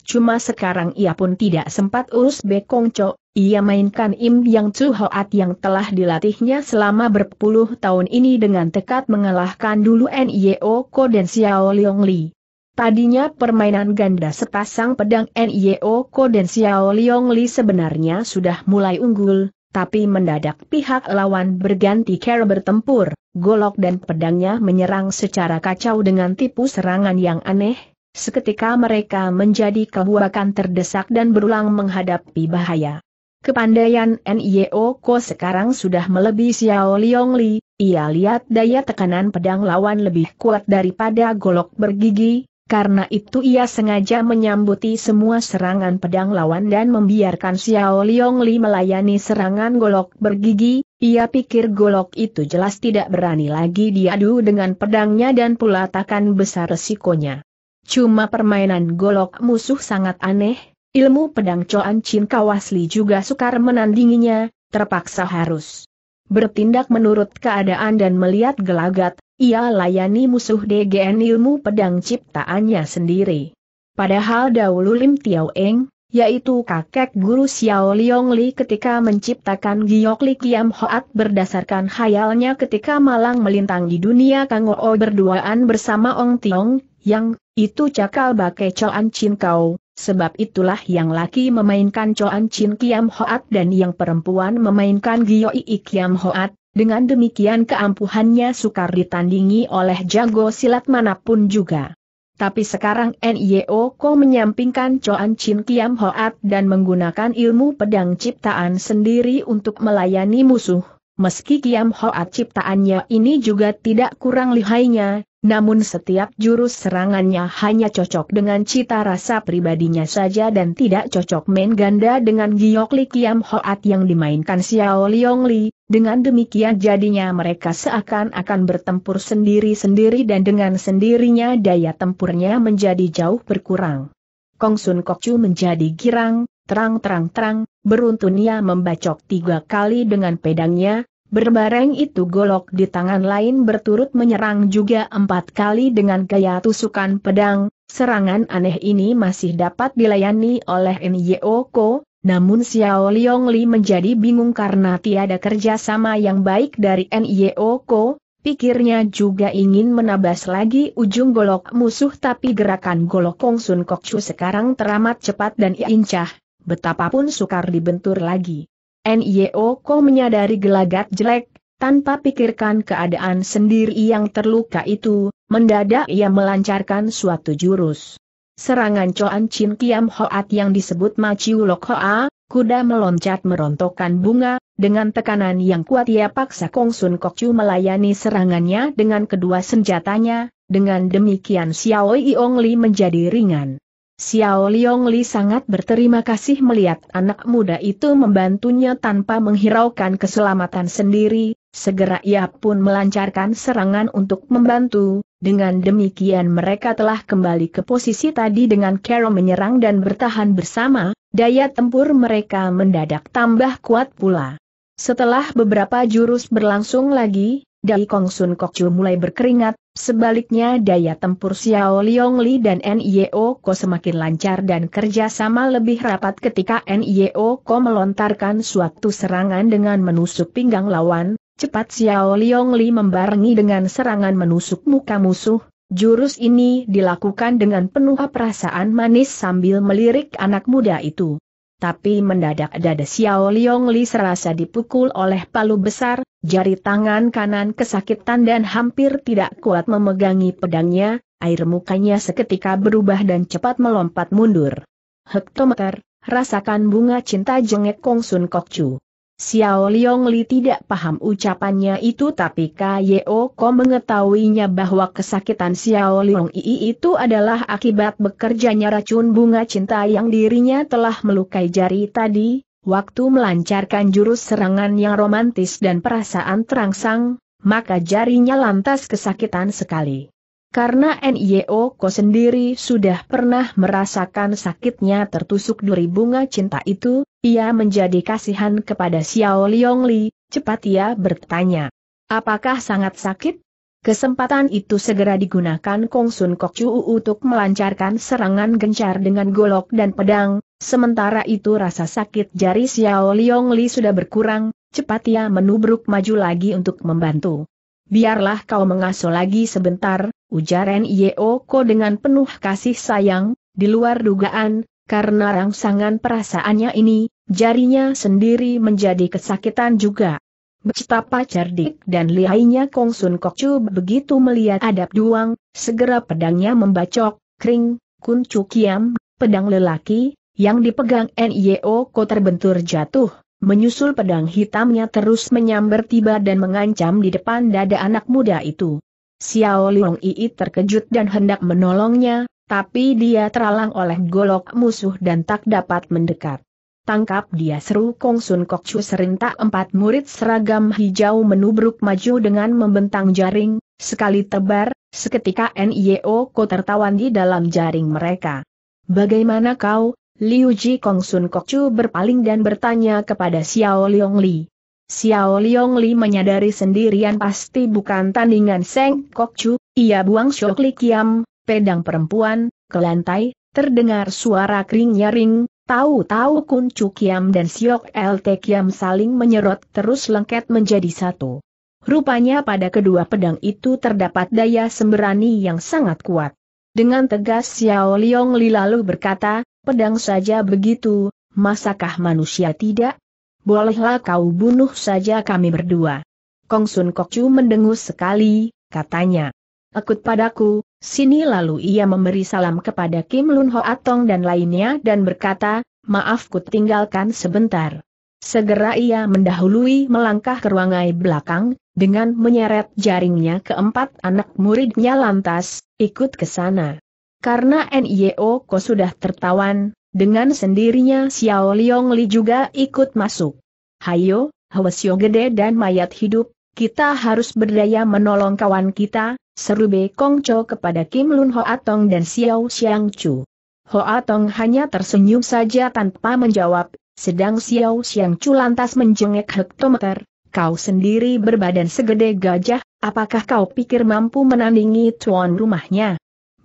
Cuma sekarang ia pun tidak sempat urus Bekong ia mainkan Im Yang Chu Hoat yang telah dilatihnya selama berpuluh tahun ini dengan tekad mengalahkan dulu NIO Ko dan Xiao Liong Li. Tadinya permainan ganda sepasang pedang NIO Ko dan Xiao Liong Li sebenarnya sudah mulai unggul, tapi mendadak pihak lawan berganti cara bertempur, golok dan pedangnya menyerang secara kacau dengan tipu serangan yang aneh, seketika mereka menjadi kehuakan terdesak dan berulang menghadapi bahaya. Kepandaian NIO Ko sekarang sudah melebihi Xiao Liong Li, ia lihat daya tekanan pedang lawan lebih kuat daripada golok bergigi, karena itu ia sengaja menyambuti semua serangan pedang lawan dan membiarkan Xiao Liong Li melayani serangan golok bergigi, ia pikir golok itu jelas tidak berani lagi diadu dengan pedangnya dan pula takkan besar resikonya. Cuma permainan golok musuh sangat aneh, ilmu pedang Coan Chin Kawasli juga sukar menandinginya, terpaksa harus bertindak menurut keadaan dan melihat gelagat, ia layani musuh DGN ilmu pedang ciptaannya sendiri. Padahal dahulu Lim Tiao Eng, yaitu kakek guru Xiao Liong Li ketika menciptakan Giok Li Kiam Hoat berdasarkan khayalnya ketika malang melintang di dunia Kang O berduaan bersama Ong Tiong, yang, itu cakal bake Choan Chin Kau, sebab itulah yang laki memainkan Choan Chin Kiam Hoat dan yang perempuan memainkan Giok I Kiam Hoat, dengan demikian keampuhannya sukar ditandingi oleh jago silat manapun juga. Tapi sekarang NIO Ko menyampingkan Coan Chin Kiam Hoat dan menggunakan ilmu pedang ciptaan sendiri untuk melayani musuh. Meski Kiam Hoat ciptaannya ini juga tidak kurang lihainya, namun setiap jurus serangannya hanya cocok dengan cita rasa pribadinya saja dan tidak cocok main ganda dengan Giok Li Kiam Hoat yang dimainkan Xiao Liong Li, dengan demikian jadinya mereka seakan-akan bertempur sendiri-sendiri dan dengan sendirinya daya tempurnya menjadi jauh berkurang. Kong Sun Kok Chu menjadi girang, terang-terang-terang, beruntun ia membacok tiga kali dengan pedangnya, Berbareng itu golok di tangan lain berturut menyerang juga empat kali dengan gaya tusukan pedang, serangan aneh ini masih dapat dilayani oleh Nyo Ko, namun Xiao Liong Li menjadi bingung karena tiada kerjasama yang baik dari Nyo Ko, pikirnya juga ingin menabas lagi ujung golok musuh tapi gerakan golok Kong Sun Kok Chu sekarang teramat cepat dan incah, betapapun sukar dibentur lagi. E Ko menyadari gelagat jelek, tanpa pikirkan keadaan sendiri yang terluka itu, mendadak ia melancarkan suatu jurus. Serangan Coan Chin Kiam Hoat yang disebut Maciu Lok Hoa, kuda meloncat merontokkan bunga, dengan tekanan yang kuat ia paksa Kong Sun Kok Chu melayani serangannya dengan kedua senjatanya, dengan demikian Xiao yi ong Li menjadi ringan. Xiao Liong Li sangat berterima kasih melihat anak muda itu membantunya tanpa menghiraukan keselamatan sendiri, segera ia pun melancarkan serangan untuk membantu, dengan demikian mereka telah kembali ke posisi tadi dengan Carol menyerang dan bertahan bersama, daya tempur mereka mendadak tambah kuat pula. Setelah beberapa jurus berlangsung lagi, Dai Kong Sun Kok Chu mulai berkeringat, sebaliknya daya tempur Xiao Liong Li dan N.I.O. Ko semakin lancar dan kerja sama lebih rapat ketika N.I.O. Ko melontarkan suatu serangan dengan menusuk pinggang lawan, cepat Xiao Liong Li membarengi dengan serangan menusuk muka musuh, Jurus ini dilakukan dengan penuh perasaan manis sambil melirik anak muda itu. Tapi mendadak dada Xiao Liong Li serasa dipukul oleh palu besar, Jari tangan kanan kesakitan dan hampir tidak kuat memegangi pedangnya, air mukanya seketika berubah dan cepat melompat mundur. Hektometer, rasakan bunga cinta jengek Kongsun Kokcu. Xiao Liong Li tidak paham ucapannya itu tapi K.Y.O. Ko mengetahuinya bahwa kesakitan Xiao Liong Yi itu adalah akibat bekerjanya racun bunga cinta yang dirinya telah melukai jari tadi, waktu melancarkan jurus serangan yang romantis dan perasaan terangsang, maka jarinya lantas kesakitan sekali. Karena NIO Ko sendiri sudah pernah merasakan sakitnya tertusuk duri bunga cinta itu, ia menjadi kasihan kepada Xiao Li, cepat ia bertanya. Apakah sangat sakit? Kesempatan itu segera digunakan Kong Sun Kok Chu untuk melancarkan serangan gencar dengan golok dan pedang, Sementara itu rasa sakit jari Xiao Liong Li sudah berkurang, cepat ia menubruk maju lagi untuk membantu. Biarlah kau mengasuh lagi sebentar, ujar Nio Ko dengan penuh kasih sayang, di luar dugaan, karena rangsangan perasaannya ini, jarinya sendiri menjadi kesakitan juga. Betapa cerdik dan lihainya Kong Sun Kokcub begitu melihat adab duang, segera pedangnya membacok, kring, kuncukiam, kiam, pedang lelaki, yang dipegang NIO Ko terbentur jatuh, menyusul pedang hitamnya terus menyambar tiba dan mengancam di depan dada anak muda itu. Xiao Liong Ii terkejut dan hendak menolongnya, tapi dia teralang oleh golok musuh dan tak dapat mendekat. Tangkap dia seru Kong Sun Kok Chu serintak empat murid seragam hijau menubruk maju dengan membentang jaring, sekali tebar, seketika NIO Ko tertawan di dalam jaring mereka. Bagaimana kau, Liu Ji Kong Sun Kok Chu berpaling dan bertanya kepada Xiao Liong Li. Xiao Liong Li menyadari sendirian pasti bukan tandingan Seng Chu. ia buang Shok Li Kiam, pedang perempuan, ke lantai, terdengar suara kering nyaring, tahu-tahu Kun Chu Kiam dan Siok LT Kiam saling menyerot terus lengket menjadi satu. Rupanya pada kedua pedang itu terdapat daya sembrani yang sangat kuat. Dengan tegas Xiao Liong Li lalu berkata, pedang saja begitu, masakah manusia tidak? Bolehlah kau bunuh saja kami berdua. Kong Kok Kokcu mendengus sekali, katanya. Ikut padaku, sini lalu ia memberi salam kepada Kim Lun Ho Atong dan lainnya dan berkata, maaf ku tinggalkan sebentar. Segera ia mendahului melangkah ke ruangai belakang, dengan menyeret jaringnya keempat anak muridnya lantas, ikut ke sana. Karena NIO Ko sudah tertawan, dengan sendirinya Xiao Liong Li juga ikut masuk. Hayo, Hwasyo Gede dan mayat hidup, kita harus berdaya menolong kawan kita, seru Be Kong Cho kepada Kim Lun Ho Atong dan Xiao Xiang Chu. Ho Atong hanya tersenyum saja tanpa menjawab, sedang Xiao Xiang Chu lantas menjengek hektometer, kau sendiri berbadan segede gajah, apakah kau pikir mampu menandingi tuan rumahnya?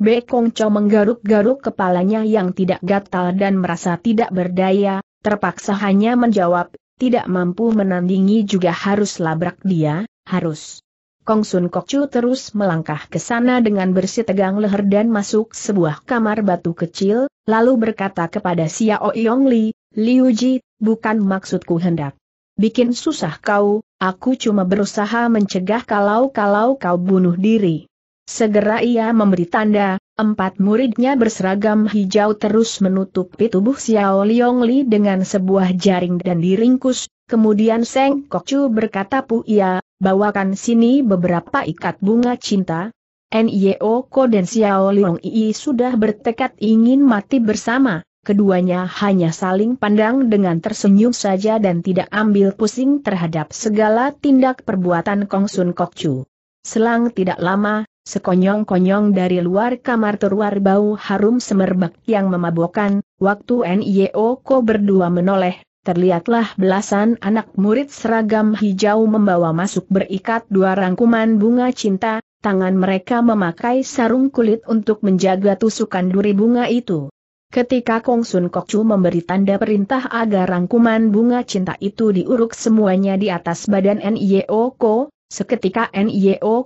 Bekong Cho menggaruk-garuk kepalanya yang tidak gatal dan merasa tidak berdaya, terpaksa hanya menjawab, tidak mampu menandingi juga harus labrak dia, harus. Kong Sun Chu terus melangkah ke sana dengan tegang leher dan masuk sebuah kamar batu kecil, lalu berkata kepada Xiao Yong Li, Liu Ji, bukan maksudku hendak. Bikin susah kau, aku cuma berusaha mencegah kalau-kalau kau bunuh diri. Segera ia memberi tanda, empat muridnya berseragam hijau terus menutupi tubuh Xiao Liong Li dengan sebuah jaring dan diringkus, kemudian Seng Kokcu berkata pu ia, bawakan sini beberapa ikat bunga cinta. Nio Ko dan Xiao Liong Li sudah bertekad ingin mati bersama, keduanya hanya saling pandang dengan tersenyum saja dan tidak ambil pusing terhadap segala tindak perbuatan Kong Kongsun Kokcu. Selang tidak lama, Sekonyong-konyong dari luar kamar terluar bau harum semerbak yang memabokkan, waktu NIO Ko berdua menoleh, terlihatlah belasan anak murid seragam hijau membawa masuk berikat dua rangkuman bunga cinta, tangan mereka memakai sarung kulit untuk menjaga tusukan duri bunga itu. Ketika Kong Sun Kok Chu memberi tanda perintah agar rangkuman bunga cinta itu diuruk semuanya di atas badan NIO Ko, Seketika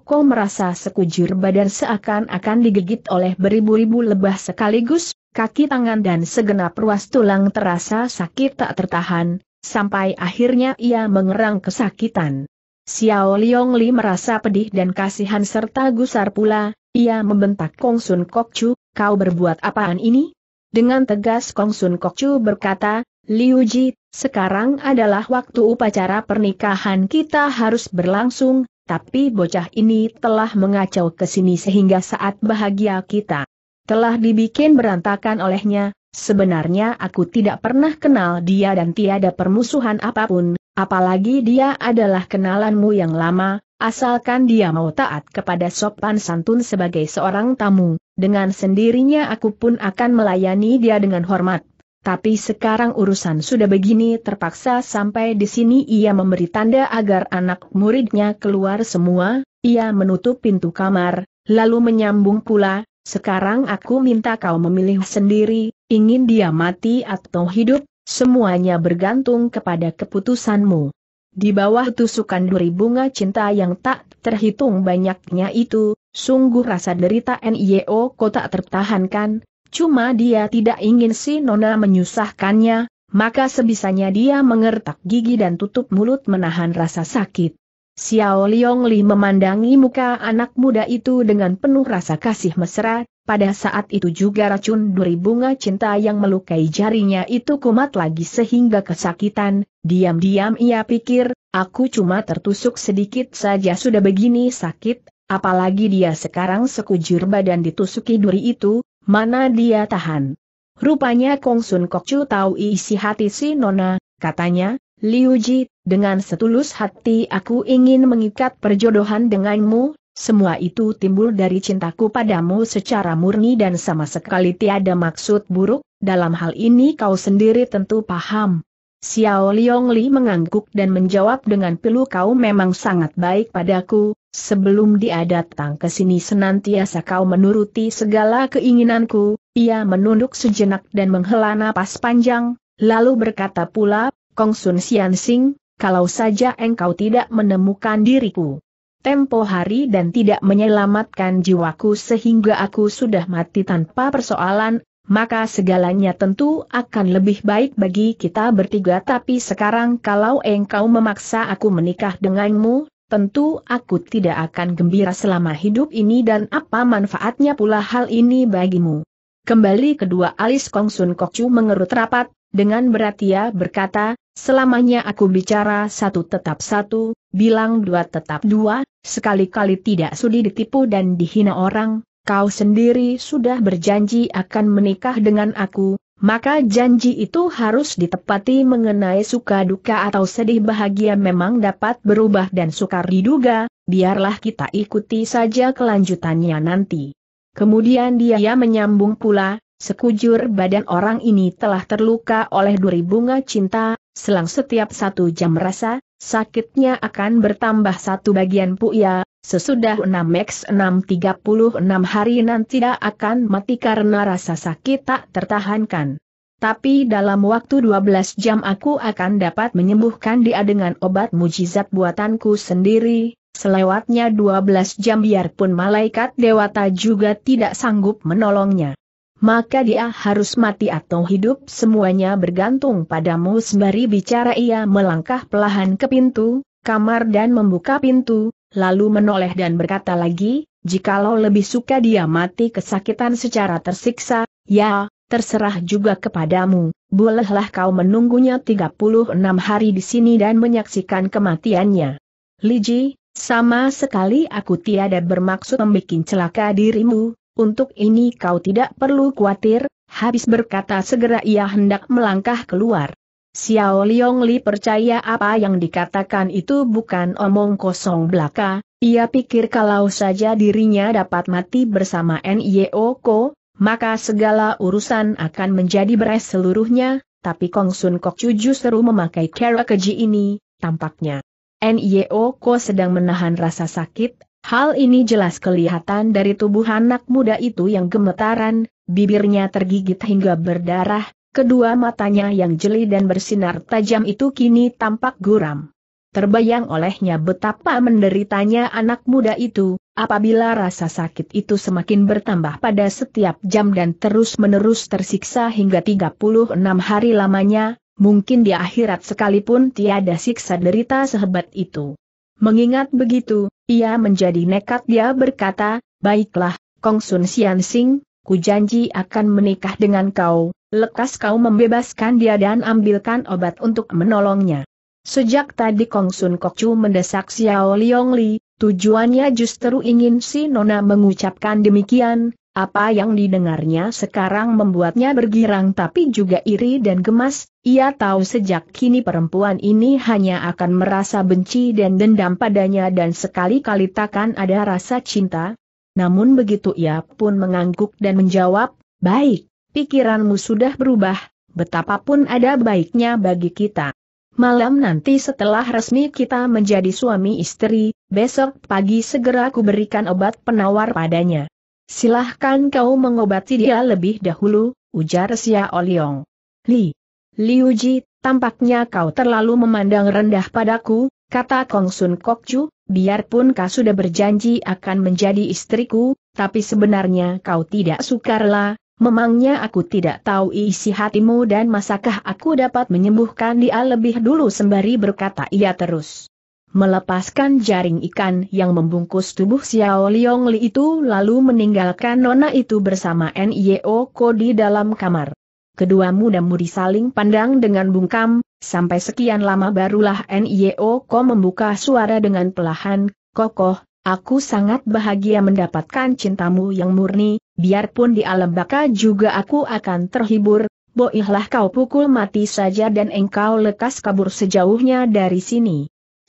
Ko merasa sekujur badan seakan-akan digigit oleh beribu-ribu lebah sekaligus, kaki tangan dan segenap ruas tulang terasa sakit tak tertahan, sampai akhirnya ia mengerang kesakitan. Xiao Liong Li merasa pedih dan kasihan serta gusar pula, ia membentak Kong Sun Kok Chu, kau berbuat apaan ini? Dengan tegas Kong Sun Kok Chu berkata, Liu Ji, sekarang adalah waktu upacara pernikahan kita harus berlangsung, tapi bocah ini telah mengacau ke sini sehingga saat bahagia kita telah dibikin berantakan olehnya, sebenarnya aku tidak pernah kenal dia dan tiada permusuhan apapun, apalagi dia adalah kenalanmu yang lama, asalkan dia mau taat kepada sopan santun sebagai seorang tamu, dengan sendirinya aku pun akan melayani dia dengan hormat. Tapi sekarang urusan sudah begini terpaksa sampai di sini ia memberi tanda agar anak muridnya keluar semua, ia menutup pintu kamar, lalu menyambung pula, sekarang aku minta kau memilih sendiri, ingin dia mati atau hidup, semuanya bergantung kepada keputusanmu. Di bawah tusukan duri bunga cinta yang tak terhitung banyaknya itu, sungguh rasa derita NIO kota tertahankan, Cuma dia tidak ingin si Nona menyusahkannya, maka sebisanya dia mengertak gigi dan tutup mulut menahan rasa sakit. Xiao Li memandangi muka anak muda itu dengan penuh rasa kasih mesra, pada saat itu juga racun duri bunga cinta yang melukai jarinya itu kumat lagi sehingga kesakitan, diam-diam ia pikir, aku cuma tertusuk sedikit saja sudah begini sakit, apalagi dia sekarang sekujur badan ditusuki duri itu, Mana dia tahan? Rupanya Kong Sun Kok Chu tahu isi hati si Nona, katanya, Liu Ji, dengan setulus hati aku ingin mengikat perjodohan denganmu, semua itu timbul dari cintaku padamu secara murni dan sama sekali tiada maksud buruk, dalam hal ini kau sendiri tentu paham. Xiao Liong Li mengangguk dan menjawab dengan pilu kau memang sangat baik padaku, Sebelum dia datang ke sini senantiasa kau menuruti segala keinginanku, ia menunduk sejenak dan menghela napas panjang, lalu berkata pula, Kong Sun Sian Sing, kalau saja engkau tidak menemukan diriku. Tempo hari dan tidak menyelamatkan jiwaku sehingga aku sudah mati tanpa persoalan, maka segalanya tentu akan lebih baik bagi kita bertiga tapi sekarang kalau engkau memaksa aku menikah denganmu, tentu aku tidak akan gembira selama hidup ini dan apa manfaatnya pula hal ini bagimu. Kembali kedua alis Kong Sun Kok Chu mengerut rapat, dengan berat ia berkata, selamanya aku bicara satu tetap satu, bilang dua tetap dua, sekali-kali tidak sudi ditipu dan dihina orang, kau sendiri sudah berjanji akan menikah dengan aku, maka janji itu harus ditepati mengenai suka duka atau sedih bahagia memang dapat berubah dan sukar diduga, biarlah kita ikuti saja kelanjutannya nanti. Kemudian dia menyambung pula, sekujur badan orang ini telah terluka oleh duri bunga cinta, selang setiap satu jam rasa, sakitnya akan bertambah satu bagian puya, Sesudah 6x636 hari nanti tidak akan mati karena rasa sakit tak tertahankan. Tapi dalam waktu 12 jam aku akan dapat menyembuhkan dia dengan obat mujizat buatanku sendiri, selewatnya 12 jam biarpun malaikat dewata juga tidak sanggup menolongnya. Maka dia harus mati atau hidup semuanya bergantung padamu sembari bicara ia melangkah pelahan ke pintu, kamar dan membuka pintu, lalu menoleh dan berkata lagi, jikalau lebih suka dia mati kesakitan secara tersiksa, ya, terserah juga kepadamu, bolehlah kau menunggunya 36 hari di sini dan menyaksikan kematiannya. Liji, sama sekali aku tiada bermaksud membuat celaka dirimu, untuk ini kau tidak perlu khawatir, habis berkata segera ia hendak melangkah keluar. Xiao Liong Li percaya apa yang dikatakan itu bukan omong kosong belaka, ia pikir kalau saja dirinya dapat mati bersama Nio Ko, maka segala urusan akan menjadi beres seluruhnya, tapi Kong Sun Kok Chu justru memakai cara keji ini, tampaknya. Nio Ko sedang menahan rasa sakit, hal ini jelas kelihatan dari tubuh anak muda itu yang gemetaran, bibirnya tergigit hingga berdarah, Kedua matanya yang jeli dan bersinar tajam itu kini tampak guram. Terbayang olehnya betapa menderitanya anak muda itu, apabila rasa sakit itu semakin bertambah pada setiap jam dan terus-menerus tersiksa hingga 36 hari lamanya, mungkin di akhirat sekalipun tiada siksa derita sehebat itu. Mengingat begitu, ia menjadi nekat dia berkata, Baiklah, Kong Sun Sian Sing, ku janji akan menikah dengan kau, lekas kau membebaskan dia dan ambilkan obat untuk menolongnya. Sejak tadi Kong Sun Kok Chu mendesak Xiao Liong Li, tujuannya justru ingin si Nona mengucapkan demikian, apa yang didengarnya sekarang membuatnya bergirang tapi juga iri dan gemas, ia tahu sejak kini perempuan ini hanya akan merasa benci dan dendam padanya dan sekali-kali takkan ada rasa cinta. Namun begitu ia pun mengangguk dan menjawab, baik pikiranmu sudah berubah, betapapun ada baiknya bagi kita. Malam nanti setelah resmi kita menjadi suami istri, besok pagi segera aku berikan obat penawar padanya. Silahkan kau mengobati dia lebih dahulu, ujar Sia Oliong. Li. Liu Ji, tampaknya kau terlalu memandang rendah padaku, kata Kong Sun Kok Kokju, biarpun kau sudah berjanji akan menjadi istriku, tapi sebenarnya kau tidak sukarlah. Memangnya aku tidak tahu isi hatimu dan masakah aku dapat menyembuhkan dia lebih dulu sembari berkata ia terus. Melepaskan jaring ikan yang membungkus tubuh Xiao Liong Li itu lalu meninggalkan nona itu bersama N.I.O. Ko di dalam kamar. Kedua muda-mudi saling pandang dengan bungkam, sampai sekian lama barulah N.I.O. Ko membuka suara dengan pelahan, Kokoh, aku sangat bahagia mendapatkan cintamu yang murni, biarpun di alam baka juga aku akan terhibur, boihlah kau pukul mati saja dan engkau lekas kabur sejauhnya dari sini.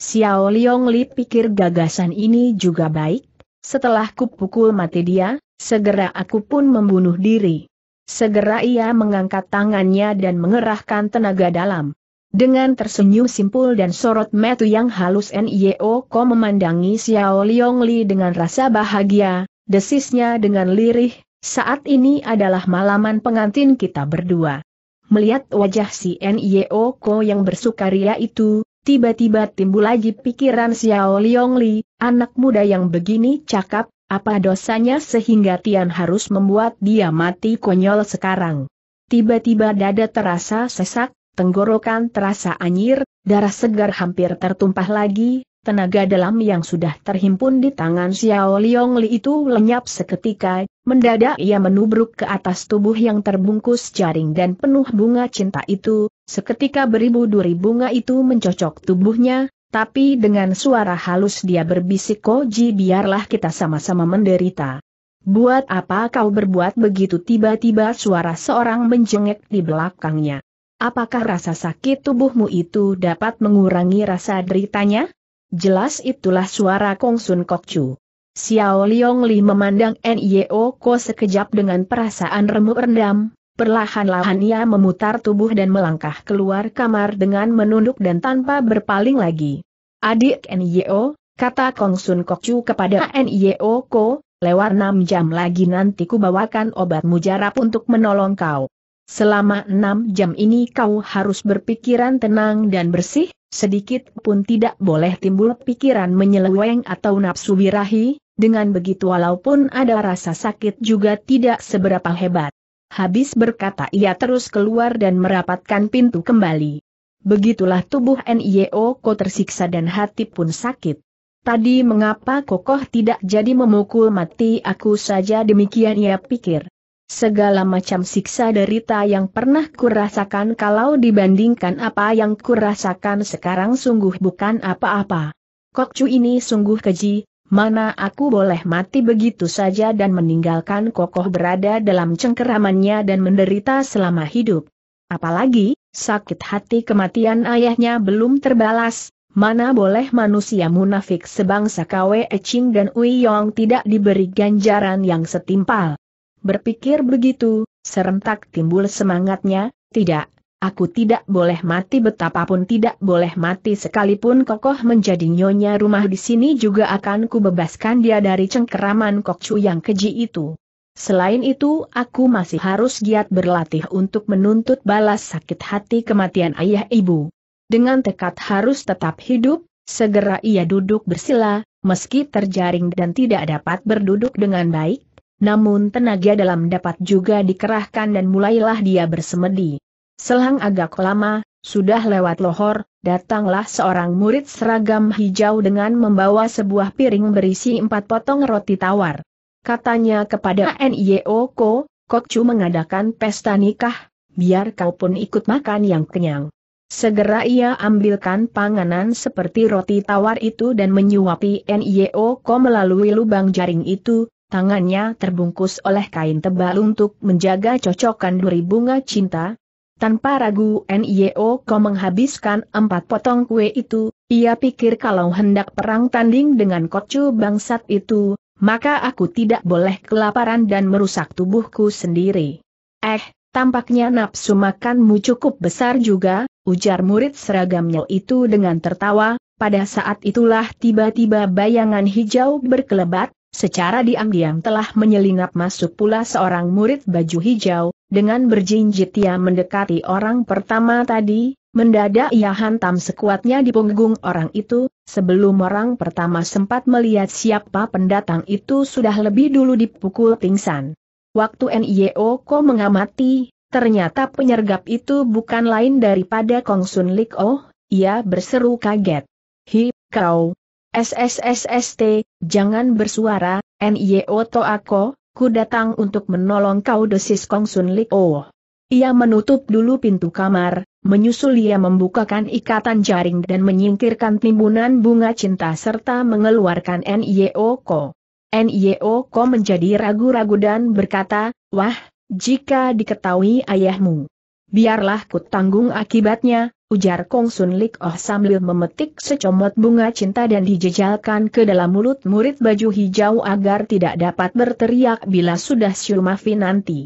Xiao Liong Li pikir gagasan ini juga baik, setelah ku pukul mati dia, segera aku pun membunuh diri. Segera ia mengangkat tangannya dan mengerahkan tenaga dalam. Dengan tersenyum simpul dan sorot metu yang halus Nio Ko memandangi Xiao Liong Li dengan rasa bahagia, desisnya dengan lirih, saat ini adalah malaman pengantin kita berdua. Melihat wajah si N.Y.O. Ko yang bersukaria itu, tiba-tiba timbul lagi pikiran Xiao Liong Li, anak muda yang begini cakap, apa dosanya sehingga Tian harus membuat dia mati konyol sekarang. Tiba-tiba dada terasa sesak, tenggorokan terasa anjir, darah segar hampir tertumpah lagi, Tenaga dalam yang sudah terhimpun di tangan Xiao Liong Li itu lenyap seketika, mendadak ia menubruk ke atas tubuh yang terbungkus jaring dan penuh bunga cinta itu, seketika beribu-duri bunga itu mencocok tubuhnya, tapi dengan suara halus dia berbisik Koji biarlah kita sama-sama menderita. Buat apa kau berbuat begitu tiba-tiba suara seorang menjengek di belakangnya. Apakah rasa sakit tubuhmu itu dapat mengurangi rasa deritanya? Jelas itulah suara Kong Sun Kok Chu. Xiao Liong Li memandang Nio Ko sekejap dengan perasaan remuk rendam, perlahan-lahan ia memutar tubuh dan melangkah keluar kamar dengan menunduk dan tanpa berpaling lagi. Adik Nio, kata Kong Sun Kok Chu kepada Nio Ko, lewat 6 jam lagi nanti ku bawakan obat mujarab untuk menolong kau. Selama enam jam ini kau harus berpikiran tenang dan bersih, Sedikit pun tidak boleh timbul pikiran menyeleweng atau nafsu birahi, dengan begitu walaupun ada rasa sakit juga tidak seberapa hebat. Habis berkata ia terus keluar dan merapatkan pintu kembali. Begitulah tubuh NIO Ko tersiksa dan hati pun sakit. Tadi mengapa kokoh tidak jadi memukul mati aku saja demikian ia pikir. Segala macam siksa derita yang pernah kurasakan kalau dibandingkan apa yang kurasakan sekarang sungguh bukan apa-apa. Kokcu ini sungguh keji, mana aku boleh mati begitu saja dan meninggalkan kokoh berada dalam cengkeramannya dan menderita selama hidup. Apalagi, sakit hati kematian ayahnya belum terbalas, Mana boleh manusia munafik sebangsa Kwe Eching dan Ui Yong tidak diberi ganjaran yang setimpal. Berpikir begitu, serentak timbul semangatnya, tidak, aku tidak boleh mati betapapun tidak boleh mati sekalipun kokoh menjadi nyonya rumah di sini juga akan kubebaskan dia dari cengkeraman kokcu yang keji itu. Selain itu aku masih harus giat berlatih untuk menuntut balas sakit hati kematian ayah ibu. Dengan tekad harus tetap hidup, segera ia duduk bersila, meski terjaring dan tidak dapat berduduk dengan baik, namun tenaga dalam dapat juga dikerahkan dan mulailah dia bersemedi. Selang agak lama, sudah lewat lohor, datanglah seorang murid seragam hijau dengan membawa sebuah piring berisi empat potong roti tawar. Katanya kepada Nio Kok Kokcu mengadakan pesta nikah, biar kau pun ikut makan yang kenyang. Segera ia ambilkan panganan seperti roti tawar itu dan menyuapi Nio Ko melalui lubang jaring itu, tangannya terbungkus oleh kain tebal untuk menjaga cocokan duri bunga cinta. Tanpa ragu NIO kau menghabiskan empat potong kue itu, ia pikir kalau hendak perang tanding dengan kocu bangsat itu, maka aku tidak boleh kelaparan dan merusak tubuhku sendiri. Eh, tampaknya nafsu makanmu cukup besar juga, ujar murid seragamnya itu dengan tertawa, pada saat itulah tiba-tiba bayangan hijau berkelebat, Secara diam-diam telah menyelinap masuk pula seorang murid baju hijau, dengan berjinjit ia mendekati orang pertama tadi, mendadak ia hantam sekuatnya di punggung orang itu, sebelum orang pertama sempat melihat siapa pendatang itu sudah lebih dulu dipukul pingsan. Waktu NIO Ko mengamati, ternyata penyergap itu bukan lain daripada Kong Sun Lik Oh, ia berseru kaget. Hi, kau, SSSST, Jangan bersuara, Nio Toako, ku datang untuk menolong kau desis Kong Sun Oh. Ia menutup dulu pintu kamar, menyusul ia membukakan ikatan jaring dan menyingkirkan timbunan bunga cinta serta mengeluarkan Nio Ko. Nio Ko menjadi ragu-ragu dan berkata, Wah, jika diketahui ayahmu. Biarlah ku tanggung akibatnya, ujar Kong Sun Lik Oh sambil memetik secomot bunga cinta dan dijejalkan ke dalam mulut murid baju hijau agar tidak dapat berteriak bila sudah Syumafi nanti.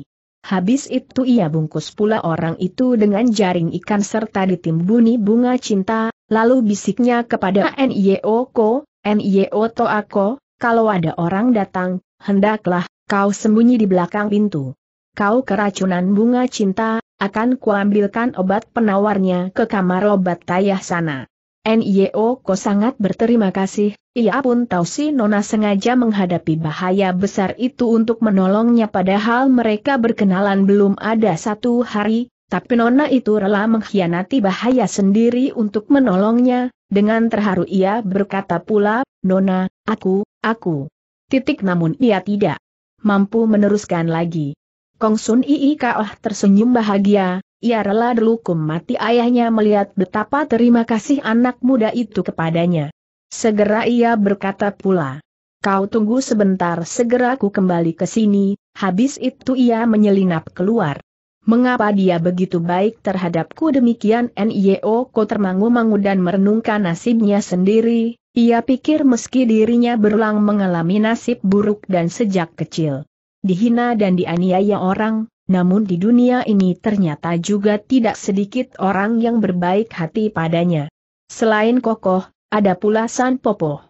Habis itu ia bungkus pula orang itu dengan jaring ikan serta ditimbuni bunga cinta, lalu bisiknya kepada NIO Ko, NIO Toako, kalau ada orang datang, hendaklah kau sembunyi di belakang pintu. Kau keracunan bunga cinta, akan kuambilkan obat penawarnya ke kamar obat tayah sana. NIO Ko sangat berterima kasih, ia pun tahu si Nona sengaja menghadapi bahaya besar itu untuk menolongnya padahal mereka berkenalan belum ada satu hari, tapi Nona itu rela mengkhianati bahaya sendiri untuk menolongnya, dengan terharu ia berkata pula, Nona, aku, aku. Titik namun ia tidak mampu meneruskan lagi. Kong Sun Kaoh tersenyum bahagia, ia rela dulu mati ayahnya melihat betapa terima kasih anak muda itu kepadanya. Segera ia berkata pula, Kau tunggu sebentar segera ku kembali ke sini, habis itu ia menyelinap keluar. Mengapa dia begitu baik terhadapku demikian NIO ko termangu-mangu dan merenungkan nasibnya sendiri, ia pikir meski dirinya berulang mengalami nasib buruk dan sejak kecil dihina dan dianiaya orang, namun di dunia ini ternyata juga tidak sedikit orang yang berbaik hati padanya. Selain kokoh, ada pula San Popo.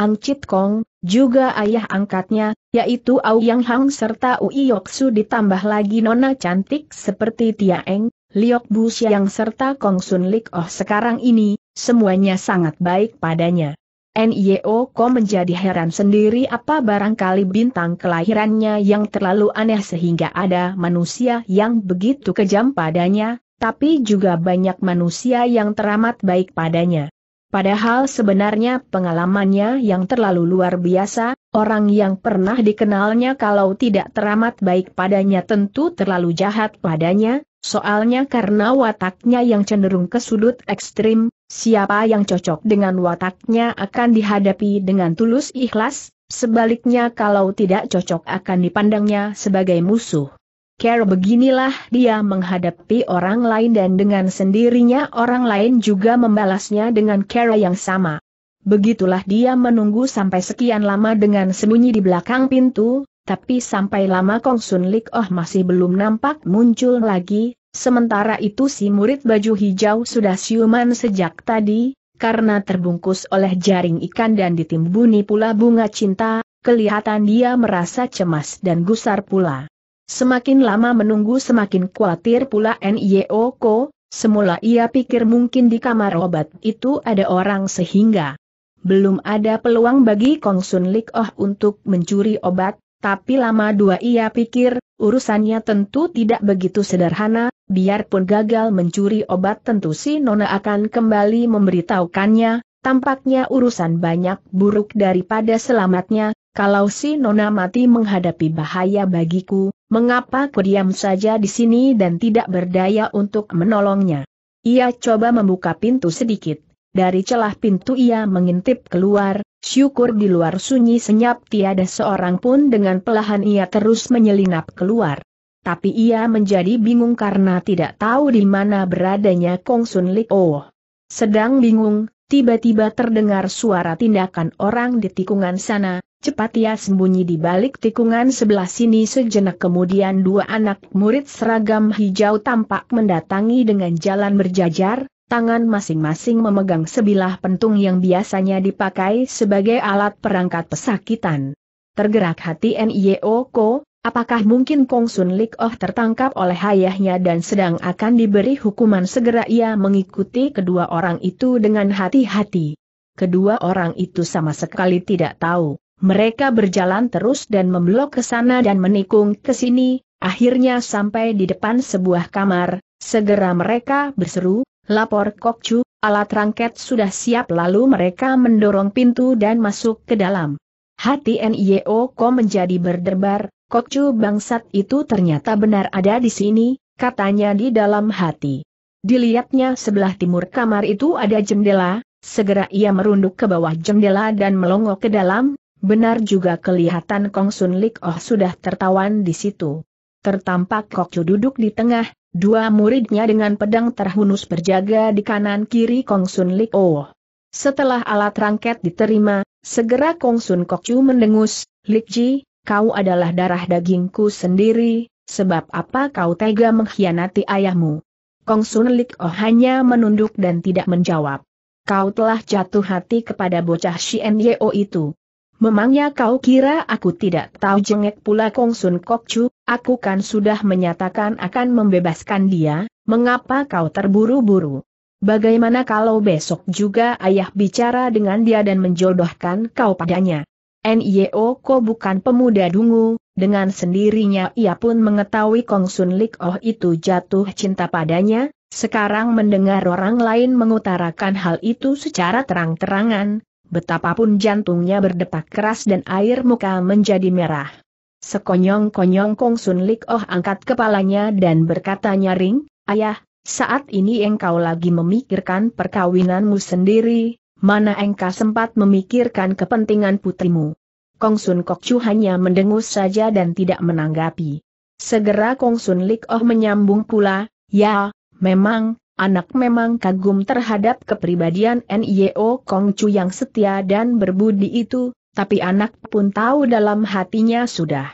Ang Chit Kong, juga ayah angkatnya, yaitu Yang Hang serta Ui Yoksu ditambah lagi nona cantik seperti Tia Eng, Liok Bu Xiang serta Kong Sun Lik Oh sekarang ini, semuanya sangat baik padanya. Nio Ko menjadi heran sendiri apa barangkali bintang kelahirannya yang terlalu aneh sehingga ada manusia yang begitu kejam padanya, tapi juga banyak manusia yang teramat baik padanya. Padahal sebenarnya pengalamannya yang terlalu luar biasa, orang yang pernah dikenalnya kalau tidak teramat baik padanya tentu terlalu jahat padanya, soalnya karena wataknya yang cenderung ke sudut ekstrim, Siapa yang cocok dengan wataknya akan dihadapi dengan tulus ikhlas, sebaliknya kalau tidak cocok akan dipandangnya sebagai musuh. Care beginilah dia menghadapi orang lain dan dengan sendirinya orang lain juga membalasnya dengan care yang sama. Begitulah dia menunggu sampai sekian lama dengan sembunyi di belakang pintu, tapi sampai lama Kong Sun Lik Oh masih belum nampak muncul lagi, Sementara itu si murid baju hijau sudah siuman sejak tadi, karena terbungkus oleh jaring ikan dan ditimbuni pula bunga cinta, kelihatan dia merasa cemas dan gusar pula. Semakin lama menunggu semakin khawatir pula Nyeoko, semula ia pikir mungkin di kamar obat itu ada orang sehingga belum ada peluang bagi Kong Sun Lik Oh untuk mencuri obat, tapi lama dua ia pikir, urusannya tentu tidak begitu sederhana, biarpun gagal mencuri obat tentu si Nona akan kembali memberitahukannya, tampaknya urusan banyak buruk daripada selamatnya, kalau si Nona mati menghadapi bahaya bagiku, mengapa ku diam saja di sini dan tidak berdaya untuk menolongnya. Ia coba membuka pintu sedikit dari celah pintu ia mengintip keluar, syukur di luar sunyi senyap tiada seorang pun dengan pelahan ia terus menyelinap keluar. Tapi ia menjadi bingung karena tidak tahu di mana beradanya Kong Sun Lik Oh. Sedang bingung, tiba-tiba terdengar suara tindakan orang di tikungan sana, cepat ia sembunyi di balik tikungan sebelah sini sejenak kemudian dua anak murid seragam hijau tampak mendatangi dengan jalan berjajar, tangan masing-masing memegang sebilah pentung yang biasanya dipakai sebagai alat perangkat pesakitan. Tergerak hati N.I.O. Ko, apakah mungkin Kong Sun Lik Oh tertangkap oleh ayahnya dan sedang akan diberi hukuman segera ia mengikuti kedua orang itu dengan hati-hati. Kedua orang itu sama sekali tidak tahu. Mereka berjalan terus dan memblok ke sana dan menikung ke sini, akhirnya sampai di depan sebuah kamar, segera mereka berseru, Lapor Chu, alat rangket sudah siap lalu mereka mendorong pintu dan masuk ke dalam. Hati NIO e Ko menjadi berdebar, Chu bangsat itu ternyata benar ada di sini, katanya di dalam hati. Dilihatnya sebelah timur kamar itu ada jendela, segera ia merunduk ke bawah jendela dan melongo ke dalam, benar juga kelihatan Kong Sun Lik Oh sudah tertawan di situ. Tertampak Chu duduk di tengah, Dua muridnya dengan pedang terhunus berjaga di kanan kiri Kong Sun Lik O. Oh. Setelah alat rangket diterima, segera Kong Sun Kok Chu mendengus, Lik Ji, kau adalah darah dagingku sendiri, sebab apa kau tega mengkhianati ayahmu? Kong Sun Lik O oh hanya menunduk dan tidak menjawab. Kau telah jatuh hati kepada bocah Shien Yeo itu. Memangnya kau kira aku tidak tahu jengek pula Kong Sun Kok Chu, aku kan sudah menyatakan akan membebaskan dia, mengapa kau terburu-buru? Bagaimana kalau besok juga ayah bicara dengan dia dan menjodohkan kau padanya? N.I.O. Ko bukan pemuda dungu, dengan sendirinya ia pun mengetahui Kong Sun Lik Oh itu jatuh cinta padanya, sekarang mendengar orang lain mengutarakan hal itu secara terang-terangan, Betapapun jantungnya berdetak keras dan air muka menjadi merah. Sekonyong-konyong Kong Sun Lik Oh angkat kepalanya dan berkata nyaring, Ayah, saat ini engkau lagi memikirkan perkawinanmu sendiri, mana engkau sempat memikirkan kepentingan putrimu. Kong Sun Kok Chu hanya mendengus saja dan tidak menanggapi. Segera Kong Sun Lik Oh menyambung pula, Ya, memang, anak memang kagum terhadap kepribadian Nio Kong Chu yang setia dan berbudi itu, tapi anak pun tahu dalam hatinya sudah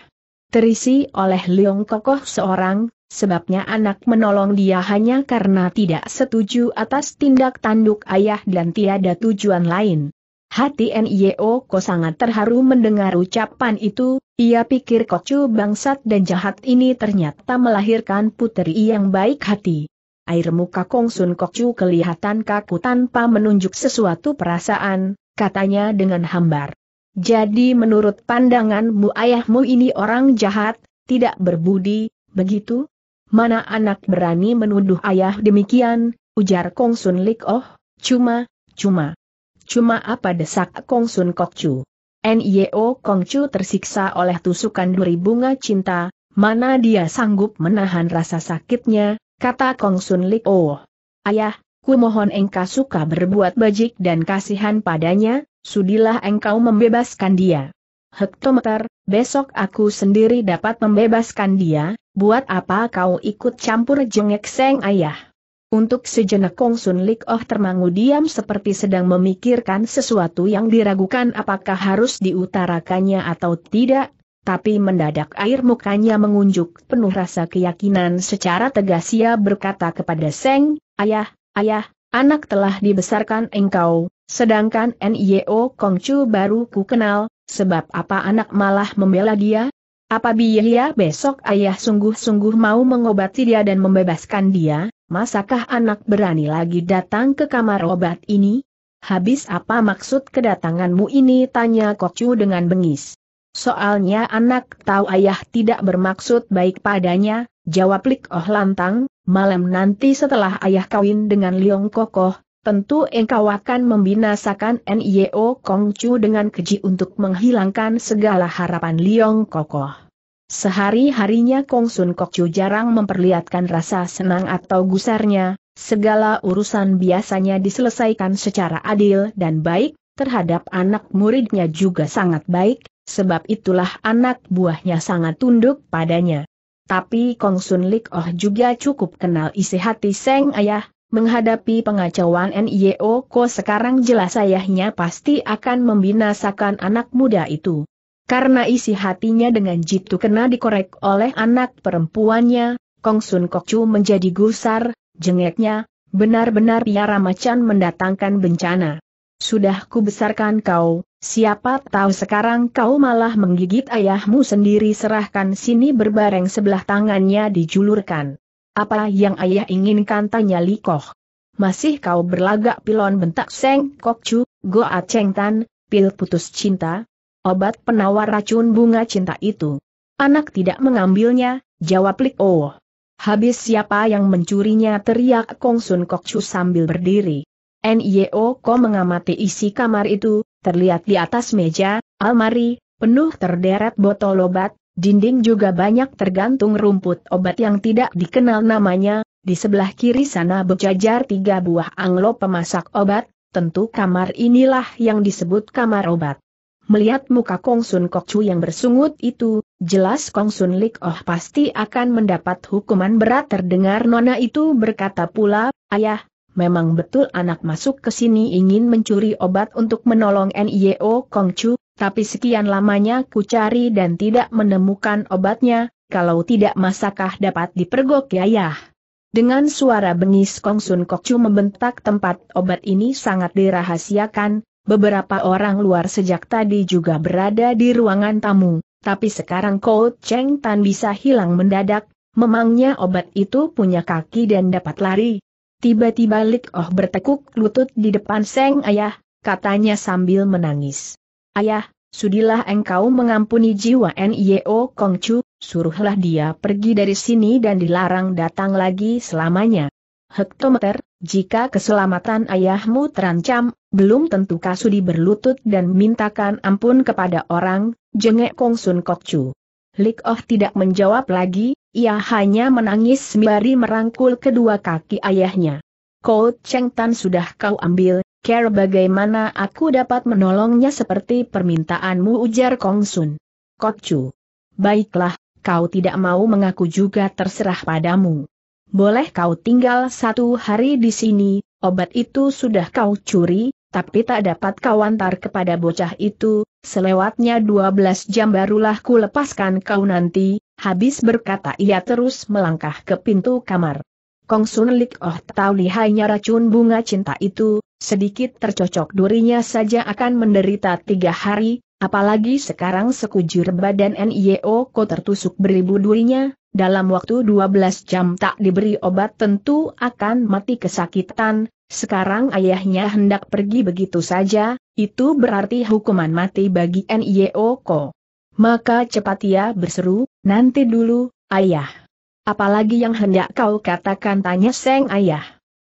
terisi oleh Leong Kokoh seorang, sebabnya anak menolong dia hanya karena tidak setuju atas tindak tanduk ayah dan tiada tujuan lain. Hati Nio Ko sangat terharu mendengar ucapan itu, ia pikir Kokcu bangsat dan jahat ini ternyata melahirkan putri yang baik hati. Air muka Kong Sun Kok Chu kelihatan kaku tanpa menunjuk sesuatu perasaan, katanya dengan hambar. Jadi menurut pandanganmu ayahmu ini orang jahat, tidak berbudi, begitu? Mana anak berani menuduh ayah demikian, ujar Kong Sun Lik Oh, cuma, cuma. Cuma apa desak Kong Sun Kok Chu? NIO Kong Chu tersiksa oleh tusukan duri bunga cinta, mana dia sanggup menahan rasa sakitnya, kata Kong Sun Lik Oh. Ayah, ku mohon engkau suka berbuat bajik dan kasihan padanya, sudilah engkau membebaskan dia. Hektometer, besok aku sendiri dapat membebaskan dia, buat apa kau ikut campur jengek seng ayah? Untuk sejenak Kong Sun Lik Oh termangu diam seperti sedang memikirkan sesuatu yang diragukan apakah harus diutarakannya atau tidak, tapi mendadak air mukanya mengunjuk penuh rasa keyakinan secara tegas ia berkata kepada Seng, Ayah, ayah, anak telah dibesarkan engkau, sedangkan N.I.O. Kongcu baru ku kenal, sebab apa anak malah membela dia? Apabila biaya besok ayah sungguh-sungguh mau mengobati dia dan membebaskan dia, masakah anak berani lagi datang ke kamar obat ini? Habis apa maksud kedatanganmu ini tanya Kokcu dengan bengis. Soalnya anak tahu ayah tidak bermaksud baik padanya, jawab Lik Oh lantang, malam nanti setelah ayah kawin dengan Liong Kokoh, tentu engkau akan membinasakan NIO Kongcu dengan keji untuk menghilangkan segala harapan Liong Kokoh. Sehari-harinya Kong Kok Kokcu jarang memperlihatkan rasa senang atau gusarnya, segala urusan biasanya diselesaikan secara adil dan baik, terhadap anak muridnya juga sangat baik, sebab itulah anak buahnya sangat tunduk padanya. Tapi Kong Sun Lik Oh juga cukup kenal isi hati Seng Ayah, menghadapi pengacauan NIO Ko sekarang jelas ayahnya pasti akan membinasakan anak muda itu. Karena isi hatinya dengan jitu kena dikorek oleh anak perempuannya, Kong Sun Kok Chu menjadi gusar, jengeknya, benar-benar piara macan mendatangkan bencana. Sudah kubesarkan kau, siapa tahu sekarang kau malah menggigit ayahmu sendiri serahkan sini berbareng sebelah tangannya dijulurkan. Apa yang ayah inginkan tanya Likoh. Masih kau berlagak pilon bentak Seng Kokcu, Goa Cheng Tan, pil putus cinta, obat penawar racun bunga cinta itu. Anak tidak mengambilnya, jawab Lik Oh. Habis siapa yang mencurinya teriak Kong Sun Kokcu sambil berdiri. Nio, e Ko mengamati isi kamar itu, terlihat di atas meja, almari, penuh terderet botol obat, dinding juga banyak tergantung rumput obat yang tidak dikenal namanya, di sebelah kiri sana berjajar tiga buah anglo pemasak obat, tentu kamar inilah yang disebut kamar obat. Melihat muka Kong Sun Kok Chu yang bersungut itu, jelas Kong Sun Lik Oh pasti akan mendapat hukuman berat terdengar Nona itu berkata pula, Ayah, memang betul anak masuk ke sini ingin mencuri obat untuk menolong NIO Kongcu, tapi sekian lamanya ku cari dan tidak menemukan obatnya, kalau tidak masakah dapat dipergok ya? Dengan suara bengis Kongsun Kokcu membentak tempat obat ini sangat dirahasiakan, beberapa orang luar sejak tadi juga berada di ruangan tamu, tapi sekarang Kou Cheng Tan bisa hilang mendadak, memangnya obat itu punya kaki dan dapat lari, Tiba-tiba Lik Oh bertekuk lutut di depan Seng Ayah, katanya sambil menangis. Ayah, sudilah engkau mengampuni jiwa N.I.O. Kongcu, suruhlah dia pergi dari sini dan dilarang datang lagi selamanya. Hektometer, jika keselamatan ayahmu terancam, belum tentu Kasudi berlutut dan mintakan ampun kepada orang, jengek Kong Sun Kokcu. Lik Oh tidak menjawab lagi, ia hanya menangis sembari merangkul kedua kaki ayahnya. Kau Cheng Tan sudah kau ambil, care bagaimana aku dapat menolongnya seperti permintaanmu ujar Kong Sun. Kok Chu. Baiklah, kau tidak mau mengaku juga terserah padamu. Boleh kau tinggal satu hari di sini, obat itu sudah kau curi, tapi tak dapat kau antar kepada bocah itu, selewatnya 12 jam barulah ku lepaskan kau nanti, habis berkata ia terus melangkah ke pintu kamar. Kong Sun Lik Oh tahu lihainya racun bunga cinta itu, sedikit tercocok durinya saja akan menderita tiga hari, apalagi sekarang sekujur badan NIO ko tertusuk beribu durinya, dalam waktu 12 jam tak diberi obat tentu akan mati kesakitan, sekarang ayahnya hendak pergi begitu saja, itu berarti hukuman mati bagi N.I.O.Ko. Maka cepat ia berseru, nanti dulu, ayah. Apalagi yang hendak kau katakan tanya Seng ayah.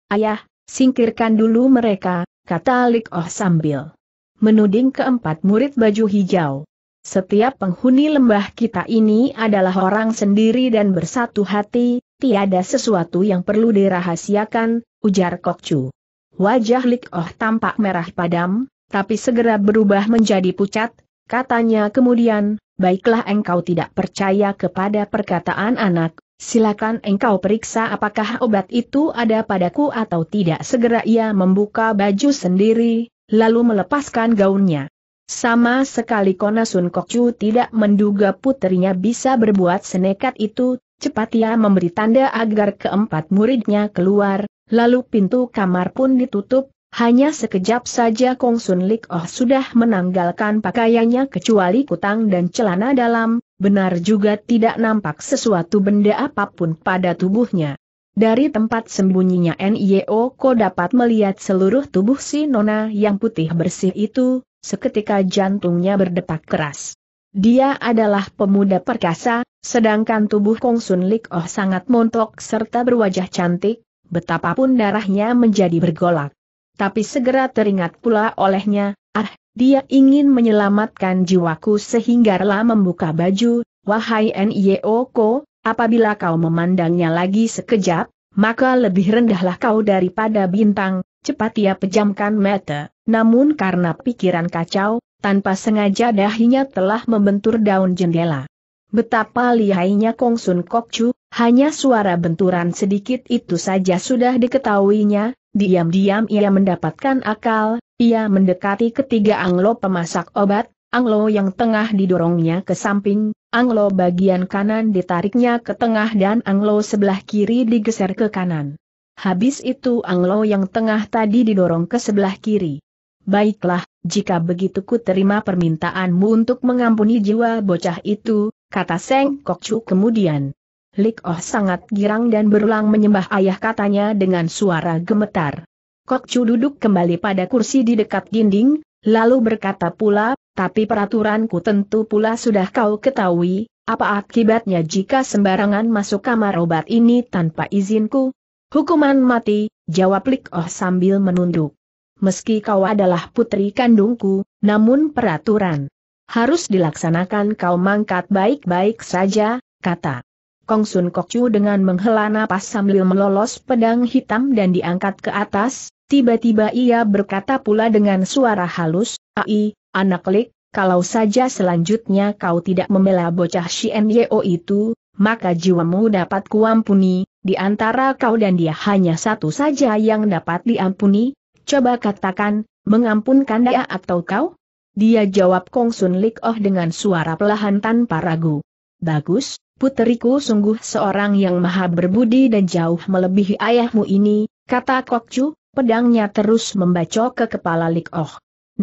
Ayah, singkirkan dulu mereka, kata Lik oh sambil menuding keempat murid baju hijau. Setiap penghuni lembah kita ini adalah orang sendiri dan bersatu hati, tiada sesuatu yang perlu dirahasiakan, ujar Kokcu. Wajah Lik oh tampak merah padam, tapi segera berubah menjadi pucat, katanya kemudian, baiklah engkau tidak percaya kepada perkataan anak, silakan engkau periksa apakah obat itu ada padaku atau tidak. Segera ia membuka baju sendiri, lalu melepaskan gaunnya. Sama sekali Konasun Kokcu tidak menduga putrinya bisa berbuat senekat itu, cepat ia memberi tanda agar keempat muridnya keluar, lalu pintu kamar pun ditutup, hanya sekejap saja Kong Sun Lik Oh sudah menanggalkan pakaiannya kecuali kutang dan celana dalam, benar juga tidak nampak sesuatu benda apapun pada tubuhnya. Dari tempat sembunyinya NIO Ko dapat melihat seluruh tubuh si Nona yang putih bersih itu, seketika jantungnya berdetak keras. Dia adalah pemuda perkasa, sedangkan tubuh Kong Sun Lik Oh sangat montok serta berwajah cantik, betapapun darahnya menjadi bergolak. Tapi segera teringat pula olehnya, ah, dia ingin menyelamatkan jiwaku sehingga rela membuka baju, wahai Nyeoko, apabila kau memandangnya lagi sekejap, maka lebih rendahlah kau daripada bintang, cepat ia pejamkan mata, namun karena pikiran kacau, tanpa sengaja dahinya telah membentur daun jendela. Betapa lihainya Kong Sun Kok Chu, hanya suara benturan sedikit itu saja sudah diketahuinya, diam-diam ia mendapatkan akal, ia mendekati ketiga anglo pemasak obat, anglo yang tengah didorongnya ke samping, anglo bagian kanan ditariknya ke tengah dan anglo sebelah kiri digeser ke kanan. Habis itu Anglo yang tengah tadi didorong ke sebelah kiri. Baiklah, jika begitu ku terima permintaanmu untuk mengampuni jiwa bocah itu, kata Seng Kokcu kemudian. Lik Oh sangat girang dan berulang menyembah ayah katanya dengan suara gemetar. Kokcu duduk kembali pada kursi di dekat dinding, lalu berkata pula, tapi peraturanku tentu pula sudah kau ketahui, apa akibatnya jika sembarangan masuk kamar obat ini tanpa izinku? Hukuman mati, jawab Lik Oh sambil menunduk. Meski kau adalah putri kandungku, namun peraturan harus dilaksanakan kau mangkat baik-baik saja, kata. Kong Sun Chu dengan menghela napas sambil melolos pedang hitam dan diangkat ke atas, tiba-tiba ia berkata pula dengan suara halus, Ai, anak Lik, kalau saja selanjutnya kau tidak membela bocah Shien Yeo itu, maka jiwamu dapat kuampuni, di antara kau dan dia hanya satu saja yang dapat diampuni, coba katakan, mengampunkan dia atau kau? Dia jawab Kong Sun Lik Oh dengan suara pelahan tanpa ragu. Bagus, puteriku sungguh seorang yang maha berbudi dan jauh melebihi ayahmu ini, kata Kok Chu, pedangnya terus membacok ke kepala Lik Oh.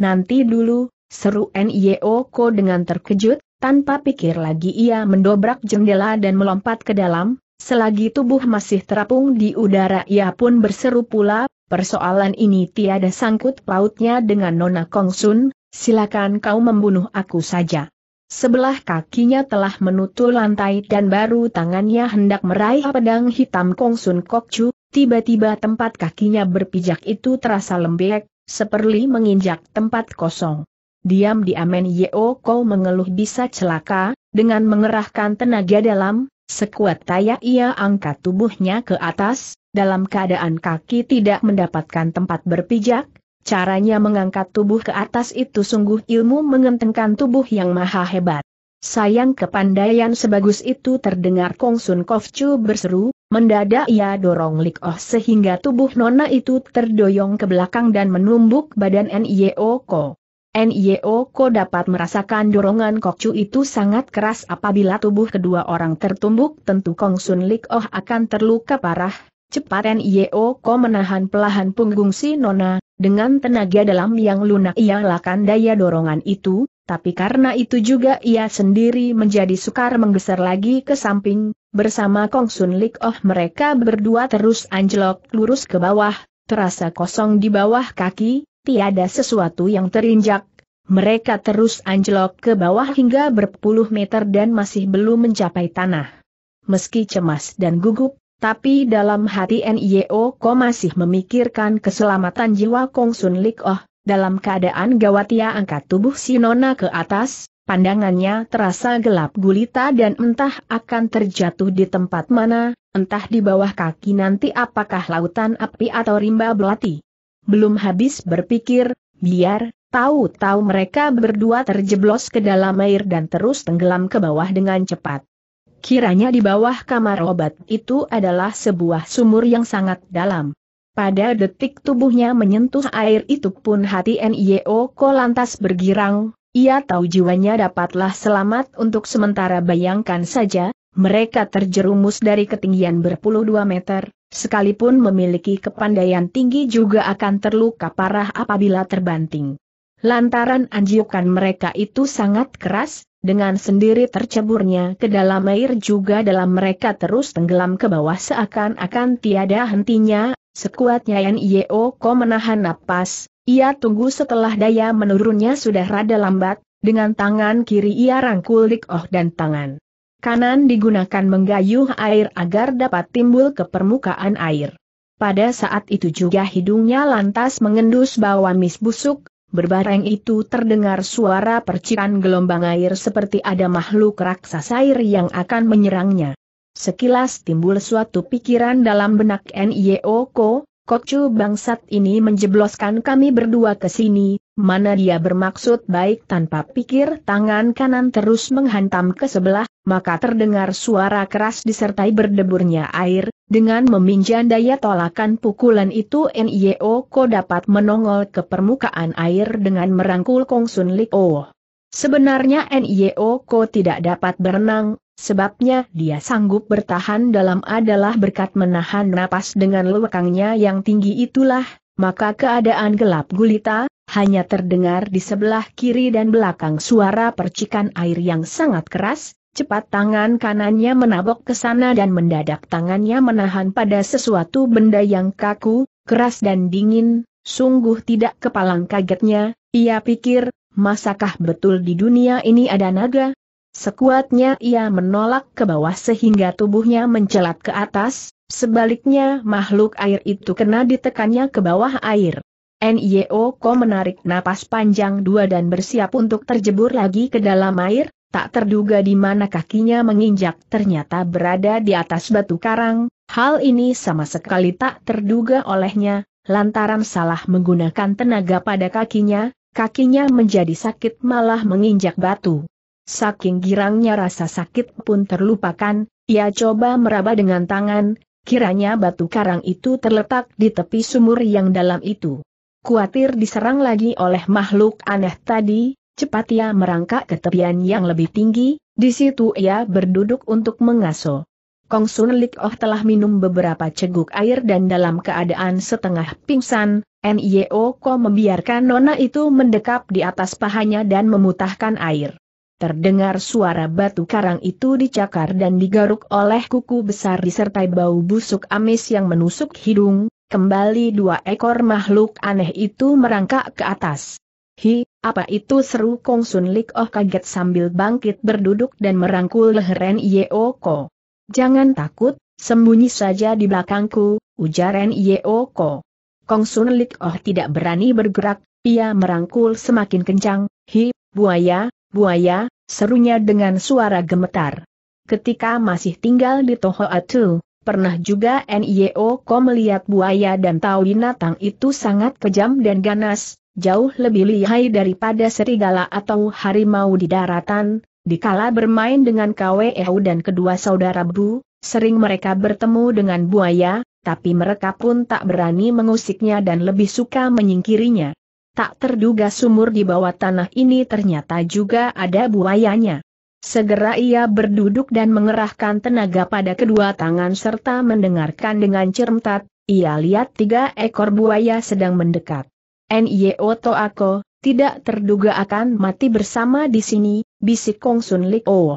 Nanti dulu, seru N.Y.O. Ko dengan terkejut, tanpa pikir lagi ia mendobrak jendela dan melompat ke dalam, Selagi tubuh masih terapung di udara ia pun berseru pula, persoalan ini tiada sangkut pautnya dengan Nona Kongsun, silakan kau membunuh aku saja. Sebelah kakinya telah menutul lantai dan baru tangannya hendak meraih pedang hitam Kongsun Kokcu, tiba-tiba tempat kakinya berpijak itu terasa lembek, seperti menginjak tempat kosong. Diam-diam Yeo Kou mengeluh bisa celaka, dengan mengerahkan tenaga dalam, Sekuat daya ia angkat tubuhnya ke atas, dalam keadaan kaki tidak mendapatkan tempat berpijak, caranya mengangkat tubuh ke atas itu sungguh ilmu mengentengkan tubuh yang maha hebat. Sayang kepandaian sebagus itu terdengar Kong Sun Kofcu berseru, mendadak ia dorong Lik Oh sehingga tubuh nona itu terdoyong ke belakang dan menumbuk badan N.Y.O. Ko. Nio Ko dapat merasakan dorongan kokcu itu sangat keras apabila tubuh kedua orang tertumbuk tentu Kong Sun Lik Oh akan terluka parah. Cepat Nio Ko menahan pelahan punggung si Nona, dengan tenaga dalam yang lunak ia lakan daya dorongan itu, tapi karena itu juga ia sendiri menjadi sukar menggeser lagi ke samping, bersama Kong Sun Lik Oh mereka berdua terus anjlok lurus ke bawah, terasa kosong di bawah kaki, tiada sesuatu yang terinjak, mereka terus anjlok ke bawah hingga berpuluh meter dan masih belum mencapai tanah. Meski cemas dan gugup, tapi dalam hati NIO Ko masih memikirkan keselamatan jiwa Kong Sun Lik Oh, dalam keadaan gawat ia angkat tubuh Sinona ke atas, pandangannya terasa gelap gulita dan entah akan terjatuh di tempat mana, entah di bawah kaki nanti apakah lautan api atau rimba belati belum habis berpikir, biar, tahu-tahu mereka berdua terjeblos ke dalam air dan terus tenggelam ke bawah dengan cepat. Kiranya di bawah kamar obat itu adalah sebuah sumur yang sangat dalam. Pada detik tubuhnya menyentuh air itu pun hati NIO Ko lantas bergirang, ia tahu jiwanya dapatlah selamat untuk sementara bayangkan saja, mereka terjerumus dari ketinggian berpuluh dua meter, sekalipun memiliki kepandaian tinggi juga akan terluka parah apabila terbanting. Lantaran anjukan mereka itu sangat keras, dengan sendiri terceburnya ke dalam air juga dalam mereka terus tenggelam ke bawah seakan-akan tiada hentinya, sekuatnya yang Yeo Ko menahan napas, ia tunggu setelah daya menurunnya sudah rada lambat, dengan tangan kiri ia rangkul Lik Oh dan tangan Kanan digunakan menggayuh air agar dapat timbul ke permukaan air. Pada saat itu juga hidungnya lantas mengendus bau amis busuk, berbareng itu terdengar suara percikan gelombang air seperti ada makhluk raksasa air yang akan menyerangnya. Sekilas timbul suatu pikiran dalam benak N.I.O.Ko, Kocu bangsat ini menjebloskan kami berdua ke sini, mana dia bermaksud baik tanpa pikir tangan kanan terus menghantam ke sebelah, maka terdengar suara keras disertai berdeburnya air, dengan meminjam daya tolakan pukulan itu Nio Ko dapat menongol ke permukaan air dengan merangkul Kong Sun Li O. Sebenarnya Nio Ko tidak dapat berenang, sebabnya dia sanggup bertahan dalam adalah berkat menahan napas dengan lewekangnya yang tinggi itulah, maka keadaan gelap gulita, hanya terdengar di sebelah kiri dan belakang suara percikan air yang sangat keras, Cepat tangan kanannya menabok ke sana dan mendadak tangannya menahan pada sesuatu benda yang kaku, keras dan dingin, sungguh tidak kepalang kagetnya, ia pikir, masakah betul di dunia ini ada naga? Sekuatnya ia menolak ke bawah sehingga tubuhnya mencelat ke atas, sebaliknya makhluk air itu kena ditekannya ke bawah air. Nio Ko menarik napas panjang dua dan bersiap untuk terjebur lagi ke dalam air, tak terduga di mana kakinya menginjak ternyata berada di atas batu karang, hal ini sama sekali tak terduga olehnya, lantaran salah menggunakan tenaga pada kakinya, kakinya menjadi sakit malah menginjak batu. Saking girangnya rasa sakit pun terlupakan, ia coba meraba dengan tangan, kiranya batu karang itu terletak di tepi sumur yang dalam itu. Kuatir diserang lagi oleh makhluk aneh tadi, Cepat ia merangkak ke tepian yang lebih tinggi, di situ ia berduduk untuk mengaso. Kong Sun Lik Oh telah minum beberapa ceguk air dan dalam keadaan setengah pingsan, Nio Ko membiarkan nona itu mendekap di atas pahanya dan memutahkan air. Terdengar suara batu karang itu dicakar dan digaruk oleh kuku besar disertai bau busuk amis yang menusuk hidung, kembali dua ekor makhluk aneh itu merangkak ke atas. Hi, apa itu seru Kong Sun Lik Oh kaget sambil bangkit berduduk dan merangkul leher Ko. Jangan takut, sembunyi saja di belakangku, ujar Ren Ko. Kong Sun Lik Oh tidak berani bergerak, ia merangkul semakin kencang, hi, buaya, buaya, serunya dengan suara gemetar. Ketika masih tinggal di Toho Tohoatu, Pernah juga NIO Ko melihat buaya dan tahu binatang itu sangat kejam dan ganas, jauh lebih lihai daripada serigala atau harimau di daratan, dikala bermain dengan KWEU dan kedua saudara Bu, sering mereka bertemu dengan buaya, tapi mereka pun tak berani mengusiknya dan lebih suka menyingkirinya. Tak terduga sumur di bawah tanah ini ternyata juga ada buayanya. Segera ia berduduk dan mengerahkan tenaga pada kedua tangan serta mendengarkan dengan cermat, ia lihat tiga ekor buaya sedang mendekat. NIO Toako, tidak terduga akan mati bersama di sini, bisik Kong Sun Lik Oh.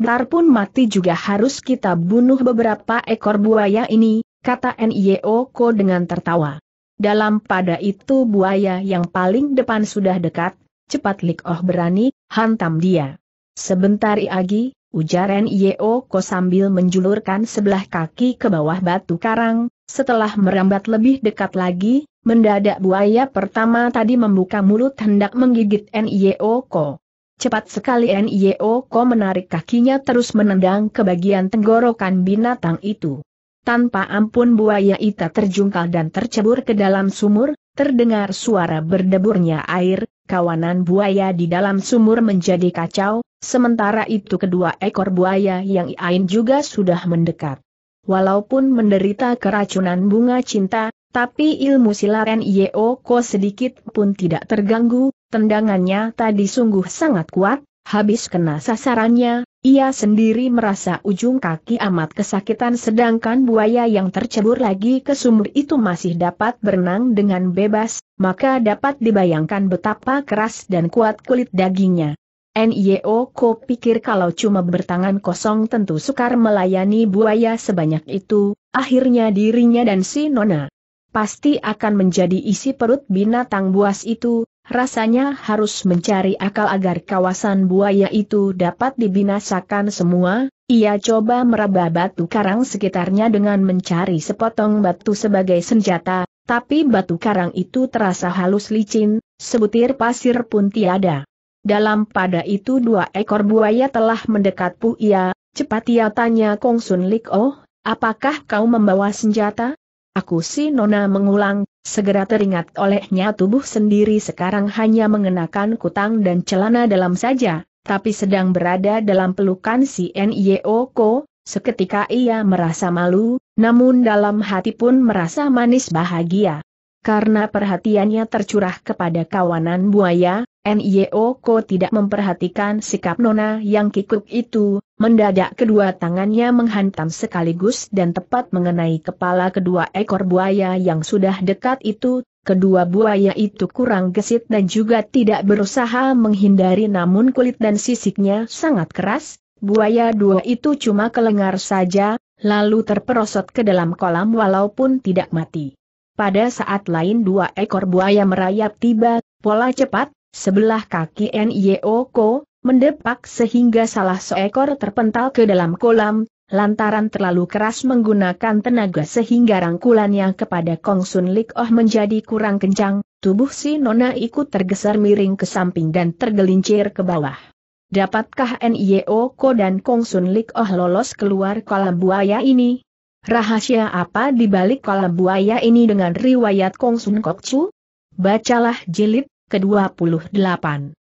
Bar pun mati juga harus kita bunuh beberapa ekor buaya ini, kata NIO Ko dengan tertawa. Dalam pada itu buaya yang paling depan sudah dekat, cepat Lik Oh berani, hantam dia. Sebentar Iagi, ujar Nioko sambil menjulurkan sebelah kaki ke bawah batu karang, setelah merambat lebih dekat lagi, mendadak buaya pertama tadi membuka mulut hendak menggigit Nioko. Cepat sekali Nioko menarik kakinya terus menendang ke bagian tenggorokan binatang itu. Tanpa ampun buaya itu terjungkal dan tercebur ke dalam sumur, terdengar suara berdeburnya air, kawanan buaya di dalam sumur menjadi kacau, Sementara itu kedua ekor buaya yang Iain juga sudah mendekat. Walaupun menderita keracunan bunga cinta, tapi ilmu silaren Yeoko sedikit pun tidak terganggu, tendangannya tadi sungguh sangat kuat, habis kena sasarannya, ia sendiri merasa ujung kaki amat kesakitan sedangkan buaya yang tercebur lagi ke sumur itu masih dapat berenang dengan bebas, maka dapat dibayangkan betapa keras dan kuat kulit dagingnya. NIO Ko pikir kalau cuma bertangan kosong tentu sukar melayani buaya sebanyak itu, akhirnya dirinya dan si Nona. Pasti akan menjadi isi perut binatang buas itu, rasanya harus mencari akal agar kawasan buaya itu dapat dibinasakan semua, ia coba meraba batu karang sekitarnya dengan mencari sepotong batu sebagai senjata, tapi batu karang itu terasa halus licin, sebutir pasir pun tiada. Dalam pada itu dua ekor buaya telah mendekat Pu Ia, cepat ia tanya Kong Sun Lik Oh, apakah kau membawa senjata? Aku si Nona mengulang, segera teringat olehnya tubuh sendiri sekarang hanya mengenakan kutang dan celana dalam saja, tapi sedang berada dalam pelukan si Nyeo Ko, seketika ia merasa malu, namun dalam hati pun merasa manis bahagia. Karena perhatiannya tercurah kepada kawanan buaya, Nioko tidak memperhatikan sikap Nona yang kikuk itu, mendadak kedua tangannya menghantam sekaligus dan tepat mengenai kepala kedua ekor buaya yang sudah dekat itu, kedua buaya itu kurang gesit dan juga tidak berusaha menghindari namun kulit dan sisiknya sangat keras, buaya dua itu cuma kelengar saja, lalu terperosot ke dalam kolam walaupun tidak mati. Pada saat lain dua ekor buaya merayap tiba, pola cepat, Sebelah kaki Ko mendepak sehingga salah seekor terpental ke dalam kolam, lantaran terlalu keras menggunakan tenaga sehingga rangkulannya kepada Kong Sun Lik Oh menjadi kurang kencang, tubuh si Nona ikut tergeser miring ke samping dan tergelincir ke bawah. Dapatkah Ko dan Kong Sun Lik Oh lolos keluar kolam buaya ini? Rahasia apa di balik kolam buaya ini dengan riwayat Kong Sun Kok Chu? Bacalah jilid Kedua puluh delapan.